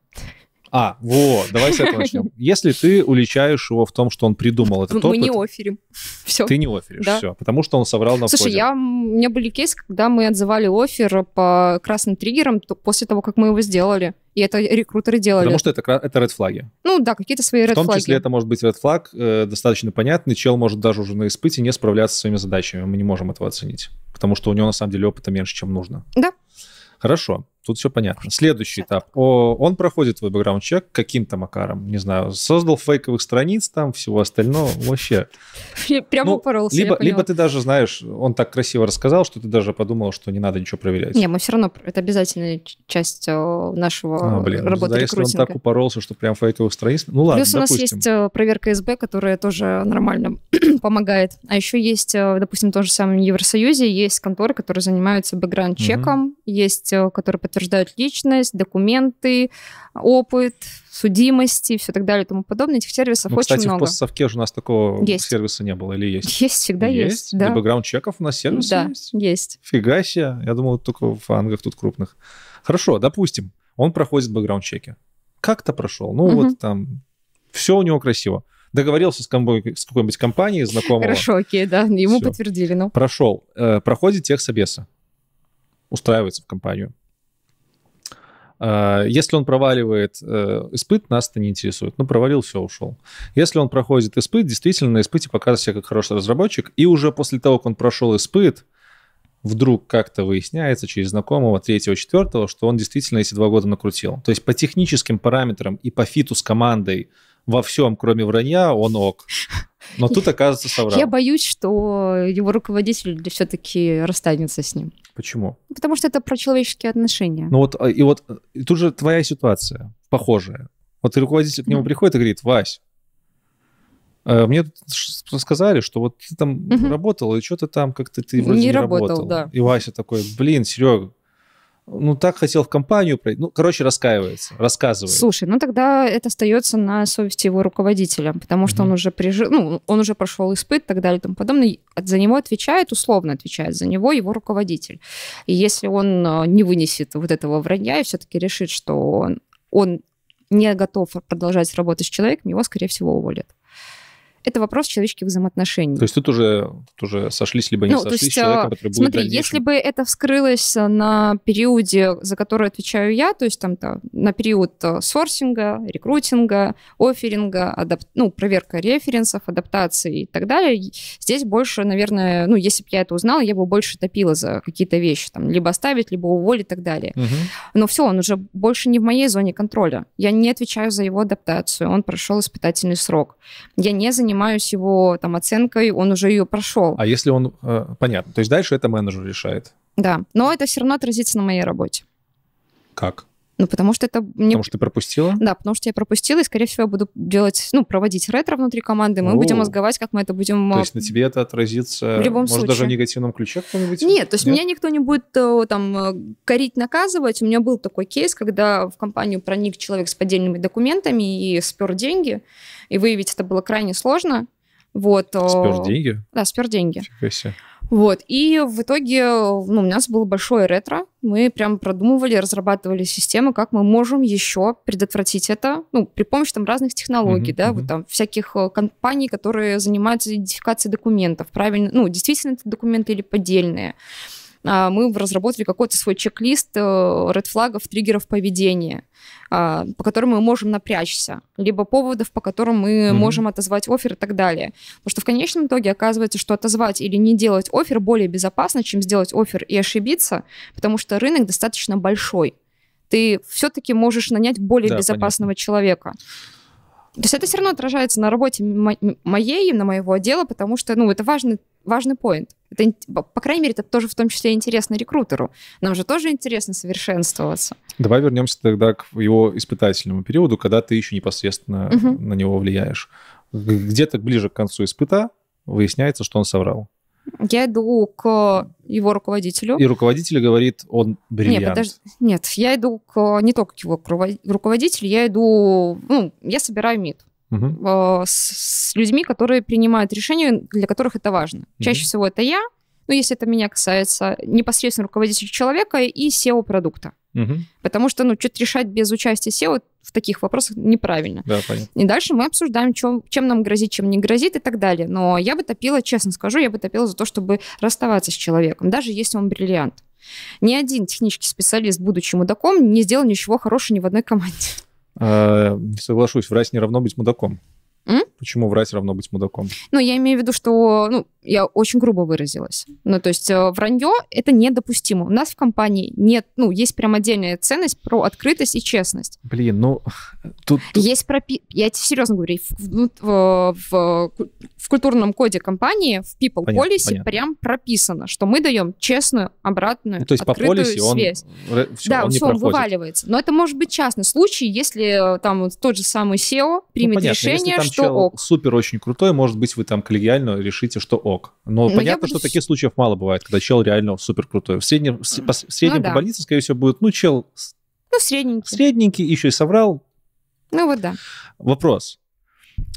А, вот, давай с этого начнем. Если ты уличаешь его в том, что он придумал этот опыт... Мы не оферим. Все. Ты не оферишь, все. Потому что он соврал на Слушай, входе. я, у меня были кейсы, когда мы отзывали офер по красным триггерам после того, как мы его сделали. И это рекрутеры делали. Потому что это, это red флаги. Ну да, какие-то свои red флаги. В том числе это может быть red флаг, э, достаточно понятный. Чел может даже уже на испыте не справляться со своими задачами. Мы не можем этого оценить. Потому что у него на самом деле опыта меньше, чем нужно. Да. Хорошо. Тут все понятно. Следующий этап. О, он проходит твой бэкграунд-чек каким-то макаром, не знаю, создал фейковых страниц там, всего остального, вообще. Прямо ну, упоролся, либо, либо ты даже знаешь, он так красиво рассказал, что ты даже подумал, что не надо ничего проверять. Не, мы все равно, это обязательная часть нашего а, блин, ну работы да, если он так упоролся, что прям фейковых страниц, ну ладно, Плюс у нас есть э, проверка СБ, которая тоже нормально помогает. А еще есть, э, допустим, в том же самом Евросоюзе есть конторы, которые занимаются бэкграунд-чеком, угу. есть, э, которые подтверждают личность, документы, опыт, судимости все так далее и тому подобное. Этих сервисов ну, очень кстати, много. Кстати, в постсовке у нас такого есть. сервиса не было или есть? Есть, всегда есть. есть. Да. Для бэкграунд-чеков у нас сервис да, есть? есть. Фига себе. Я думал, только в ангах тут крупных. Хорошо, допустим, он проходит бэкграунд-чеки. Как-то прошел. Ну, угу. вот там все у него красиво договорился с, комбой, с какой-нибудь компанией знакомого. Хорошо, окей, да, ему Все. подтвердили, ну. Прошел, э, проходит техсобеса, устраивается в компанию. А, если он проваливает э, испыт, нас это не интересует. Ну, провалил, все, ушел. Если он проходит испыт, действительно, на испыте показывает себя как хороший разработчик, и уже после того, как он прошел испыт, вдруг как-то выясняется через знакомого третьего, четвертого, что он действительно эти два года накрутил. То есть по техническим параметрам и по фиту с командой во всем, кроме вранья, он ок. Но тут, оказывается, соврал. Я боюсь, что его руководитель все-таки расстанется с ним. Почему? Потому что это про человеческие отношения. Ну вот, а, и вот и э, тут же твоя ситуация похожая. Вот руководитель к нему mm. приходит и говорит, Вась, э, мне сказали, что вот ты там угу. работал, и что-то там как-то ты вроде не, не работал. работал. Да. И Вася такой, блин, Серега, ну так хотел в компанию пройти. Ну, короче, раскаивается, рассказывает. Слушай, ну тогда это остается на совести его руководителя, потому что mm он уже прижил, ну, он уже прошел испыт и так далее и тому подобное. За него отвечает, условно отвечает за него его руководитель. И если он э, не вынесет вот этого вранья и все-таки решит, что он, он не готов продолжать работать с человеком, его, скорее всего, уволят это вопрос человеческих взаимоотношений. То есть тут уже, тут уже сошлись либо не ну, сошлись есть, человеком, а, который смотри, будет дальнейшем... если бы это вскрылось а, на периоде, за который отвечаю я, то есть там -то, на период а, сорсинга, рекрутинга, оферинга, адап... ну, проверка референсов, адаптации и так далее, здесь больше, наверное, ну, если бы я это узнала, я бы больше топила за какие-то вещи, там, либо оставить, либо уволить и так далее. Угу. Но все, он уже больше не в моей зоне контроля. Я не отвечаю за его адаптацию, он прошел испытательный срок. Я не занимаюсь занимаюсь его там оценкой, он уже ее прошел. А если он... Э, понятно. То есть дальше это менеджер решает? Да. Но это все равно отразится на моей работе. Как? Ну, потому что это... Мне... Потому что ты пропустила? Да, потому что я пропустила, и, скорее всего, я буду делать, ну, проводить ретро внутри команды, мы О-о-о. будем разговаривать, как мы это будем... То а, есть на тебе это отразится, в любом может, случае. даже в негативном ключе кто-нибудь? Нет, то есть Нет? меня никто не будет э, там э, корить, наказывать. У меня был такой кейс, когда в компанию проник человек с поддельными документами и спер деньги, и выявить это было крайне сложно. Вот. Спер э, деньги? Да, спер деньги. Вот, и в итоге ну, у нас было большое ретро, мы прям продумывали, разрабатывали системы, как мы можем еще предотвратить это, ну, при помощи там разных технологий, mm-hmm, да, вот там всяких э, компаний, которые занимаются идентификацией документов, правильно, ну, действительно это документы или поддельные. А, мы разработали какой-то свой чек-лист ред-флагов, э, триггеров поведения, а, по которым мы можем напрячься, либо поводов, по которым мы mm-hmm. можем отозвать офер и так далее. Потому что в конечном итоге оказывается, что отозвать или не делать офер более безопасно, чем сделать офер и ошибиться, потому что рынок достаточно большой. Ты все-таки можешь нанять более да, безопасного понятно. человека. То есть это все равно отражается на работе моей, на моего отдела, потому что, ну, это важный важный поинт. Это, по крайней мере, это тоже в том числе интересно рекрутеру. Нам же тоже интересно совершенствоваться. Давай вернемся тогда к его испытательному периоду, когда ты еще непосредственно угу. на него влияешь. Где-то ближе к концу испыта выясняется, что он соврал. Я иду к его руководителю. И руководитель говорит, он бриллиант. Нет, подожди. Нет, я иду к, не только к его руководителю, я иду, ну, я собираю МИД угу. с, с людьми, которые принимают решения, для которых это важно. Угу. Чаще всего это я, ну, если это меня касается, непосредственно руководитель человека и SEO продукта. Угу. Потому что, ну, что-то решать без участия SEO в таких вопросах неправильно. Да, понятно. И дальше мы обсуждаем, чем, чем нам грозит, чем не грозит и так далее. Но я бы топила, честно скажу, я бы топила за то, чтобы расставаться с человеком, даже если он бриллиант. Ни один технический специалист, будучи мудаком, не сделал ничего хорошего ни в одной команде. А, соглашусь, врач не равно быть мудаком. М? Почему врать равно быть мудаком? Ну, я имею в виду, что ну, я очень грубо выразилась. Ну, то есть э, вранье — это недопустимо. У нас в компании нет, ну, есть прям отдельная ценность про открытость и честность. Блин, ну, тут... тут... Есть пропи... Я тебе серьезно говорю, в, в, э, в, в культурном коде компании, в people понятно, policy понятно. прям прописано, что мы даем честную, обратную, ну, то есть по policy он... связь. Он... Все, да, он все, он вываливается. Но это может быть частный случай, если э, там тот же самый SEO примет ну, понятно, решение, что сначала ок. супер очень крутой, может быть, вы там коллегиально решите, что ок. Но, Но ну, понятно, буду... что таких случаев мало бывает, когда чел реально супер крутой. В среднем, в среднем ну, по да. больнице, скорее всего, будет, ну, чел... Ну, средненький. Средненький, еще и соврал. Ну, вот да. Вопрос.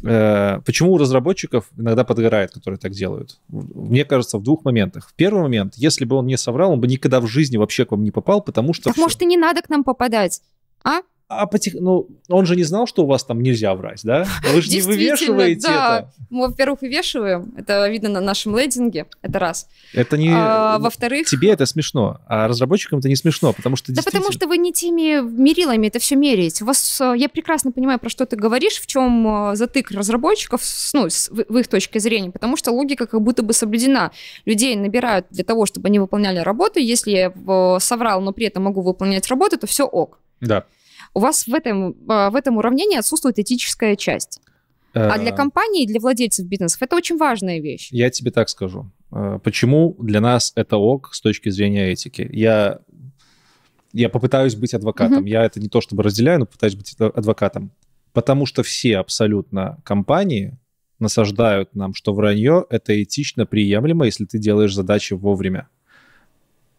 Э, почему у разработчиков иногда подгорает, которые так делают? Мне кажется, в двух моментах. В первый момент, если бы он не соврал, он бы никогда в жизни вообще к вам не попал, потому что... Так, все... может, и не надо к нам попадать, а? а потих... ну, он же не знал, что у вас там нельзя врать, да? Вы же не вывешиваете да. это. Мы, во-первых, вывешиваем. Это видно на нашем лейдинге. Это раз. Это не... А, во-вторых... Тебе это смешно, а разработчикам это не смешно, потому что Да действительно... потому что вы не теми мерилами это все меряете. У вас... Э, я прекрасно понимаю, про что ты говоришь, в чем э, затык разработчиков, ну, с, в их точке зрения, потому что логика как будто бы соблюдена. Людей набирают для того, чтобы они выполняли работу. Если я э, соврал, но при этом могу выполнять работу, то все ок. Да у вас в этом, а, в этом уравнении отсутствует этическая часть. А э, для компании и для владельцев бизнесов это очень важная вещь. Я тебе так скажу. Э, почему для нас это ок с точки зрения этики? Я, я попытаюсь быть адвокатом. Угу. Я это не то чтобы разделяю, но пытаюсь быть адвокатом. Потому что все абсолютно компании насаждают нам, что вранье это этично приемлемо, если ты делаешь задачи вовремя.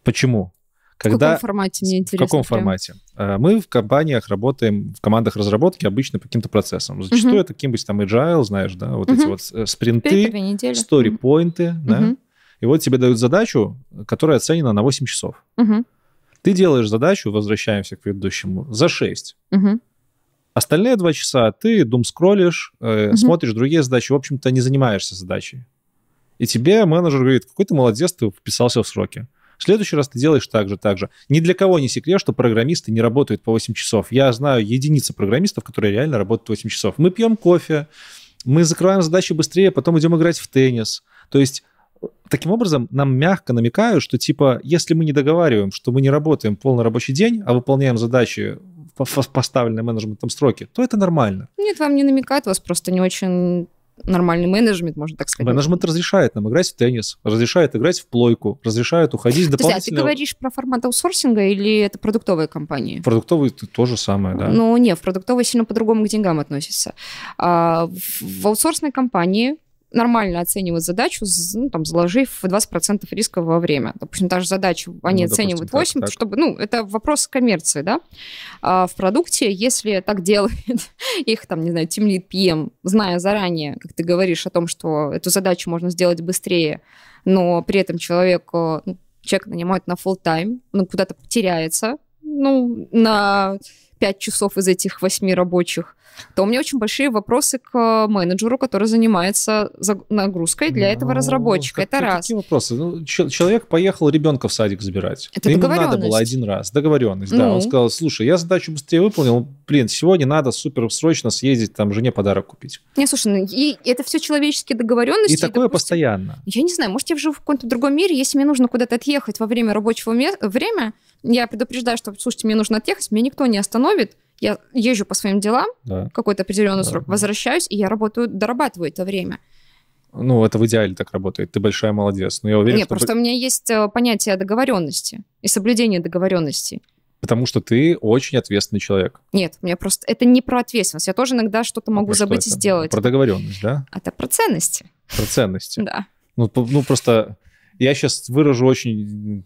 Почему? Когда, в каком формате, мне интересно. В каком прям. формате? Э, мы в компаниях работаем, в командах разработки обычно по каким-то процессам. Зачастую угу. это каким-нибудь там agile, знаешь, да, вот угу. эти вот э, спринты, сторипоинты, угу. да. И вот тебе дают задачу, которая оценена на 8 часов. Угу. Ты делаешь задачу, возвращаемся к предыдущему, за 6. Угу. Остальные два часа ты думскроллишь, э, угу. смотришь другие задачи, в общем-то, не занимаешься задачей. И тебе менеджер говорит, какой ты молодец, ты вписался в сроки. В следующий раз ты делаешь так же, так же. Ни для кого не секрет, что программисты не работают по 8 часов. Я знаю единицы программистов, которые реально работают 8 часов. Мы пьем кофе, мы закрываем задачи быстрее, потом идем играть в теннис. То есть таким образом нам мягко намекают, что типа, если мы не договариваем, что мы не работаем полный рабочий день, а выполняем задачи поставленные менеджментом сроки, то это нормально. Нет, вам не намекают, вас просто не очень нормальный менеджмент, можно так сказать. Менеджмент разрешает нам играть в теннис, разрешает играть в плойку, разрешает уходить дополнительно... есть, а ты говоришь про формат аутсорсинга или это продуктовые компании? Продуктовые то же самое, да. Ну, не, в продуктовые сильно по-другому к деньгам относятся. А, в аутсорсной компании нормально оценивают задачу, ну, там, заложив 20% риска во время. Допустим, та же задача, ну, они ну, допустим, оценивают 8, так, так. чтобы, ну, это вопрос коммерции, да. А в продукте, если так делает их, там, не знаю, Team Lead PM, зная заранее, как ты говоришь, о том, что эту задачу можно сделать быстрее, но при этом человек, э, ну, человек нанимает на full time, он куда-то теряется, ну, на 5 часов из этих 8 рабочих, то у меня очень большие вопросы к э, менеджеру, который занимается нагрузкой для ну, этого разработчика. Как, это раз. Какие вопросы? Ну, человек поехал ребенка в садик забирать. Это Ему надо было один раз. Договоренность, да. Ну. Он сказал, слушай, я задачу быстрее выполнил, блин, сегодня надо супер срочно съездить, там, жене подарок купить. Не, слушай, ну, и это все человеческие договоренности. И такое допустим, постоянно. Я не знаю, может, я живу в каком-то другом мире, если мне нужно куда-то отъехать во время рабочего время, я предупреждаю, что, слушайте, мне нужно отъехать, меня никто не остановит, я езжу по своим делам да. какой-то определенный да. срок, возвращаюсь, и я работаю, дорабатываю это время. Ну, это в идеале так работает. Ты большая молодец. Но ну, я уверен, Нет, что... просто у меня есть э, понятие договоренности и соблюдение договоренности. Потому что ты очень ответственный человек. Нет, у меня просто... Это не про ответственность. Я тоже иногда что-то а могу про забыть что это? и сделать. Про договоренность, да? А это про ценности. Про ценности. Да. Ну, ну, просто я сейчас выражу очень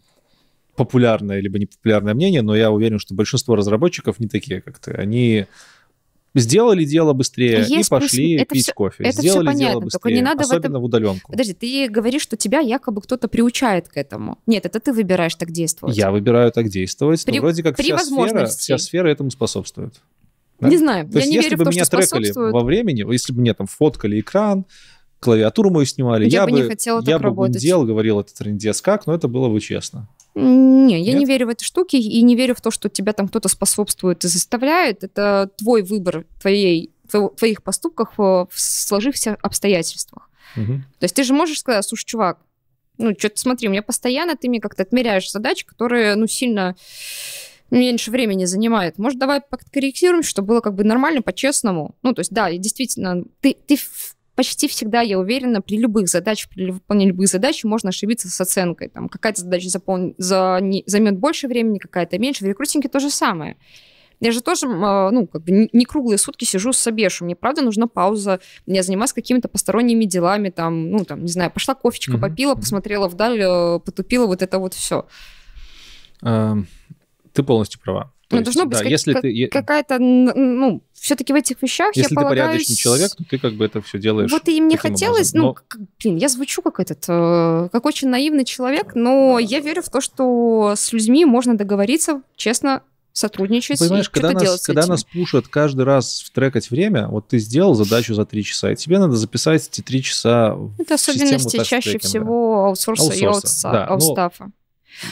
популярное либо непопулярное мнение, но я уверен, что большинство разработчиков не такие, как ты. Они сделали дело быстрее Есть и пошли плюс... пить все, кофе. Это сделали все понятно, дело быстрее, только не надо особенно в, этом... в удаленку. Подожди, ты говоришь, что тебя якобы кто-то приучает к этому. Нет, это ты выбираешь так действовать. Я выбираю так действовать, при, но вроде как при вся, сфера, вся сфера этому способствует. Да? Не знаю, то я есть, не если верю бы в то, меня что трекали во времени, если бы мне там фоткали экран, клавиатуру мою снимали, я, я бы не хотела я так бы работать. делал, говорил, это трендец как, но это было бы честно. Не, я Нет? не верю в эти штуки и не верю в то, что тебя там кто-то способствует и заставляет. Это твой выбор твоей, твоих поступках в сложившихся обстоятельствах. Угу. То есть ты же можешь сказать, слушай, чувак, ну, что-то смотри, у меня постоянно ты мне как-то отмеряешь задачи, которые, ну, сильно меньше времени занимает. Может, давай подкорректируем, чтобы было как бы нормально, по-честному. Ну, то есть, да, и действительно, ты, ты почти всегда, я уверена, при любых задачах, при выполнении любых задач можно ошибиться с оценкой. Там какая-то задача запол... за... не... займет больше времени, какая-то меньше. В рекрутинге то же самое. Я же тоже, а, ну, как бы не круглые сутки сижу с собешу. Мне, правда, нужна пауза. Я занимаюсь какими-то посторонними делами, там, ну, там, не знаю, пошла кофечка попила, посмотрела вдаль, э, потупила вот это вот все. Эм, ты полностью права. То ну, есть, должно быть да, как, если как, ты... какая-то, ну, все-таки в этих вещах если я ты полагаюсь... порядочный человек, то ты как бы это все делаешь. Вот и мне хотелось, образом, ну, но... ну, блин, я звучу как этот, э, как очень наивный человек, но я верю в то, что с людьми можно договориться, честно, сотрудничать Понимаешь, и когда нас, делать когда нас пушат каждый раз втрекать время, вот ты сделал задачу за три часа, и тебе надо записать эти три часа Это в особенности чаще всего аутсорса, аутсорса и аутстафа. Да, но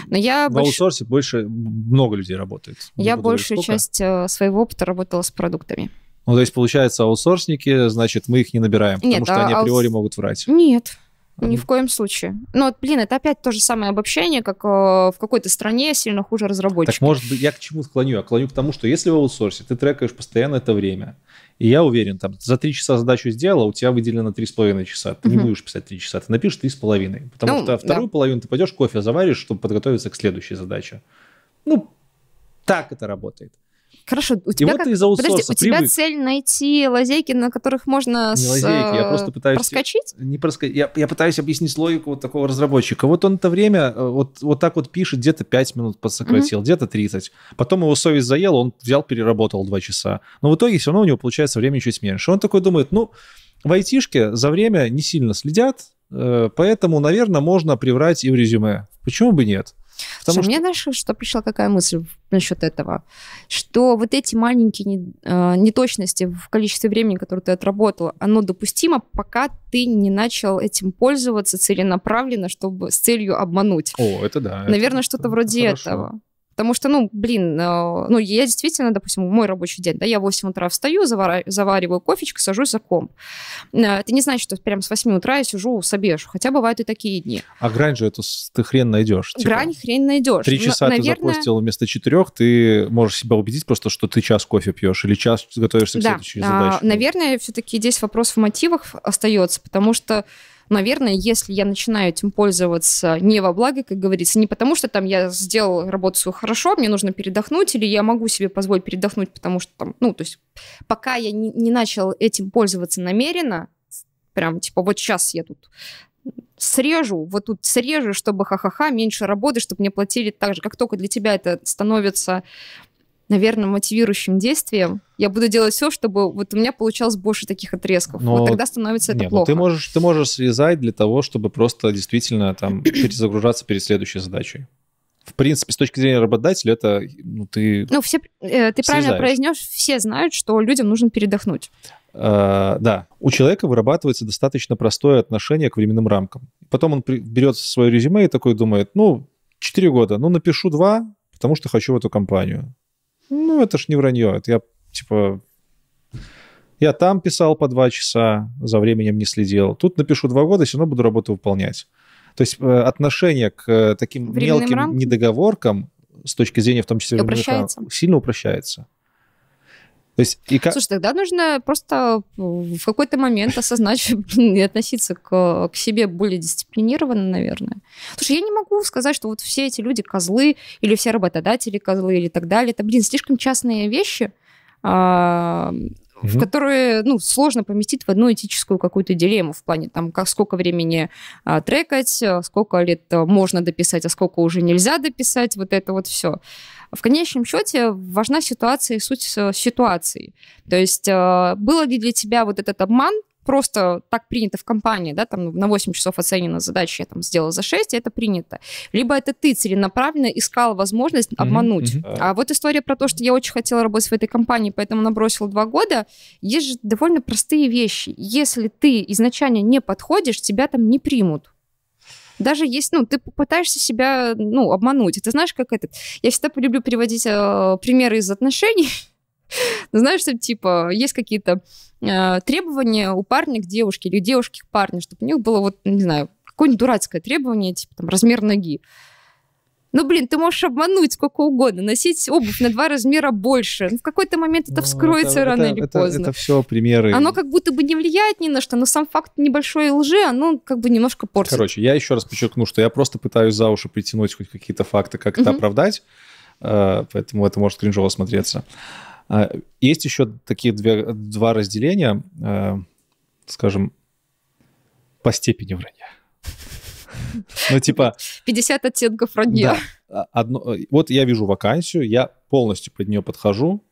но я в больш... аутсорсе больше много людей работает. Я большую часть э, своего опыта работала с продуктами. Ну, то есть, получается, аутсорсники, значит, мы их не набираем, потому что а, они априори аутс... могут врать. Нет. Ни в коем случае. Ну, вот, блин, это опять то же самое обобщение, как э, в какой-то стране сильно хуже разработчики. Так, может быть, я к чему склоню? Я клоню к тому, что если в аутсорсе ты трекаешь постоянно это время, и я уверен, там, за три часа задачу сделала, у тебя выделено три с половиной часа. Ты не будешь писать три часа, ты напишешь три с половиной. Потому ну, что вторую да. половину ты пойдешь кофе заваришь, чтобы подготовиться к следующей задаче. Ну, так это работает. Хорошо, у тебя, и как... из Подожди, у тебя привык. цель найти лазейки, на которых можно не с... лазейки, я э, просто пытаюсь... проскочить? Не проска... я, я пытаюсь объяснить логику вот такого разработчика. Вот он это время э, вот, вот так вот пишет, где-то 5 минут подсократил, угу. где-то 30. Потом его совесть заела, он взял, переработал 2 часа. Но в итоге все равно у него получается время чуть меньше. Он такой думает, ну, в айтишке за время не сильно следят, э, поэтому, наверное, можно приврать и в резюме. Почему бы нет? Потому что, что... Мне знаешь, что пришла какая мысль насчет этого? Что вот эти маленькие а, неточности в количестве времени, которое ты отработала, оно допустимо, пока ты не начал этим пользоваться целенаправленно, чтобы с целью обмануть. О, это да. Наверное, что-то вроде хорошо. этого. Потому что, ну, блин, э, ну, я действительно, допустим, мой рабочий день, да, я в 8 утра встаю, завар... завариваю кофечку, сажусь за комп. Э, это не значит, что прям с 8 утра я сижу с обежу, хотя бывают и такие дни. А грань же эту ты хрен найдешь. Типа, грань хрен найдешь. Три часа Но, ты наверное... запустил вместо четырех, ты можешь себя убедить просто, что ты час кофе пьешь или час готовишься к да. следующей а, задаче. А, наверное, все-таки здесь вопрос в мотивах остается, потому что наверное, если я начинаю этим пользоваться не во благо, как говорится, не потому что там я сделал работу свою хорошо, мне нужно передохнуть, или я могу себе позволить передохнуть, потому что там, ну, то есть пока я не, не начал этим пользоваться намеренно, прям типа вот сейчас я тут срежу, вот тут срежу, чтобы ха-ха-ха, меньше работы, чтобы мне платили так же. Как только для тебя это становится наверное, мотивирующим действием. Я буду делать все, чтобы вот у меня получалось больше таких отрезков. Но... Вот тогда становится Нет, это ну, плохо. Ты можешь, ты можешь срезать для того, чтобы просто действительно там перезагружаться перед следующей задачей. В принципе, с точки зрения работодателя, это ну, ты. Ну, все, э, ты правильно произнес, все знают, что людям нужно передохнуть. Uh, да, у человека вырабатывается достаточно простое отношение к временным рамкам. Потом он при- берет свое резюме и такой думает, ну, 4 года, ну, напишу 2, потому что хочу в эту компанию ну, это ж не вранье. Это я, типа, я там писал по два часа, за временем не следил. Тут напишу два года, все равно буду работу выполнять. То есть э, отношение к э, таким Временным мелким рамкам? недоговоркам с точки зрения, в том числе, упрощается. сильно упрощается. То есть, и как... Слушай, тогда нужно просто в какой-то момент осознать и относиться к, к себе более дисциплинированно, наверное. Слушай, я не могу сказать, что вот все эти люди козлы, или все работодатели козлы, или так далее. Это, блин, слишком частные вещи. А, в которые ну, сложно поместить в одну этическую какую-то дилемму в плане там, как, сколько времени а, трекать, а, сколько лет а, можно дописать, а сколько уже нельзя дописать, вот это вот все. В конечном счете важна ситуация и суть э, ситуации. То есть а, было ли для тебя вот этот обман, просто так принято в компании, да, там на 8 часов оценена задача, я там сделала за 6, это принято. Либо это ты целенаправленно искала возможность mm-hmm, обмануть. Mm-hmm. А вот история про то, что я очень хотела работать в этой компании, поэтому набросила два года, есть же довольно простые вещи. Если ты изначально не подходишь, тебя там не примут даже есть, ну, ты пытаешься себя, ну, обмануть. Это знаешь, как этот... Я всегда люблю приводить э, примеры из отношений. Знаешь, что, типа, есть какие-то Э, требование у парня к девушке или девушки к парню, чтобы у них было вот, не знаю, какое-нибудь дурацкое требование, типа там размер ноги. Ну, блин, ты можешь обмануть сколько угодно, носить обувь на два размера больше. Ну, в какой-то момент это ну, вскроется это, рано это, или поздно. Это все примеры. Оно как будто бы не влияет ни на что, но сам факт небольшой лжи, оно как бы немножко портит. Короче, я еще раз подчеркну, что я просто пытаюсь за уши притянуть хоть какие-то факты, как угу. это оправдать, э, поэтому это может кринжово смотреться. А, есть еще такие две, два разделения, э, скажем, по степени вранья. Ну, типа... 50 оттенков вранья. Да. Одно, вот я вижу вакансию, я полностью под нее подхожу,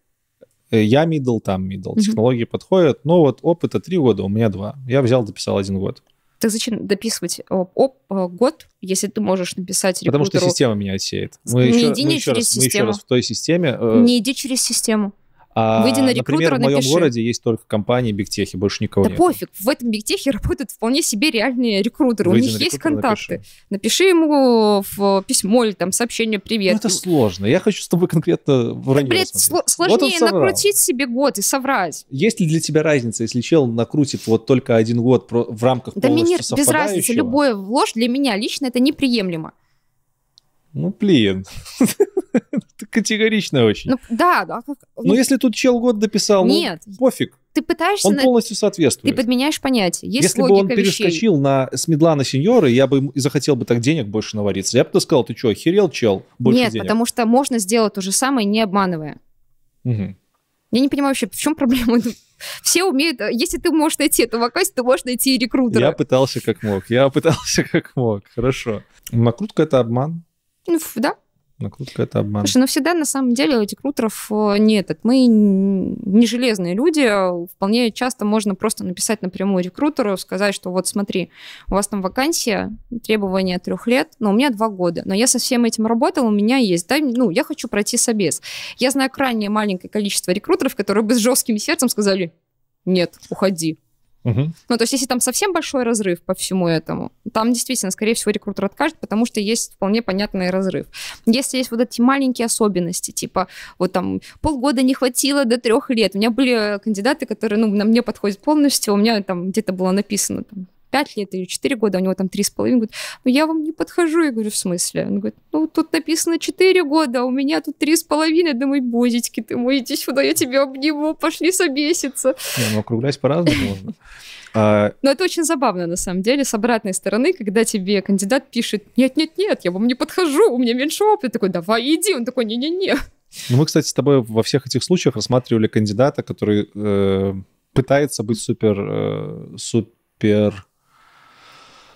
э, я мидл, там мидл, угу. технологии подходят, но вот опыта три года, у меня два. Я взял, дописал один год. Так зачем дописывать оп, оп, э, год, если ты можешь написать рекрутеру? Потому что система меня отсеет. Мы не еще, иди мы не еще через раз, систему. Мы еще раз в той системе. Э... Не иди через систему. А, Выйди на рекрутера, например, в моем напиши. городе есть только компании бигтехи, больше никого да нет. пофиг, в этом бигтехе работают вполне себе реальные рекрутеры, Выйди у них есть контакты. Напиши. напиши ему в письмо или там сообщение «Привет». Ну, это сложно, я хочу с тобой конкретно вранье Блин, сло- сложнее вот накрутить себе год и соврать. Есть ли для тебя разница, если чел накрутит вот только один год в рамках да полностью мне без разницы, любое ложь для меня лично это неприемлемо. Ну, блин. Категорично очень. Ну, да, да. Но ну, если тут чел год дописал, ну, Нет. ну пофиг. Ты пытаешься... Он на... полностью соответствует. Ты подменяешь понятие. Есть Если бы он вещей. перескочил на Смедлана Сеньоры, я бы и захотел бы так денег больше навариться. Я бы сказал, ты что, охерел, чел? Больше Нет, денег. потому что можно сделать то же самое, не обманывая. Угу. Я не понимаю вообще, в чем проблема? Ну, все умеют... Э, если ты можешь найти эту вакансию, ты можешь найти и рекрутера. Я пытался как мог. Я пытался как мог. Хорошо. Накрутка — это обман? Ну, да. Накрутка это обман. Слушай, ну всегда на самом деле у этих рутеров э, не этот. Мы не железные люди. А вполне часто можно просто написать напрямую рекрутеру, сказать, что вот смотри, у вас там вакансия, требования трех лет, но у меня два года. Но я со всем этим работал, у меня есть. Да, ну, я хочу пройти собес. Я знаю крайне маленькое количество рекрутеров, которые бы с жестким сердцем сказали, нет, уходи Угу. Ну, то есть, если там совсем большой разрыв по всему этому, там действительно, скорее всего, рекрутер откажет, потому что есть вполне понятный разрыв. Если есть вот эти маленькие особенности, типа вот там полгода не хватило до трех лет. У меня были э, кандидаты, которые, ну, на мне подходят полностью, у меня там где-то было написано там, пять лет или четыре года, у него там три с половиной года. Ну, я вам не подхожу. Я говорю, в смысле? Он говорит, ну, тут написано четыре года, а у меня тут три с половиной. Думаю, бозечки ты мой, иди сюда, я тебя обниму, пошли собеситься. Не, ну, округлять по-разному можно. А, Но это очень забавно, на самом деле, с обратной стороны, когда тебе кандидат пишет, нет-нет-нет, я вам не подхожу, у меня меньше опыта. Я такой, давай иди. Он такой, не-не-не. Ну, мы, кстати, с тобой во всех этих случаях рассматривали кандидата, который э, пытается быть супер, э, супер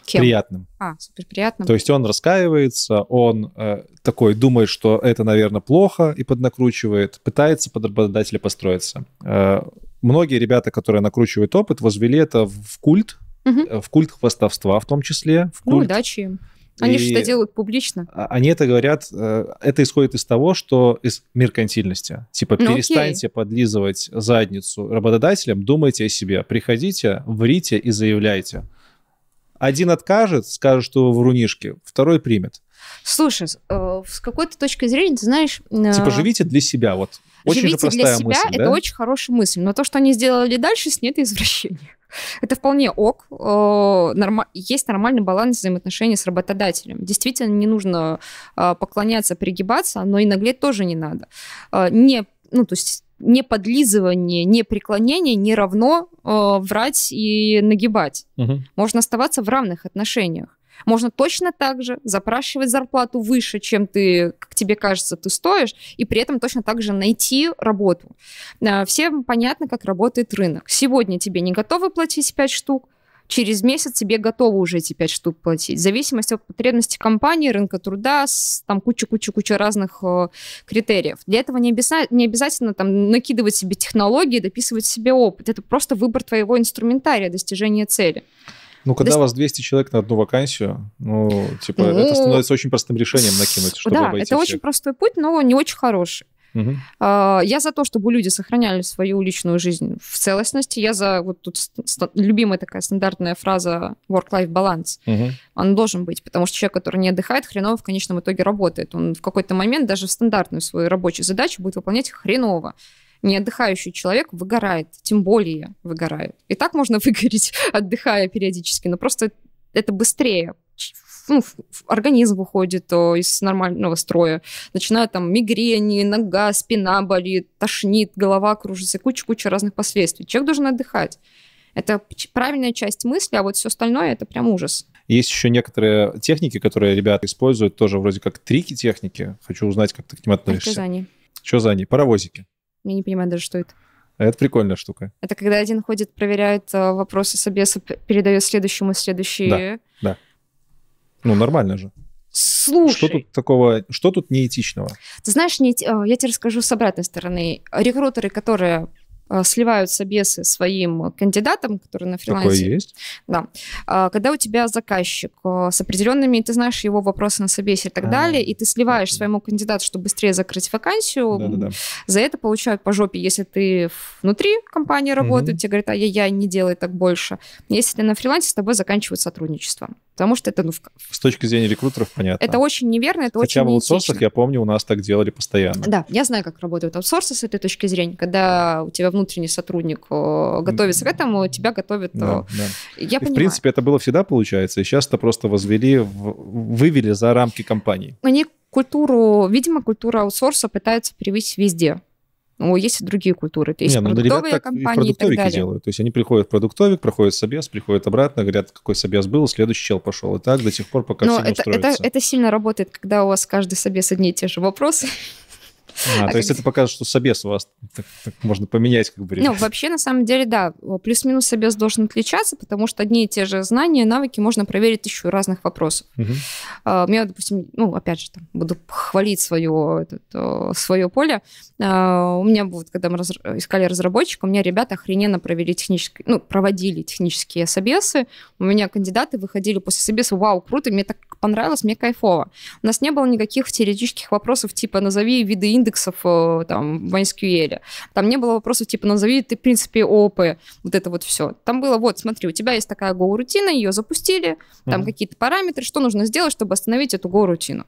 Кем? Приятным. А, супер приятным. То есть он раскаивается, он э, такой думает, что это, наверное, плохо и поднакручивает, пытается под работодателя построиться. Э, многие ребята, которые накручивают опыт, возвели это в культ, угу. в культ э, хвастовства в том числе. В культ... Ну, удачи им. Они и же это делают публично. А, они это говорят, э, это исходит из того, что из меркантильности. Типа, ну, перестаньте окей. подлизывать задницу работодателям, думайте о себе, приходите, врите и заявляйте. Один откажет, скажет, что в рунишке, второй примет. Слушай, с э, какой-то точки зрения, ты знаешь... Э, типа живите для себя, вот. Очень живите для себя, мысль, это да? очень хорошая мысль. Но то, что они сделали дальше, с ней это извращение. Это вполне ок. Э, есть нормальный баланс взаимоотношений с работодателем. Действительно, не нужно поклоняться, перегибаться, но и наглеть тоже не надо. Не ну, то есть не подлизывание, не преклонение не равно э, врать и нагибать. Угу. Можно оставаться в равных отношениях. Можно точно так же запрашивать зарплату выше, чем ты, как тебе кажется, ты стоишь, и при этом точно так же найти работу. Э, всем понятно, как работает рынок. Сегодня тебе не готовы платить 5 штук, через месяц тебе готовы уже эти 5 штук платить. В зависимости от потребности компании, рынка труда, с, там куча-куча-куча разных э, критериев. Для этого не, обяза- не обязательно там накидывать себе технологии, дописывать себе опыт. Это просто выбор твоего инструментария достижения цели. Ну, когда До... у вас 200 человек на одну вакансию, ну, типа, ну... это становится очень простым решением накинуть, чтобы да, обойти это всех. очень простой путь, но не очень хороший. Угу. Я за то, чтобы люди сохраняли свою личную жизнь в целостности. Я за вот тут любимая такая стандартная фраза work-life balance. Угу. Он должен быть, потому что человек, который не отдыхает, хреново в конечном итоге работает. Он в какой-то момент даже в стандартную свою рабочую задачу будет выполнять хреново не отдыхающий человек выгорает, тем более выгорает. И так можно выгореть, отдыхая периодически, но просто это быстрее ну, организм выходит из нормального строя. Начинают там мигрени, нога, спина болит, тошнит, голова кружится, куча-куча разных последствий. Человек должен отдыхать. Это правильная часть мысли, а вот все остальное это прям ужас. Есть еще некоторые техники, которые ребята используют, тоже вроде как трики техники. Хочу узнать, как ты к ним а относишься. что за они? Что за они? Паровозики. Я не понимаю даже, что это. Это прикольная штука. Это когда один ходит, проверяет э, вопросы собеса, передает следующему, следующие. Да, «э». да. Ну, нормально же. Слушай. Что тут такого, что тут неэтичного? Ты знаешь, не, э, я тебе расскажу с обратной стороны. Рекрутеры, которые э, сливаются бесы своим кандидатам, которые на фрилансе. Такое есть? Да. А, когда у тебя заказчик э, с определенными, ты знаешь его вопросы на собесе и так а далее, и ты сливаешь а своему кандидату, чтобы быстрее закрыть вакансию, Да-да-да. за это получают по жопе. Если ты внутри компании работаешь, угу. тебе говорят, а я, я не делай так больше. Если ты на фрилансе, с тобой заканчивают сотрудничество. Потому что это, ну... В... С точки зрения рекрутеров, понятно. Это очень неверно, это Хотя очень Хотя в аутсорсах, я помню, у нас так делали постоянно. Да, я знаю, как работают аутсорсы с этой точки зрения. Когда у тебя внутренний сотрудник э, готовится да. к этому, тебя готовят... Да, э, да. Я понимаю. в принципе, это было всегда, получается, и сейчас это просто возвели, вывели за рамки компании. Они культуру, видимо, культуру аутсорса пытаются привить везде. Ну, есть и другие культуры. То Есть Не, ну, продуктовые так компании и, и так далее. делают. То есть они приходят в продуктовик, проходят собес, приходят обратно, говорят, какой собес был, следующий чел пошел. И так до тех пор, пока Но все это, не устроится. это, это сильно работает, когда у вас каждый собес одни и те же вопросы. А, а то как... есть это показывает, что собес у вас так, так можно поменять как бы. Ну, вообще, на самом деле, да, плюс-минус собес должен отличаться, потому что одни и те же знания, навыки можно проверить еще разных вопросов. Угу. А, у меня, допустим, ну, опять же, там, буду хвалить свое, этот, свое поле. А, у меня, вот, когда мы раз... искали разработчика, у меня ребята охрененно провели технические, ну, проводили технические собесы. У меня кандидаты выходили после собеса, вау, круто, мне так понравилось, мне кайфово. У нас не было никаких теоретических вопросов, типа, назови виды индекса индексов э, там, в MySQL. Там не было вопросов типа «назови ты, в принципе, опы», вот это вот все. Там было «вот, смотри, у тебя есть такая Go-рутина, ее запустили, там mm-hmm. какие-то параметры, что нужно сделать, чтобы остановить эту Go-рутину».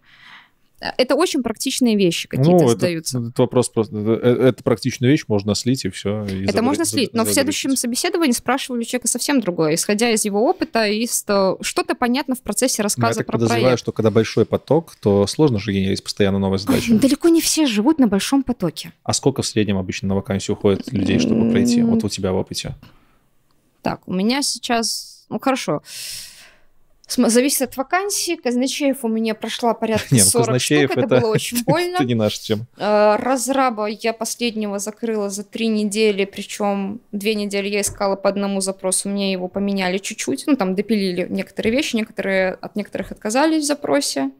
Э, это очень практичные вещи какие-то ну, задаются. Этот, этот вопрос просто... Э, э, это практичная вещь, можно слить и все. И это забр... можно слить, но в следующем собеседовании спрашивали человека совсем другое, исходя из его опыта и что-то понятно в процессе ну, рассказа но я про подозреваю, проект. что когда большой поток, то сложно же генерить постоянно новые задачи. Далеко не все живут на большом потоке. А сколько в среднем обычно на вакансию уходит людей, чтобы пройти? Вот у тебя в опыте. Так, у меня сейчас... Ну, хорошо. Хорошо Зависит от вакансии. Казначеев у меня прошла порядка Нет, 40 ну, Казначеев штук. Это, это было очень больно. Это не наша тема. А, разраба я последнего закрыла за три недели, причем две недели я искала по одному запросу, мне его поменяли чуть-чуть, ну там допилили некоторые вещи, некоторые от некоторых отказались в запросе.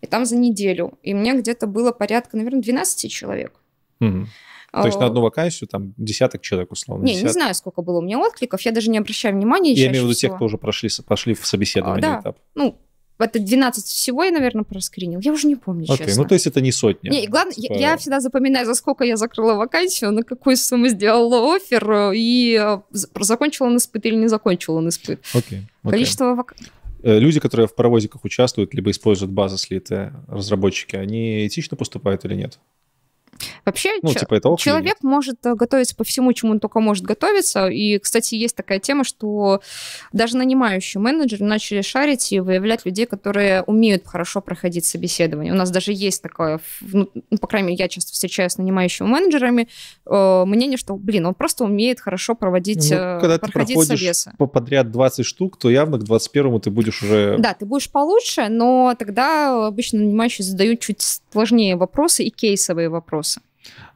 И там за неделю. И мне где-то было порядка, наверное, 12 человек. Угу. То есть на а, одну вакансию там десяток человек условно? Не, десяток. не знаю, сколько было у меня откликов, я даже не обращаю внимания. Я имею в виду тех, кто уже прошли, пошли в собеседование а, да. этап. Ну, это 12 всего я, наверное, проскринил. Я уже не помню, okay, ну, честно. ну то есть это не сотня. Не, главное, типа... я, я типа. всегда запоминаю, за сколько я закрыла вакансию, на какую сумму сделала офер, э, и э, закончила он испыт или не закончила он испыт. Okay, okay. Количество вакансий э, люди, которые в паровозиках участвуют, либо используют базы слитые, разработчики, они этично поступают или нет? Вообще, ну, типа, это ок человек может э, готовиться по всему, чему он только может готовиться. И, кстати, есть такая тема, что даже нанимающие менеджеры начали шарить и выявлять людей, которые умеют хорошо проходить собеседование. У нас даже есть такое, ну, ну, по крайней мере, я часто встречаюсь с нанимающими менеджерами, э, мнение, что, блин, он просто умеет хорошо проводить, ну, э, когда проходить ты проходишь собесы. По подряд 20 штук, то явно к 21-му ты будешь уже... Да, ты будешь получше, но тогда обычно нанимающие задают чуть сложнее вопросы и кейсовые вопросы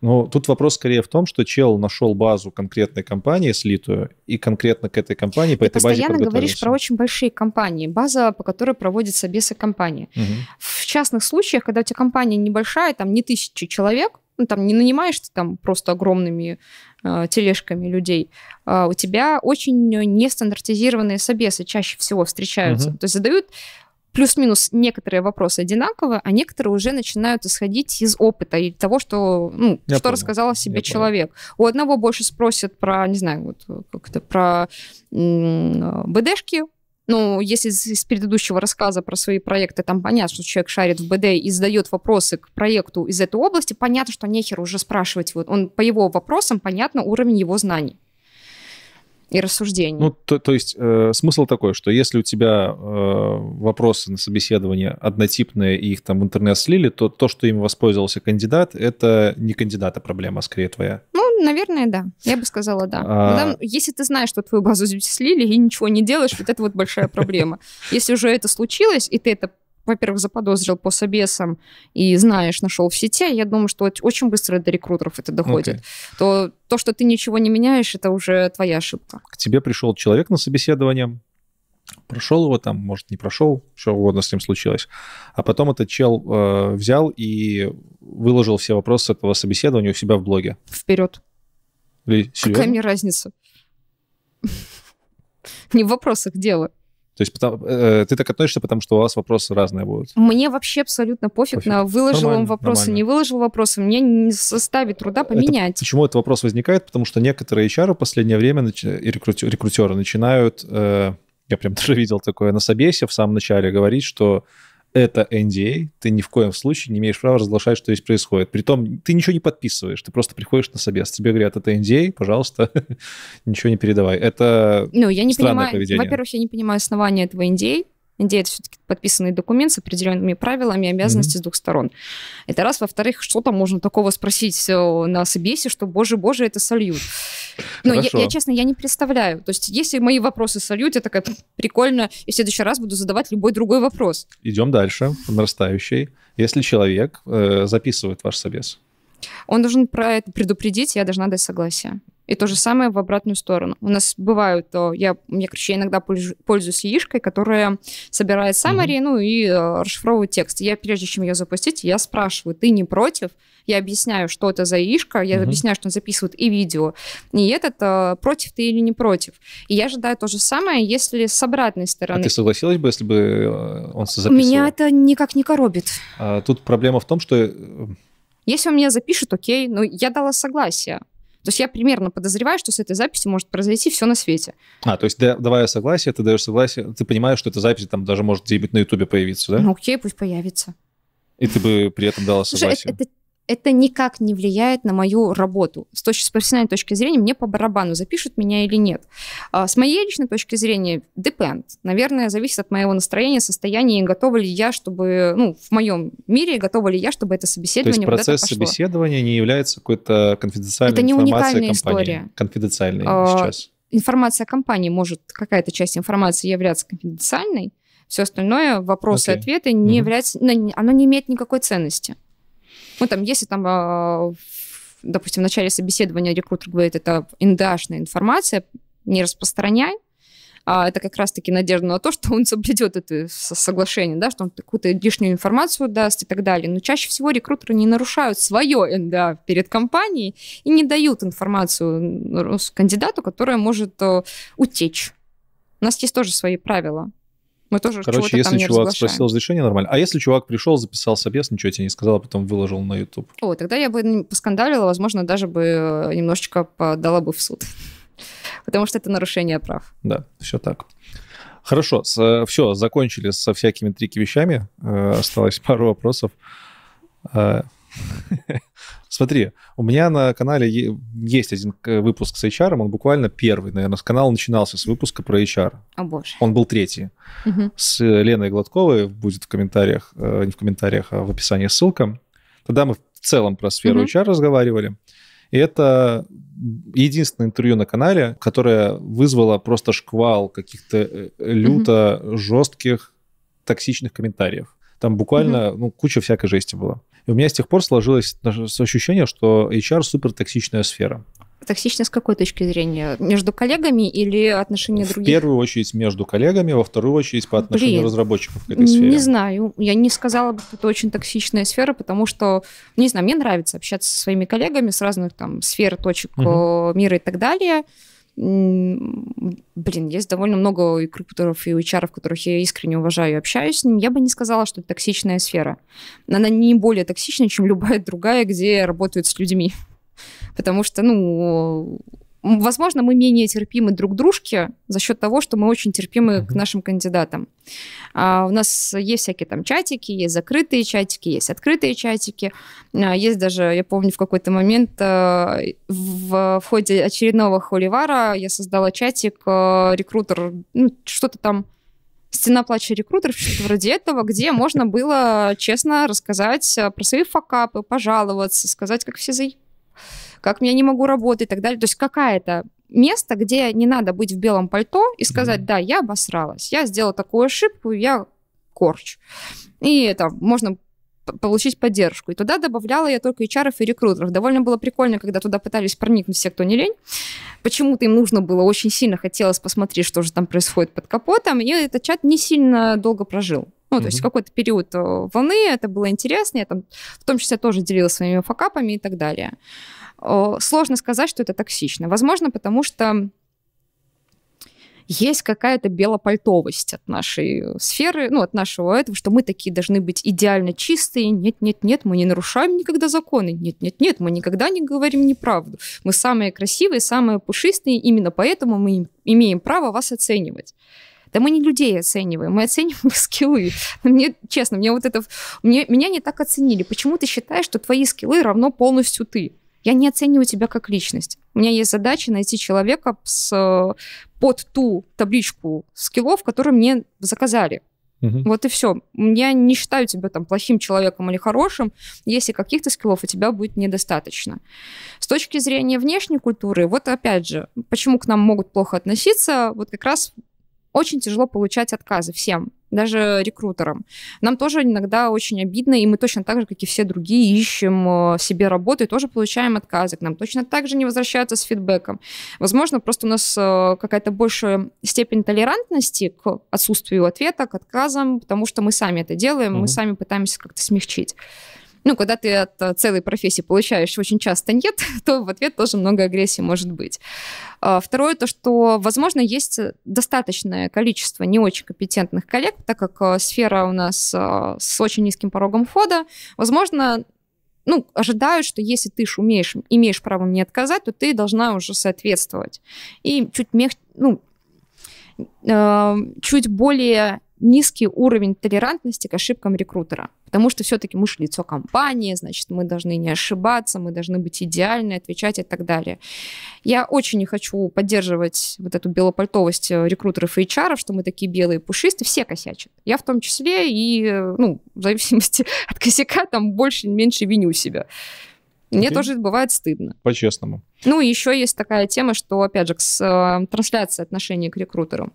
ну, тут вопрос скорее в том, что чел нашел базу конкретной компании слитую, и конкретно к этой компании по Ты этой базе Ты постоянно говоришь про очень большие компании, база, по которой проводятся бесы компании. Угу. В частных случаях, когда у тебя компания небольшая, там не тысячи человек, ну, там не нанимаешь ты там просто огромными э, тележками людей, э, у тебя очень нестандартизированные собесы чаще всего встречаются. Угу. То есть задают плюс-минус некоторые вопросы одинаковы, а некоторые уже начинают исходить из опыта и того, что, ну, что понял. рассказал о себе я человек. Понял. У одного больше спросят про, не знаю, вот как-то про БДшки, ну, если из, из предыдущего рассказа про свои проекты, там понятно, что человек шарит в БД и задает вопросы к проекту из этой области, понятно, что нехер уже спрашивать. Вот он по его вопросам, понятно, уровень его знаний и рассуждений. Ну, то, то есть э, смысл такой, что если у тебя э, вопросы на собеседование однотипные, и их там в интернет слили, то то, что им воспользовался кандидат, это не кандидата проблема, а скорее твоя. Ну, наверное, да. Я бы сказала, да. А... Потом, если ты знаешь, что твою базу слили и ничего не делаешь, вот это вот большая проблема. Если уже это случилось, и ты это во-первых, заподозрил по собесам и знаешь, нашел в сети, а я думаю, что очень быстро до рекрутеров это доходит, okay. то то, что ты ничего не меняешь, это уже твоя ошибка. К тебе пришел человек на собеседование, прошел его там, может, не прошел, что угодно с ним случилось. А потом этот чел э, взял и выложил все вопросы этого собеседования у себя в блоге. Вперед. Или, Какая мне разница? Не в вопросах дело. То есть потому, э, ты так относишься, потому что у вас вопросы разные будут? Мне вообще абсолютно пофиг, пофиг. на выложил он вопросы, нормально. не выложил вопросы. Мне не составит труда поменять. Это, почему этот вопрос возникает? Потому что некоторые HR в последнее время и рекрутер, рекрутеры начинают, э, я прям даже видел такое на собесе в самом начале, говорить, что это NDA, а, ты ни в коем случае не имеешь права разглашать, что здесь происходит. Притом ты ничего не подписываешь, ты просто приходишь на собес. Тебе говорят, это NDA, а, пожалуйста, ничего не передавай. Это ну, я не странное понимаю, поведение. Во-первых, я не понимаю основания этого NDA. NDA а. — это все-таки подписанный документ с определенными правилами и обязанностями mm-hmm. с двух сторон. Это раз. Во-вторых, что там можно такого спросить э, на собесе, что, боже-боже, это сольют? Ну, я, я, честно, я не представляю. То есть, если мои вопросы сольют, я такая, прикольно, и в следующий раз буду задавать любой другой вопрос. Идем дальше, нарастающий. Если человек э, записывает ваш собес? Он должен про это предупредить, я должна дать согласие. И то же самое в обратную сторону. У нас бывают, э, я, мне, короче, я иногда пользуюсь яишкой, которая собирает summary, mm-hmm. ну и э, расшифровывает текст. Я, прежде чем ее запустить, я спрашиваю, ты не против? я объясняю, что это за яишко, я угу. объясняю, что он записывает и видео, и этот э, против ты или не против. И я ожидаю то же самое, если с обратной а стороны. А ты согласилась бы, если бы э, он записывал? Меня это никак не коробит. А, тут проблема в том, что... Э, если он меня запишет, окей, но я дала согласие. То есть я примерно подозреваю, что с этой записью может произойти все на свете. А, то есть давая согласие, ты даешь согласие, ты понимаешь, что эта запись там даже может где-нибудь на Ютубе появиться, да? Ну окей, пусть появится. И ты бы при этом дала согласие. Слушай, это, это это никак не влияет на мою работу. С, точки, с профессиональной точки зрения, мне по барабану, запишут меня или нет. А с моей личной точки зрения, depend. Наверное, зависит от моего настроения, состояния, и готова ли я, чтобы, ну, в моем мире, готова ли я, чтобы это собеседование То есть процесс собеседования не является какой-то конфиденциальной это не информацией компании? История. Конфиденциальной а, сейчас. Информация компании может, какая-то часть информации являться конфиденциальной, все остальное, вопросы, okay. ответы, не угу. является, ну, оно не имеет никакой ценности. Ну, там, если там, а, допустим, в начале собеседования рекрутер говорит, это НДАшная информация, не распространяй, а это как раз-таки надежда на то, что он соблюдет это соглашение, да, что он какую-то лишнюю информацию даст и так далее. Но чаще всего рекрутеры не нарушают свое НДА перед компанией и не дают информацию кандидату, которая может а, утечь. У нас есть тоже свои правила. Мы тоже Короче, если там чувак разглашаем. спросил разрешение, нормально. А если чувак пришел, записал собес, ничего тебе не сказал, а потом выложил на YouTube? О, тогда я бы поскандалила, возможно, даже бы э, немножечко подала бы в суд. Потому что это нарушение прав. Да, все так. Хорошо, с, э, все, закончили со всякими трики вещами. Э, осталось пару вопросов. Смотри, у меня на канале есть один э, выпуск с HR, он буквально первый, наверное, канал начинался с выпуска про HR. О боже. Он был третий. Угу. С э, Леной Гладковой будет в комментариях, э, не в комментариях, а в описании ссылка. Тогда мы в целом про сферу угу. HR разговаривали. И это единственное интервью на канале, которое вызвало просто шквал каких-то люто угу. жестких токсичных комментариев. Там буквально mm-hmm. ну, куча всякой жести была. И у меня с тех пор сложилось ощущение, что HR супер токсичная сфера. Токсично с какой точки зрения? Между коллегами или отношения других? В первую очередь между коллегами, во вторую очередь по отношению Блин, разработчиков к этой сфере. Не знаю, я не сказала бы, что это очень токсичная сфера, потому что, ну, не знаю, мне нравится общаться со своими коллегами с разных там сфер, точек угу. мира и так далее блин, есть довольно много и рекрутеров и HR, которых я искренне уважаю и общаюсь с ним, я бы не сказала, что это токсичная сфера. Она не более токсична, чем любая другая, где работают с людьми. Потому что, ну, Возможно, мы менее терпимы друг дружке за счет того, что мы очень терпимы mm-hmm. к нашим кандидатам. А, у нас есть всякие там чатики, есть закрытые чатики, есть открытые чатики. А, есть даже, я помню, в какой-то момент а, в, в ходе очередного холивара я создала чатик а, рекрутер, ну, что-то там стена плача рекрутеров, что-то вроде этого, где можно было честно рассказать э, про свои факапы, пожаловаться, сказать, как все заебали как я не могу работать и так далее. То есть какая-то место, где не надо быть в белом пальто и сказать, да, я обосралась, я сделала такую ошибку, я корч. И это можно получить поддержку. И туда добавляла я только HR и рекрутеров. Довольно было прикольно, когда туда пытались проникнуть все, кто не лень. Почему-то им нужно было, очень сильно хотелось посмотреть, что же там происходит под капотом. И этот чат не сильно долго прожил. Ну, то mm-hmm. есть какой-то период э, волны, это было интересно. Я там в том числе тоже делилась своими факапами и так далее. Э, сложно сказать, что это токсично. Возможно, потому что есть какая-то белопальтовость от нашей э, сферы, ну, от нашего этого, что мы такие должны быть идеально чистые, нет-нет-нет, мы не нарушаем никогда законы, нет-нет-нет, мы никогда не говорим неправду, мы самые красивые, самые пушистые, именно поэтому мы имеем право вас оценивать. Да мы не людей оцениваем, мы оцениваем их скиллы. Ну, мне, честно, мне вот это... Мне, меня не так оценили. Почему ты считаешь, что твои скиллы равно полностью ты? Я не оцениваю тебя как личность. У меня есть задача найти человека с, э, под ту табличку скиллов, которые мне заказали. Угу. Вот и все. Я не считаю тебя там плохим человеком или хорошим, если каких-то скиллов у тебя будет недостаточно. С точки зрения внешней культуры, вот опять же, почему к нам могут плохо относиться, вот как раз очень тяжело получать отказы всем даже рекрутерам. Нам тоже иногда очень обидно, и мы точно так же, как и все другие, ищем э, себе работу и тоже получаем отказы. К нам точно так же не возвращаются с фидбэком. Возможно, просто у нас э, какая-то большая степень толерантности к отсутствию ответа, к отказам, потому что мы сами это делаем, mm мы сами пытаемся как-то смягчить ну, когда ты от э, целой профессии получаешь очень часто нет, то в ответ тоже много агрессии может быть. А, второе, то, что, возможно, есть э, достаточное количество не очень компетентных коллег, так как э, сфера у нас с очень низким порогом входа, возможно, ну, ожидают, что если ты умеешь, имеешь право мне отказать, то ты должна уже соответствовать. И чуть мех, ну, чуть более низкий уровень толерантности к ошибкам рекрутера. Потому что все-таки мы же лицо компании, значит, мы должны не ошибаться, мы должны быть идеальны, отвечать и так далее. Я очень не хочу поддерживать вот эту белопальтовость э, рекрутеров и HR, что мы такие белые пушистые, все косячат. Я в том числе и, э, ну, в зависимости от косяка, там больше-меньше виню себя. Мне okay. тоже бывает стыдно. По-честному. Ну, еще есть такая тема, что, опять же, с э, трансляцией отношений к рекрутерам.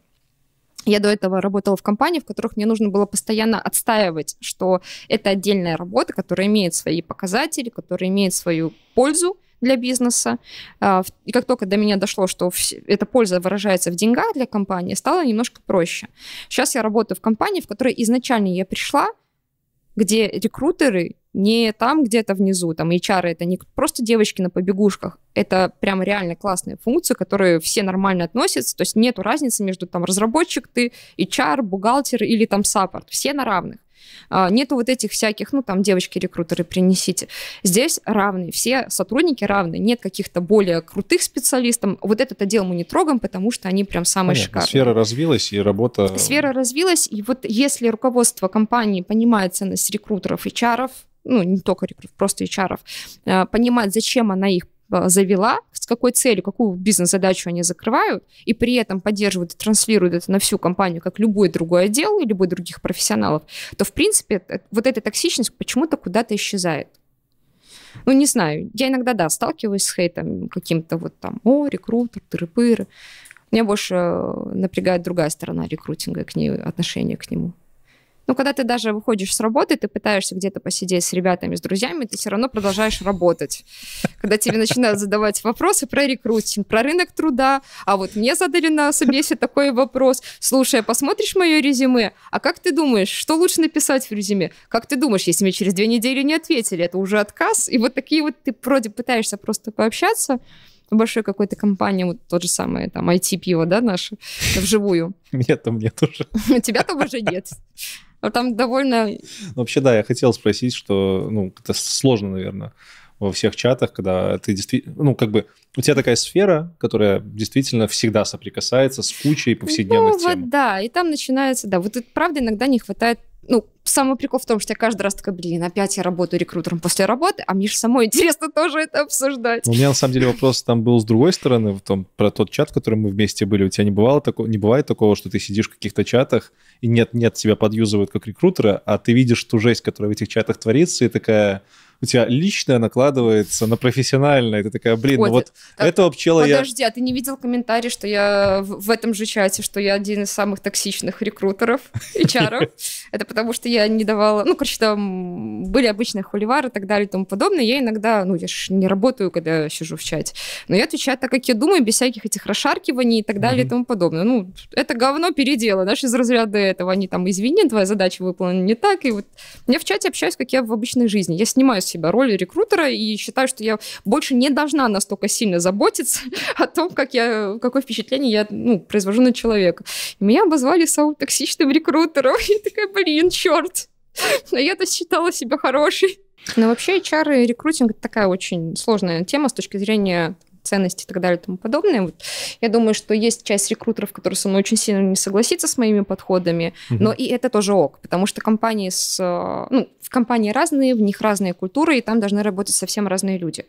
Я до этого работала в компании, в которых мне нужно было постоянно отстаивать, что это отдельная работа, которая имеет свои показатели, которая имеет свою пользу для бизнеса. А, и как только до меня дошло, что эта польза выражается в деньгах для компании, стало немножко проще. Сейчас я работаю в компании, в которой изначально я пришла, где рекрутеры не там где-то внизу, там HR это не просто девочки на побегушках, это прям реально классные функции, которые все нормально относятся, то есть нету разницы между там разработчик ты, HR, бухгалтер или там саппорт, все на равных. А, нету вот этих всяких, ну, там, девочки-рекрутеры принесите. Здесь равны, все сотрудники равны, нет каких-то более крутых специалистов. Вот этот отдел мы не трогаем, потому что они прям самые Понятно. шикарные. Сфера развилась, и работа... Сфера развилась, и вот если руководство компании понимает ценность рекрутеров, и чаров ну, не только рекрутеров, просто HR, а, понимает, зачем она их Э, завела, с какой целью, какую бизнес-задачу они закрывают, и при этом поддерживают и транслируют это на всю компанию, как любой другой отдел и любой других профессионалов, то, в принципе, вот эта токсичность почему-то куда-то исчезает. Ну, не знаю, я иногда, да, сталкиваюсь с хейтом каким-то вот там, о, рекрутер, тыры-пыры. Меня больше э, напрягает другая сторона рекрутинга, к ней, отношение к нему. Ну, когда ты даже выходишь с работы, ты пытаешься где-то посидеть с ребятами, с друзьями, ты все равно продолжаешь работать. Когда тебе начинают задавать вопросы про рекрутинг, про рынок труда, а вот мне задали на собесе такой вопрос, слушай, а посмотришь мое резюме, а как ты думаешь, что лучше написать в резюме? Как ты думаешь, если мне через две недели не ответили, это уже отказ? И вот такие вот ты вроде пытаешься просто пообщаться, в большой какой-то компании, вот тот же самый там IT-пиво, да, наше, вживую. Нет, у меня тоже. У Тебя там уже нет. А там довольно... Ну, вообще, да, я хотел спросить, что, ну, это сложно, наверное, во всех чатах, когда ты действительно, ну, как бы, у тебя такая сфера, которая действительно всегда соприкасается с кучей повседневных ну, тем. Вот, да, и там начинается, да, вот это, правда иногда не хватает ну, самый прикол в том, что я каждый раз такая, блин, опять я работаю рекрутером после работы, а мне же самой интересно тоже это обсуждать. Ну, у меня на самом деле вопрос там был с другой стороны, в том, про тот чат, в котором мы вместе были. У тебя не бывало такого, не бывает такого, что ты сидишь в каких-то чатах, и нет-нет, тебя подъюзывают как рекрутера, а ты видишь ту жесть, которая в этих чатах творится, и такая, у тебя личное накладывается на профессиональное. Ты такая, блин, Ой, ну вот так, этого пчела подожди, я... Подожди, а ты не видел комментарий, что я в этом же чате, что я один из самых токсичных рекрутеров и чаров? Это потому, что я не давала... Ну, короче, там были обычные холивары и так далее и тому подобное. Я иногда... Ну, я же не работаю, когда сижу в чате. Но я отвечаю так, как я думаю, без всяких этих расшаркиваний и так далее и тому подобное. Ну, это говно передело, знаешь, из разряда этого. Они там, извини, твоя задача выполнена не так. И вот я в чате общаюсь, как я в обычной жизни. Я снимаю себя роль рекрутера и считаю, что я больше не должна настолько сильно заботиться о том, как я, какое впечатление я ну, произвожу на человека. И меня обозвали самым токсичным рекрутером. Я такая, блин, черт. Но я-то считала себя хорошей. Но вообще HR и рекрутинг это такая очень сложная тема с точки зрения ценности и так далее и тому подобное. Вот. Я думаю, что есть часть рекрутеров, которые со мной очень сильно не согласятся с моими подходами, угу. но и это тоже ок, потому что компании с... Э, ну, в компании разные, в них разные культуры, и там должны работать совсем разные люди.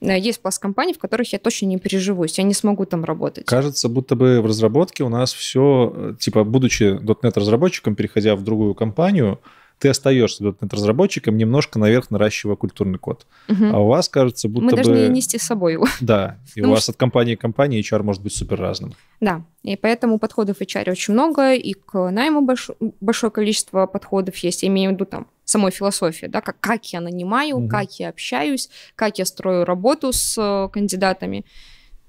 Э, есть пласт компаний, в которых я точно не переживусь, я не смогу там работать. Кажется, будто бы в разработке у нас все, э, типа, будучи .NET разработчиком, переходя в другую компанию, ты остаешься .NET-разработчиком, немножко наверх наращивая культурный код. Угу. А у вас, кажется, будто Мы бы... Мы должны нести с собой его. Да, и у вас от компании к компании HR может быть супер разным. Да, и поэтому подходов HR очень много, и к найму больш... большое количество подходов есть. Я имею в виду там самой философии, да, как, как я нанимаю, угу. как я общаюсь, как я строю работу с э, кандидатами.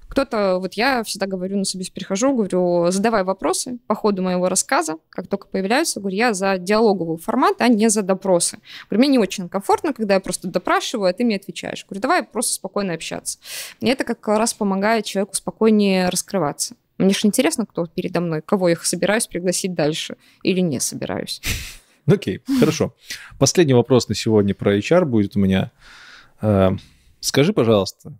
Кто-то, вот я всегда говорю, на собес перехожу, говорю, задавай вопросы по ходу моего рассказа, как только появляются, говорю, я за диалоговый формат, а не за допросы. Говорю, мне не очень комфортно, когда я просто допрашиваю, а ты мне отвечаешь. Говорю, давай просто спокойно общаться. Мне это как раз помогает человеку спокойнее раскрываться. Мне же интересно, кто передо мной, кого я собираюсь пригласить дальше или не собираюсь. Окей, хорошо. Последний вопрос на сегодня про HR будет у меня. Э, скажи, пожалуйста,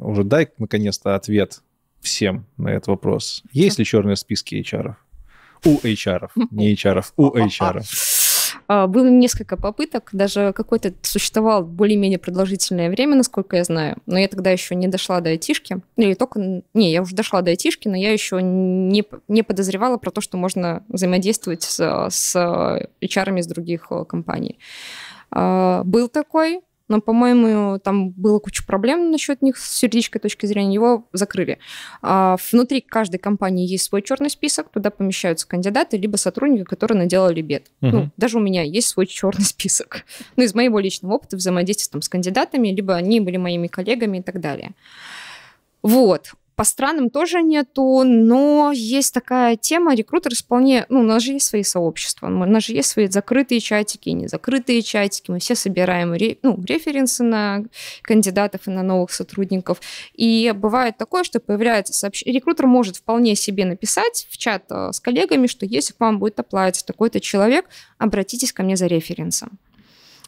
уже дай наконец-то ответ всем на этот вопрос. Есть ли черные списки HR? -ов? У HR, -ов, не HR, -ов, у HR. -ов а, было несколько попыток, даже какой-то существовал более-менее продолжительное время, насколько я знаю, но я тогда еще не дошла до айтишки, или только, не, я уже дошла до айтишки, но я еще не, не подозревала про то, что можно взаимодействовать с, с HR из других э, компаний. А, был такой, но, по-моему, там было куча проблем насчет них с юридической точки зрения, его закрыли. А, внутри каждой компании есть свой черный список, туда помещаются кандидаты, либо сотрудники, которые наделали бед. Угу. Ну, даже у меня есть свой черный список. Ну, из моего личного опыта взаимодействия там, с кандидатами, либо они были моими коллегами и так далее. Вот. По странам тоже нету, но есть такая тема, рекрутеры вполне, ну, у нас же есть свои сообщества, у нас же есть свои закрытые чатики, незакрытые чатики, мы все собираем ре, ну, референсы на кандидатов и на новых сотрудников. И бывает такое, что появляется сообщение, рекрутер может вполне себе написать в чат э, с коллегами, что если к вам будет оплатить такой-то человек, обратитесь ко мне за референсом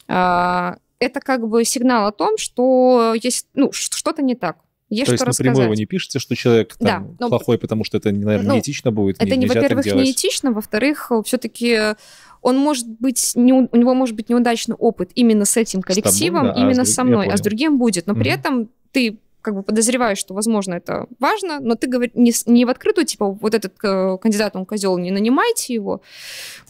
а, это как бы сигнал о том, что есть ну, что-то не так есть То есть рассказать. напрямую вы не пишете, что человек там, да, ну, но... плохой, потому что это, наверное, ну, неэтично будет? Это, не, во-первых, неэтично, во-вторых, все-таки э, он может быть, не, у него может быть неудачный опыт именно с этим коллективом, с тобой, да, а именно а со мной, а с другим будет. Но угу. при этом ты как бы подозреваешь, что, возможно, это важно, но ты говоришь не, не в открытую, типа, вот этот э, кандидат, он козел, не нанимайте его,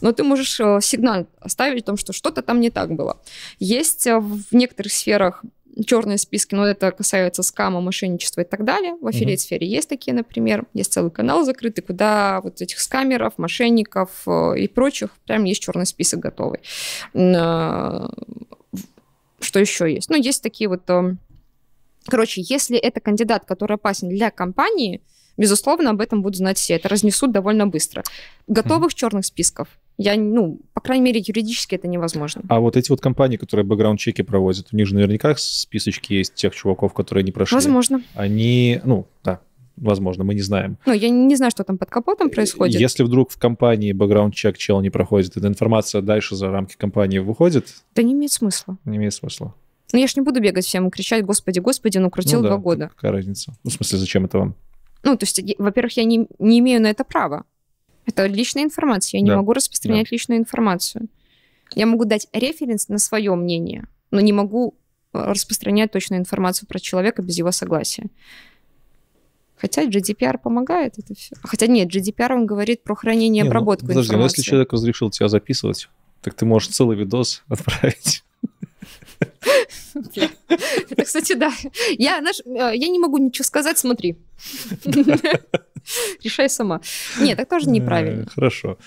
но ты можешь э, сигнал оставить о том, что что-то там не так было. Есть э, в некоторых сферах черные списки, но это касается скама, мошенничества и так далее. В аффилиат-сфере есть такие, например. Есть целый канал закрытый, куда вот этих скамеров, мошенников э, и прочих, прям есть черный список готовый. Э, что еще есть? Ну, есть такие вот... Э, короче, если это кандидат, который опасен для компании, безусловно, об этом будут знать все. Это разнесут довольно быстро. Готовых черных списков я, ну, по крайней мере, юридически это невозможно. А вот эти вот компании, которые бэкграунд-чеки проводят, у них же наверняка списочки есть тех чуваков, которые не прошли. Возможно. Они, ну, да, возможно, мы не знаем. Ну, я не знаю, что там под капотом э, происходит. Если вдруг в компании бэкграунд-чек чел не проходит, эта информация дальше за рамки компании выходит? Да не имеет смысла. Не имеет смысла. Ну, я ж не буду бегать всем и кричать, господи, господи, ну, крутил ну, да, два года. какая разница? Ну, в смысле, зачем это вам? Ну, то есть, во-первых, я не, не имею на это права. Это личная информация. Я да. не могу распространять да. личную информацию. Я могу дать референс на свое мнение, но не могу э, распространять точную информацию про человека без его согласия. Хотя GDPR помогает это все. А хотя нет, GDPR он говорит про хранение и ну, обработку ну, подожди, информации. Подожди, но если человек разрешил тебя записывать, так ты можешь целый видос отправить. Это, кстати, да. Я, наш, э, я не могу ничего сказать, смотри. Решай сама. Нет, так тоже неправильно. Э, хорошо.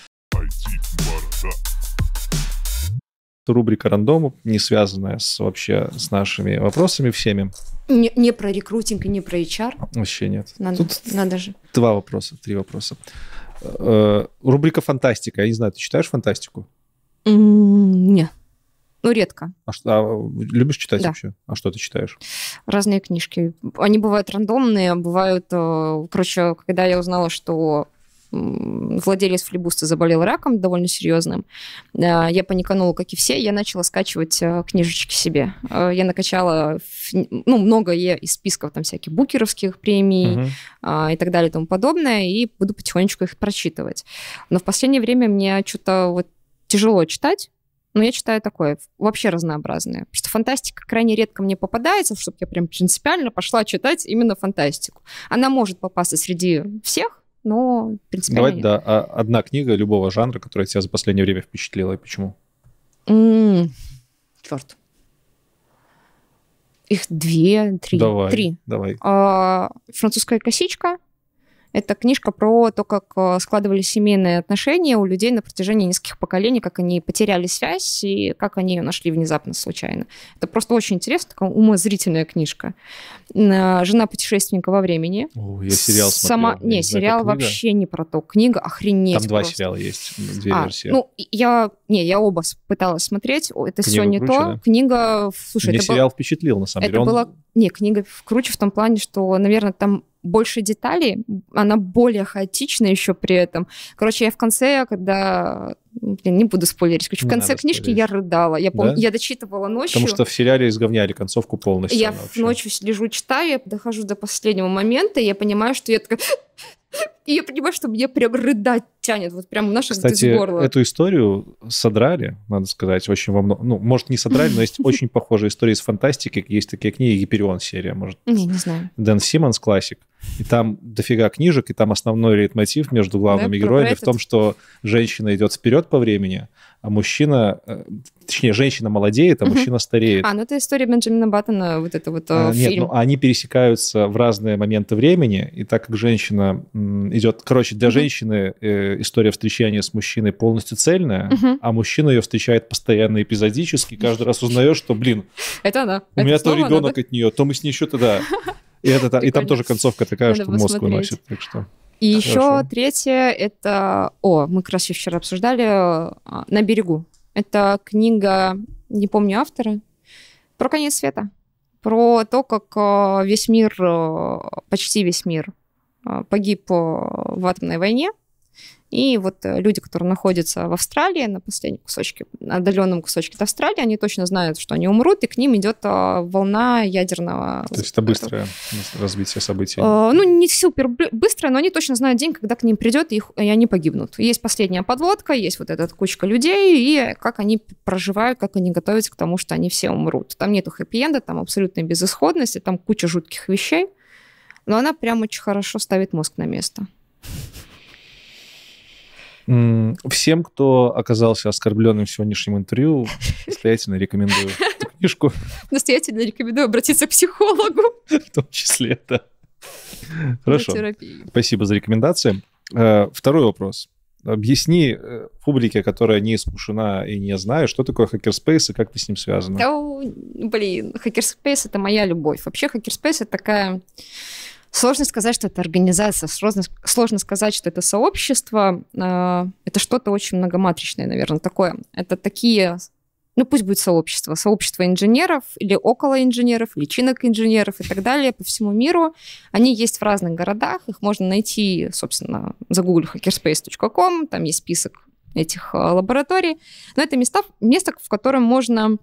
Рубрика рандома, не связанная с, вообще с нашими вопросами всеми. Не, не про рекрутинг и не про HR. Вообще нет. Надо, Тут надо же. Два вопроса, три вопроса. Э, рубрика фантастика. Я не знаю, ты читаешь фантастику? Нет. Ну, редко. А, а любишь читать да. вообще? А что ты читаешь? Разные книжки. Они бывают рандомные, бывают... Э, короче, когда я узнала, что владелец флибуста заболел раком довольно серьезным. Э, я паниканула, как и все, я начала скачивать э, книжечки себе. Я накачала ну, много из списков там всяких букеровских премий uh-huh. и так далее и тому подобное, и буду потихонечку их прочитывать. Но в последнее время мне что-то вот тяжело читать, но я читаю такое, вообще разнообразное. Потому что фантастика крайне редко мне попадается, чтобы я прям принципиально пошла читать именно фантастику. Она может попасться среди всех, но принципиально Давай, нет. да, а одна книга любого жанра, которая тебя за последнее время впечатлила, и почему? М-м, черт. Их две, три. Давай, три. Давай. А, французская косичка, это книжка про то, как э, складывались семейные отношения у людей на протяжении нескольких поколений, как они потеряли связь и как они ее нашли внезапно, случайно. Это просто очень интересная, такая умозрительная книжка. Э, «Жена путешественника во времени». О, я сериал смотрел. Сама... не, знаю, сериал вообще не про то. Книга охренеть Там два просто. сериала есть, а, две а, версии. Ну, я... Не, я оба пыталась смотреть. Это все не круче, то. Да? Книга... Слушай, Мне это сериал был... впечатлил, на самом деле. Это Он... была... Не, книга круче в том плане, что, наверное, там больше деталей, она более хаотична еще при этом. Короче, я в конце, когда... Ну, блин, не буду спойлерить. Короче, в конце книжки спойлерить. я рыдала. Я помню, да? я дочитывала ночью. Потому что в сериале изговняли концовку полностью. Я ночью лежу, читаю, я дохожу до последнего момента, и я понимаю, что я такая и я понимаю, что мне прям рыдать тянет, вот прям наше Кстати, из эту историю содрали, надо сказать, очень во многом. Ну, может, не содрали, но есть очень похожая история из фантастики. Есть такие книги, Гиперион серия, может. Не, не знаю. Дэн Симмонс, классик. И там дофига книжек, и там основной лейтмотив между главными героями в том, что женщина идет вперед по времени, а мужчина, э, точнее, женщина молодеет, а мужчина стареет. А, ну это история Бенджамина Баттона, вот это вот э, а, фильм. Нет, ну они пересекаются в разные моменты времени, и так как женщина идет... Короче, для женщины э, история встречания с мужчиной полностью цельная, а мужчина ее встречает постоянно, эпизодически, каждый раз узнаешь, что, блин, это она. У это меня то ребенок она, от нее, то мы с ней еще тогда... И, это, Прикольно. и там тоже концовка такая, Надо что посмотреть. мозг выносит. Так что... И Хорошо. еще третье это... О, мы как раз ее вчера обсуждали. Э, «На берегу». Это книга, не помню автора, про конец света. Про то, как э, весь мир, э, почти весь мир погиб в атомной войне. И вот э, люди, которые находятся в Австралии, на последнем кусочке, на отдаленном кусочке от Австралии, они точно знают, что они умрут, и к ним идет а, волна ядерного... То есть это быстрое развитие событий? А, ну, не супер быстрое, но они точно знают день, когда к ним придет, и, и они погибнут. Есть последняя подводка, есть вот эта кучка людей, и как они проживают, как они готовятся к тому, что они все умрут. Там нету хэппи-энда, там абсолютная безысходность, и там куча жутких вещей, но она прям очень хорошо ставит мозг на место. Всем, кто оказался оскорбленным в сегодняшнем интервью, настоятельно рекомендую эту книжку. Настоятельно рекомендую обратиться к психологу. В том числе, да. Хорошо. Спасибо за рекомендации. Э, второй вопрос. Объясни э, публике, которая не искушена и не знает, что такое хакерспейс и как ты с ним связана. блин, хакерспейс — это моя любовь. Вообще хакерспейс — это такая Сложно сказать, что это организация, сложно, сложно сказать, что это сообщество. А, это что-то очень многоматричное, наверное, такое. Это такие ну пусть будет сообщество, сообщество инженеров или около инженеров, личинок инженеров и так далее по всему миру. Они есть в разных городах, их можно найти, собственно, за загуглив hackerspace.com, там есть список этих а, лабораторий. Но это места, место, в котором можно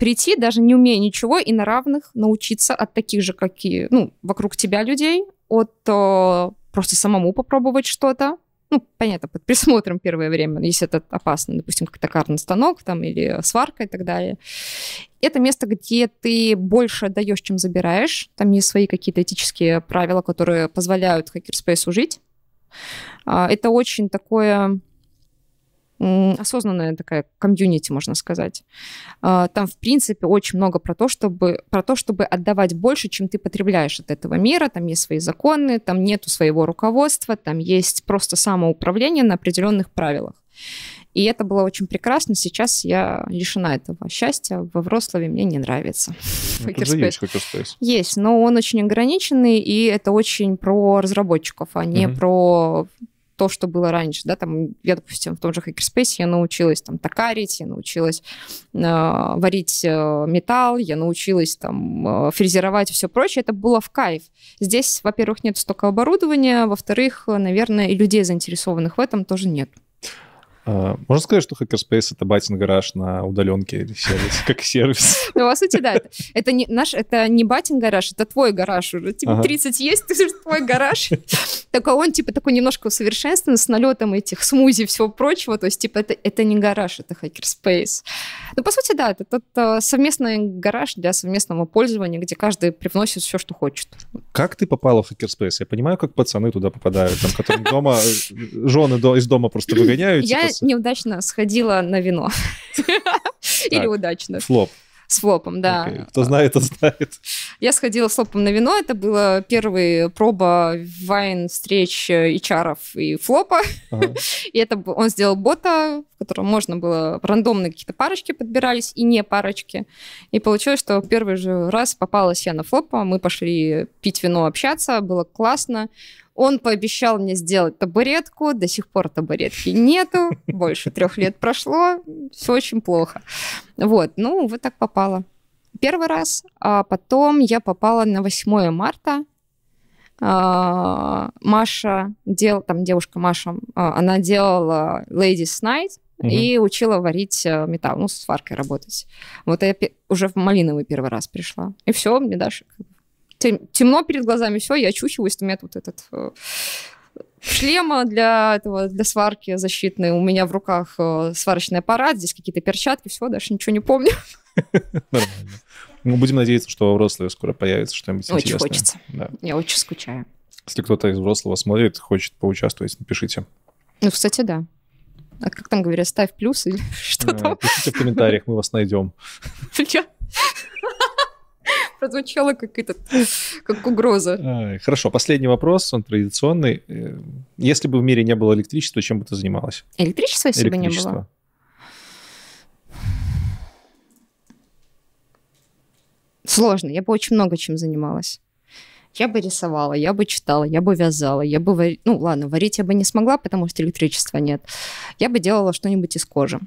прийти, даже не умея ничего, и на равных научиться от таких же, как и, ну, вокруг тебя людей, от э, просто самому попробовать что-то, ну, понятно, под присмотром первое время, если это опасно, допустим, как токарный станок там или сварка и так далее. Это место, где ты больше даешь, чем забираешь. Там есть свои какие-то этические правила, которые позволяют хакерспейсу жить. А, это очень такое осознанная такая комьюнити, можно сказать. А, там, в принципе, очень много про то, чтобы, про то, чтобы отдавать больше, чем ты потребляешь от этого мира. Там есть свои законы, там нету своего руководства, там есть просто самоуправление на определенных правилах. И это было очень прекрасно. Сейчас я лишена этого счастья. Во Врославе мне не нравится. Ну, есть Есть, но он очень ограниченный, и это очень про разработчиков, а не про то, что было раньше, да, там, я, допустим, в том же Hackerspace я научилась там токарить, я научилась э, варить э, металл, я научилась там э, фрезеровать и все прочее, это было в кайф. Здесь, во-первых, нет столько оборудования, во-вторых, наверное, и людей, заинтересованных в этом, тоже нет. А, можно сказать, что Hackerspace — это батин-гараж на удаленке или сервис, как сервис? Ну, по сути, да. Это не наш, это не батин-гараж, это твой гараж уже. Тебе 30 есть, ты же твой гараж. Так а он, типа, такой немножко усовершенствован с налетом этих смузи и всего прочего. То есть, типа, это, это не гараж, это Hackerspace. Ну, по сути, да, это тот э, совместный гараж для совместного пользования, где каждый привносит все, что хочет. Как ты попала в Hackerspace? Я понимаю, как пацаны туда попадают, там, которые дома, э, жены из дома просто выгоняют, неудачно сходила на вино. Или удачно. Флоп. С флопом, да. Okay. Кто знает, тот знает. Я сходила с флопом на вино. Это была первая проба вайн встреч э, и чаров и флопа. Ага. И это он сделал бота, в котором можно было рандомно какие-то парочки подбирались и не парочки. И получилось, что первый же раз попалась я на флопа. Мы пошли пить вино, общаться. Было классно. Он пообещал мне сделать табуретку, до сих пор табуретки нету, больше трех лет прошло, все очень плохо. Вот, ну, вот так попало. Первый раз, а потом я попала на 8 марта, а, Маша дел, там девушка Маша, а, она делала Ladies Night угу. и учила варить э, металл, ну, с сваркой работать. Вот я уже в малиновый первый раз пришла. И все, мне даже темно перед глазами, все, я очухиваюсь, у меня тут этот э, шлема для этого, для сварки защитной. У меня в руках э, сварочный аппарат, здесь какие-то перчатки, все, даже ничего не помню. Нормально. Мы ну, будем надеяться, что во взрослые скоро появится что-нибудь интересное. Очень хочется. Да. Я очень скучаю. Если кто-то из взрослого смотрит, хочет поучаствовать, напишите. Ну, кстати, да. А как там говорят, ставь плюс или что-то. Э, пишите в комментариях, мы вас найдем. прозвучало как, этот, как угроза. Хорошо, последний вопрос, он традиционный. Э, если бы в мире не было электричества, чем бы ты занималась? Электричество, если бы не было? Сложно, я бы очень много чем занималась. Я бы рисовала, я бы читала, я бы вязала, я бы варила... Ну, ладно, варить я бы не смогла, потому что электричества нет. Я бы делала что-нибудь из кожи.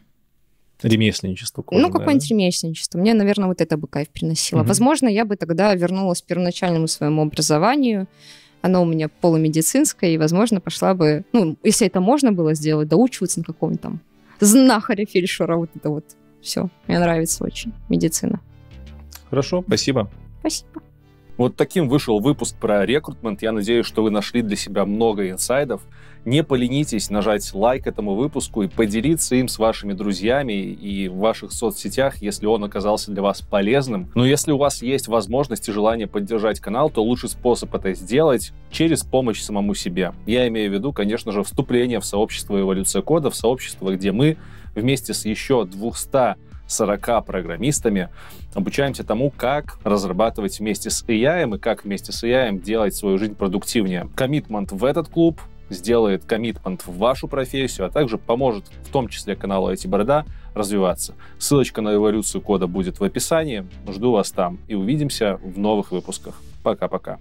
Ремесленничество. Кожаное, ну, какое-нибудь да? ремесленничество. Мне, наверное, вот это бы кайф приносило. Угу. Возможно, я бы тогда вернулась к первоначальному своему образованию. Оно у меня полумедицинское, и, возможно, пошла бы, ну, если это можно было сделать, доучиваться на каком-нибудь там знахаря, фельдшера, вот это вот. Все, мне нравится очень медицина. Хорошо, спасибо. Спасибо. Вот таким вышел выпуск про рекрутмент. Я надеюсь, что вы нашли для себя много инсайдов не поленитесь нажать лайк этому выпуску и поделиться им с вашими друзьями и в ваших соцсетях, если он оказался для вас полезным. Но если у вас есть возможность и желание поддержать канал, то лучший способ это сделать через помощь самому себе. Я имею в виду, конечно же, вступление в сообщество эволюция кода, в сообщество, где мы вместе с еще 200 40 программистами. Обучаемся тому, как разрабатывать вместе с AI и как вместе с AI делать свою жизнь продуктивнее. Коммитмент в этот клуб сделает коммитмент в вашу профессию, а также поможет в том числе каналу IT Борода развиваться. Ссылочка на эволюцию кода будет в описании. Жду вас там и увидимся в новых выпусках. Пока-пока.